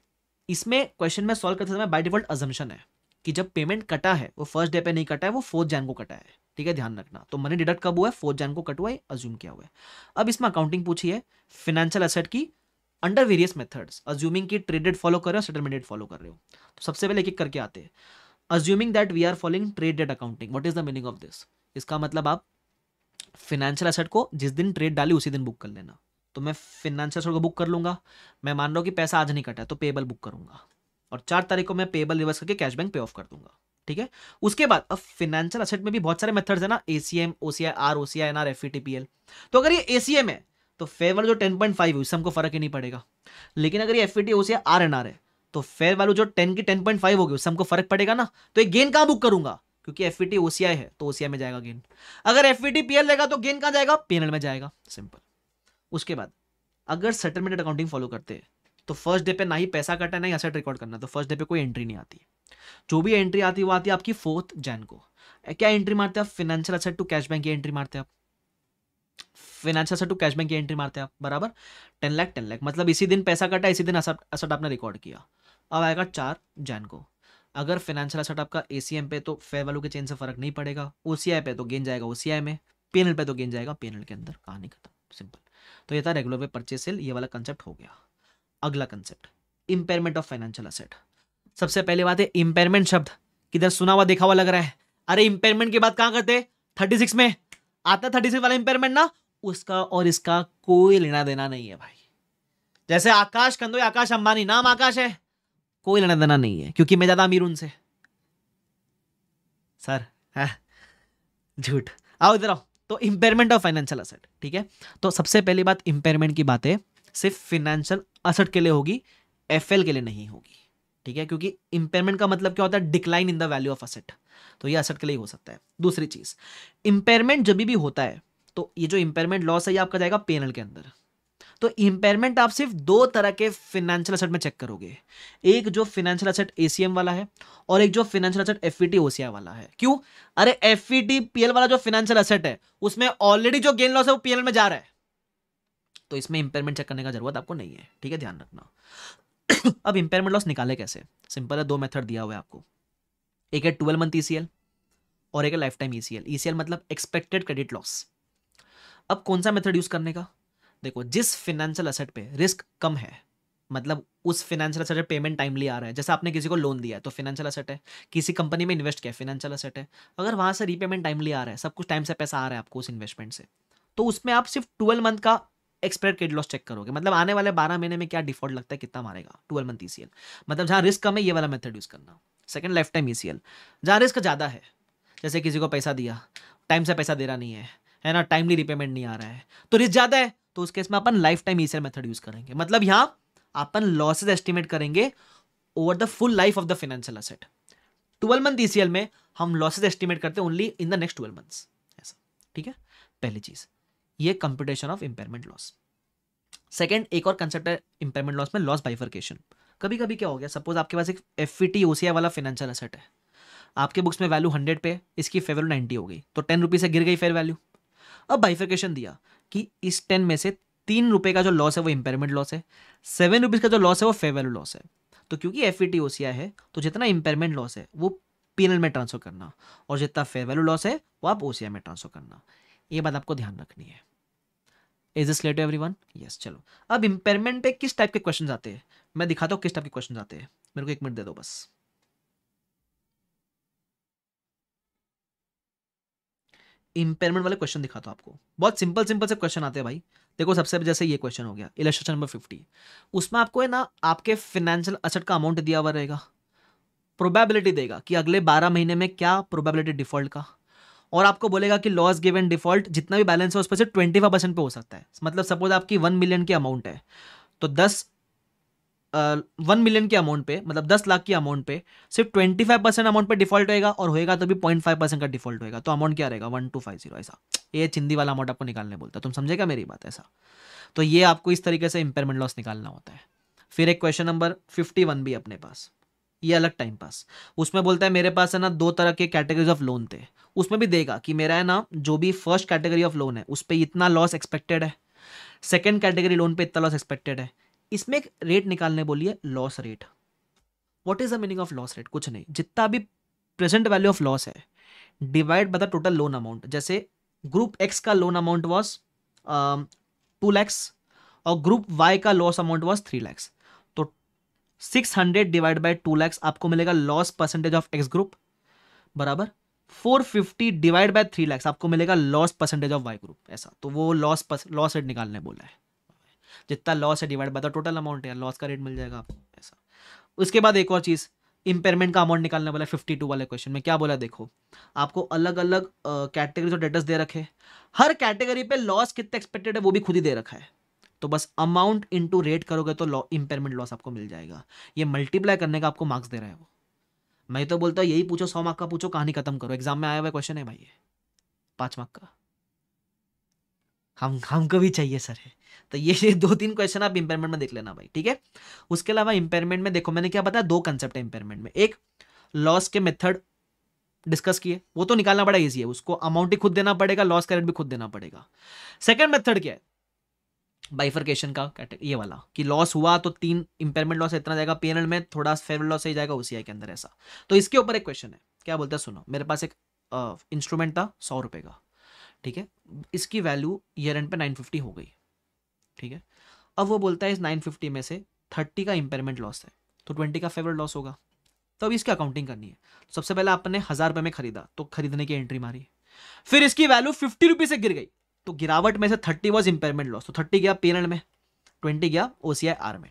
इसमें क्वेश्चन में सॉल्व करते समय बाई डिफॉल्ट अजम्पन है कि जब पेमेंट कटा है वो फर्स्ट डे पे नहीं कटा है वो फोर्थ जैन को कटा है ठीक है ध्यान रखना तो मनी डिडक्ट कब हुआ है फोर्थ जैन को कट हुआ है अज्यूम किया हुआ है अब इसमें अकाउंटिंग पूछी है फाइनेंशियल एसेट की अंडर वेरियस मेथड्स अज्यूमिंग की ट्रेडेड फॉलो कर रहे हो सेटलमेंटेड फॉलो कर रहे हो तो सबसे पहले एक करके आते हैं assuming that we are following trade date accounting what is the meaning of this इसका मतलब आप फाइनेंशियल एसेट को जिस दिन ट्रेड डाली उसी दिन बुक कर लेना तो मैं फाइनेंशियल एसेट को बुक कर लूंगा मैं मान रहा हूँ कि पैसा आज नहीं कटा है तो पेबल बुक करूंगा और चार तारीख को मैं पेबल रिवर्स करके कैश बैंक पे ऑफ कर दूंगा ठीक है उसके बाद अब फिनेंशियल असेट में भी बहुत सारे मेथड्स है ना ACM OCI R OCI N R F तो अगर ये एसीएम है तो फेयर वैल्यू जो टेन पॉइंट फाइव है उससे हमको फर्क ही नहीं पड़ेगा लेकिन अगर ये F E R N R है तो फेयर वैल्यू जो टेन की टेन पॉइंट फाइव होगी उससे हमको फर्क पड़ेगा ना तो ये गेन कहाँ बुक करूंगा क्योंकि एफ ई ओसीआई है तो ओसीआई में जाएगा गेन अगर एफ ई पीएल लेगा तो गेन कहाँ जाएगा पीएनएल में जाएगा सिंपल उसके बाद अगर सेटलमेंट अकाउंटिंग फॉलो करते हैं तो फर्स्ट डे पे ना ही पैसा कटा ना ही असेट रिकॉर्ड करना तो फर्स्ट डे पे कोई एंट्री नहीं आती है जो भी एंट्री आती है वो आती है आपकी फोर्थ जैन को क्या एंट्री मारते हैं आप financial asset to cash bank की एंट्री मारते हैं आप financial asset to cash bank की एंट्री मारते हैं आप बराबर टेन लाख टेन लाख मतलब इसी दिन पैसा कटा इसी दिन असट असट आपने रिकॉर्ड किया अब आएगा चार जैन को अगर फिनेंशियल असेट आपका ए सी एम पे तो फेयर वैल्यू के चेंज से फर्क नहीं पड़ेगा ओ सी आई पे तो गेन जाएगा ओ सी आई में पी एन एल पे तो गेन जाएगा पी एन एल के अंदर कहा नहीं खत्म सिंपल तो ये था रेगुलर वे परचेज सेल ये वाला कंसेप्ट हो गया अगला concept impairment of financial asset सबसे पहले बात है इंपेयरमेंट शब्द किधर सुना हुआ देखा हुआ लग रहा है अरे इंपेयरमेंट की बात कहां करते थर्टी सिक्स में आता थर्टी सिक्स वाला इम्पेयरमेंट ना उसका और इसका कोई लेना देना नहीं है भाई जैसे आकाश कंदो आकाश अंबानी नाम आकाश है कोई लेना देना नहीं है क्योंकि मैं ज्यादा अमीर उनसे सर हाँ। झूठ आओ इधर आओ तो इंपेयरमेंट ऑफ फाइनेंशियल असेट ठीक है तो सबसे पहली बात इंपेयरमेंट की बातें सिर्फ फाइनेंशियल असट के लिए होगी एफ के लिए नहीं होगी ठीक है क्योंकि इंपेयरमेंट का मतलब क्या होता है decline in the value of asset तो ये असेट के लिए हो सकता है दूसरी चीज इंपेयरमेंट जब भी होता है तो ये जो इंपेयरमेंट लॉस है ये आपका जाएगा पेनल के अंदर तो इंपेयरमेंट आप सिर्फ दो तरह के फिनेंशियल असेट में चेक करोगे एक जो फिनेंशियल असेट एसीएम वाला है और एक जो फिनेंशियल असेट एफ ओसीआई वाला है क्यों अरे एफ पीएल e वाला जो फिनेंशियल असेट है उसमें ऑलरेडी जो गेन लॉस है वो पीएल में जा रहा है तो इसमें इंपेयरमेंट चेक करने का जरूरत आपको नहीं है ठीक है ध्यान रखना अब इंपेयरमेंट लॉस निकाले कैसे सिंपल है दो मेथड दिया हुआ है आपको एक है ट्वेल्व मंथ ई और एक है लाइफ टाइम ई सी मतलब एक्सपेक्टेड क्रेडिट लॉस अब कौन सा मेथड यूज करने का देखो जिस फिनेंशियल असेट पे रिस्क कम है मतलब उस फाइनेंशियल असेट पे पेमेंट टाइमली आ रहा है जैसे आपने किसी को लोन दिया है तो फाइनेंशियल असेट है किसी कंपनी में इन्वेस्ट किया फाइनेंशियल असेट है अगर वहाँ से रीपेमेंट टाइमली आ रहा है सब कुछ टाइम से पैसा आ रहा है आपको उस इन्वेस्टमेंट से तो उसमें आप सिर्फ ट्वेल्व मंथ का एक्सपेक्ट क्रेड लॉस चेक करोगे मतलब आने वाले बारह महीने में क्या डिफॉल्ट लगता है कितना मारेगा ट्वेल्व मंथ ई मतलब जहाँ रिस्क कम है ये वाला मेथड यूज़ करना सेकेंड लाइफ टाइम ई जहाँ रिस्क ज़्यादा है जैसे किसी को पैसा दिया टाइम से पैसा दे रहा नहीं है है ना टाइमली रिपेमेंट नहीं आ रहा है तो रिस्क ज़्यादा है तो उस केस में अपन life time E method use करेंगे मतलब यहाँ अपन लॉसेज एस्टिमेट करेंगे over the full life of the financial asset twelve month E में हम लॉसेज एस्टिमेट करते हैं only in the next twelve months ऐसा ठीक है पहली चीज़ ये computation of impairment loss second एक और कंसेप्ट है इंपेयरमेंट लॉस में लॉस बाइफर्केशन कभी कभी क्या हो गया सपोज आपके पास एक एफ ई e वाला फाइनेंशियल असेट है आपके बुक्स में वैल्यू हंड्रेड पे इसकी फेयर वैल्यू नाइन्टी हो गई तो टेन रुपीज़ से गिर गई फेयर वैल्यू अब बाइफर्केशन दिया कि इस टेन में से तीन रुपये का जो लॉस है वो इंपेयरमेंट लॉस है सेवन रुपीज़ का जो लॉस है वो फेयर वैल्यू लॉस है तो क्योंकि एफ ई टी है तो जितना इंपेयरमेंट लॉस है वो पीनल में ट्रांसफर करना और जितना फेयर वैल्यू लॉस है वो आप ओसीआई में ट्रांसफर करना ये बात आपको ध्यान रखनी है is this let everyone yes चलो अब इम्पेयरमेंट पे किस टाइप के क्वेश्चन आते हैं मैं दिखाता हूँ किस टाइप के क्वेश्चन आते हैं मेरे को एक मिनट दे दो बस इम्पेयरमेंट वाले क्वेश्चन दिखाता हूँ आपको बहुत सिंपल सिंपल से क्वेश्चन आते हैं भाई देखो सबसे जैसे ये क्वेश्चन हो गया इलेस्ट्रेशन नंबर फिफ्टी उसमें आपको है ना आपके फाइनेंशियल असट का अमाउंट दिया हुआ रहेगा प्रोबेबिलिटी देगा कि अगले बारह महीने में क्या प्रोबेबिलिटी डिफॉल्ट का और आपको बोलेगा कि लॉस गिवन डिफॉल्ट जितना भी बैलेंस है उस पर से ट्वेंटी फाइव परसेंट पे हो सकता है मतलब सपोज आपकी वन मिलियन की अमाउंट है तो दस वन मिलियन के अमाउंट पे मतलब दस लाख की अमाउंट पे सिर्फ ट्वेंटी फाइव परसेंट अमाउंट पे डिफॉल्ट होएगा और होएगा तो भी पॉइंट फाइव परसेंट का डिफॉल्ट होएगा तो अमाउंट क्या रहेगा वन टू फाइव जीरो ऐसा ये चिंदी वाला अमाउंट आपको निकालने बोलता है तुम समझेगा मेरी बात ऐसा तो ये आपको इस तरीके से इंपेयरमेंट लॉस निकालना होता है फिर एक क्वेश्चन नंबर फिफ्टी वन भी अपने पास ये अलग टाइम पास उसमें बोलता है मेरे पास है ना दो तरह के कैटेगरीज ऑफ लोन थे उसमें भी देगा कि मेरा है ना जो भी फर्स्ट कैटेगरी ऑफ लोन है उस पर इतना लॉस एक्सपेक्टेड है सेकेंड कैटेगरी लोन पे इतना लॉस एक्सपेक्टेड है इसमें एक रेट निकालने बोलिए loss rate what is the meaning of loss rate कुछ नहीं जितना भी प्रेजेंट वैल्यू ऑफ लॉस है divide by the total loan amount जैसे ग्रुप एक्स का loan amount was two lakhs और ग्रुप वाई का loss amount was three lakhs six hundred divide by two lakhs आपको मिलेगा loss percentage of X group बराबर four fifty divide by three lakhs आपको मिलेगा loss percentage of Y group ऐसा तो वो लॉस लॉस रेट निकालने बोला है जितना लॉस है डिवाइड बाय टोटल अमाउंट है लॉस का रेट मिल जाएगा आपको ऐसा उसके बाद एक और चीज़ इंपेयरमेंट का अमाउंट निकालने वाला फिफ्टी टू वाले क्वेश्चन में क्या बोला देखो आपको अलग अलग कैटेगरी और डेटस दे रखे हर कैटेगरी पे लॉस कितना एक्सपेक्टेड है वो भी खुद ही दे रखा है तो बस अमाउंट इंटू रेट करोगे तो लॉ इंपेयरमेंट लॉस आपको मिल जाएगा ये मल्टीप्लाई करने का आपको मार्क्स दे रहा है वो मैं तो बोलता हूँ यही पूछो सौ मार्क का पूछो कहानी खत्म करो एग्जाम में आया हुआ क्वेश्चन है भाई ये पाँच मार्क का हम हमको भी चाहिए सर है तो ये दो तीन क्वेश्चन आप इंपेयरमेंट में देख लेना भाई ठीक है उसके अलावा इंपेयरमेंट में देखो मैंने क्या बताया दो कंसेप्ट है इंपेयरमेंट में एक लॉस के मेथड डिस्कस किए वो तो निकालना बड़ा इजी है उसको अमाउंट ही खुद देना पड़ेगा लॉस का रेट भी खुद देना पड़ेगा सेकंड मेथड क्या है बाइफर्केशन का ये वाला कि लॉस हुआ तो तीन इंपेयरमेंट लॉस इतना जाएगा पी में थोड़ा फेयर लॉस ही जाएगा उसी के अंदर ऐसा तो इसके ऊपर एक क्वेश्चन है क्या बोलता है सुनो मेरे पास एक इंस्ट्रूमेंट था सौ रुपये का ठीक है इसकी वैल्यू ईयर एंड पे नाइन फिफ्टी हो गई ठीक है अब वो बोलता है इस नाइन फिफ्टी में से थर्टी का इंपेयरमेंट लॉस है तो ट्वेंटी का फेवर लॉस होगा तो अब इसकी अकाउंटिंग करनी है सबसे पहले आपने हज़ार रुपये में खरीदा तो खरीदने की एंट्री मारी फिर इसकी वैल्यू फिफ्टी रुपीज़ से गिर गई तो गिरावट में से थर्टी वॉज इंपेयरमेंट लॉस तो थर्टी गया पेरेंट में ट्वेंटी गया ओ में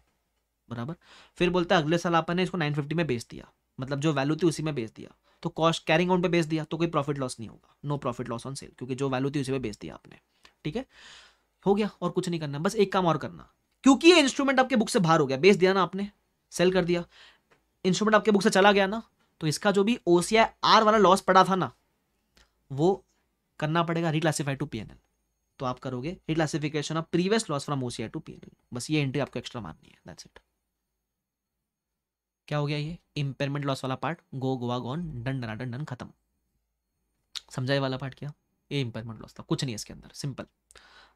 बराबर फिर बोलते हैं अगले साल आपने इसको नाइन फिफ्टी में बेच दिया मतलब जो वैल्यू थी उसी में बेच दिया तो कॉस्ट कैरिंग ऑन पे बेच दिया तो कोई प्रॉफिट लॉस नहीं होगा no profit loss on sale क्योंकि जो वैल्यू थी उसी में बेच दिया आपने ठीक है हो गया और कुछ नहीं करना बस एक काम और करना क्योंकि ये इंस्ट्रूमेंट आपके बुक से बाहर हो गया बेच दिया ना आपने सेल कर दिया इंस्ट्रूमेंट आपके बुक से चला गया ना तो इसका जो भी ओ आर वाला लॉस पड़ा था ना वो करना पड़ेगा reclassify to P N L तो आप करोगे reclassification of previous loss from OCI to PNL बस ये एंट्री आपको एक्स्ट्रा माननी है दैट्स इट क्या हो गया ये इम्पेयरमेंट लॉस वाला part go Goa gone done डना डन डन खत्म समझाए वाला पार्ट क्या ये इम्पेयरमेंट लॉस था कुछ नहीं इसके अंदर सिंपल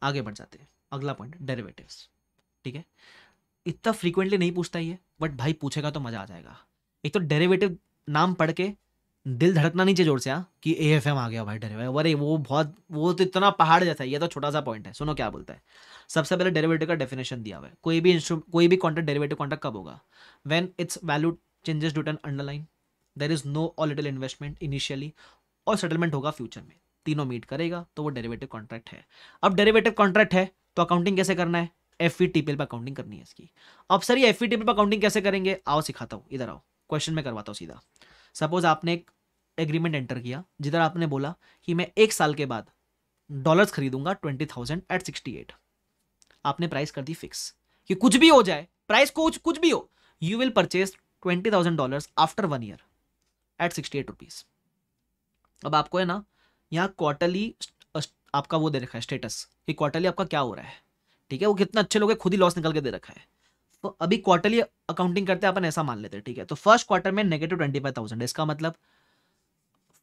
आगे बढ़ जाते हैं अगला पॉइंट डेरिवेटिव्स ठीक है इतना फ्रीक्वेंटली नहीं पूछता ये बट भाई पूछेगा तो मजा आ जाएगा एक तो डेरिवेटिव नाम पढ़ के दिल धड़कना नीचे जोर से हाँ कि ए एफ एम आ गया भाई डेरेवेटिव अरे वो बहुत वो तो इतना पहाड़ जैसा है ये तो छोटा सा पॉइंट है सुनो क्या बोलता है सबसे पहले डेरेवेटिव का डेफिनेशन दिया हुआ है कोई भी कोई भी कॉन्ट्रैक्ट डेरेवेटिव कॉन्ट्रैक्ट कब होगा when its value changes due to underlying there is no or little investment initially और सेटलमेंट होगा फ्यूचर में तीनों मीट करेगा तो वो डेरेवेटिव कॉन्ट्रैक्ट है अब डेरेवेटिव कॉन्ट्रैक्ट है तो अकाउंटिंग कैसे करना है F E T P L पर अकाउंटिंग करनी है इसकी अब सर ये F E T P L पर अकाउंटिंग कैसे करेंगे आओ सिखाता हूँ इधर आओ क्वेश्चन में करवाता हूँ सीधा सपोज आपने एक एग्रीमेंट एंटर किया जिधर आपने बोला कि मैं एक साल के बाद डॉलर्स खरीदूंगा twenty thousand at sixty eight आपने प्राइस कर दी फिक्स कि कुछ भी हो जाए प्राइस को कुछ भी हो you will purchase twenty thousand dollar after one year at sixty eight rupees अब आपको है ना यहाँ क्वार्टरली आपका वो दे रखा है स्टेटस कि क्वार्टरली आपका क्या हो रहा है ठीक है वो कितना अच्छे लोग खुद ही लॉस निकल के दे रखा है तो अभी क्वार्टरली अकाउंटिंग करते हैं अपन ऐसा मान लेते हैं ठीक है तो फर्स्ट क्वार्टर में नेगेटिव ट्वेंटी फाइव थाउजेंड इसका मतलब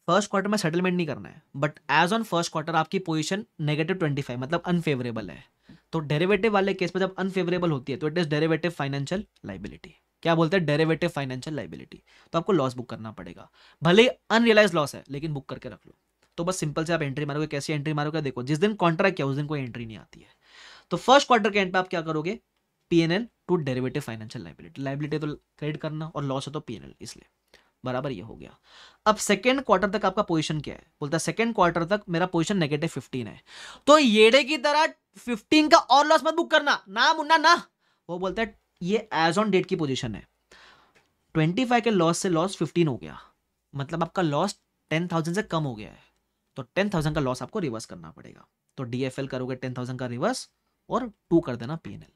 फर्स्ट क्वार्टर में सेटलमेंट नहीं करना है but as on first quarter आपकी पोजिशन नेगेटिव ट्वेंटी फाइव मतलब अनफेवरेबल है तो डेरेवेटिव वाले केस में जब अनफेवरेबल होती है तो it is derivative financial liability क्या बोलते हैं डेरेवेटिव फाइनेंशियल लाइबिलिटी तो आपको लॉस बुक करना पड़ेगा भले अनरियलाइज लॉस है लेकिन बुक करके रख लो तो बस सिंपल से आप एंट्री मारोगे कैसी एंट्री मारोगे देखो जिस दिन कॉन्ट्रैक्ट किया उस दिन कोई एंट्री नहीं आती है तो फर्स्ट क्वार्टर के एंड पे आप क्या करोगे PNL to derivative financial liability liability तो क्रेडिट करना और लॉस है तो पीएनएल इसलिए बराबर ये हो गया अब सेकेंड क्वार्टर तक आपका पोजिशन क्या है बोलता है सेकेंड क्वार्टर तक मेरा पोजिशन नेगेटिव फिफ्टीन है तो येड़े की तरह फिफ्टीन का और लॉस मत बुक करना ना मुन्ना ना वो बोलता है ये एज ऑन डेट की पोजिशन है ट्वेंटी फाइव के लॉस से लॉस फिफ्टीन हो गया मतलब आपका लॉस टेन थाउजेंड से कम हो गया है तो टेन थाउजेंड का लॉस आपको रिवर्स करना पड़ेगा तो डी एफ एल करोगे टेन थाउजेंड का रिवर्स और टू कर देना पी एन एल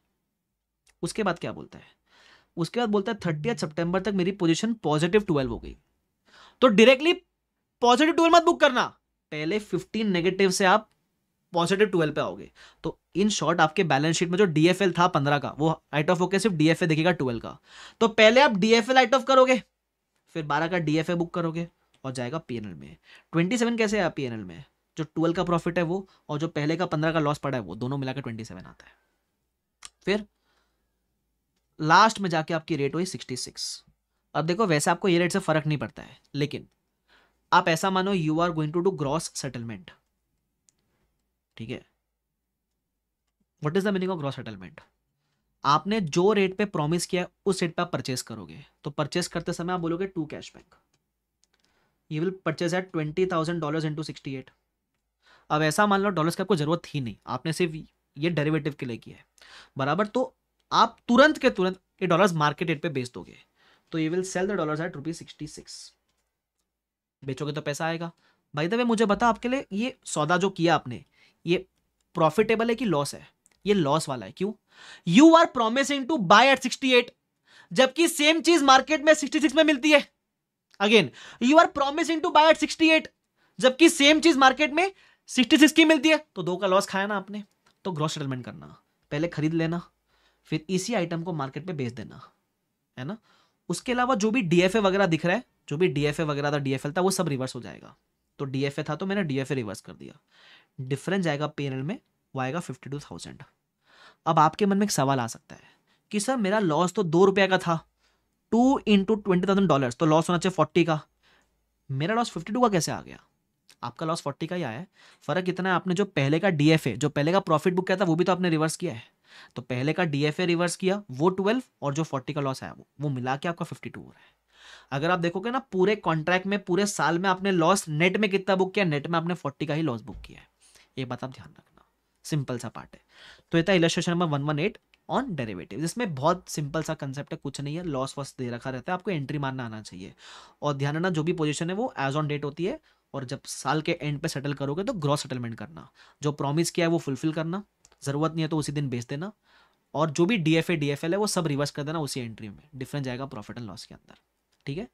उसके बाद क्या बोलता है उसके बाद बोलता है थर्टी सितंबर तक मेरी पोजीशन पॉजिटिव ट्वेल्व हो गई तो डायरेक्टली पॉजिटिव ट्वेल्व मत बुक करना पहले फिफ्टीन नेगेटिव से आप पॉजिटिव ट्वेल्व पे आओगे तो इन शॉर्ट आपके बैलेंस शीट में जो डीएफएल था पंद्रह का वो आइट ऑफ होकर सिर्फ डीएफए देखेगा ट्वेल्व का तो पहले आप डीएफएल आइट ऑफ करोगे फिर बारह का डीएफए बुक करोगे और जाएगा पीएनएल में ट्वेंटी सेवन कैसे आया पीएनएल में जो ट्वेल्व का प्रॉफिट है वो और जो पहले का पंद्रह का लॉस पड़ा है वो दोनों मिलाकर ट्वेंटी सेवन आता है फिर लास्ट में जाके आपकी रेट हुई सिक्सटी सिक्स अब देखो वैसे आपको ये रेट से फर्क नहीं पड़ता है लेकिन आप ऐसा मानो you are going to do gross settlement ठीक है what is the meaning of gross settlement आपने जो रेट पे प्रॉमिस किया उस रेट पे आप परचेस करोगे तो परचेस करते समय आप बोलोगे to cash cashback you will purchase at twenty thousand dollar into sixty eight अब ऐसा मान लो डॉलर्स की आपको जरूरत ही नहीं आपने सिर्फ ये डेरिवेटिव के लिए किया है बराबर तो आप तुरंत के तुरंत ये डॉलर्स मार्केट रेट पे बेच दोगे तो you will sell the dollars at rupees sixty six बेचोगे तो पैसा आएगा भाई दबे मुझे बता आपके लिए ये सौदा जो किया आपने ये प्रॉफिटेबल है कि लॉस है ये लॉस वाला है क्यों you are promising to buy at sixty eight जबकि सेम चीज मार्केट में सिक्सटी सिक्स में मिलती है again you are promising to buy at sixty eight जबकि सेम चीज मार्केट में सिक्सटी सिक्स की मिलती है तो दो का लॉस खाया ना आपने तो ग्रॉस सेटलमेंट करना पहले खरीद लेना फिर इसी आइटम को मार्केट में बेच देना है ना उसके अलावा जो भी डी वगैरह दिख रहा है जो भी डी वगैरह था डी था वो सब रिवर्स हो जाएगा तो डी था तो मैंने डी रिवर्स कर दिया डिफरेंस जाएगा पे में वो आएगा फिफ्टी टू थाउजेंड अब आपके मन में एक सवाल आ सकता है कि सर मेरा लॉस तो दो रुपये का था two into twenty thousand dollar तो लॉस होना चाहिए फोर्टी का मेरा लॉस फिफ्टी टू का कैसे आ गया आपका लॉस फोर्टी का ही आया है फ़र्क इतना है आपने जो पहले का डी जो पहले का प्रॉफिट बुक किया था वो भी तो आपने रिवर्स किया है तो पहले का डी रिवर्स किया वो ट्वेल्व और जो फोर्टी का लॉस आया वो वो मिला के आपका फिफ्टी टू हो रहा है अगर आप देखोगे ना पूरे कॉन्ट्रैक्ट में पूरे साल में आपने लॉस नेट में कितना बुक किया नेट में आपने फोर्टी का ही लॉस बुक किया है ये बात आप ध्यान रखना सिंपल सा पार्ट है तो ये था illustration number one one eight on derivative इसमें बहुत सिंपल सा कंसेप्ट है कुछ नहीं है लॉस वॉस दे रखा रहता है आपको एंट्री मारना आना चाहिए और ध्यान रखना जो भी पोजिशन है वो एज ऑन डेट होती है और जब साल के एंड पे सेटल करोगे तो ग्रॉस सेटलमेंट करना जो प्रॉमिस किया है वो फुलफिल करना ज़रूरत नहीं है तो उसी दिन बेच देना और जो भी डीएफए डीएफएल है वो सब रिवर्स कर देना उसी एंट्री में डिफरेंस जाएगा प्रॉफिट एंड लॉस के अंदर ठीक है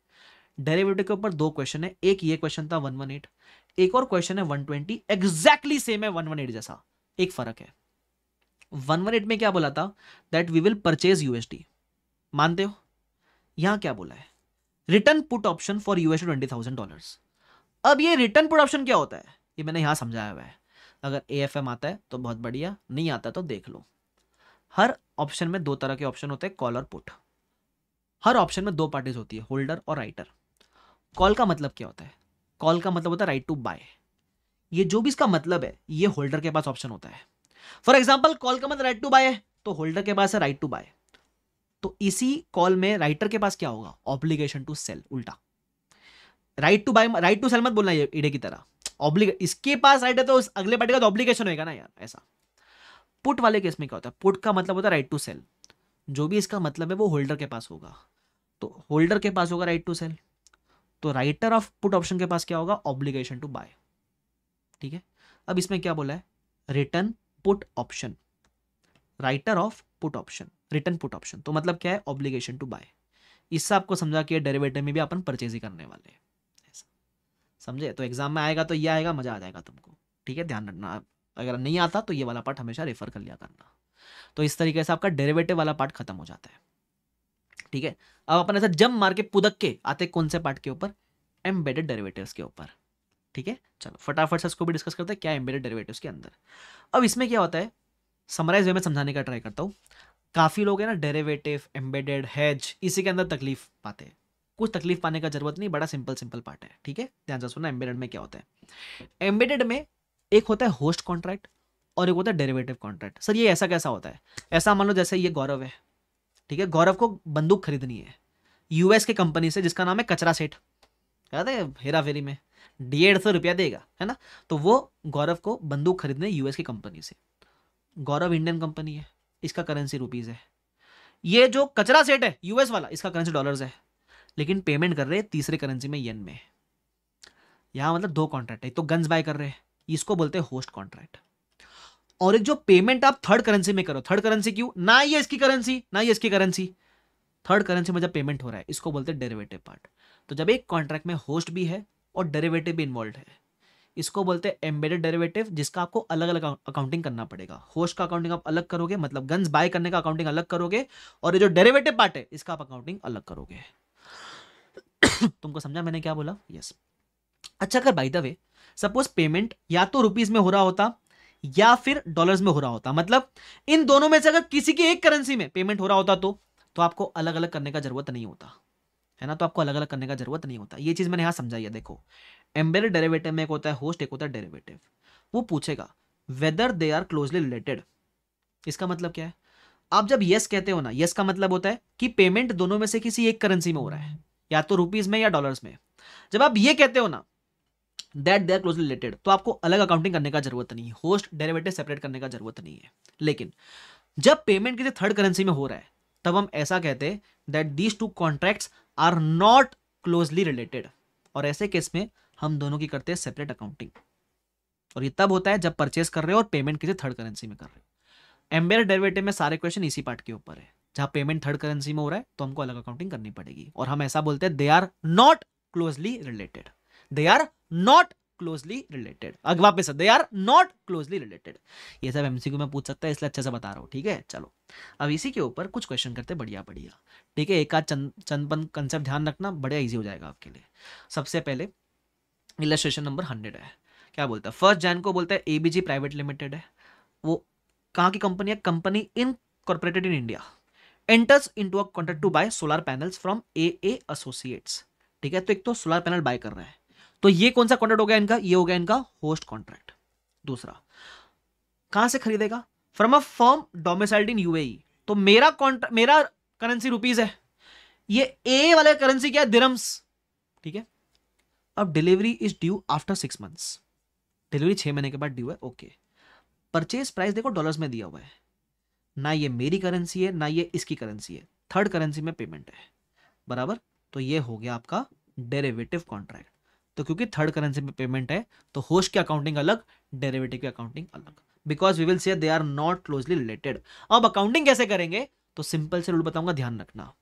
डेरिवेटिव के ऊपर दो क्वेश्चन है एक ये क्वेश्चन था वन वन एट एक और क्वेश्चन है वन ट्वेंटी एग्जैक्टली सेम है वन वन एट जैसा एक फर्क है वन वन एट में क्या बोला था that we will purchase USD मानते हो यहां क्या बोला है written put option for USD twenty thousand dollar अब ये रिटर्न पुट ऑप्शन क्या होता है ये मैंने यहां समझाया हुआ है अगर ए एफ एम आता है तो बहुत बढ़िया नहीं आता तो देख लो हर ऑप्शन में दो तरह के ऑप्शन होते हैं कॉल और पुट हर ऑप्शन में दो पार्टीज होती है होल्डर और राइटर कॉल का मतलब क्या होता है कॉल का मतलब होता है राइट टू बाय ये जो भी इसका मतलब है ये होल्डर के पास ऑप्शन होता है फॉर एग्जाम्पल कॉल का मतलब राइट टू बाय है तो होल्डर के पास है राइट टू बाय तो इसी कॉल में राइटर के पास क्या होगा ऑब्लिगेशन टू सेल उल्टा right to buy right to sell मत बोलना ये इडे की तरह ऑब्लिगे इसके पास राइट है तो उस अगले पार्टी का तो ऑब्लिगेशन होगा ना यार ऐसा पुट वाले केस में क्या होता है पुट का मतलब होता है राइट टू सेल जो भी इसका मतलब है वो होल्डर के पास होगा तो होल्डर के पास होगा राइट टू सेल तो राइटर ऑफ पुट ऑप्शन के पास क्या होगा ऑब्लिगेशन टू बाय ठीक है अब इसमें क्या बोला है written put option writer of put option written put option तो मतलब क्या है ऑब्लिगेशन टू बाय इससे आपको समझा कि डेरिवेटिव में भी अपन परचेज ही करने वाले हैं समझे तो एग्जाम में आएगा तो ये आएगा मजा आ जाएगा तुमको ठीक है ध्यान रखना अगर नहीं आता तो ये वाला पार्ट हमेशा रेफर कर लिया करना तो इस तरीके से आपका डेरिवेटिव वाला पार्ट खत्म हो जाता है ठीक है अब अपन ऐसा जम मार के पुदक के आते कौन से पार्ट के ऊपर एम्बेडेड डेरेवेटिव के ऊपर ठीक है चलो फटाफट से इसको भी डिस्कस करते हैं क्या एम्बेडेड डेरिवेटिव्स के अंदर अब इसमें क्या होता है समराइज वे में समझाने का ट्राई करता हूँ काफ़ी लोग है ना डेरेवेटिव एम्बेडेड हैज इसी के अंदर तकलीफ पाते हैं कुछ तकलीफ पाने का जरूरत नहीं बड़ा सिंपल सिंपल पार्ट है ठीक है ध्यान से सुनना एम्बेडेड में क्या होता है एम्बेडेड में एक होता है होस्ट कॉन्ट्रैक्ट और एक होता है डेरिवेटिव कॉन्ट्रैक्ट सर ये ऐसा कैसा होता है ऐसा मान लो जैसे ये गौरव है ठीक है गौरव को बंदूक खरीदनी है यूएस के कंपनी से जिसका नाम है कचरा सेठ याद है हेरा फेरी में डेढ़ सौ रुपया देगा है ना तो वो गौरव को बंदूक खरीदने यूएस की कंपनी से गौरव इंडियन कंपनी है इसका करेंसी रुपीज़ है ये जो कचरा सेट है यूएस वाला इसका करेंसी डॉलर्स है लेकिन पेमेंट कर रहे हैं तीसरे करेंसी में येन में यहाँ मतलब दो कॉन्ट्रैक्ट है तो गन्स बाय कर रहे हैं इसको बोलते हैं होस्ट कॉन्ट्रैक्ट और एक जो पेमेंट आप थर्ड करेंसी में करो थर्ड करेंसी क्यों ना ये इसकी करेंसी ना ये इसकी करेंसी थर्ड करेंसी में जब पेमेंट हो रहा है इसको बोलते हैं डेरेवेटिव पार्ट तो जब एक कॉन्ट्रैक्ट में होस्ट भी है और डेरेवेटिव भी इन्वॉल्व है इसको बोलते हैं एम्बेडेड डेरेवेटिव जिसका आपको अलग अलग अकाउंटिंग करना पड़ेगा होस्ट का अकाउंटिंग आप अलग करोगे मतलब गन्स बाय करने का अकाउंटिंग अलग करोगे और ये जो डेरेवेटिव पार्ट है इसका आप अकाउंटिंग अलग करोगे तुमको समझा मैंने क्या बोला यस yes. अच्छा अगर by the way suppose payment या तो रुपीज में हो रहा होता या फिर डॉलर्स में हो रहा होता मतलब इन दोनों में से अगर किसी की एक करेंसी में पेमेंट हो रहा होता तो तो आपको अलग अलग करने का जरूरत नहीं होता है ना तो आपको अलग अलग करने का जरूरत नहीं होता ये चीज़ मैंने यहां समझाई है देखो एम्बेड डेरेवेटिव में एक होता है होस्ट एक होता है डेरेवेटिव वो पूछेगा whether they are closely related इसका मतलब क्या है आप जब यस कहते हो ना यस का मतलब होता है कि पेमेंट दोनों में से किसी एक करेंसी में हो रहा है या तो रुपीज में या डॉलर्स में जब आप ये कहते हो ना दैट देर क्लोजली रिलेटेड तो आपको अलग अकाउंटिंग करने का जरूरत नहीं है होस्ट डेरेवेटिव सेपरेट करने का जरूरत नहीं है लेकिन जब पेमेंट किसी थर्ड करेंसी में हो रहा है तब हम ऐसा कहते that these two contracts are not closely related और ऐसे केस में हम दोनों की करते हैं सेपरेट अकाउंटिंग और ये तब होता है जब परचेस कर रहे हो और पेमेंट किसी थर्ड करेंसी में कर रहे हो एम्बेर डेरिवेटिव में सारे क्वेश्चन इसी पार्ट के ऊपर है जहां पेमेंट थर्ड करेंसी में हो रहा है तो हमको अलग अकाउंटिंग करनी पड़ेगी और हम ऐसा बोलते हैं they are not closely related they are not closely related अब वापस they are not closely related ये सब एमसीक्यू में पूछ सकता है इसलिए अच्छे से बता रहा हूँ ठीक है चलो अब इसी के ऊपर कुछ क्वेश्चन करते बढ़िया बढ़िया ठीक है एक आध चंद चंदपन कंसेप्ट ध्यान रखना बढ़िया ईजी हो जाएगा आपके लिए सबसे पहले इलेस्ट्रेशन नंबर हंड्रेड है क्या बोलता है फर्स्ट जैन को बोलता है ए प्राइवेट लिमिटेड है वो कहाँ की कंपनी है company incorporated in India enters into a contract to buy solar panels from A A associates ठीक है तो एक तो सोलर पैनल बाय कर रहा है तो ये कौन सा कॉन्ट्रैक्ट हो गया इनका ये हो गया इनका होस्ट कॉन्ट्रैक्ट दूसरा कहां से खरीदेगा from a firm domiciled in UAE तो मेरा कॉन्ट्रैक्ट मेरा करेंसी रुपीज है ये ए वाले करेंसी क्या है दिरम्स ठीक है अब delivery is due after six months delivery छह महीने के बाद ड्यू है ओके परचेज प्राइस देखो डॉलर्स में दिया हुआ है ना ये मेरी करेंसी है ना ये इसकी करेंसी है थर्ड करेंसी में पेमेंट है बराबर तो ये हो गया आपका डेरेवेटिव कॉन्ट्रैक्ट तो क्योंकि थर्ड करेंसी में पेमेंट है तो होश की अकाउंटिंग अलग डेरेवेटिव की अकाउंटिंग अलग because we will say they are not closely related अब अकाउंटिंग कैसे करेंगे तो सिंपल से रूल बताऊंगा ध्यान रखना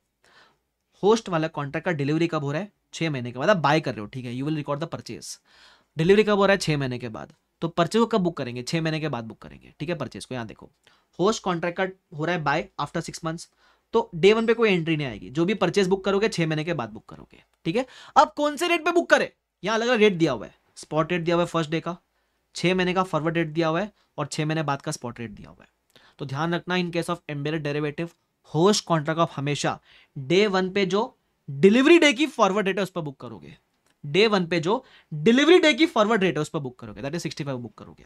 होस्ट वाला कॉन्ट्रैक्ट का डिलीवरी कब हो रहा है छह महीने के बाद आप बाय कर रहे हो ठीक है you will record the purchase delivery कब हो रहा है छह महीने के बाद तो परचेज को कब बुक करेंगे छह महीने के बाद बुक करेंगे ठीक है परचेज को यहाँ देखो होस्ट कॉन्ट्रैक्ट का हो रहा है बाय आफ्टर सिक्स मंथ्स तो डे वन पे कोई एंट्री नहीं आएगी जो भी परचेज बुक करोगे छह महीने के बाद बुक करोगे ठीक है अब कौन से रेट पे बुक करें यहाँ अलग अलग रेट दिया हुआ है स्पॉट रेट दिया हुआ है फर्स्ट डे का छह महीने का फॉरवर्ड रेट दिया हुआ है और छह महीने बाद का स्पॉट रेट दिया हुआ है तो ध्यान रखना in case of embed derivative host contract of हमेशा डे वन पे जो डिलीवरी डे की फॉरवर्ड डेट है उस पर बुक करोगे डे वन पे जो डिलीवरी डे की फॉरवर्ड रेट है उस पर बुक करोगे that is sixty five book करोगे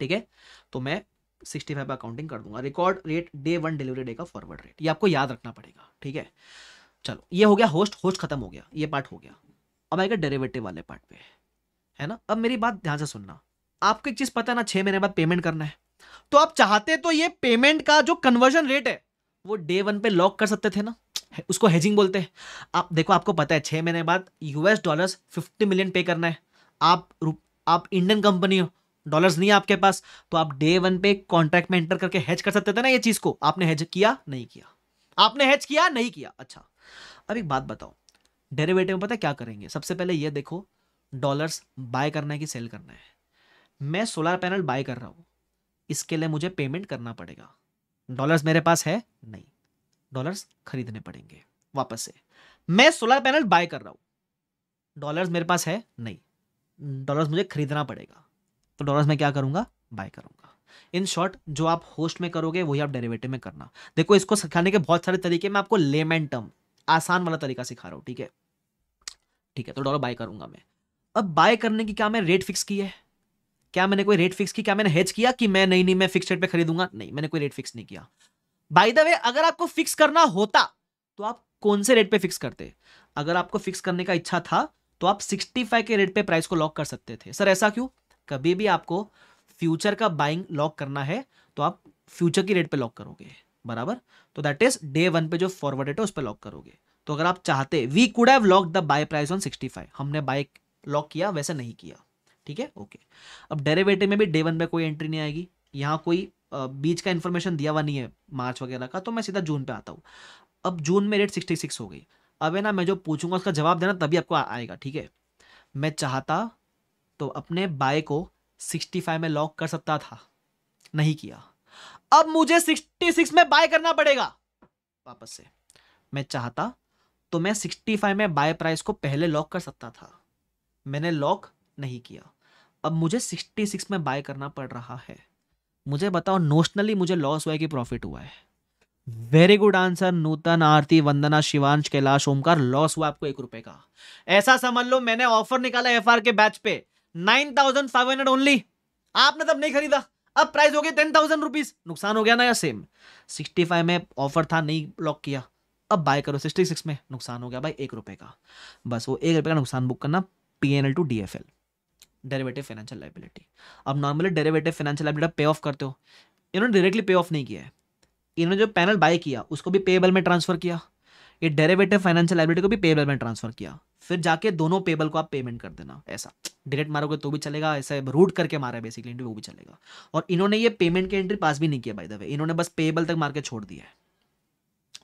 ठीक है तो मैं सिक्सटी फाइव अकाउंटिंग कर दूंगा record rate day one delivery day का फॉरवर्ड रेट ये आपको याद रखना पड़ेगा ठीक है चलो ये हो गया होस्ट होस्ट खत्म हो गया ये पार्ट हो गया अब आएगा डेरेवेटिव वाले पार्ट पे है ना अब मेरी बात ध्यान से सुनना आपको एक चीज पता है ना छह महीने बाद पेमेंट करना है तो आप चाहते तो ये पेमेंट का जो कन्वर्जन रेट है वो डे वन पे लॉक कर सकते थे ना उसको हेजिंग बोलते हैं आप देखो आपको पता है छः महीने बाद यूएस डॉलर्स फिफ्टी मिलियन पे करना है आप आप इंडियन कंपनी हो डॉलर्स नहीं है आपके पास तो आप डे वन पे कॉन्ट्रैक्ट में एंटर करके हेज कर सकते थे ना ये चीज़ को आपने हेज किया नहीं किया आपने हेज किया नहीं किया अच्छा अब एक बात बताओ डेरेवेटिव में पता क्या करेंगे सबसे पहले ये देखो डॉलर्स बाय करना है कि सेल करना है मैं सोलर पैनल बाय कर रहा हूँ इसके लिए मुझे पेमेंट करना पड़ेगा डॉलर्स मेरे पास है नहीं डॉलर्स खरीदने पड़ेंगे वापस से मैं सोलर पैनल बाय कर रहा हूं डॉलर्स मेरे पास है नहीं डॉलर्स मुझे खरीदना पड़ेगा तो डॉलर्स मैं क्या करूंगा बाय करूंगा इन शॉर्ट जो आप होस्ट में करोगे वही आप डेरिवेटिव में करना देखो इसको सिखाने के बहुत सारे तरीके मैं आपको लेमेन टर्म आसान वाला तरीका सिखा रहा हूं ठीक है ठीक है तो डॉलर बाय करूंगा मैं अब बाय करने की क्या मैं रेट फिक्स की है क्या मैंने कोई रेट फिक्स की क्या मैंने हेज किया कि मैं नहीं नहीं मैं फिक्स रेट पे खरीदूंगा नहीं मैंने कोई रेट फिक्स नहीं किया बाय द वे अगर आपको फिक्स करना होता तो आप कौन से रेट पे फिक्स करते अगर आपको फिक्स करने का इच्छा था तो आप 65 के रेट पे प्राइस को लॉक कर सकते थे सर ऐसा क्यों कभी भी आपको फ्यूचर का बाइंग लॉक करना है तो आप फ्यूचर की रेट पे लॉक करोगे बराबर तो दैट इज डे वन पे जो फॉरवर्ड रेट है उस पर लॉक करोगे तो अगर आप चाहते we could have lock the buy price on 65 हमने बाय लॉक किया वैसे नहीं किया ठीक है ओके अब डेरेवेटिव में भी डे वन में कोई एंट्री नहीं आएगी यहाँ कोई बीच का इन्फॉर्मेशन दिया हुआ नहीं है मार्च वगैरह का तो मैं सीधा जून पे आता हूँ अब जून में रेट सिक्सटी सिक्स हो गई अब है ना मैं जो पूछूंगा उसका जवाब देना तभी आपको आएगा ठीक है मैं चाहता तो अपने बाय को सिक्सटी फाइव में लॉक कर सकता था नहीं किया अब मुझे सिक्सटी सिक्स में बाय करना पड़ेगा वापस से मैं चाहता तो मैं सिक्सटी फाइव में बाय प्राइस को पहले लॉक कर सकता था मैंने लॉक नहीं किया अब मुझे सिक्सटी सिक्स में बाय करना पड़ रहा है मुझे बताओ नोशनली मुझे लॉस हुआ है कि प्रॉफिट हुआ है very good answer Nutan Aarti Vandana Shivansh Kailash Omkar loss हुआ आपको एक रुपए का ऐसा समझ लो मैंने ऑफर निकाला एफ के बैच पे nine thousand five hundred only आपने तब नहीं खरीदा अब प्राइस हो गया टेन थाउजेंड रुपीज नुकसान हो गया ना या सेम सिक्सटी फाइव में ऑफर था नहीं ब्लॉक किया अब बाय करो सिक्सटी सिक्स में नुकसान हो गया भाई एक रुपए का बस वो एक रुपए का नुकसान बुक करना P N L to D F L derivative financial liability अब नॉर्मली डेरेवेटिव फाइनेंशियल लाइबिलिटी पे ऑफ करते हो इन्होंने डायरेक्टली पे ऑफ नहीं किया है इन्होंने जो पैनल बाय किया उसको भी पेबल में ट्रांसफर किया ये डेरेवेटिव फाइनेंशियल लाइबिलिटी को भी पेबल में ट्रांसफर किया फिर जाके दोनों पेबल को आप पेमेंट कर देना ऐसा डायरेक्ट मारोगे तो भी चलेगा ऐसे रूट करके मारा है बेसिकली एंट्री तो वो भी चलेगा और इन्होंने ये पेमेंट की एंट्री पास भी नहीं किया बाय द वे इन्होंने बस पेबल तक मार के छोड़ दिया है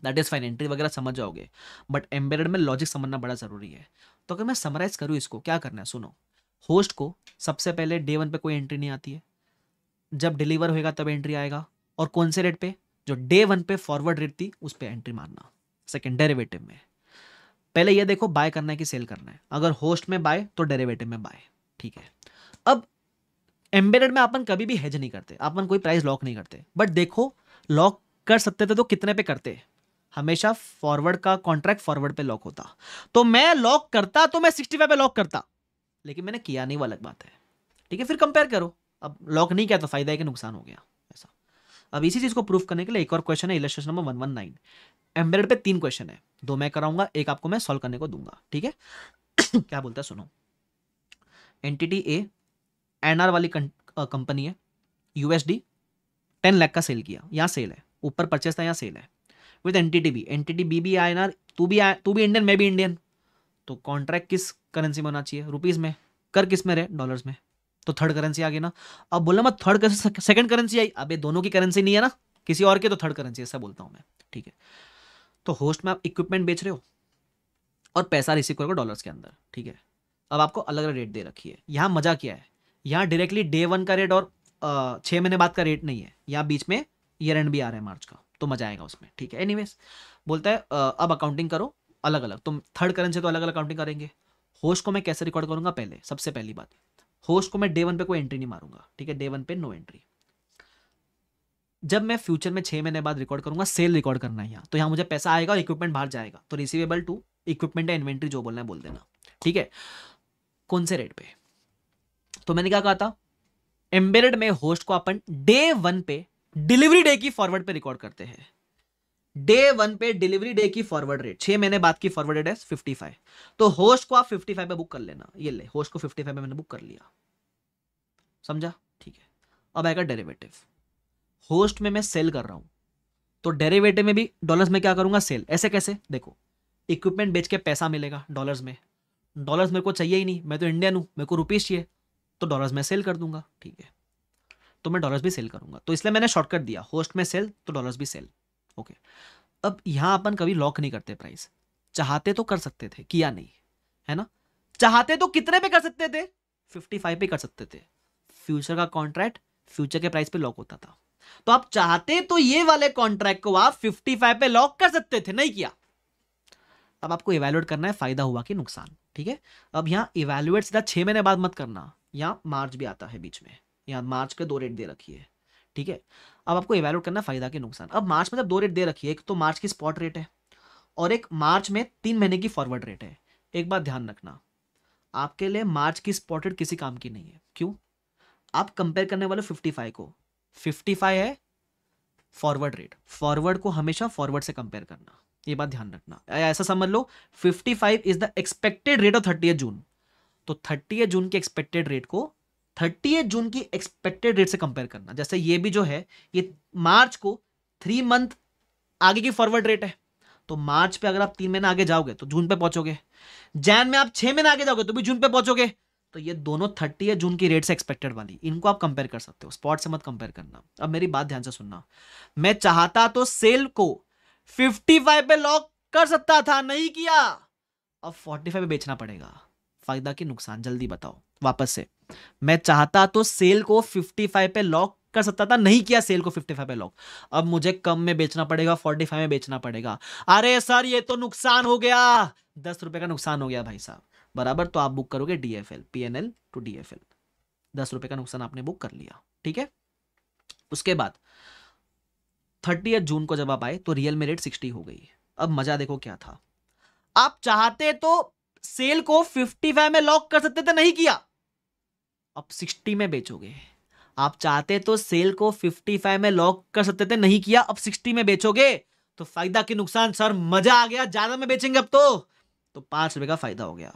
दैट इज़ फाइन एंट्री वगैरह समझ जाओगे बट एम्बेडेड में लॉजिक समझना बड़ा ज़रूरी है तो अगर मैं समराइज करूँ इसको क्या करना है सुनो होस्ट को सबसे पहले डे वन पे कोई एंट्री नहीं आती है जब डिलीवर होएगा तब एंट्री आएगा और कौन से रेट पे जो डे वन पे फॉरवर्ड रेट थी उस पर एंट्री मारना सेकेंड डेरेवेटिव में पहले ये देखो बाय करना है कि सेल करना है अगर होस्ट में बाय तो डेरेवेटिव में बाय ठीक है अब एम्बेडेड में अपन कभी भी हेज नहीं करते अपन कोई प्राइस लॉक नहीं करते बट देखो लॉक कर सकते थे तो कितने पे करते हमेशा फॉरवर्ड का कॉन्ट्रैक्ट फॉरवर्ड पे लॉक होता तो मैं लॉक करता तो मैं सिक्सटी फाइव पे लॉक करता लेकिन मैंने किया नहीं वो अलग बात है ठीक है फिर कंपेयर करो अब लॉक नहीं किया तो फायदा है कि नुकसान हो गया ऐसा अब इसी चीज़ को प्रूफ करने के लिए एक और क्वेश्चन है illustration number one one nine embed पे तीन क्वेश्चन है दो मैं कराऊंगा एक आपको मैं सॉल्व करने को दूंगा ठीक है क्या बोलता है सुनो टी ए एनआर वाली कंपनी है यूएसडी टेन लाख का सेल किया यहाँ सेल है ऊपर परचेस था यहाँ सेल है with T B T B B I NR तू भी तू भी इंडियन मैं भी इंडियन तो कॉन्ट्रैक्ट किस करेंसी में होना चाहिए रुपीज़ में कर किस में रहे डॉलर्स में तो थर्ड करेंसी आ गई ना अब बोला मैं थर्ड कैसे सेकंड करेंसी आई अबे दोनों की करेंसी नहीं है ना किसी और की तो थर्ड करेंसी ऐसा बोलता हूँ मैं ठीक है तो होस्ट में आप इक्विपमेंट बेच रहे हो और पैसा रिसीव करोगे डॉलर्स के अंदर ठीक है अब आपको अलग अलग रेट दे रखी है यहाँ मजा क्या है यहाँ डायरेक्टली डे वन का रेट और छः महीने बाद का रेट नहीं है यहाँ बीच में ईयर एंड भी आ रहा है मार्च का तो मजा आएगा उसमें ठीक है एनीवेज बोलता है अब अकाउंटिंग करो अलग अलग तुम थर्ड करेंसी तो अलग अलग काउंटिंग करेंगे होस्ट को मैं कैसे रिकॉर्ड करूंगा पहले सबसे पहली बात होस्ट को मैं डे वन पे कोई एंट्री नहीं मारूंगा ठीक है डे वन पे नो एंट्री जब मैं फ्यूचर में छह महीने बाद रिकॉर्ड करूंगा सेल रिकॉर्ड करना है यहाँ तो यहाँ मुझे पैसा आएगा और इक्विपमेंट बाहर जाएगा तो रिसीवेबल टू इक्विपमेंट या इन्वेंट्री जो बोलना है बोल देना ठीक है कौन से रेट पे तो मैंने क्या कहा था एम्बेड में होस्ट को अपन डे वन पे डिलीवरी डे की फॉरवर्ड पे रिकॉर्ड करते हैं डे वन पे डिलीवरी डे की फॉरवर्ड रेट छह महीने बाद की फॉरवर्ड रेट है फिफ्टी फाइव तो होस्ट को आप फिफ्टी फाइव में बुक कर लेना ये ले होस्ट को फिफ्टी फाइव में मैंने बुक कर लिया समझा ठीक है अब आएगा डेरिवेटिव होस्ट में मैं सेल कर रहा हूं तो डेरिवेटिव में भी डॉलर्स में क्या करूंगा सेल ऐसे कैसे देखो इक्विपमेंट बेच के पैसा मिलेगा डॉलर्स में डॉलर्स मेरे को चाहिए ही नहीं मैं तो इंडियन हूं मेरे को रुपीज़ चाहिए तो डॉलर्स में सेल कर दूंगा ठीक है तो मैं डॉलर्स भी सेल करूंगा तो इसलिए मैंने शॉर्टकट दिया होस्ट में सेल तो डॉलर्स भी सेल ओके अब यहां अपन कभी लॉक नहीं करते प्राइस चाहते तो कर सकते थे किया नहीं है ना चाहते तो कितने पे कर सकते थे 55 पे कर सकते थे फ्यूचर का कॉन्ट्रैक्ट फ्यूचर के प्राइस पे लॉक होता था तो आप चाहते तो ये वाले कॉन्ट्रैक्ट को आप 55 पे लॉक कर सकते थे नहीं किया अब आपको इवेल्युएट करना है फायदा हुआ कि नुकसान ठीक है अब यहां इवेल्युएट सीधा छह महीने बाद मत करना यहां मार्च भी आता है बीच में यहां मार्च के दो रेट दे रखिए ठीक है अब आपको इवेल्यूट करना फायदा के नुकसान अब मार्च में जब दो रेट दे रखी है एक तो मार्च की स्पॉट रेट है और एक मार्च में तीन महीने की फॉरवर्ड रेट है एक बात ध्यान रखना आपके लिए मार्च की स्पॉट रेट किसी काम की नहीं है क्यों आप कंपेयर करने वाले फिफ्टी फाइव को फिफ्टी फाइव है फॉरवर्ड रेट फॉरवर्ड को हमेशा फॉरवर्ड से कंपेयर करना ये बात ध्यान रखना ऐसा समझ लो fifty five is the expected rate of thirty June तो थर्टी जून के एक्सपेक्टेड रेट को थर्टी जून की एक्सपेक्टेड रेट से कंपेयर करना जैसे ये भी जो है ये मार्च को थ्री मंथ आगे की फॉरवर्ड रेट है तो मार्च पे अगर आप तीन महीने आगे जाओगे तो जून पे पहुंचोगे जैन में आप छह महीने आगे जाओगे तो भी जून पे पहुंचोगे तो ये दोनों थर्टी या जून की रेट से एक्सपेक्टेड वाली इनको आप कंपेयर कर सकते हो स्पॉट से मत कंपेयर करना अब मेरी बात ध्यान से सुनना मैं चाहता तो सेल को 55 पे लॉक कर सकता था नहीं किया अब 45 पे बेचना पड़ेगा फायदा के नुकसान जल्दी बताओ वापस से मैं चाहता तो सेल को 55 पे लॉक कर सकता था नहीं किया सेल को 55 पे लॉक अब मुझे कम में बेचना पड़ेगा 45 में बेचना पड़ेगा अरे सर ये तो नुकसान हो गया दस रुपए का नुकसान हो गया भाई साहब बराबर तो आप बुक करोगे DFL F P N L to D F L दस रुपए का नुकसान आपने बुक कर लिया ठीक है उसके बाद थर्टी जून को जब आप आए तो रियल में रेट सिक्सटी हो गई अब मजा देखो क्या था आप चाहते तो सेल को 55 में लॉक कर सकते थे नहीं किया अब सिक्सटी में बेचोगे आप चाहते तो सेल को फिफ्टी फाइव में लॉक कर सकते थे नहीं किया अब सिक्सटी में बेचोगे तो फायदा के नुकसान सर मजा आ गया ज्यादा में बेचेंगे अब तो तो पांच रुपए का फायदा हो गया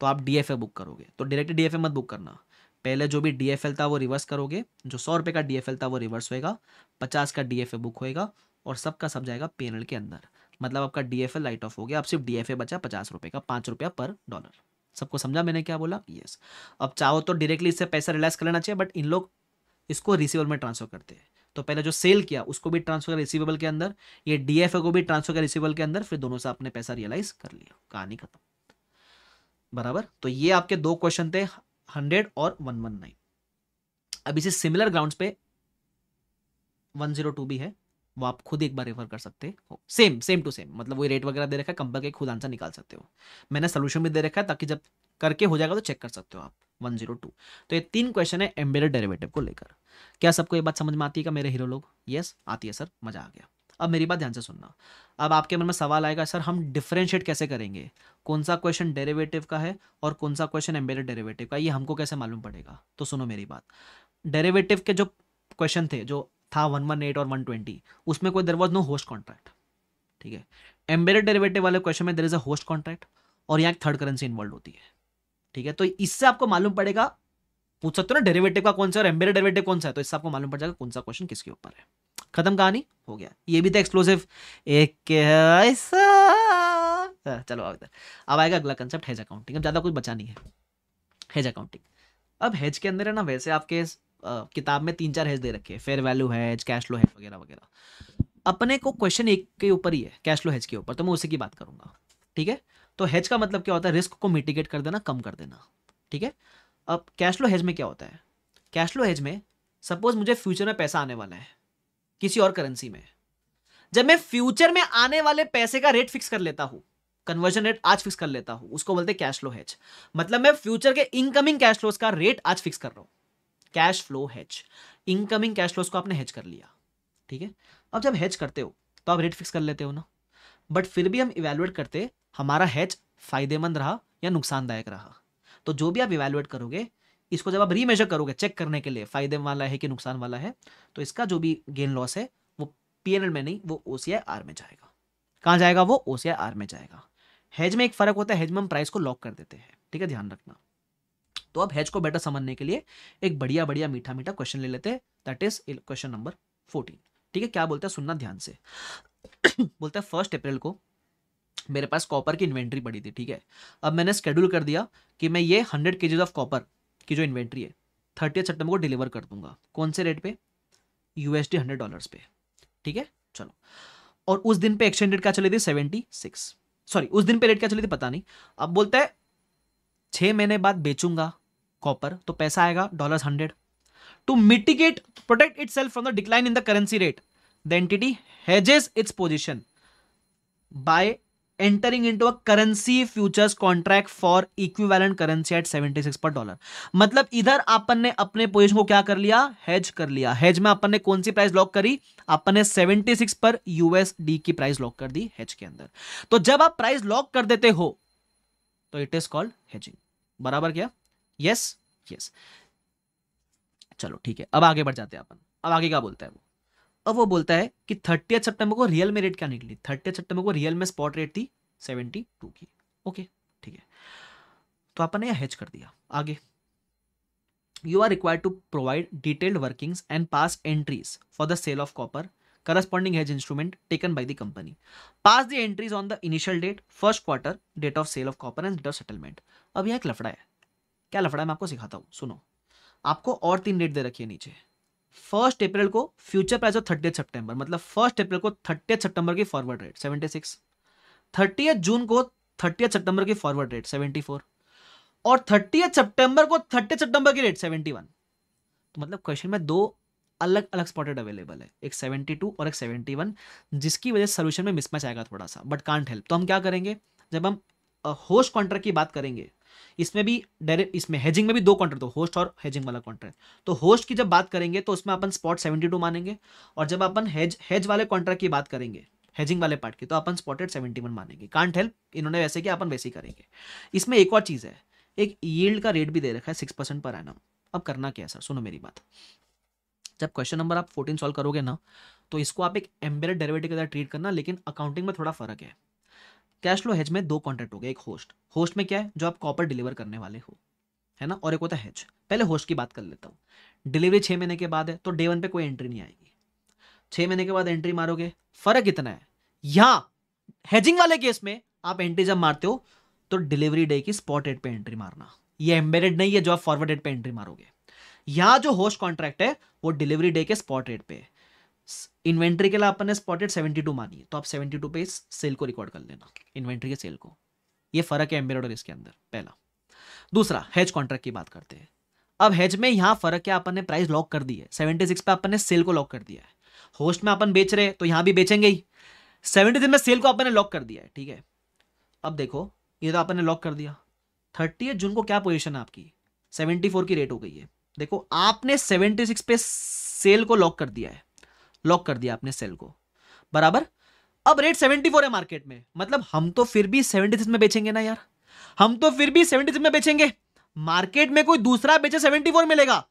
तो आप डीएफए बुक करोगे तो डायरेक्ट डीएफए मत बुक करना पहले जो भी डीएफएल था वो रिवर्स करोगे जो सौ रुपए का डीएफएल था वो रिवर्स होएगा पचास का डीएफए बुक होएगा और सबका सब जाएगा पेनल के अंदर मतलब आपका डीएफएल लाइट ऑफ हो गया अब सिर्फ डीएफए बचा पचास रुपए का पांच रुपया पर डॉलर सबको समझा मैंने क्या बोला यस yes. अब चाहो तो डायरेक्टली इससे पैसा रिलाइज कर लेना चाहिए बट इन लोग इसको रिसीवर में ट्रांसफर करते हैं तो पहले जो सेल किया उसको भी ट्रांसफर कर रिसीवेबल के अंदर ये डीएफए को भी ट्रांसफर कर रिसीवेबल के अंदर फिर दोनों से आपने पैसा रियलाइज कर लिया कहानी खत्म बराबर तो ये आपके दो क्वेश्चन थे हंड्रेड और वन वन नाइन अब इसी सिमिलर ग्राउंड पे वन जीरो टू भी है वो आप खुद एक बार रेफर कर सकते हो सेम सेम टू सेम मतलब वही रेट वगैरह दे रखा है कंपल के खुद आंसर निकाल सकते हो मैंने सोल्यूशन भी दे रखा है ताकि जब करके हो जाएगा तो चेक कर सकते हो आप 102 तो ये तीन क्वेश्चन है एम्बेडेड डेरिवेटिव को लेकर क्या सबको ये बात समझ में आती है का मेरे हीरो लोग यस आती है सर मजा आ गया अब मेरी बात ध्यान से सुनना अब आपके मन में सवाल आएगा सर हम डिफ्रेंशिएट कैसे करेंगे कौन सा क्वेश्चन डेरिवेटिव का है और कौन सा क्वेश्चन एम्बेडेड डेरिवेटिव का ये हमको कैसे मालूम पड़ेगा तो सुनो मेरी बात डेरेवेटिव के जो क्वेश्चन थे जो था वन वन एट और वन ट्वेंटी उसमें कोई there was no host contract ठीक है एम्बेड डेरिवेटिव वाले क्वेश्चन में there is a host contract और यहाँ एक थर्ड करेंसी इन्वॉल्व होती है ठीक है तो इससे आपको मालूम पड़ेगा पूछ सकते हो ना डेरिवेटिव का कौन सा और एम्बेड डेरिवेटिव कौन सा है तो इससे आपको मालूम पड़ जाएगा कौन सा क्वेश्चन किसके ऊपर है खत्म कहानी हो गया ये भी था तो एक्सक्लूसिव एक हाँ, चलो अब इधर अब आएगा अगला कंसेप्ट हेज अकाउंटिंग अब ज़्यादा कुछ बचा नहीं है हेज अकाउंटिंग अब हेज के अंदर है ना वैसे आपके किताब में तीन चार हेज दे रखे हैं fair value hedge cash flow hedge वगैरह वगैरह अपने को क्वेश्चन एक के ऊपर ही है कैश लो हेज के ऊपर तो मैं उसी की बात करूंगा ठीक है तो हेज का मतलब क्या होता है रिस्क को मिटिगेट कर देना कम कर देना ठीक है अब कैश लो हैज में क्या होता है कैश लो हैज में सपोज मुझे फ्यूचर में पैसा आने वाला है किसी और करेंसी में जब मैं फ्यूचर में आने वाले पैसे का रेट फिक्स कर लेता हूं कन्वर्जन रेट आज फिक्स कर लेता हूं उसको बोलते हैं कैश लो हैज मतलब मैं फ्यूचर के इनकमिंग कैश लोज का रेट आज फिक्स कर रहा हूं cash flow hedge incoming cash flows को आपने हैच कर लिया ठीक है अब जब हैच करते हो तो आप रेट फिक्स कर लेते हो ना बट फिर भी हम इवेलुएट करते हमारा हैच फायदेमंद रहा या नुकसानदायक रहा तो जो भी आप इवेलुएट करोगे इसको जब आप रीमेजर करोगे चेक करने के लिए फायदे वाला है कि नुकसान वाला है तो इसका जो भी गेन लॉस है वो पी में नहीं वो ओ में जाएगा कहाँ जाएगा वो ओ में जाएगा हेज में एक फ़र्क होता है हेज में हम प्राइस को लॉक कर देते हैं ठीक है ध्यान रखना तो अब हैज को बेटर समझने के लिए एक बढ़िया बढ़िया मीठा मीठा क्वेश्चन ले लेते हैं that is question number fourteen ठीक है क्या बोलते हैं सुनना ध्यान से बोलते हैं फर्स्ट अप्रैल को मेरे पास कॉपर की इन्वेंट्री पड़ी थी ठीक है अब मैंने स्केड्यूल कर दिया कि मैं ये हंड्रेड केजीज ऑफ कॉपर की जो इन्वेंट्री है थर्टी सेप्टेम्बर को डिलीवर कर दूंगा कौन से रेट पे यूएसडी हंड्रेड डॉलर्स पे ठीक है चलो और उस दिन पे एक्सचेंज रेट क्या चली थी सेवेंटी सिक्स सॉरी उस दिन पे रेट क्या चली थी पता नहीं अब बोलता है छः महीने बाद बेचूंगा कॉपर तो पैसा आएगा dollar hundred to mitigate protect itself from the decline in the currency rate the entity hedges its position by entering into a currency futures contract for equivalent currency at seventy six per dollar मतलब इधर अपन ने अपने पोजिशन को क्या कर लिया हेज कर लिया हेज में अपन ने कौन सी प्राइस लॉक करी अपन ने सेवेंटी सिक्स पर यूएसडी की प्राइस लॉक कर दी हेज के अंदर तो जब आप प्राइस लॉक कर देते हो तो इट इज कॉल्ड हेजिंग बराबर क्या यस यस चलो ठीक है अब आगे बढ़ जाते हैं अपन अब आगे क्या बोलता है वो अब वो बोलता है कि थर्टी सितंबर को रियल में रेट क्या निकली थर्टी सितंबर को रियल में स्पॉट रेट थी सेवेंटी टू की ओके ठीक है तो अपन ने यह हेच कर दिया आगे you are required to provide detailed workings and pass entries for the sale of copper corresponding hedge instrument taken by the company pass the entries on the initial date first quarter date of sale of copper and date of settlement. अब यह एक लफड़ा है क्या लफड़ा है मैं आपको सिखाता हूँ सुनो आपको और तीन डेट दे रखी है नीचे फर्स्ट अप्रैल को फ्यूचर प्राइस ऑफ थर्टी सितंबर मतलब फर्स्ट अप्रैल को थर्टी सितंबर की forward rate seventy six June को थर्टी सितंबर की फॉरवर्ड रेट सेवेंटी फोर और थर्टी सितंबर को थर्टी सितंबर की रेट सेवेंटी वन तो मतलब क्वेश्चन में दो अलग अलग स्पॉटेड अवेलेबल है एक 72 और एक 71 जिसकी वजह से सोल्यूशन में मिसमैच आएगा थोड़ा सा बट कांट हेल्प तो हम क्या करेंगे जब हम होस्ट कॉन्ट्रैक्ट की बात करेंगे इसमें भी डायरेक्ट इसमें हेजिंग में भी दो कॉन्ट्रेक्ट दो होस्ट और हेजिंग वाला कॉन्ट्रैक्ट तो होस्ट की जब बात करेंगे तो उसमें अपन स्पॉट सेवेंटी टू मानेंगे और जब अपन हेज हेज वाले कॉन्ट्रैक्ट की बात करेंगे हेजिंग वाले पार्ट की तो अपन स्पॉटेड सेवेंटी वन मानेंगे कांट हेल्प इन्होंने वैसे किया अपन वैसे ही करेंगे इसमें एक और चीज़ है एक ईल्ड का रेट भी दे रखा है सिक्स परसेंट पर एनम अब करना क्या सर सुनो मेरी बात जब क्वेश्चन नंबर आप फोर्टीन सॉल्व करोगे ना तो इसको आप एक एम्बेड डेरिवेटिव के तरह ट्रीट करना लेकिन अकाउंटिंग में थोड़ा फर्क है कैश फ्लो हेज में दो कॉन्ट्रैक्ट हो गए एक होस्ट होस्ट में क्या है जो आप कॉपर डिलीवर करने वाले हो है ना और एक होता है हेज पहले होस्ट की बात कर लेता हूँ डिलीवरी छः महीने के बाद है तो डे वन पे कोई एंट्री नहीं आएगी छः महीने के बाद एंट्री मारोगे फर्क इतना है यहाँ हेजिंग वाले केस में आप एंट्री जब मारते हो तो डिलीवरी डे की स्पॉट एड पे एंट्री मारना ये एम्बेडेड नहीं है जो आप फॉरवर्ड एड पे एंट्री मारोगे यहाँ जो होस्ट कॉन्ट्रैक्ट है वो डिलीवरी डे के स्पॉट एड पे है इन्वेंट्री के लिए अपन ने स्पॉटेड 72 मानी है तो आप 72 पे इस सेल को रिकॉर्ड कर लेना इन्वेंट्री के सेल को ये फर्क है एम्बेड और इसके अंदर पहला दूसरा हेज कॉन्ट्रैक्ट की बात करते हैं अब हेज में यहाँ फर्क क्या अपन ने प्राइस लॉक कर दी है सेवेंटी सिक्स पे अपन ने सेल को लॉक कर दिया है होस्ट में अपन बेच रहे हैं तो यहाँ भी बेचेंगे ही सेवेंटी में सेल को अपन ने लॉक कर दिया है ठीक है अब देखो ये तो आपने लॉक कर दिया थर्टी जून को क्या पोजिशन है आपकी सेवेंटी फोर की रेट हो गई है देखो आपने सेवेंटी सिक्स पे सेल को लॉक कर दिया है लॉक कर दिया आपने सेल को बराबर अब रेट 74 है मार्केट में मतलब हम तो फिर भी 76 में बेचेंगे ना यार हम तो फिर भी 76 में बेचेंगे मार्केट में कोई दूसरा बेचे 74 मिलेगा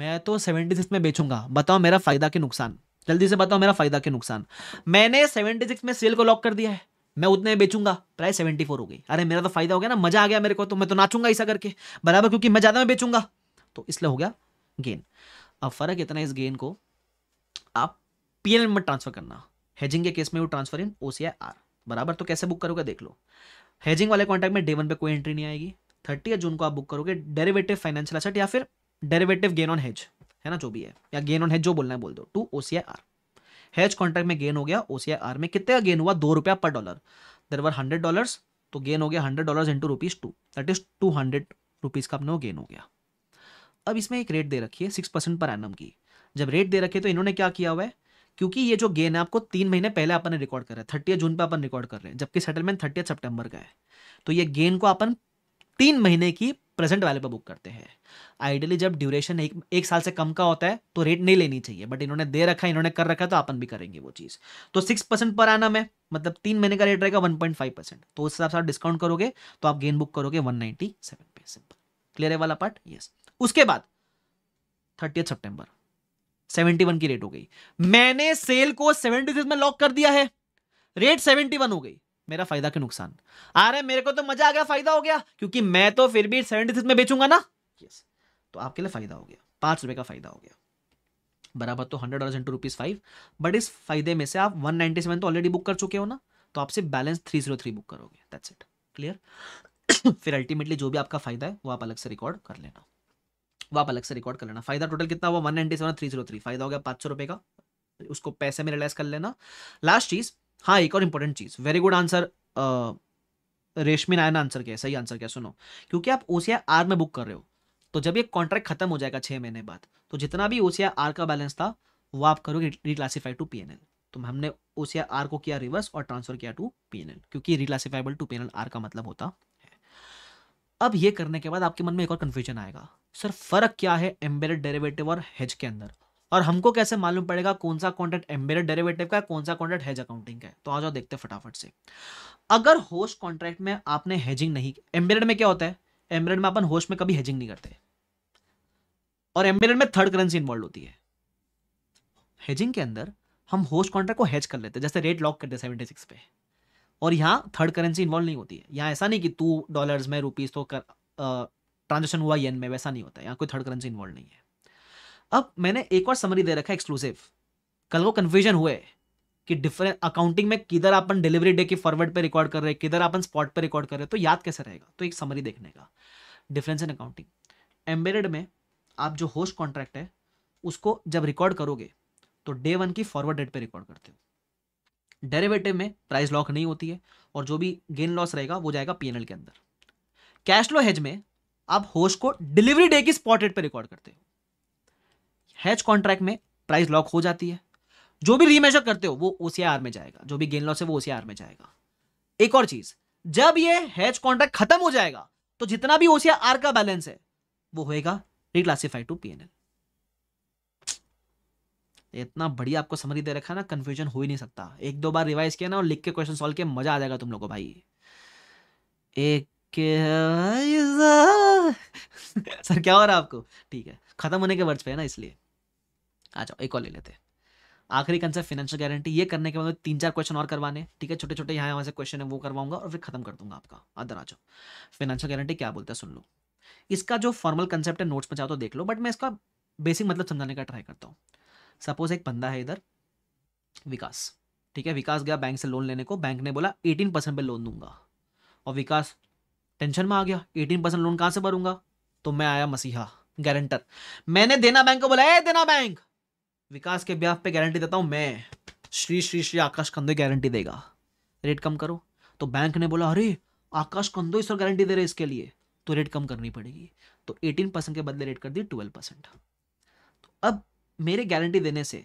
मैं तो 76 में बेचूंगा बताओ मेरा फायदा के नुकसान जल्दी से बताओ मेरा फायदा के नुकसान मैंने 76 में सेल को लॉक कर दिया है मैं उतने बेचूंगा प्राइस 74 हो गई अरे मेरा तो फायदा हो गया ना मजा आ गया मेरे को तो मैं तो नाचूंगा ऐसा करके बराबर क्योंकि मैं ज्यादा में बेचूंगा तो इसलिए हो गया गेन अब फर्क इतना इस गेन को आप पीएनएल में ट्रांसफर करना हेजिंग के केस में वो ट्रांसफर इन ओ आर बराबर तो कैसे बुक करोगे देख लो हेजिंग वाले कॉन्ट्रैक्ट में डे वन पे कोई एंट्री नहीं आएगी थर्टी जून को आप बुक करोगे डेरिवेटिव फाइनेंशियल असेट या फिर डेरिवेटिव गेन ऑन हेज है ना जो भी है या गेन ऑन हेज जो बोलना है बोल दो टू ओ आर हेज कॉन्ट्रैक्ट में गेन हो गया ओ आर में कितने का गेन हुआ दो रुपया पर dollar there were hundred dollar तो गेन हो गया hundred dollar into rupees two that is two hundred rupees का अपने गेन हो गया अब इसमें एक रेट दे रखी है सिक्स परसेंट पर एनम की जब रेट दे रखे तो इन्होंने क्या किया हुआ है क्योंकि ये जो गेन है आपको तीन महीने पहले अपन ने रिकॉर्ड कर रहे हैं थर्टी जून पे अपन रिकॉर्ड कर रहे हैं जबकि सेटलमेंट थर्टी सितंबर का है तो ये गेन को अपन तीन महीने की प्रेजेंट वैल्यू पर बुक करते हैं आइडियली जब ड्यूरेशन एक, एक साल से कम का होता है तो रेट नहीं लेनी चाहिए बट इन्होंने दे रखा है इन्होंने कर रखा है तो अपन भी करेंगे वो चीज़ तो सिक्स परसेंट पर आना में मतलब तीन महीने का रेट रहेगा वन पॉइंट फाइव परसेंट तो उस हिसाब से आप डिस्काउंट करोगे तो आप गेन बुक करोगे वन नाइन्टी सेवन पे सिंपल क्लियर है वाला पार्ट यस उसके बाद थर्टी सितंबर सेवेंटी वन की रेट हो गई मैंने सेल को सिक्स में लॉक कर दिया है रेट सेवेंटी वन हो गई मेरा फायदा के नुकसान आ रहा है मेरे को तो मजा आ गया फायदा हो गया क्योंकि मैं तो फिर भी सिक्स में बेचूंगा ना यस तो आपके लिए फायदा हो गया पांच रुपए का फायदा हो गया बराबर तो hundred dollar into rupees five but इस फायदे में से आप वन नाइनटी सेवन तो ऑलरेडी बुक कर चुके हो ना तो आपसे balance three zero three book करोगे दैट्स इट क्लियर फिर अल्टीमेटली जो भी आपका फायदा है वो आप अलग से रिकॉर्ड कर लेना वो आप अलग से रिकॉर्ड कर लेना फायदा टोटल कितना हुआ one ninety seven three zero three फायदा हो गया पाँच सौ रुपये का उसको पैसे में रिलाइज कर लेना लास्ट चीज़ हाँ एक और इंपॉर्टेंट चीज़ वेरी गुड आंसर रेशमी नायन आंसर क्या है सही आंसर क्या सुनो क्योंकि आप ओ आर में बुक कर रहे हो तो जब ये कॉन्ट्रैक्ट खत्म हो जाएगा छः महीने बाद तो जितना भी ओ आर का बैलेंस था वो आप करोगे रिक्लासीफाई टू पी तो हमने ओ आर को किया रिवर्स और ट्रांसफर किया टू पी क्योंकि रिक्लासीफाइबल टू पी आर का मतलब होता है अब ये करने के बाद आपके मन में एक और कन्फ्यूजन आएगा सर फर्क क्या है एम्बेड डेरेवेटिव और हेज के अंदर और हमको कैसे मालूम पड़ेगा कौन सा कॉन्ट्रैक्ट एम्बेड डेरेवेटिव का है कौन सा कॉन्ट्रैक्ट हेज अकाउंटिंग का है तो आ जाओ देखते फटाफट से अगर होस्ट कॉन्ट्रैक्ट में आपने हेजिंग नहीं एम्बेड में क्या होता है एम्बेड में अपन होस्ट में कभी हेजिंग नहीं करते और एम्बेड में थर्ड करेंसी इन्वॉल्व होती है हेजिंग के अंदर हम होस्ट कॉन्ट्रैक्ट को हेज कर लेते हैं जैसे रेट लॉक करते हैं सेवेंटी पे और यहाँ थर्ड करेंसी इन्वॉल्व नहीं होती है यहाँ ऐसा नहीं कि तू डॉलर्स में रुपीज़ तो कर ट्रांजेक्शन हुआ येन में वैसा नहीं होता यहाँ कोई थर्ड करेंसी इन्वॉल्व नहीं है अब मैंने एक और समरी दे रखा है एक्सक्लूसिव कल को कन्फ्यूजन हुए कि डिफरेंट अकाउंटिंग में किधर अपन डिलीवरी डे की फॉरवर्ड पर रिकॉर्ड कर रहे हैं किधर अपन स्पॉट पर रिकॉर्ड कर रहे हैं तो याद कैसे रहेगा तो एक समरी देखने का डिफरेंस इन अकाउंटिंग एम्बेड में आप जो होस्ट कॉन्ट्रैक्ट है उसको जब रिकॉर्ड करोगे तो डे वन की फॉरवर्ड डेट पर रिकॉर्ड करते हो डेरेवेटिव में प्राइस लॉक नहीं होती है और जो भी गेन लॉस रहेगा वो जाएगा पीएनएल के अंदर कैश लो हेज में आप होस्ट को डिलीवरी डे की स्पॉट रेट पर रिकॉर्ड करते हो हैच कॉन्ट्रैक्ट में प्राइस लॉक हो जाती है जो भी रीमेजर करते हो वो ओसीआर में जाएगा जो भी गेन लॉस है वो ओसीआर में जाएगा एक और चीज जब ये हैच कॉन्ट्रैक्ट खत्म हो जाएगा तो जितना भी ओसीआर का बैलेंस है वो होएगा रिक्लासीफाइड टू पीएनएल इतना बढ़िया आपको समरी दे रखा ना कंफ्यूजन हो ही नहीं सकता एक दो बार रिवाइज किया ना और लिख के क्वेश्चन सॉल्व किया मजा आ जाएगा तुम लोगों को भाई एक सर क्या हो रहा है आपको ठीक है खत्म होने के वर्ष पे है ना इसलिए आ जाओ एक और ले लेते हैं आखिरी कंसेप्ट फाइनेंशियल गारंटी ये करने के बाद तीन चार क्वेश्चन और करवाने ठीक है छोटे छोटे यहाँ वहाँ से क्वेश्चन है वो करवाऊंगा और फिर खत्म कर दूंगा आपका अदर आ जाओ फाइनेंशियल गारंटी क्या बोलते हैं सुन लो इसका जो फॉर्मल कंसेप्ट है नोट्स में चाहो तो देख लो बट मैं इसका बेसिक मतलब समझाने का ट्राई करता हूँ सपोज एक बंदा है इधर विकास ठीक है विकास गया बैंक से लोन लेने को बैंक ने बोला एटीन परसेंट लोन दूंगा और विकास टेंशन में आ गया एटीन परसेंट लोन कहां से भरूंगा तो मैं आया मसीहा गारंटर मैंने देना बैंक को बोला देना बैंक विकास के ब्याह पे गारंटी देता हूं मैं श्री श्री श्री आकाश कंदो गारंटी देगा रेट कम करो तो बैंक ने बोला अरे आकाश कंदो इस गारंटी दे रहे इसके लिए तो रेट कम करनी पड़ेगी तो एटीन परसेंट के बदले रेट कर दी ट्वेल्व परसेंट तो अब मेरे गारंटी देने से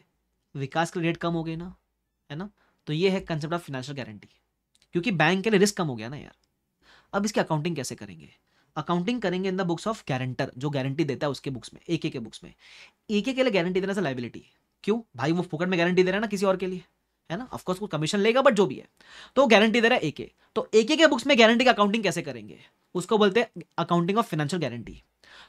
विकास के रेट कम हो गए ना है ना तो ये है कंसेप्ट ऑफ फाइनेंशियल गारंटी क्योंकि बैंक के लिए रिस्क कम हो गया ना यार अब इसकी अकाउंटिंग कैसे करेंगे अकाउंटिंग करेंगे in the books of guarantor जो गारंटी देता है उसके बुक्स में एक के बुक्स में एक के लिए गारंटी देना से लाइबिलिटी क्यों भाई वो फोकट में गारंटी दे रहा है ना किसी और के लिए है ना ऑफकोर्स वो कमीशन लेगा बट जो भी है तो गारंटी दे रहा है ए तो ए के बुक्स में गारंटी का अकाउंटिंग कैसे करेंगे उसको बोलते हैं अकाउंटिंग ऑफ फाइनेंशियल गारंटी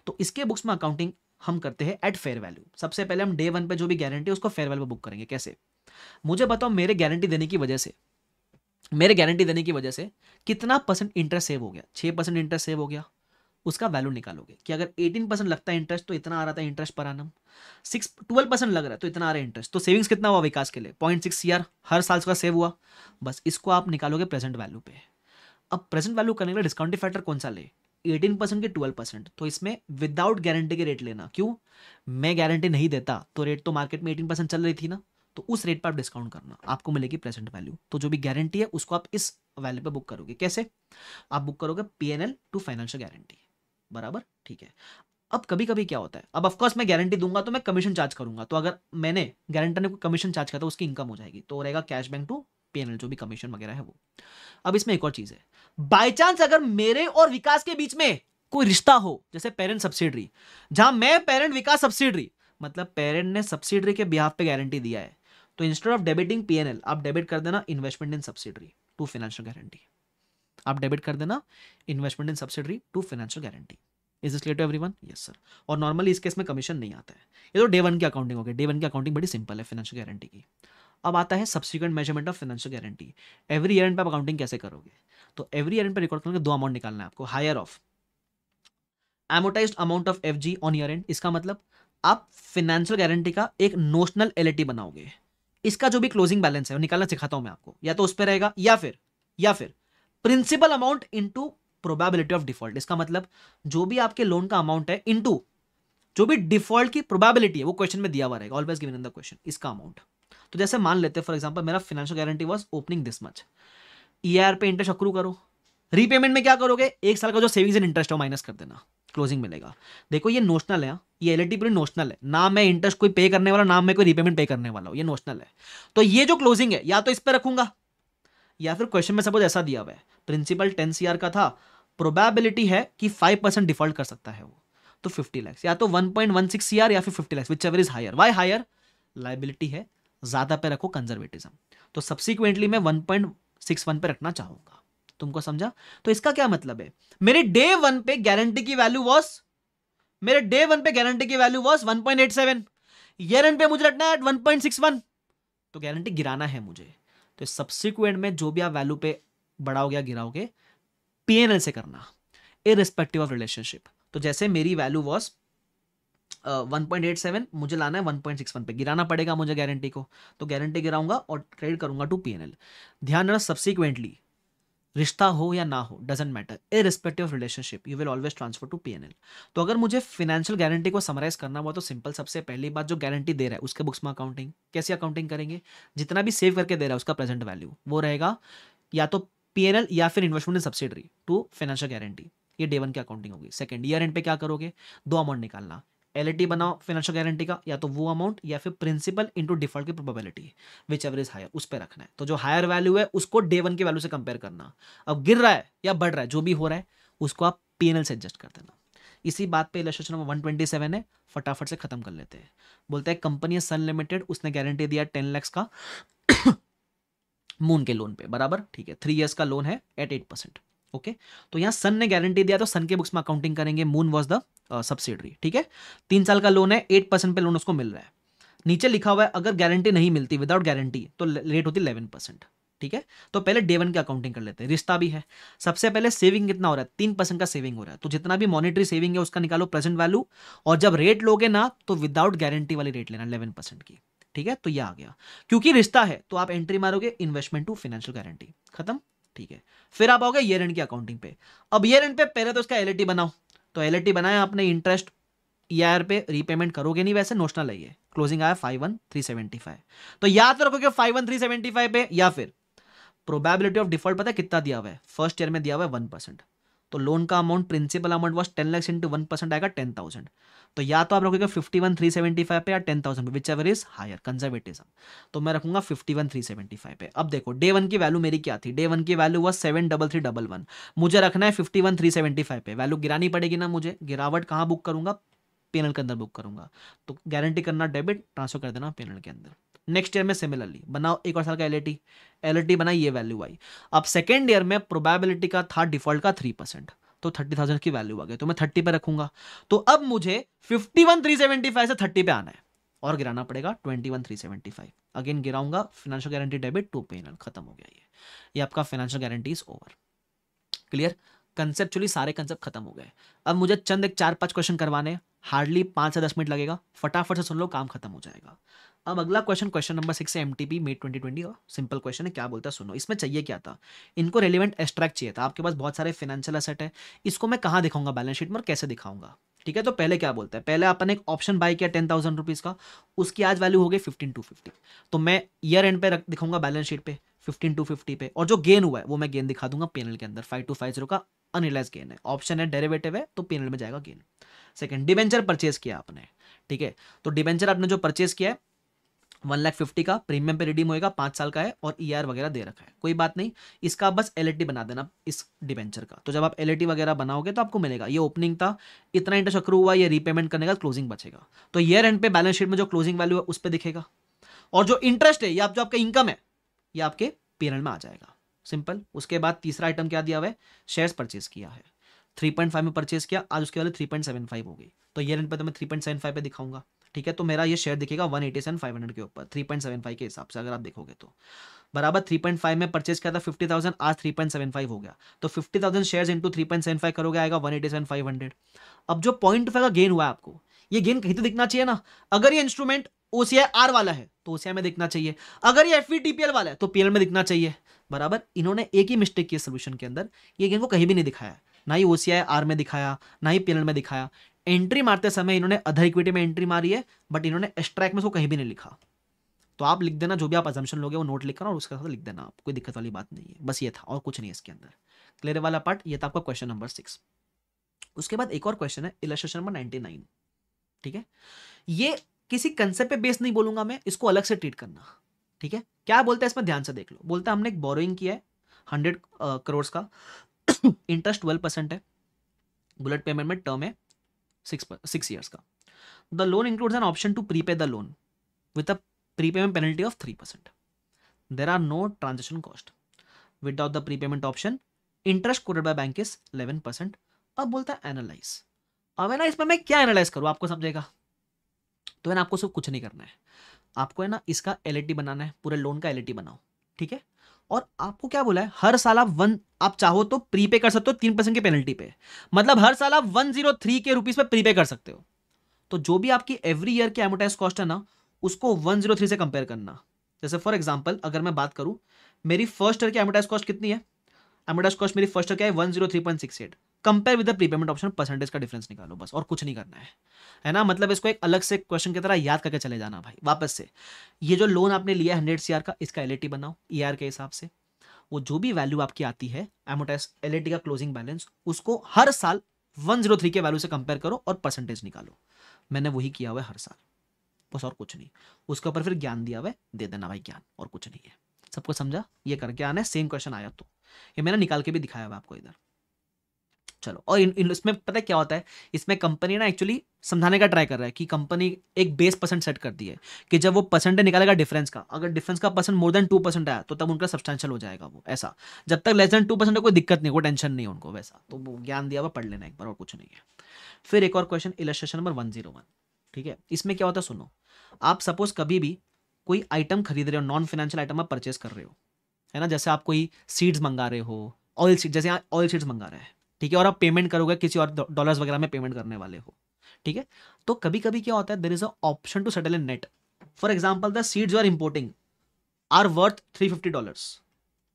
तो इसके बुक्स में अकाउंटिंग हम करते हैं एट फेयर वैल्यू सबसे पहले हम डे वन पे जो भी गारंटी है उसको फेयर वैल्यू बुक करेंगे कैसे मुझे बताओ मेरे गारंटी देने की वजह से मेरे गारंटी देने की वजह से कितना परसेंट इंटरेस्ट सेव हो गया छः परसेंट इंटरेस्ट सेव हो गया उसका वैल्यू निकालोगे कि अगर 18 परसेंट लगता है इंटरेस्ट तो इतना आ रहा था इंटरेस्ट पर आनम सिक्स ट्वेल्व परसेंट लग रहा है तो इतना आ रहा है इंटरेस्ट तो सेविंग्स कितना हुआ विकास के लिए पॉइंट सिक्स ईयर हर साल उसका सेव हुआ बस इसको आप निकालोगे प्रेजेंट वैल्यू पे अब प्रेजेंट वैल्यू करने के लिए डिस्काउंटिंग फैक्टर कौन सा ले एटीन परसेंट के ट्वेल्व परसेंट तो इसमें विदाउट गारंटी के रेट लेना क्यों मैं गारंटी नहीं देता तो रेट तो मार्केट में एटीन परसेंट चल रही थी ना तो उस रेट पर आप डिस्काउंट करना आपको मिलेगी प्रेजेंट वैल्यू तो जो भी गारंटी है उसको आप इस वैल्यू पर बुक करोगे कैसे आप बुक करोगे P N L to financial guarantee बराबर ठीक है अब कभी कभी क्या होता है अब ऑफकोर्स मैं गारंटी दूंगा तो मैं कमीशन चार्ज करूंगा तो अगर मैंने गारंटर ने कोई कमीशन चार्ज किया तो उसकी इनकम हो जाएगी तो रहेगा कैश बैंक टू पीएनएल जो भी कमीशन वगैरह है वो अब इसमें एक और चीज है बाई चांस अगर मेरे और विकास के बीच में कोई रिश्ता हो जैसे पेरेंट सब्सिडरी जहां मैं पेरेंट विकास सब्सिडरी मतलब पेरेंट ने सब्सिडरी के बिहाफ पे गारंटी दिया है तो इंस्टेड ऑफ डेबिटिंग पीएनएल आप डेबिट कर देना investment in subsidiary to financial guarantee आप डेबिट कर देना investment in subsidiary to financial guarantee is this clear to everyone yes sir और नॉर्मली इस केस में कमीशन नहीं आता है ये तो डे वन की अकाउंटिंग हो गई डे वन की अकाउंटिंग बड़ी सिंपल है फाइनेंशियल गारंटी की अब आता है subsequent measurement of financial guarantee every year end पर अकाउंटिंग कैसे करोगे तो एवरी ईयर एंड पर रिकॉर्ड करोगे दो अमाउंट निकालना है आपको higher of amortise amount of F G on year end इसका मतलब आप फाइनेंशियल गारंटी का एक नोशनल एलिटी बनाओगे इसका जो भी क्लोजिंग बैलेंस है वो निकालना सिखाता हूं मैं आपको या तो उस पर रहेगा या फिर या फिर principal amount into probability of default इसका मतलब जो भी आपके लोन का अमाउंट है इंटू जो भी डिफॉल्ट की प्रोबेबिलिटी है वो क्वेश्चन में दिया हुआ रहेगा always given in the question इसका अमाउंट तो जैसे मान लेते फॉर एग्जाम्पल मेरा financial guarantee was opening this much E पे इंटरेस्ट अक्रू करो रीपेमेंट में क्या करोगे एक साल का जो सेविंग्स इन इंटरेस्ट है माइनस कर देना क्लोजिंग मिलेगा देखो ये नोशनल है ये एल पूरी नोशनल है ना मैं इंटरेस्ट कोई पे करने वाला ना मैं कोई रिपेमेंट पे करने वाला हूँ ये नोशनल है तो ये जो क्लोजिंग है या तो इस पर रखूंगा या फिर क्वेश्चन में सपोज ऐसा दिया हुआ है प्रिंसिपल टेन सी का था प्रोबेबिलिटी है कि फाइव परसेंट डिफॉल्ट कर सकता है वो तो फिफ्टी लैक्स या तो one point one six C या फिर fifty lakhs whichever is higher why higher liability है ज़्यादा पे रखो कंजर्वेटिज्म तो सब्सिक्वेंटली मैं वन पॉइंट सिक्स वन पे रखना चाहूंगा तुमको समझा तो इसका क्या मतलब है मेरे डे वन पे गारंटी की वैल्यू वॉस मेरे डे वन पे गारंटी की value was one point eight seven year end पे मुझे रखना है वन पॉइंट सिक्स वन तो गारंटी गिराना है मुझे तो सब्सिक्वेंट में जो भी आप वैल्यू पे बढ़ाओगे या गिराओगे पीएनएल से करना इरिस्पेक्टिव ऑफ रिलेशनशिप तो जैसे मेरी value was one point eight seven मुझे लाना है वन पॉइंट सिक्स वन पे गिराना पड़ेगा मुझे गारंटी को तो गारंटी गिराऊंगा और ट्रेड करूंगा टू पीएनएल ध्यान रखना सब्सिक्वेंटली रिश्ता हो या ना हो doesn't matter irrespective of relationship you will always transfer to PNL तो अगर मुझे फाइनेंशियल गारंटी को समराइज करना हुआ तो सिंपल सबसे पहली बात जो गारंटी दे रहा है उसके बुक्स में अकाउंटिंग कैसे अकाउंटिंग करेंगे जितना भी सेव करके दे रहा है उसका प्रेजेंट वैल्यू वो रहेगा या तो पीएनएल या फिर investment in subsidiary to financial guarantee ये डे वन की अकाउंटिंग होगी सेकंड ईयर एंड पे क्या करोगे दो अमाउंट निकालना एल बनाओ फाइनेंशियल गारंटी का या तो वो अमाउंट या फिर प्रिंसिपल इंटू डिफॉल्ट की probability whichever is higher उस पर रखना है तो जो हायर वैल्यू है उसको डे वन की वैल्यू से कंपेयर करना अब गिर रहा है या बढ़ रहा है जो भी हो रहा है उसको आप पी से एडजस्ट कर देना इसी बात पे illustration number one twenty seven है फटाफट से खत्म कर लेते हैं बोलते हैं कंपनी सन लिमिटेड उसने गारंटी दिया टेन लैक्स का मून के लोन पे बराबर ठीक है थ्री इयर्स का लोन है एट एट परसेंट ओके तो यहाँ सन ने गारंटी दिया तो सन के बुक्स में अकाउंटिंग करेंगे मून वॉज द सब्सिडरी ठीक है तीन साल का लोन है एट परसेंट पे लोन उसको मिल रहा है नीचे लिखा हुआ है अगर गारंटी नहीं मिलती विदाउट गारंटी तो रेट होती इलेवन परसेंट ठीक है तो पहले डे वन की अकाउंटिंग कर लेते हैं रिश्ता भी है सबसे पहले सेविंग कितना हो रहा है तीन परसेंट का सेविंग हो रहा है तो जितना भी मॉनेटरी सेविंग है उसका निकालो प्रेजेंट वैल्यू और जब रेट लोगे ना तो विदाउट गारंटी वाली रेट लेना इलेवन परसेंट की ठीक है तो ये आ गया क्योंकि रिश्ता है तो आप एंट्री मारोगे इन्वेस्टमेंट टू फाइनेंशियल गारंटी खत्म ठीक है फिर आप आओगे ईयर एंड की अकाउंटिंग पे अब ईयर एंड पे पहले तो इसका एल बनाओ तो एल बनाया आपने इंटरेस्ट ईयर e पे रीपेमेंट करोगे नहीं वैसे नोशनल है ये क्लोजिंग आया five one three seventy five तो याद रखोगे five one three seventy five पे या फिर प्रोबेबिलिटी ऑफ डिफॉल्ट पता है कितना दिया हुआ है फर्स्ट ईयर में दिया हुआ है वन परसेंट तो लोन का amount principal amount was ten lakhs into one percent आएगा टेन थाउजेंड तो या तो आप रखोगे fifty one three seventy five पे या ten thousand whichever is higher conservatism तो मैं रखूंगा fifty one three seventy five पे अब देखो डे वन की वैल्यू मेरी क्या थी डे वन की value was seven double three double one मुझे रखना है fifty one three seventy five पे वैल्यू गिरानी पड़ेगी ना मुझे गिरावट कहाँ बुक करूंगा पेनल के अंदर बुक करूंगा तो गारंटी करना डेबिट ट्रांसफर कर देना पेनल के अंदर नेक्स्ट ईयर में सिमिलरली बनाओ एक और साल का एल एल बनाई ये वैल्यू आई अब सेकेंड ईयर में प्रोबेबिलिटी का था डिफॉल्ट का थ्री परसेंट तो थर्टी थाउजेंड की वैल्यू आ गई तो मैं थर्टी पे रखूंगा तो अब मुझे fifty one three seventy five से थर्टी पे आना है और गिराना पड़ेगा twenty one three seventy five again गिराऊंगा financial guarantee debit to PNL खत्म हो गया ये ये आपका financial guarantee is over clear conceptually सारे कंसेप्ट खत्म हो गए अब मुझे चंद एक चार पांच क्वेश्चन करवाने हार्डली पांच से दस मिनट लगेगा फटाफट से सुन लो काम खत्म हो जाएगा अब अगला क्वेश्चन क्वेश्चन नंबर सिक्स है एम टी पी मेट ट्वेंटी ट्वेंटी का सिंपल क्वेश्चन है क्या बोलता है सुनो इसमें चाहिए क्या था इनको रेलिवेंट एस्ट्रैक्ट चाहिए था आपके पास बहुत सारे फाइनेंशियल असेट है इसको मैं कहाँ दिखाऊंगा बैलेंस शीट में और कैसे दिखाऊंगा ठीक है तो पहले क्या बोलता है पहले आपने एक ऑप्शन बाय किया टेन थाउजेंड रुपीज़ का उसकी आज वैल्यू हो गई फिफ्टीन टू फिफ्टी तो मैं ईयर एंड पे दिखाऊंगा बैलेंस शीट पे फिफ्टीन टू फिफ्टी पे और जो गेन हुआ है वो मैं गेन दिखा दूंगा पेनल के अंदर फाइव टू फाइव जीरो का अनरिलाइज गेन है ऑप्शन है डेरेवेटिव है तो पेनल में जाएगा गेन सेकेंड डिवेंचर परचेज किया आपने ठीक है तो डिवेंचर आपने जो परचेज किया है वन लाख फिफ्टी का प्रीमियम पे रिडीम होएगा पाँच साल का है और ई e वगैरह दे रखा है कोई बात नहीं इसका बस एल बना देना इस डिवेंचर का तो जब आप एल वगैरह बनाओगे तो आपको मिलेगा ये ओपनिंग था इतना इंटरेस्ट अक्रू हुआ ये रीपेमेंट करने का क्लोजिंग बचेगा तो ईयर एंड पे बैलेंस शीट में जो क्लोजिंग वैल्यू है उस पर दिखेगा और जो इंटरेस्ट है या जो आपका इनकम है ये आपके पेरेंट में आ जाएगा सिंपल उसके बाद तीसरा आइटम क्या दिया हुआ है शेयर्स परचेज किया है 3.5 में परचेज किया आज उसके वाले 3.75 हो गई तो ईयर एंड पे तो मैं 3.75 पे दिखाऊंगा ठीक है तो मेरा ये शेयर दिखेगा one eighty seven five hundred के ऊपर थ्री पॉइंट सेवन फाइव के हिसाब से अगर आप देखोगे तो बराबर थ्री पॉइंट फाइव में परचेज किया था फिफ्टी थाउजेंड आज थ्री पॉइंट सेवन फाइव हो गया तो fifty thousand share into three point seven five करोगे आएगा one eighty seven five hundred अब जो पॉइंट फाइव का गेन हुआ है आपको ये गेन कहीं तो दिखना चाहिए ना अगर ये इंस्ट्रूमेंट ओसीआई आर वाला है तो ओसीआई में दिखना चाहिए अगर ये एफ टीपीएल e वाला है तो पीएल में दिखना चाहिए बराबर इन्होंने एक ही मिस्टेक किया सोल्यूशन के अंदर ये गेन को कहीं भी नहीं दिखाया ना ही ओसीआई आर में दिखाया ना ही पीएल में दिखाया एंट्री मारते समय इन्होंने अधर इक्विटी में एंट्री मारी है बट इन्होंने एक्स्ट्रैक्ट में उसको कहीं भी नहीं लिखा तो आप लिख देना जो भी आप अजम्पन लोगे वो नोट लिखना और उसके साथ लिख देना आप कोई दिक्कत वाली बात नहीं है बस ये था और कुछ नहीं है इसके अंदर क्लियर वाला पार्ट ये था आपका क्वेश्चन नंबर सिक्स उसके बाद एक और क्वेश्चन है इलेस्ट्रेशन नंबर नाइनटी नाइन ठीक है ये किसी कंसेप्ट पे बेस नहीं बोलूंगा मैं इसको अलग से ट्रीट करना ठीक है क्या बोलते हैं इसमें ध्यान से देख लो बोलता है हमने एक बोरोइंग किया है हंड्रेड करोड़ का इंटरेस्ट ट्वेल्व परसेंट है बुलेट पेमेंट में टर्म है सिक्स ईयर्स का the loan includes an option to prepay the loan with a prepayment penalty of three percent there are no transaction cost without the prepayment option interest quoted by bank is eleven percent अब बोलता है एनालाइज अब है ना इसमें मैं क्या एनालाइज करूँ आपको समझेगा तो है ना आपको सब कुछ नहीं करना है आपको है ना इसका एल बनाना है पूरे लोन का एल बनाओ ठीक है और आपको क्या बोला है हर साल आप वन आप चाहो तो प्रीपे कर सकते हो तीन परसेंट की पेनल्टी पे मतलब हर साल आप वन जीरो थ्री के रुपीज पे प्रीपे कर सकते हो तो जो भी आपकी एवरी ईयर की एमोटाइज कॉस्ट है ना उसको वन जीरो थ्री से कंपेयर करना जैसे फॉर एग्जाम्पल अगर मैं बात करूँ मेरी फर्स्ट ईयर की एमोटाइज कॉस्ट कितनी है एमोटाइज कॉस्ट मेरी फर्स्ट ईयर क्या है one zero three point six eight compare with the prepayment option percentage का डिफरेंस निकालो बस और कुछ नहीं करना है है ना मतलब इसको एक अलग से क्वेश्चन की तरह याद करके चले जाना भाई वापस से ये जो लोन आपने लिया हंड्रेड सी का इसका एल बनाओ ई e के हिसाब से वो जो भी वैल्यू आपकी आती है एमोटेस एल का क्लोजिंग बैलेंस उसको हर साल वन के वैल्यू से कंपेयर करो और परसेंटेज निकालो मैंने वही किया हुआ है हर साल बस और कुछ नहीं उसके ऊपर फिर ज्ञान दिया हुआ है दे देना भाई ज्ञान और कुछ नहीं है सबको समझा ये करके आना है सेम क्वेश्चन आया तो ये मैंने निकाल के भी दिखाया हुआ आपको इधर चलो और इन, इन इसमें पता है क्या होता है इसमें कंपनी ना एक्चुअली समझाने का ट्राई कर रहा है कि कंपनी एक बेस परसेंट सेट कर दी है कि जब वो परसेंट निकालेगा डिफरेंस का अगर डिफरेंस का percent more than two percent आया तो तब उनका सब्सटेंशियल हो जाएगा वो ऐसा जब तक लेस देन टू परसेंट कोई दिक्कत नहीं कोई टेंशन नहीं उनको वैसा तो वो ज्ञान दिया हुआ पढ़ लेना एक बार और कुछ नहीं है फिर एक और question illustration number one zero one ठीक है इसमें क्या होता है सुनो आप सपोज कभी भी कोई आइटम खरीद रहे हो नॉन फाइनेंशियल आइटम आप परचेज कर रहे हो है ना जैसे आप कोई सीड्स मंगा रहे हो ऑयल सीड जैसे ऑयल सीड्स मंगा रहे हैं ठीक है और आप पेमेंट करोगे किसी और डॉलर्स वगैरह में पेमेंट करने वाले हो ठीक है तो कभी कभी क्या होता है there is a option to settle in net for example the seeds you are importing are worth three fifty dollar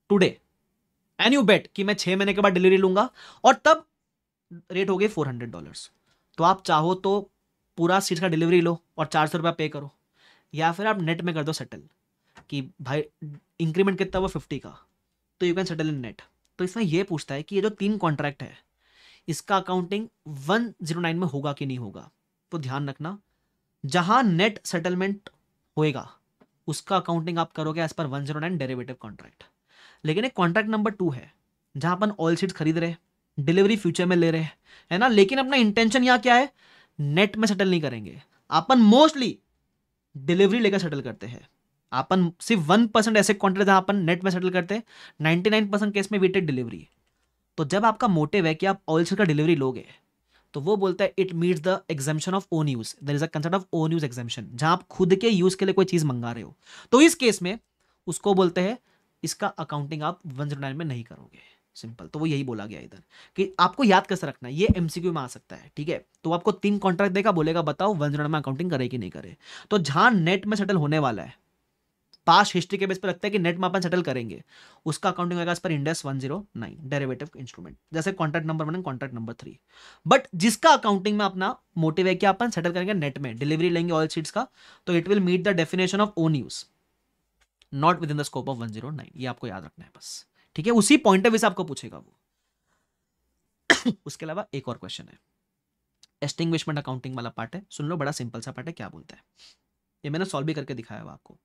today and you bet कि मैं छह महीने के बाद डिलीवरी लूंगा और तब रेट हो गए फोर हंड्रेड डॉलर तो आप चाहो तो पूरा सीड्स का डिलीवरी लो और चार सौ रुपया पे करो या फिर आप नेट में कर दो सेटल कि भाई इंक्रीमेंट कितना हुआ फिफ्टी का तो you can settle in net तो इसमें यह पूछता है कि ये जो तीन कॉन्ट्रैक्ट है इसका अकाउंटिंग 109 में होगा कि नहीं होगा तो ध्यान रखना जहां नेट सेटलमेंट होएगा उसका अकाउंटिंग आप करोगे एज पर 109 डेरिवेटिव कॉन्ट्रैक्ट लेकिन एक कॉन्ट्रैक्ट नंबर टू है जहां अपन ऑयल सीट खरीद रहे डिलीवरी फ्यूचर में ले रहे हैं है ना लेकिन अपना इंटेंशन यहां क्या है नेट में सेटल नहीं करेंगे अपन मोस्टली डिलीवरी लेकर सेटल करते हैं अपन सिर्फ वन परसेंट ऐसे कॉन्ट्रैक्ट जहां अपन नेट में सेटल करते हैं नाइन्टी नाइन परसेंट केस में वेटेड डिलीवरी है तो जब आपका मोटिव है कि आप ऑयल का डिलीवरी लोगे तो वो बोलता है it meets the exemption of own use there is a concept of own use exemption जहां आप खुद के यूज के लिए कोई चीज़ मंगा रहे हो तो इस केस में उसको बोलते हैं इसका अकाउंटिंग आप वन जीरो नाइन में नहीं करोगे सिंपल तो वो यही बोला गया इधर कि आपको याद कैसे रखना है ये एमसीक्यू में आ सकता है ठीक है तो आपको तीन कॉन्ट्रैक्ट देगा बोलेगा बताओ वन जीरो नाइन में अकाउंटिंग करे कि नहीं करे तो जहां नेट में सेटल होने वाला है पास हिस्ट्री के बेस पर लगता है कि नेट मापन सेटल करेंगे उसका अकाउंटिंग होगा इस पर Ind AS one zero nine derivative instrument जैसे contract number one and contract number three but जिसका अकाउंटिंग में अपना मोटिव है कि अपन सेटल करेंगे नेट में डिलीवरी लेंगे ऑयल सीट्स का तो it will meet the definition of own use not within the scope of one zero nine ये आपको याद रखना है बस ठीक है उसी पॉइंट ऑफ व्यू से आपको पूछेगा वो उसके अलावा एक और क्वेश्चन है एस्टिंग्विशमेंट अकाउंटिंग वाला पार्ट है सुन लो बड़ा सिंपल सा पार्ट है क्या बोलता है ये मैंने सॉल्व भी करके दिखाया हुआ आपको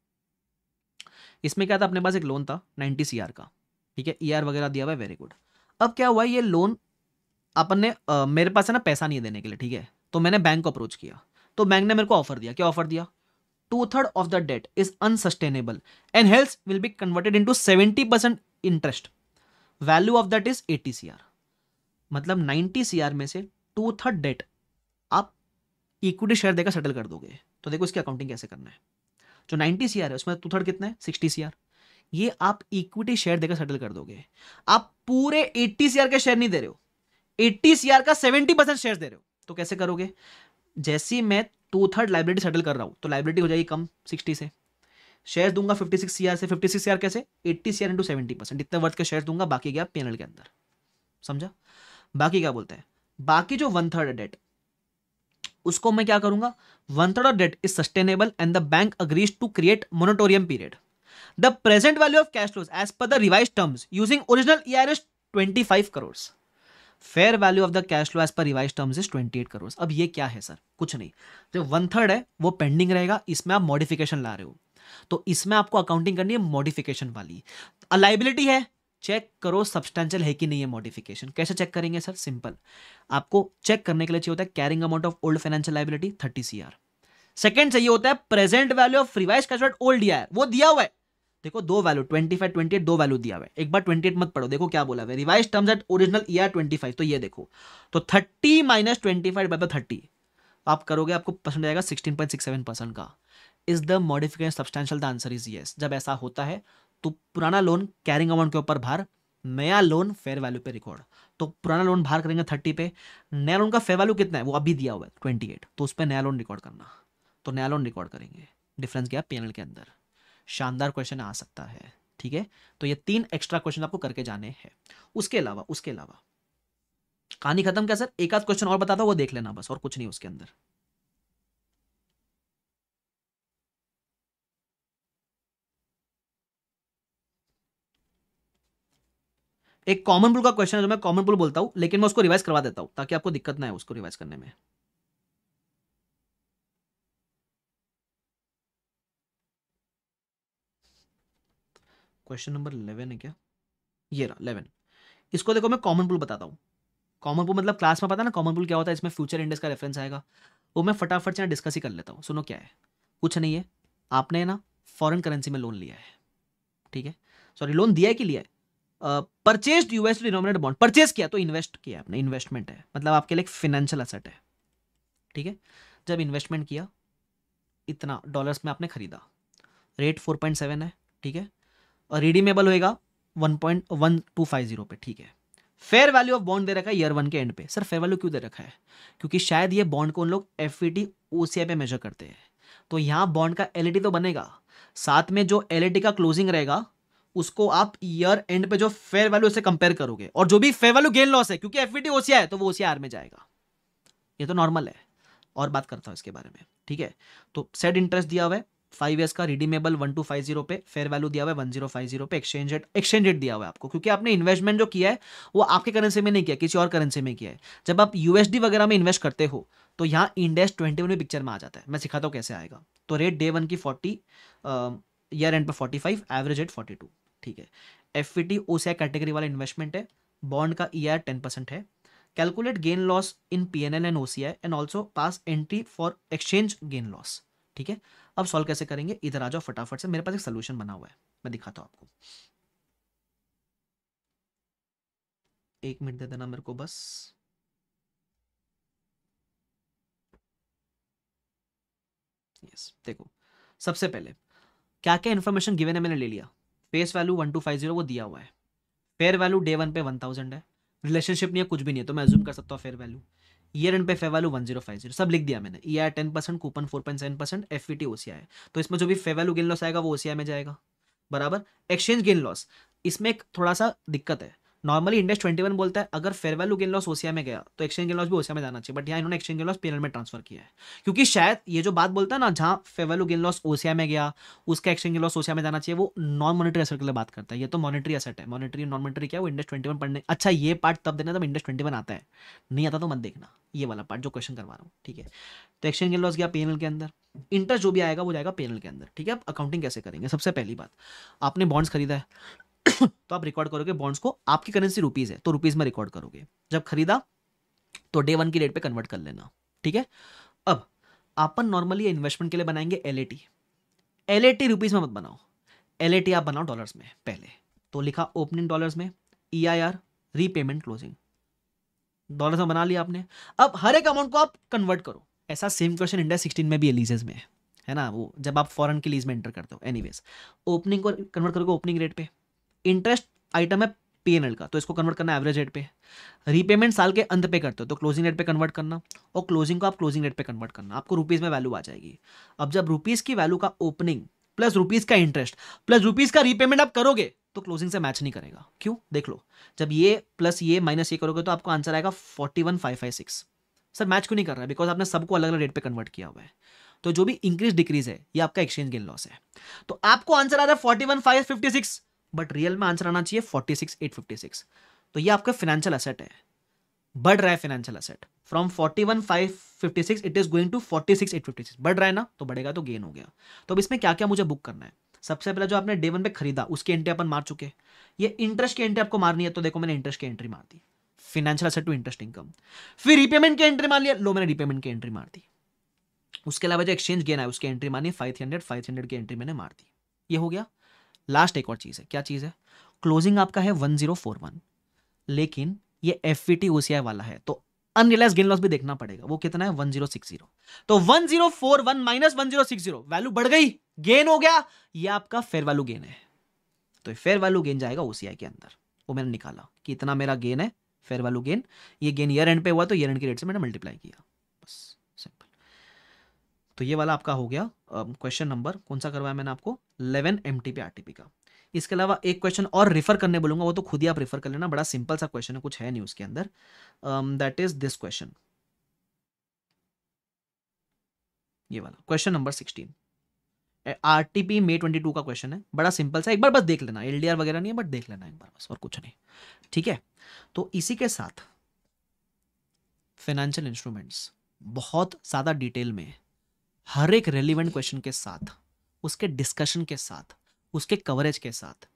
इसमें क्या था अपने पास एक लोन था नाइनटी सी का ठीक है ई e वगैरह दिया हुआ है वेरी गुड अब क्या हुआ ये लोन अपन ने मेरे पास है ना पैसा नहीं देने के लिए ठीक है तो मैंने बैंक को अप्रोच किया तो बैंक ने मेरे को ऑफर दिया क्या ऑफर दिया two third of the debt is unsustainable and health will be converted into seventy percent interest value of that is eighty CR मतलब नाइन्टी सीआर में से टू थर्ड डेट आप इक्विटी शेयर देकर सेटल कर दोगे तो देखो इसकी अकाउंटिंग कैसे करना है जो 90 सीआर है उसमें टू थर्ड कितना है सीआर ये आप इक्विटी शेयर देकर सेटल कर दोगे आप पूरे 80 सीआर के शेयर नहीं दे रहे हो 80 सीआर का 70 परसेंट शेयर दे रहे हो तो कैसे करोगे जैसी मैं टू थर्ड लाइब्रेटी सेटल कर रहा हूं तो लाइब्रेटी हो जाएगी कम सिक्सटी से शेयर दूंगा फिफ्टी सिक्स सीआर से फिफ्टी सिक्स सीआर कैसे eighty CR into seventy percent इतना वर्थ के शेयर दूंगा बाकी गया पेनल के अंदर समझा बाकी क्या बोलते हैं बाकी जो वन थर्ड है डेट उसको मैं क्या करूंगा one third of debt is sustainable and the bank agrees to create moratorium period the present value of cash flows as per the revise terms using original E R S twenty five crore fair value of the cash flow as per revise terms is twenty eight crore अब ये क्या है सर कुछ नहीं जो वन थर्ड है वो पेंडिंग रहेगा इसमें आप मॉडिफिकेशन ला रहे हो तो इसमें आपको अकाउंटिंग करनी है मॉडिफिकेशन वाली लाइबिलिटी है चेक करो सब्सटेंशियल है कि नहीं है मॉडिफिकेशन कैसे चेक करेंगे सर सिंपल आपको चेक करने के लिए चाहिए होता है carrying amount of old financial liability thirty C R second चाहिए होता है present value of revise cash old year वो दिया हुआ है देखो दो value twenty five twenty eight दो वैल्यू दिया हुआ है एक बार ट्वेंटी एट मत पढ़ो देखो क्या बोला हुआ है revise terms at original year twenty five तो ये देखो तो thirty minus twenty five by thirty आप करोगे आपको परसेंट आएगा sixteen point six seven percent का is the modification substantial the answer is yes जब ऐसा होता है तो पुराना लोन कैरिंग अमाउंट के ऊपर भार नया लोन फेयर वैल्यू पे रिकॉर्ड तो पुराना लोन भार करेंगे थर्टी पे नया लोन का फेयर वैल्यू कितना है वो अभी दिया हुआ है ट्वेंटी एट तो उस पर नया लोन रिकॉर्ड करना तो नया लोन रिकॉर्ड करेंगे डिफरेंस क्या पी के अंदर शानदार क्वेश्चन आ सकता है ठीक है तो ये तीन एक्स्ट्रा क्वेश्चन आपको करके जाने हैं उसके अलावा उसके अलावा कहानी खत्म क्या सर एक आध क्वेश्चन और बताता हूँ वो देख लेना बस और कुछ नहीं उसके अंदर एक कॉमन पुल का क्वेश्चन है जो मैं कॉमन पुल बोलता हूं लेकिन मैं उसको रिवाइज करवा देता हूँ ताकि आपको दिक्कत ना है उसको रिवाइज करने में क्वेश्चन नंबर इलेवन है क्या ये रहा इलेवन इसको देखो मैं कॉमन पुल बताता हूँ कॉमन पुल मतलब क्लास में पता ना कॉमन पुल क्या होता है इसमें फ्यूचर इंडेक्स का रेफरेंस आएगा वो मैं फटाफट से डिस्कस ही कर लेता हूँ सुनो क्या है कुछ नहीं है आपने ना फॉरेन करेंसी में लोन लिया है ठीक है सॉरी लोन दिया है कि लिया है purchase US denominate bond purchase किया तो इन्वेस्ट किया आपने इन्वेस्टमेंट है मतलब आपके लिए फाइनेंशियल असेट है ठीक है जब इन्वेस्टमेंट किया इतना डॉलर्स में आपने खरीदा रेट फोर पॉइंट सेवन है ठीक है और रिडीमेबल होएगा one point one two five zero पे ठीक है फेयर वैल्यू ऑफ बॉन्ड दे रखा है ईयर वन के एंड पे सर फेयर वैल्यू क्यों दे रखा है क्योंकि शायद ये बॉन्ड को उन लोग F E T O C आई पे मेजर करते हैं तो यहाँ बॉन्ड का एल ई टी तो बनेगा साथ में जो एल ई टी का क्लोजिंग रहेगा उसको आप ईयर एंड पे जो फेयर वैल्यू से कंपेयर करोगे और जो भी फेयर वैल्यू गेन लॉस है क्योंकि एफवीटी ओसीआई है तो वो ओसीआर में जाएगा ये तो नॉर्मल है और बात करता हूं इसके बारे में ठीक है तो सेट इंटरेस्ट दिया हुआ है फाइव ईयर्स का redeemable one two five zero पे फेयर वैल्यू दिया हुआ है वन जीरो फाइव जीरो पे एक्सचेंज रेट एक्सचेंज रेट दिया हुआ है आपको क्योंकि आपने इन्वेस्टमेंट जो किया है वो आपके करेंसी में नहीं किया किसी और करेंसी में किया है जब आप यूएसडी वगैरह में इन्वेस्ट करते हो तो यहाँ इंडेक्स ट्वेंटी वन में पिक्चर में आ जाता है मैं सिखाता हूँ कैसे आएगा तो रेट डे वन की फोर्टी ईयर एंड पर forty five average rate forty two ठीक है एफ ई कैटेगरी वाला इन्वेस्टमेंट है बॉन्ड का ई आर टेन परसेंट है calculate gain loss in P N L and O C I and also pass entry for exchange gain loss ठीक है अब सॉल्व कैसे करेंगे इधर आ जाओ फटाफट से मेरे पास एक सोल्यूशन बना हुआ है मैं दिखाता हूँ आपको एक मिनट दे देना मेरे को बस यस yes, देखो सबसे पहले क्या क्या इन्फॉर्मेशन गिवन है मैंने ले लिया face value one two five zero वो दिया हुआ है फेयर वैल्यू डे वन पे वन थाउजेंड है रिलेशनशिप नहीं है कुछ भी नहीं है तो मैं जूम कर सकता हूँ फेयर वैल्यू ईयर एंड पे fair value one zero five zero सब लिख दिया मैंने E R ten percent coupon four point seven percent F T OCI तो इसमें जो भी फेयर वैल्यू गेन लॉस आएगा वो ओसीआई में जाएगा बराबर एक्सचेंज गेन लॉस इसमें एक थोड़ा सा दिक्कत है नॉर्मली इंडेक्स ट्वेंटी वन बोलता है अगर fair value gain loss OCI में गया तो एक्सचेंज गेन लॉस भी ओसिया में जाना चाहिए बट यहाँ इन्होंने एक्सचेंज गेन लॉस पीएनएल में ट्रांसफर किया है क्योंकि शायद ये जो बात बोलता है ना जहाँ fair value gain loss OCI में गया उसका एक्सचेंज गेन लॉस ओसिया में जाना चाहिए वो नॉन मॉनिटरी असर के लिए बात करता है ये तो मॉनिटरी असट है मॉनिटरी नॉन मॉनिटरी क्या वो इंडेक्स ट्वेंटी वन पढ़ने अच्छा ये पार्ट तब देना तब इंडेक्स ट्वेंटी वन आता है नहीं आता तो मत देखना ये वाला पार्ट जो क्वेश्चन करवा रहा हूँ ठीक है तो एक्सचेंज गेन लॉस गया पेनल के अंदर इंटरेस्ट जो भी आएगा वो जाएगा पेनल के अंदर ठीक है अब अकाउंटिंग कैसे करेंगे सबसे पहली बात आपने बॉन्ड्स खरीदा है तो आप रिकॉर्ड करोगे बॉन्ड्स को आपकी करेंसी रुपीज है तो रुपीज में रिकॉर्ड करोगे जब खरीदा तो डे वन की रेट पे कन्वर्ट कर लेना ठीक है अब अपन नॉर्मली इन्वेस्टमेंट के लिए बनाएंगे एल एल रुपीज में मत बनाओ एल आप बनाओ डॉलर्स में पहले तो लिखा ओपनिंग डॉलर्स में E I R repayment closing dollars में बना लिया आपने अब हर एक अमाउंट को आप कन्वर्ट करो ऐसा सेम क्वेश्चन इंडिया सिक्सटीन में भी लीजेज में है ना वो जब आप फॉरन की लीज में एंटर करते हो एनीवेज ओपनिंग को कन्वर्ट करोगे ओपनिंग रेट पे इंटरेस्ट आइटम है पीएनएल का तो इसको कन्वर्ट करना एवरेज रेट पे रीपेमेंट साल के अंत पे करते हो तो क्लोजिंग रेट पे कन्वर्ट करना और क्लोजिंग को आप क्लोजिंग रेट पे कन्वर्ट करना आपको रुपीज़ में वैल्यू आ जाएगी अब जब रुपीज़ की वैल्यू का ओपनिंग प्लस रुपीज़ का इंटरेस्ट प्लस रुपीज़ का रीपेमेंट आप करोगे तो क्लोजिंग से मैच नहीं करेगा क्यों देख लो जब ये प्लस ये माइनस ये करोगे तो आपको आंसर आएगा फोर्टी सर मैच क्यों नहीं कर रहा है बिकॉज आपने सबको अलग अलग रेट पर कन्वर्ट किया हुआ है तो जो भी इंक्रीज डिक्रीज है ये आपका एक्सचेंज गेन लॉस है तो आपको आंसर आ रहा है फोर्टी बट रियल में आंसर आना चाहिए forty six eight fifty six तो ये आपका फाइनेंशियल असेट है बढ़ रहा है financial asset from forty one five fifty six it is going to forty six eight fifty six बढ़ रहा है ना तो बढ़ेगा तो गेन हो गया तो अब इसमें क्या क्या मुझे बुक करना है सबसे पहले जो आपने डे वन पे खरीदा उसकी एंट्री अपन मार चुके ये इंटरेस्ट की एंट्री आपको मारनी है तो देखो मैंने इंटरेस्ट की एंट्री मार दी financial asset to interest income फिर रिपेमेंट की एंट्री मार लिया लो मैंने रिपेमेंट की एंट्री मार दी उसके अलावा जो एक्सचेंज गेन है उसकी एंट्री मानी फाइव हंड्रेड फाइव हंड्रेड की एंट्री मैंने मार दी ये हो गया लास्ट एक और चीज़ है क्या चीज़ है क्लोजिंग आपका है वन जीरो फोर वन लेकिन ये एफ वी टी ओसीआई वाला है तो अनरियलाइज गेन लॉस भी देखना पड़ेगा वो कितना है वन जीरो सिक्स जीरो तो one zero four one minus one zero six zero value बढ़ गई गेन हो गया ये आपका फेयर वैल्यू गेन है तो फेयर वैल्यू गेन जाएगा ओसीआई के अंदर वो मैंने निकाला कि इतना मेरा गेन है फेयर वैल्यू गेन ये गेन ईयर एंड पे हुआ तो ईयर एंड के रेट से मैंने मल्टीप्लाई किया तो ये वाला आपका हो गया क्वेश्चन नंबर कौन सा करवाया मैंने आपको इलेवन एम टी पी का इसके अलावा एक क्वेश्चन और रेफर करने बोलूंगा वो तो खुद ही आप रिफर कर लेना बड़ा सिंपल सा क्वेश्चन है कुछ है नहीं उसके अंदर दैट इज दिस क्वेश्चन ये वाला question number sixteen R T P May twenty two का क्वेश्चन है बड़ा सिंपल सा एक बार बस देख लेना एल डी आर वगैरह नहीं है बट देख लेना एक बार बस और कुछ नहीं ठीक है तो इसी के साथ फाइनेंशियल इंस्ट्रूमेंट्स बहुत ज़्यादा डिटेल में है हर एक रेलिवेंट क्वेश्चन के साथ उसके डिस्कशन के साथ उसके कवरेज के साथ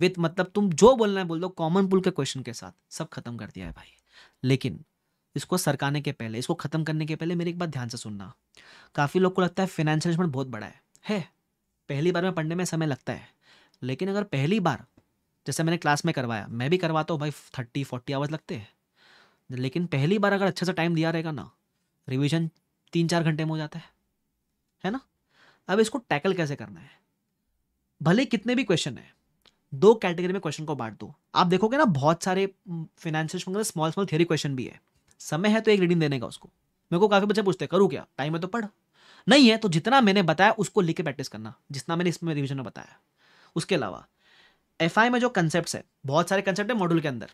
विथ मतलब तुम जो बोलना है बोल दो कॉमन पुल के क्वेश्चन के साथ सब खत्म कर दिया है भाई लेकिन इसको सरकाने के पहले इसको खत्म करने के पहले मेरी एक बात ध्यान से सुनना काफ़ी लोग को लगता है फाइनेंशियल बहुत बड़ा है है पहली बार में पढ़ने में समय लगता है लेकिन अगर पहली बार जैसे मैंने क्लास में करवाया मैं भी करवाता हूँ भाई थर्टी फोर्टी आवर्स लगते हैं लेकिन पहली बार अगर अच्छे से टाइम दिया रहेगा ना रिविजन तीन चार घंटे में हो जाता है है ना अब इसको टैकल कैसे करना है भले कितने भी क्वेश्चन है दो कैटेगरी में क्वेश्चन को बांट दो आप देखोगे ना बहुत सारे financial small small theory question भी है समय है तो एक रीडिंग देने का उसको मेरे को काफ़ी बच्चे पूछते करूँ क्या टाइम है तो पढ़ नहीं है तो जितना मैंने बताया उसको लिख के प्रैक्टिस करना जितना मैंने इसमें रिविजन में बताया उसके अलावा एफ में जो कंसेप्ट है बहुत सारे कंसेप्ट है मॉड्यूल के अंदर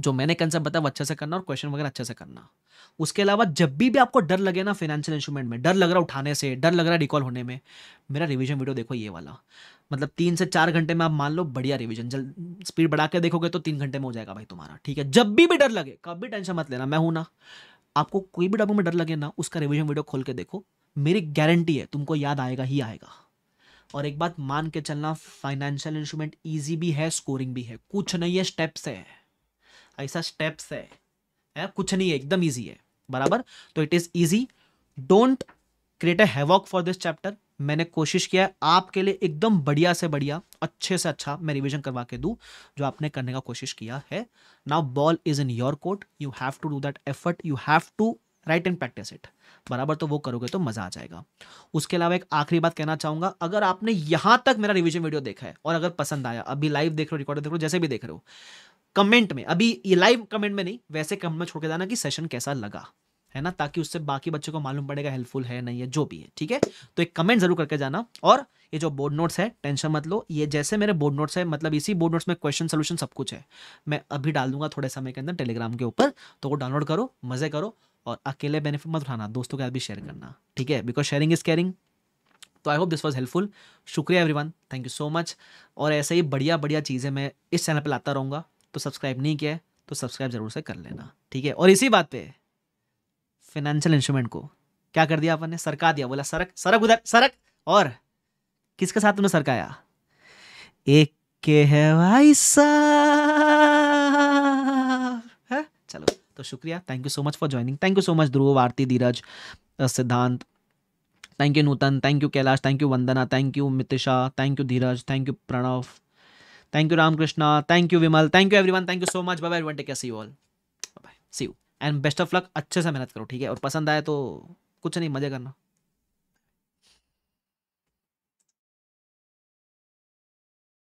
जो मैंने कंसेप्ट बताया वो अच्छे से करना और क्वेश्चन वगैरह अच्छे से करना उसके अलावा जब भी भी आपको डर लगे ना फाइनेंशियल इंस्ट्रूमेंट में डर लग रहा उठाने से डर लग रहा रिकॉल होने में मेरा रिवीजन वीडियो देखो ये वाला मतलब तीन से चार घंटे में आप मान लो बढ़िया रिवीजन जल्द स्पीड बढ़ा के देखोगे तो तीन घंटे में हो जाएगा भाई तुम्हारा ठीक है जब भी भी डर लगे कभी टेंशन मत लेना मैं हूं ना आपको कोई भी डॉक्यूमेंट डर लगे ना उसका रिविजन वीडियो खोल के देखो मेरी गारंटी है तुमको याद आएगा ही आएगा और एक बात मान के चलना फाइनेंशियल इंस्ट्रूमेंट ईजी भी है स्कोरिंग भी है कुछ नहीं है स्टेप्स है ऐसा स्टेप्स है है कुछ नहीं है एकदम ईजी है बराबर तो it is easy don't create a havoc for this chapter मैंने कोशिश किया है आपके लिए एकदम बढ़िया से बढ़िया अच्छे से अच्छा मैं रिविजन करवा के दू जो आपने करने का कोशिश किया है now ball is in your court you have to do that effort you have to write and practice it बराबर तो वो करोगे तो मज़ा आ जाएगा उसके अलावा एक आखिरी बात कहना चाहूंगा अगर आपने यहां तक मेरा रिविजन वीडियो देखा है और अगर पसंद आया अभी लाइव देख रहे हो रिकॉर्ड देख रहे हो जैसे भी देख रहे हो कमेंट में अभी ये लाइव कमेंट में नहीं वैसे कमेंट में छोड़ के जाना कि सेशन कैसा लगा है ना ताकि उससे बाकी बच्चों को मालूम पड़ेगा हेल्पफुल है नहीं है जो भी है ठीक है तो एक कमेंट जरूर करके जाना और ये जो बोर्ड नोट्स है टेंशन मत लो ये जैसे मेरे बोर्ड नोट्स है मतलब इसी बोर्ड नोट्स में क्वेश्चन सोल्यूशन सब कुछ है मैं अभी डाल दूंगा थोड़े समय के अंदर टेलीग्राम के ऊपर तो वो डाउनलोड करो मजे करो और अकेले बेनिफिट मत उठाना दोस्तों के साथ भी शेयर करना ठीक है बिकॉज शेयरिंग इज केयरिंग तो I hope this was helpful शुक्रिया everyone thank you so much और ऐसे ही बढ़िया बढ़िया चीज़ें मैं इस चैनल पर लाता रहूँगा तो सब्सक्राइब नहीं किया है तो सब्सक्राइब ज़रूर से कर लेना ठीक है और इसी बात पे फाइनेंशियल इंस्ट्रूमेंट को क्या कर दिया आपने सरका दिया बोला सरक सरक उधर सरक और किसके साथ तुमने सरकाया एक के है भाई चलो तो शुक्रिया thank you so much for joining thank you so much Dhruv Aarti Dheeraj Siddhant thank you Nutan thank you Kailash thank you Vandana thank you Mitisha thank you Dheeraj thank you Pranav thank you Ramakrishna thank you Vimal thank you everyone thank you so much bye bye see all bye see you and best of luck अच्छे से मेहनत करो ठीक है और पसंद आए तो कुछ नहीं मजे करना